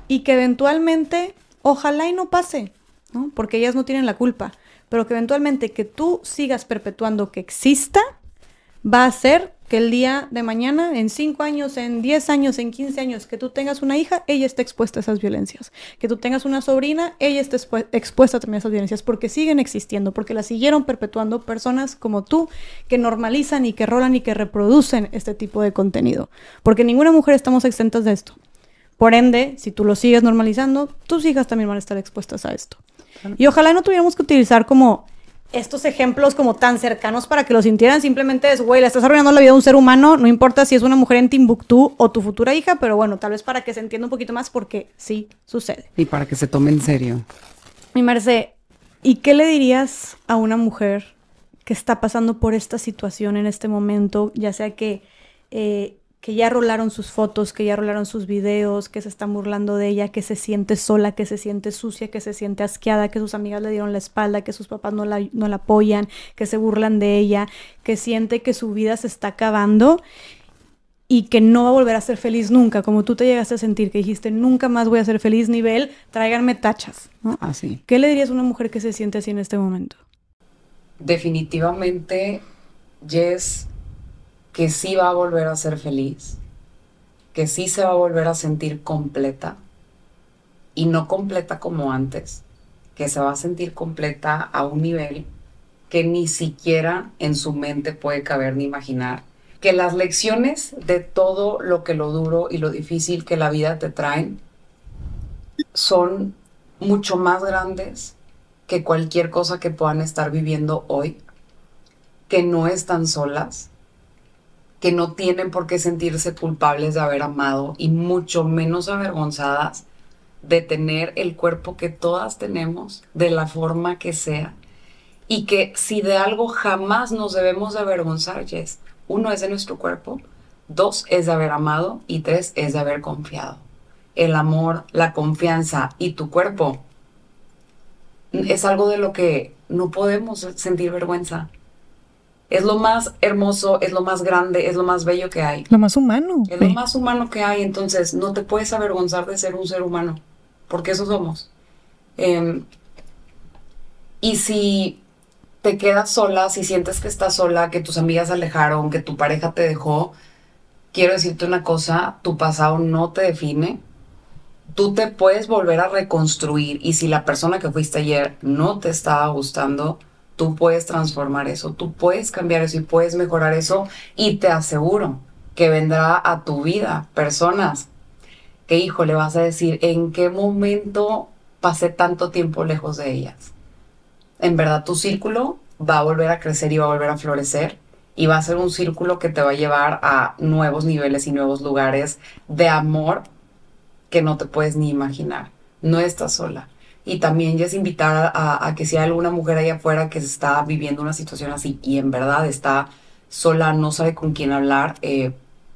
y que eventualmente Ojalá y no pase, ¿no? Porque ellas no tienen la culpa, pero que eventualmente que tú sigas perpetuando que exista, va a ser que el día de mañana, en cinco años, en 10 años, en 15 años, que tú tengas una hija, ella esté expuesta a esas violencias. Que tú tengas una sobrina, ella esté expuesta también a esas violencias, porque siguen existiendo, porque las siguieron perpetuando personas como tú, que normalizan y que rolan y que reproducen este tipo de contenido. Porque ninguna mujer estamos exentas de esto. Por ende, si tú lo sigues normalizando, tus hijas también van a estar expuestas a esto. Y ojalá no tuviéramos que utilizar como estos ejemplos como tan cercanos para que lo sintieran. Simplemente es, güey, le estás arruinando la vida a un ser humano, no importa si es una mujer en Timbuktu o tu futura hija, pero bueno, tal vez para que se entienda un poquito más porque sí sucede. Y para que se tome en serio. Mi Marce, ¿y qué le dirías a una mujer que está pasando por esta situación en este momento, ya sea que... Eh, que ya rolaron sus fotos, que ya rolaron sus videos, que se están burlando de ella, que se siente sola, que se siente sucia, que se siente asqueada, que sus amigas le dieron la espalda, que sus papás no la, apoyan, que se burlan de ella, que siente que su vida se está acabando y que no va a volver a ser feliz nunca, como tú te llegaste a sentir, que dijiste, nunca más voy a ser feliz nivel, tráiganme tachas. Así. Ah, ¿Qué le dirías a una mujer que se siente así en este momento? Definitivamente, Jess, que sí va a volver a ser feliz, que sí se va a volver a sentir completa y no completa como antes, que se va a sentir completa a un nivel que ni siquiera en su mente puede caber ni imaginar, que las lecciones de todo lo que lo duro y lo difícil que la vida te traen son mucho más grandes que cualquier cosa que puedan estar viviendo hoy, que no están solas, que no tienen por qué sentirse culpables de haber amado y mucho menos avergonzadas de tener el cuerpo que todas tenemos, de la forma que sea, y que si de algo jamás nos debemos avergonzar, Jess, uno es de nuestro cuerpo, dos es de haber amado y tres es de haber confiado. El amor, la confianza y tu cuerpo es algo de lo que no podemos sentir vergüenza es lo más hermoso, es lo más grande, es lo más bello que hay. Lo más humano. Es lo más humano que hay, entonces no te puedes avergonzar de ser un ser humano, porque eso somos. Em, y si te quedas sola, si sientes que estás sola, que tus amigas se alejaron, que tu pareja te dejó, quiero decirte una cosa, tu pasado no te define. Tú te puedes volver a reconstruir y si la persona que fuiste ayer no te estaba gustando, tú puedes transformar eso, tú puedes cambiar eso y puedes mejorar eso y te aseguro que vendrá a tu vida personas que, hijo, le vas a decir en qué momento pasé tanto tiempo lejos de ellas. En verdad tu círculo va a volver a crecer y va a volver a florecer y va a ser un círculo que te va a llevar a nuevos niveles y nuevos lugares de amor que no te puedes ni imaginar. No estás sola y también ya es invitar a, que si hay alguna mujer ahí afuera que se está viviendo una situación así y en verdad está sola, no sabe con quién hablar, eh,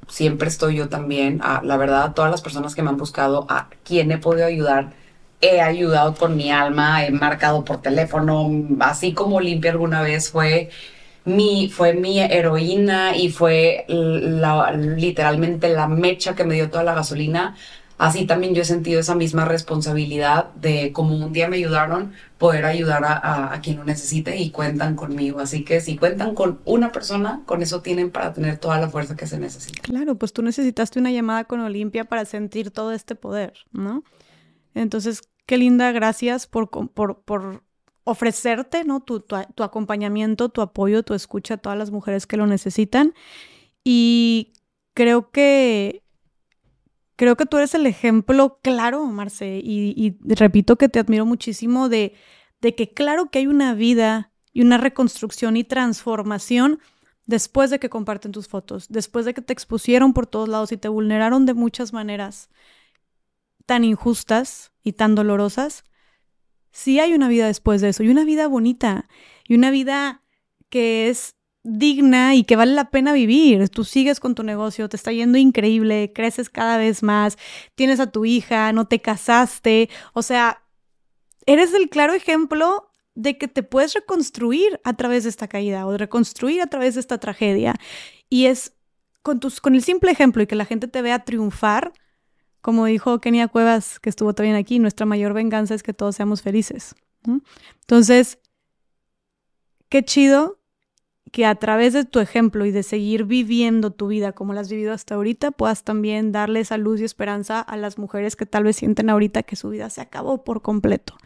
siempre estoy yo también, a, ah, la verdad, a todas las personas que me han buscado, a quien he podido ayudar, he ayudado con mi alma, he marcado por teléfono, así como Olimpia alguna vez fue mi, fue mi heroína y fue literalmente la mecha que me dio toda la gasolina así también yo he sentido esa misma responsabilidad de como un día me ayudaron, poder ayudar a, quien lo necesite y cuentan conmigo. Así que si cuentan con una persona, con eso tienen para tener toda la fuerza que se necesita. Claro, pues tú necesitaste una llamada con Olimpia para sentir todo este poder, ¿no? Entonces, qué linda, gracias por, por, ofrecerte, ¿no? tu acompañamiento, tu apoyo, tu escucha a todas las mujeres que lo necesitan. Y creo que Creo que tú eres el ejemplo claro, Marce, y, repito que te admiro muchísimo de, de que claro que hay una vida y una reconstrucción y transformación después de que comparten tus fotos, después de que te expusieron por todos lados y te vulneraron de muchas maneras tan injustas y tan dolorosas, sí hay una vida después de eso, y una vida bonita, y una vida que es digna y que vale la pena vivir. Tú sigues con tu negocio, te está yendo increíble, creces cada vez más, tienes a tu hija, no te casaste, o sea, eres el claro ejemplo de que te puedes reconstruir a través de esta caída o reconstruir a través de esta tragedia. Y es con, tus, con el simple ejemplo y que la gente te vea triunfar, como dijo Kenia Cuevas, que estuvo también aquí, nuestra mayor venganza es que todos seamos felices. Entonces, qué chido que a través de tu ejemplo y de seguir viviendo tu vida como la has vivido hasta ahorita, puedas también darle esa luz y esperanza a las mujeres que tal vez sienten ahorita que su vida se acabó por completo,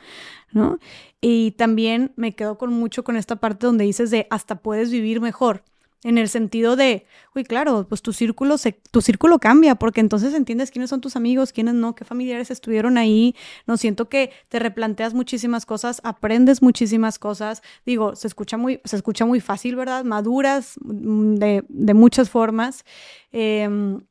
¿no? Y también me quedo con mucho con esta parte donde dices de hasta puedes vivir mejor. En el sentido de, uy, claro, pues tu círculo, se, tu círculo cambia, porque entonces entiendes quiénes son tus amigos, quiénes no, qué familiares estuvieron ahí. No siento que te replanteas muchísimas cosas, aprendes muchísimas cosas. Digo, se escucha muy, se escucha muy fácil, ¿verdad? Maduras mm, de, muchas formas. Em,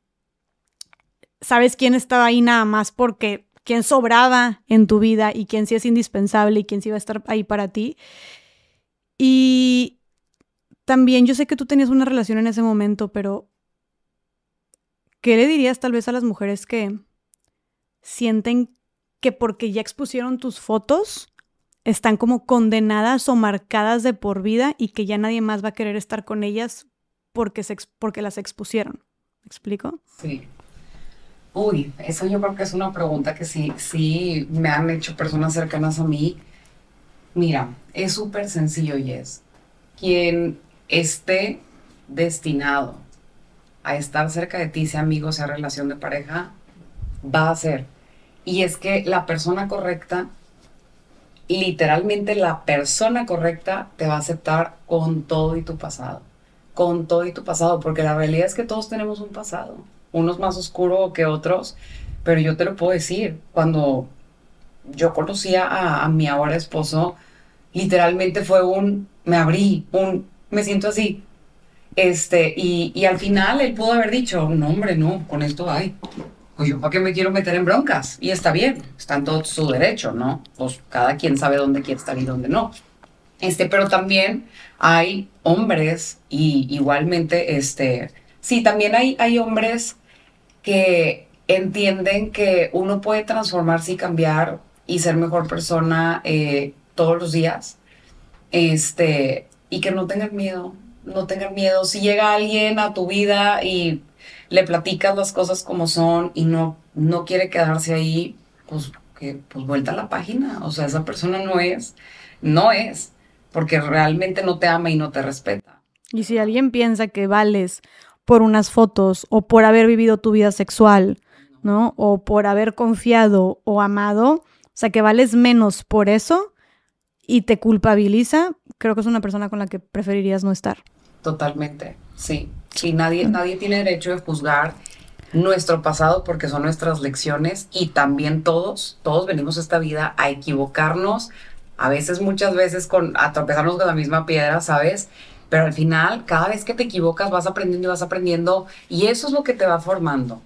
sabes quién estaba ahí nada más porque quién sobraba en tu vida y quién sí es indispensable y quién sí va a estar ahí para ti. Y, también yo sé que tú tenías una relación en ese momento, pero ¿qué le dirías tal vez a las mujeres que sienten que porque ya expusieron tus fotos, están como condenadas o marcadas de por vida y que ya nadie más va a querer estar con ellas porque, se, porque las expusieron? ¿Me explico? Sí. Uy, eso yo creo que es una pregunta que sí, sí me han hecho personas cercanas a mí. Mira, es súper sencillo, es... Quien esté destinado a estar cerca de ti, sea amigo, sea relación de pareja, va a ser. Y es que la persona correcta, literalmente la persona correcta te va a aceptar con todo y tu pasado. Con todo y tu pasado, porque la realidad es que todos tenemos un pasado, unos más oscuro que otros, pero yo te lo puedo decir, cuando yo conocía a, a mi ahora esposo, literalmente fue un, me abrí, un, me siento así. Este, y, al final él pudo haber dicho, no, hombre, no, con esto hay. Pues yo, ¿para qué me quiero meter en broncas? Y está bien, está en todo su derecho, ¿no? Pues cada quien sabe dónde quiere estar y dónde no. Este, pero también hay hombres y igualmente, este, sí, también hay, hay hombres que entienden que uno puede transformarse y cambiar y ser mejor persona eh, todos los días. Este, y que no tengan miedo, no tengan miedo. Si llega alguien a tu vida y le platicas las cosas como son y no, no quiere quedarse ahí, pues que pues vuelta a la página. O sea, esa persona no es, no es, porque realmente no te ama y no te respeta. Y si alguien piensa que vales por unas fotos o por haber vivido tu vida sexual, ¿no? O por haber confiado o amado, o sea, que vales menos por eso y te culpabiliza, creo que es una persona con la que preferirías no estar. Totalmente, sí. Y nadie, mm. nadie tiene derecho de juzgar nuestro pasado porque son nuestras lecciones y también todos, todos venimos a esta vida a equivocarnos, a veces muchas veces con, a tropezarnos con la misma piedra, ¿sabes? Pero al final, cada vez que te equivocas, vas aprendiendo y vas aprendiendo y eso es lo que te va formando,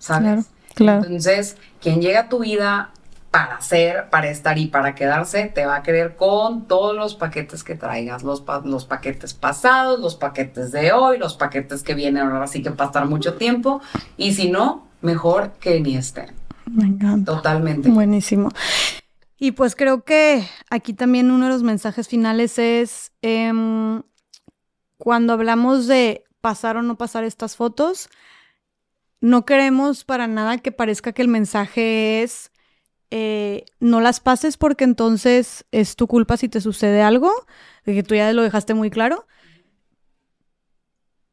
¿sabes? Claro, claro. Entonces, quien llega a tu vida para ser, para estar y para quedarse, te va a querer con todos los paquetes que traigas, los, paquetes pasados, los paquetes de hoy, los paquetes que vienen ahora sí que pasar mucho tiempo, y si no, mejor que ni estén. Me encanta. Totalmente. Buenísimo. Y pues creo que aquí también uno de los mensajes finales es em, cuando hablamos de pasar o no pasar estas fotos, no queremos para nada que parezca que el mensaje es eh, no las pases porque entonces es tu culpa si te sucede algo, que tú ya lo dejaste muy claro.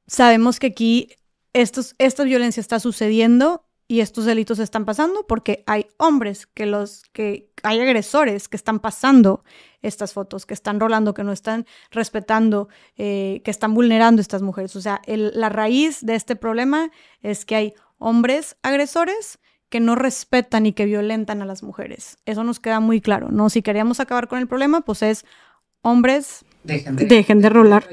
Sabemos que aquí estos, esta violencia está sucediendo y estos delitos están pasando porque hay hombres que los que hay agresores que están pasando estas fotos, que están rolando, que no están respetando, eh, que están vulnerando a estas mujeres. O sea, la raíz de este problema es que hay hombres agresores que no respetan y que violentan a las mujeres. Eso nos queda muy claro, ¿no? Si queríamos acabar con el problema, pues es hombres, dejen de, rolar,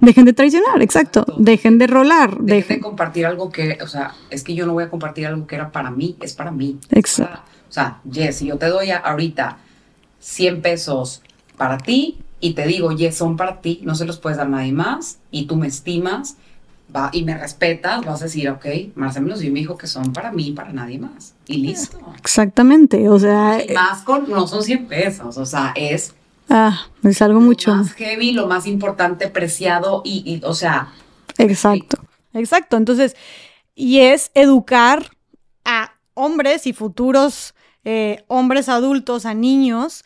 dejen de traicionar, exacto, dejen de rolar, dejen, de compartir algo que, o sea, es que yo no voy a compartir algo que era para mí, es para mí. Exacto. Ah, o sea, Jess, si yo te doy ahorita 100 pesos para ti y te digo, Jess, son para ti, no se los puedes dar a nadie más y tú me estimas y me respetas, vas a decir, ok, yo me hijo que son para mí, para nadie más. Y ah, listo. Exactamente, o sea... Eh, más con, no son 100 pesos, o sea, es... Ah, es algo mucho. más heavy, lo más importante, preciado y, o sea... Exacto, exacto. Entonces, y es educar a hombres y futuros eh, hombres adultos, a niños,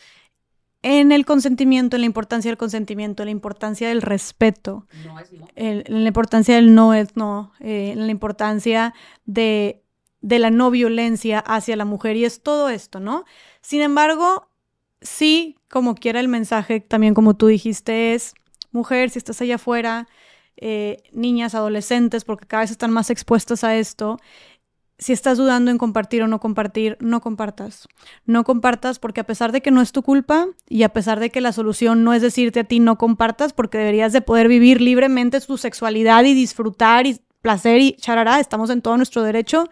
en el consentimiento, en la importancia del consentimiento, en la importancia del respeto, en la importancia del no es no, eh, en la importancia de, la no violencia hacia la mujer y es todo esto, ¿no? Sin embargo, sí, como quiera el mensaje, también como tú dijiste, es, mujer, si estás allá afuera, eh, niñas, adolescentes, porque cada vez están más expuestas a esto, si estás dudando en compartir o no compartir, no compartas. No compartas porque a pesar de que no es tu culpa y a pesar de que la solución no es decirte a ti no compartas porque deberías de poder vivir libremente tu sexualidad y disfrutar y placer y charará, estamos en todo nuestro derecho.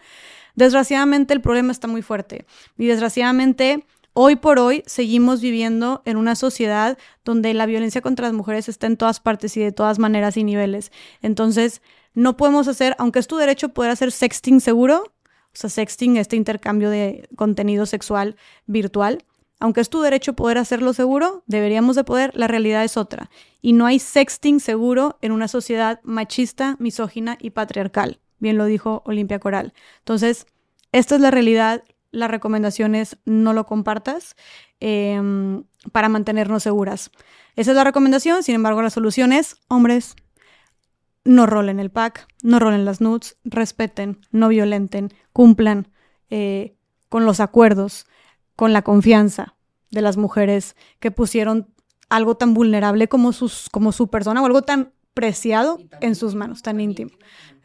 Desgraciadamente el problema está muy fuerte y desgraciadamente hoy por hoy seguimos viviendo en una sociedad donde la violencia contra las mujeres está en todas partes y de todas maneras y niveles. Entonces, no podemos hacer, aunque es tu derecho poder hacer sexting seguro, o sea, sexting, este intercambio de contenido sexual virtual, aunque es tu derecho poder hacerlo seguro, deberíamos de poder, la realidad es otra. Y no hay sexting seguro en una sociedad machista, misógina y patriarcal. Bien lo dijo Olimpia Coral. Entonces, esta es la realidad. La recomendación es no lo compartas em, para mantenernos seguras. Esa es la recomendación. Sin embargo, la solución es hombres, no rolen el pack, no rolen las nudes, respeten, no violenten, cumplan eh, con los acuerdos, con la confianza de las mujeres que pusieron algo tan vulnerable como, sus, como su persona o algo tan preciado en sus manos, tan íntimo.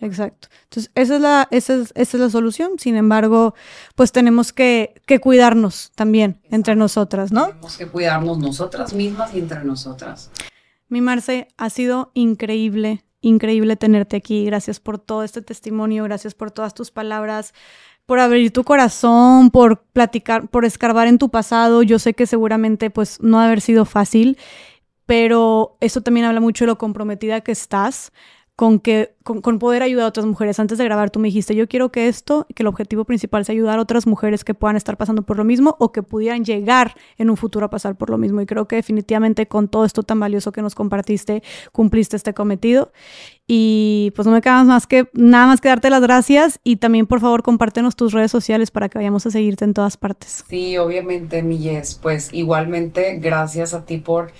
Exacto. Entonces, esa es la, esa es, es la solución. Sin embargo, pues tenemos que, cuidarnos también entre nosotras, ¿no? Tenemos que cuidarnos nosotras mismas y entre nosotras. Mi Marce, ha sido increíble increíble tenerte aquí. Gracias por todo este testimonio, gracias por todas tus palabras, por abrir tu corazón, por platicar, por escarbar en tu pasado. Yo sé que seguramente pues no ha haber sido fácil, pero eso también habla mucho de lo comprometida que estás, con, que, con, poder ayudar a otras mujeres. Antes de grabar tú me dijiste, yo quiero que esto, que el objetivo principal sea ayudar a otras mujeres que puedan estar pasando por lo mismo o que pudieran llegar en un futuro a pasar por lo mismo. Y creo que definitivamente con todo esto tan valioso que nos compartiste, cumpliste este cometido. Y pues no me queda más que nada más que darte las gracias y también por favor compártenos tus redes sociales para que vayamos a seguirte en todas partes. Sí, obviamente, Milles. Pues igualmente, gracias a ti por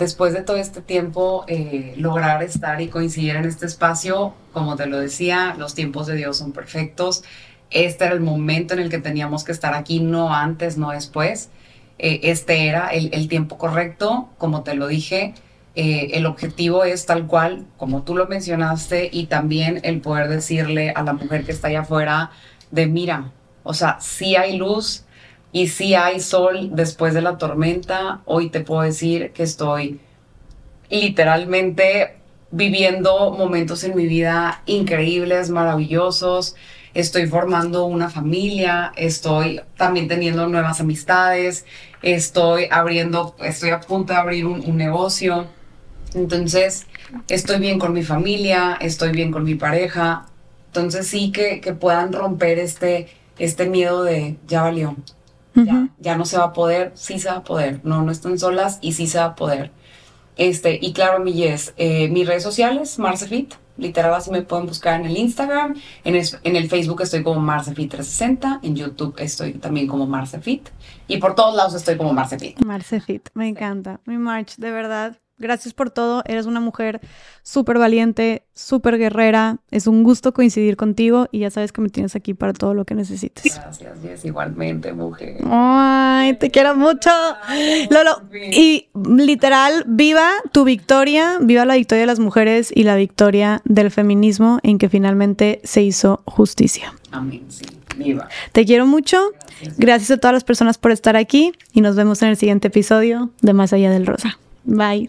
después de todo este tiempo eh, lograr estar y coincidir en este espacio, como te lo decía, los tiempos de Dios son perfectos. Este era el momento en el que teníamos que estar aquí, no antes, no después. Eh, este era el, tiempo correcto, como te lo dije. Eh, el objetivo es tal cual, como tú lo mencionaste, y también el poder decirle a la mujer que está allá afuera de mira, o sea, sí hay luz, y si hay sol después de la tormenta, hoy te puedo decir que estoy literalmente viviendo momentos en mi vida increíbles, maravillosos. Estoy formando una familia, estoy también teniendo nuevas amistades, estoy abriendo, estoy a punto de abrir un, negocio. Entonces, estoy bien con mi familia, estoy bien con mi pareja. Entonces, sí que, puedan romper este, este miedo de ya valió, ya, no se va a poder, sí se va a poder, no, no están solas y sí se va a poder. Este, y claro, mi yes, eh, mis redes sociales, Marcefit, literal así me pueden buscar en el Instagram, en el, en el Facebook estoy como Marcefit360, en YouTube estoy también como Marcefit, y por todos lados estoy como Marcefit. Marcefit, me encanta, mi March, de verdad, Gracias por todo. Eres una mujer súper valiente, súper guerrera. Es un gusto coincidir contigo y ya sabes que me tienes aquí para todo lo que necesites. Gracias, Igualmente, mujer. Ay, te quiero mucho. Lolo, y literal, viva tu victoria, viva la victoria de las mujeres y la victoria del feminismo en que finalmente se hizo justicia. Amén, sí. Viva. Te quiero mucho. Gracias a todas las personas por estar aquí y nos vemos en el siguiente episodio de Más Allá del Rosa. Bye.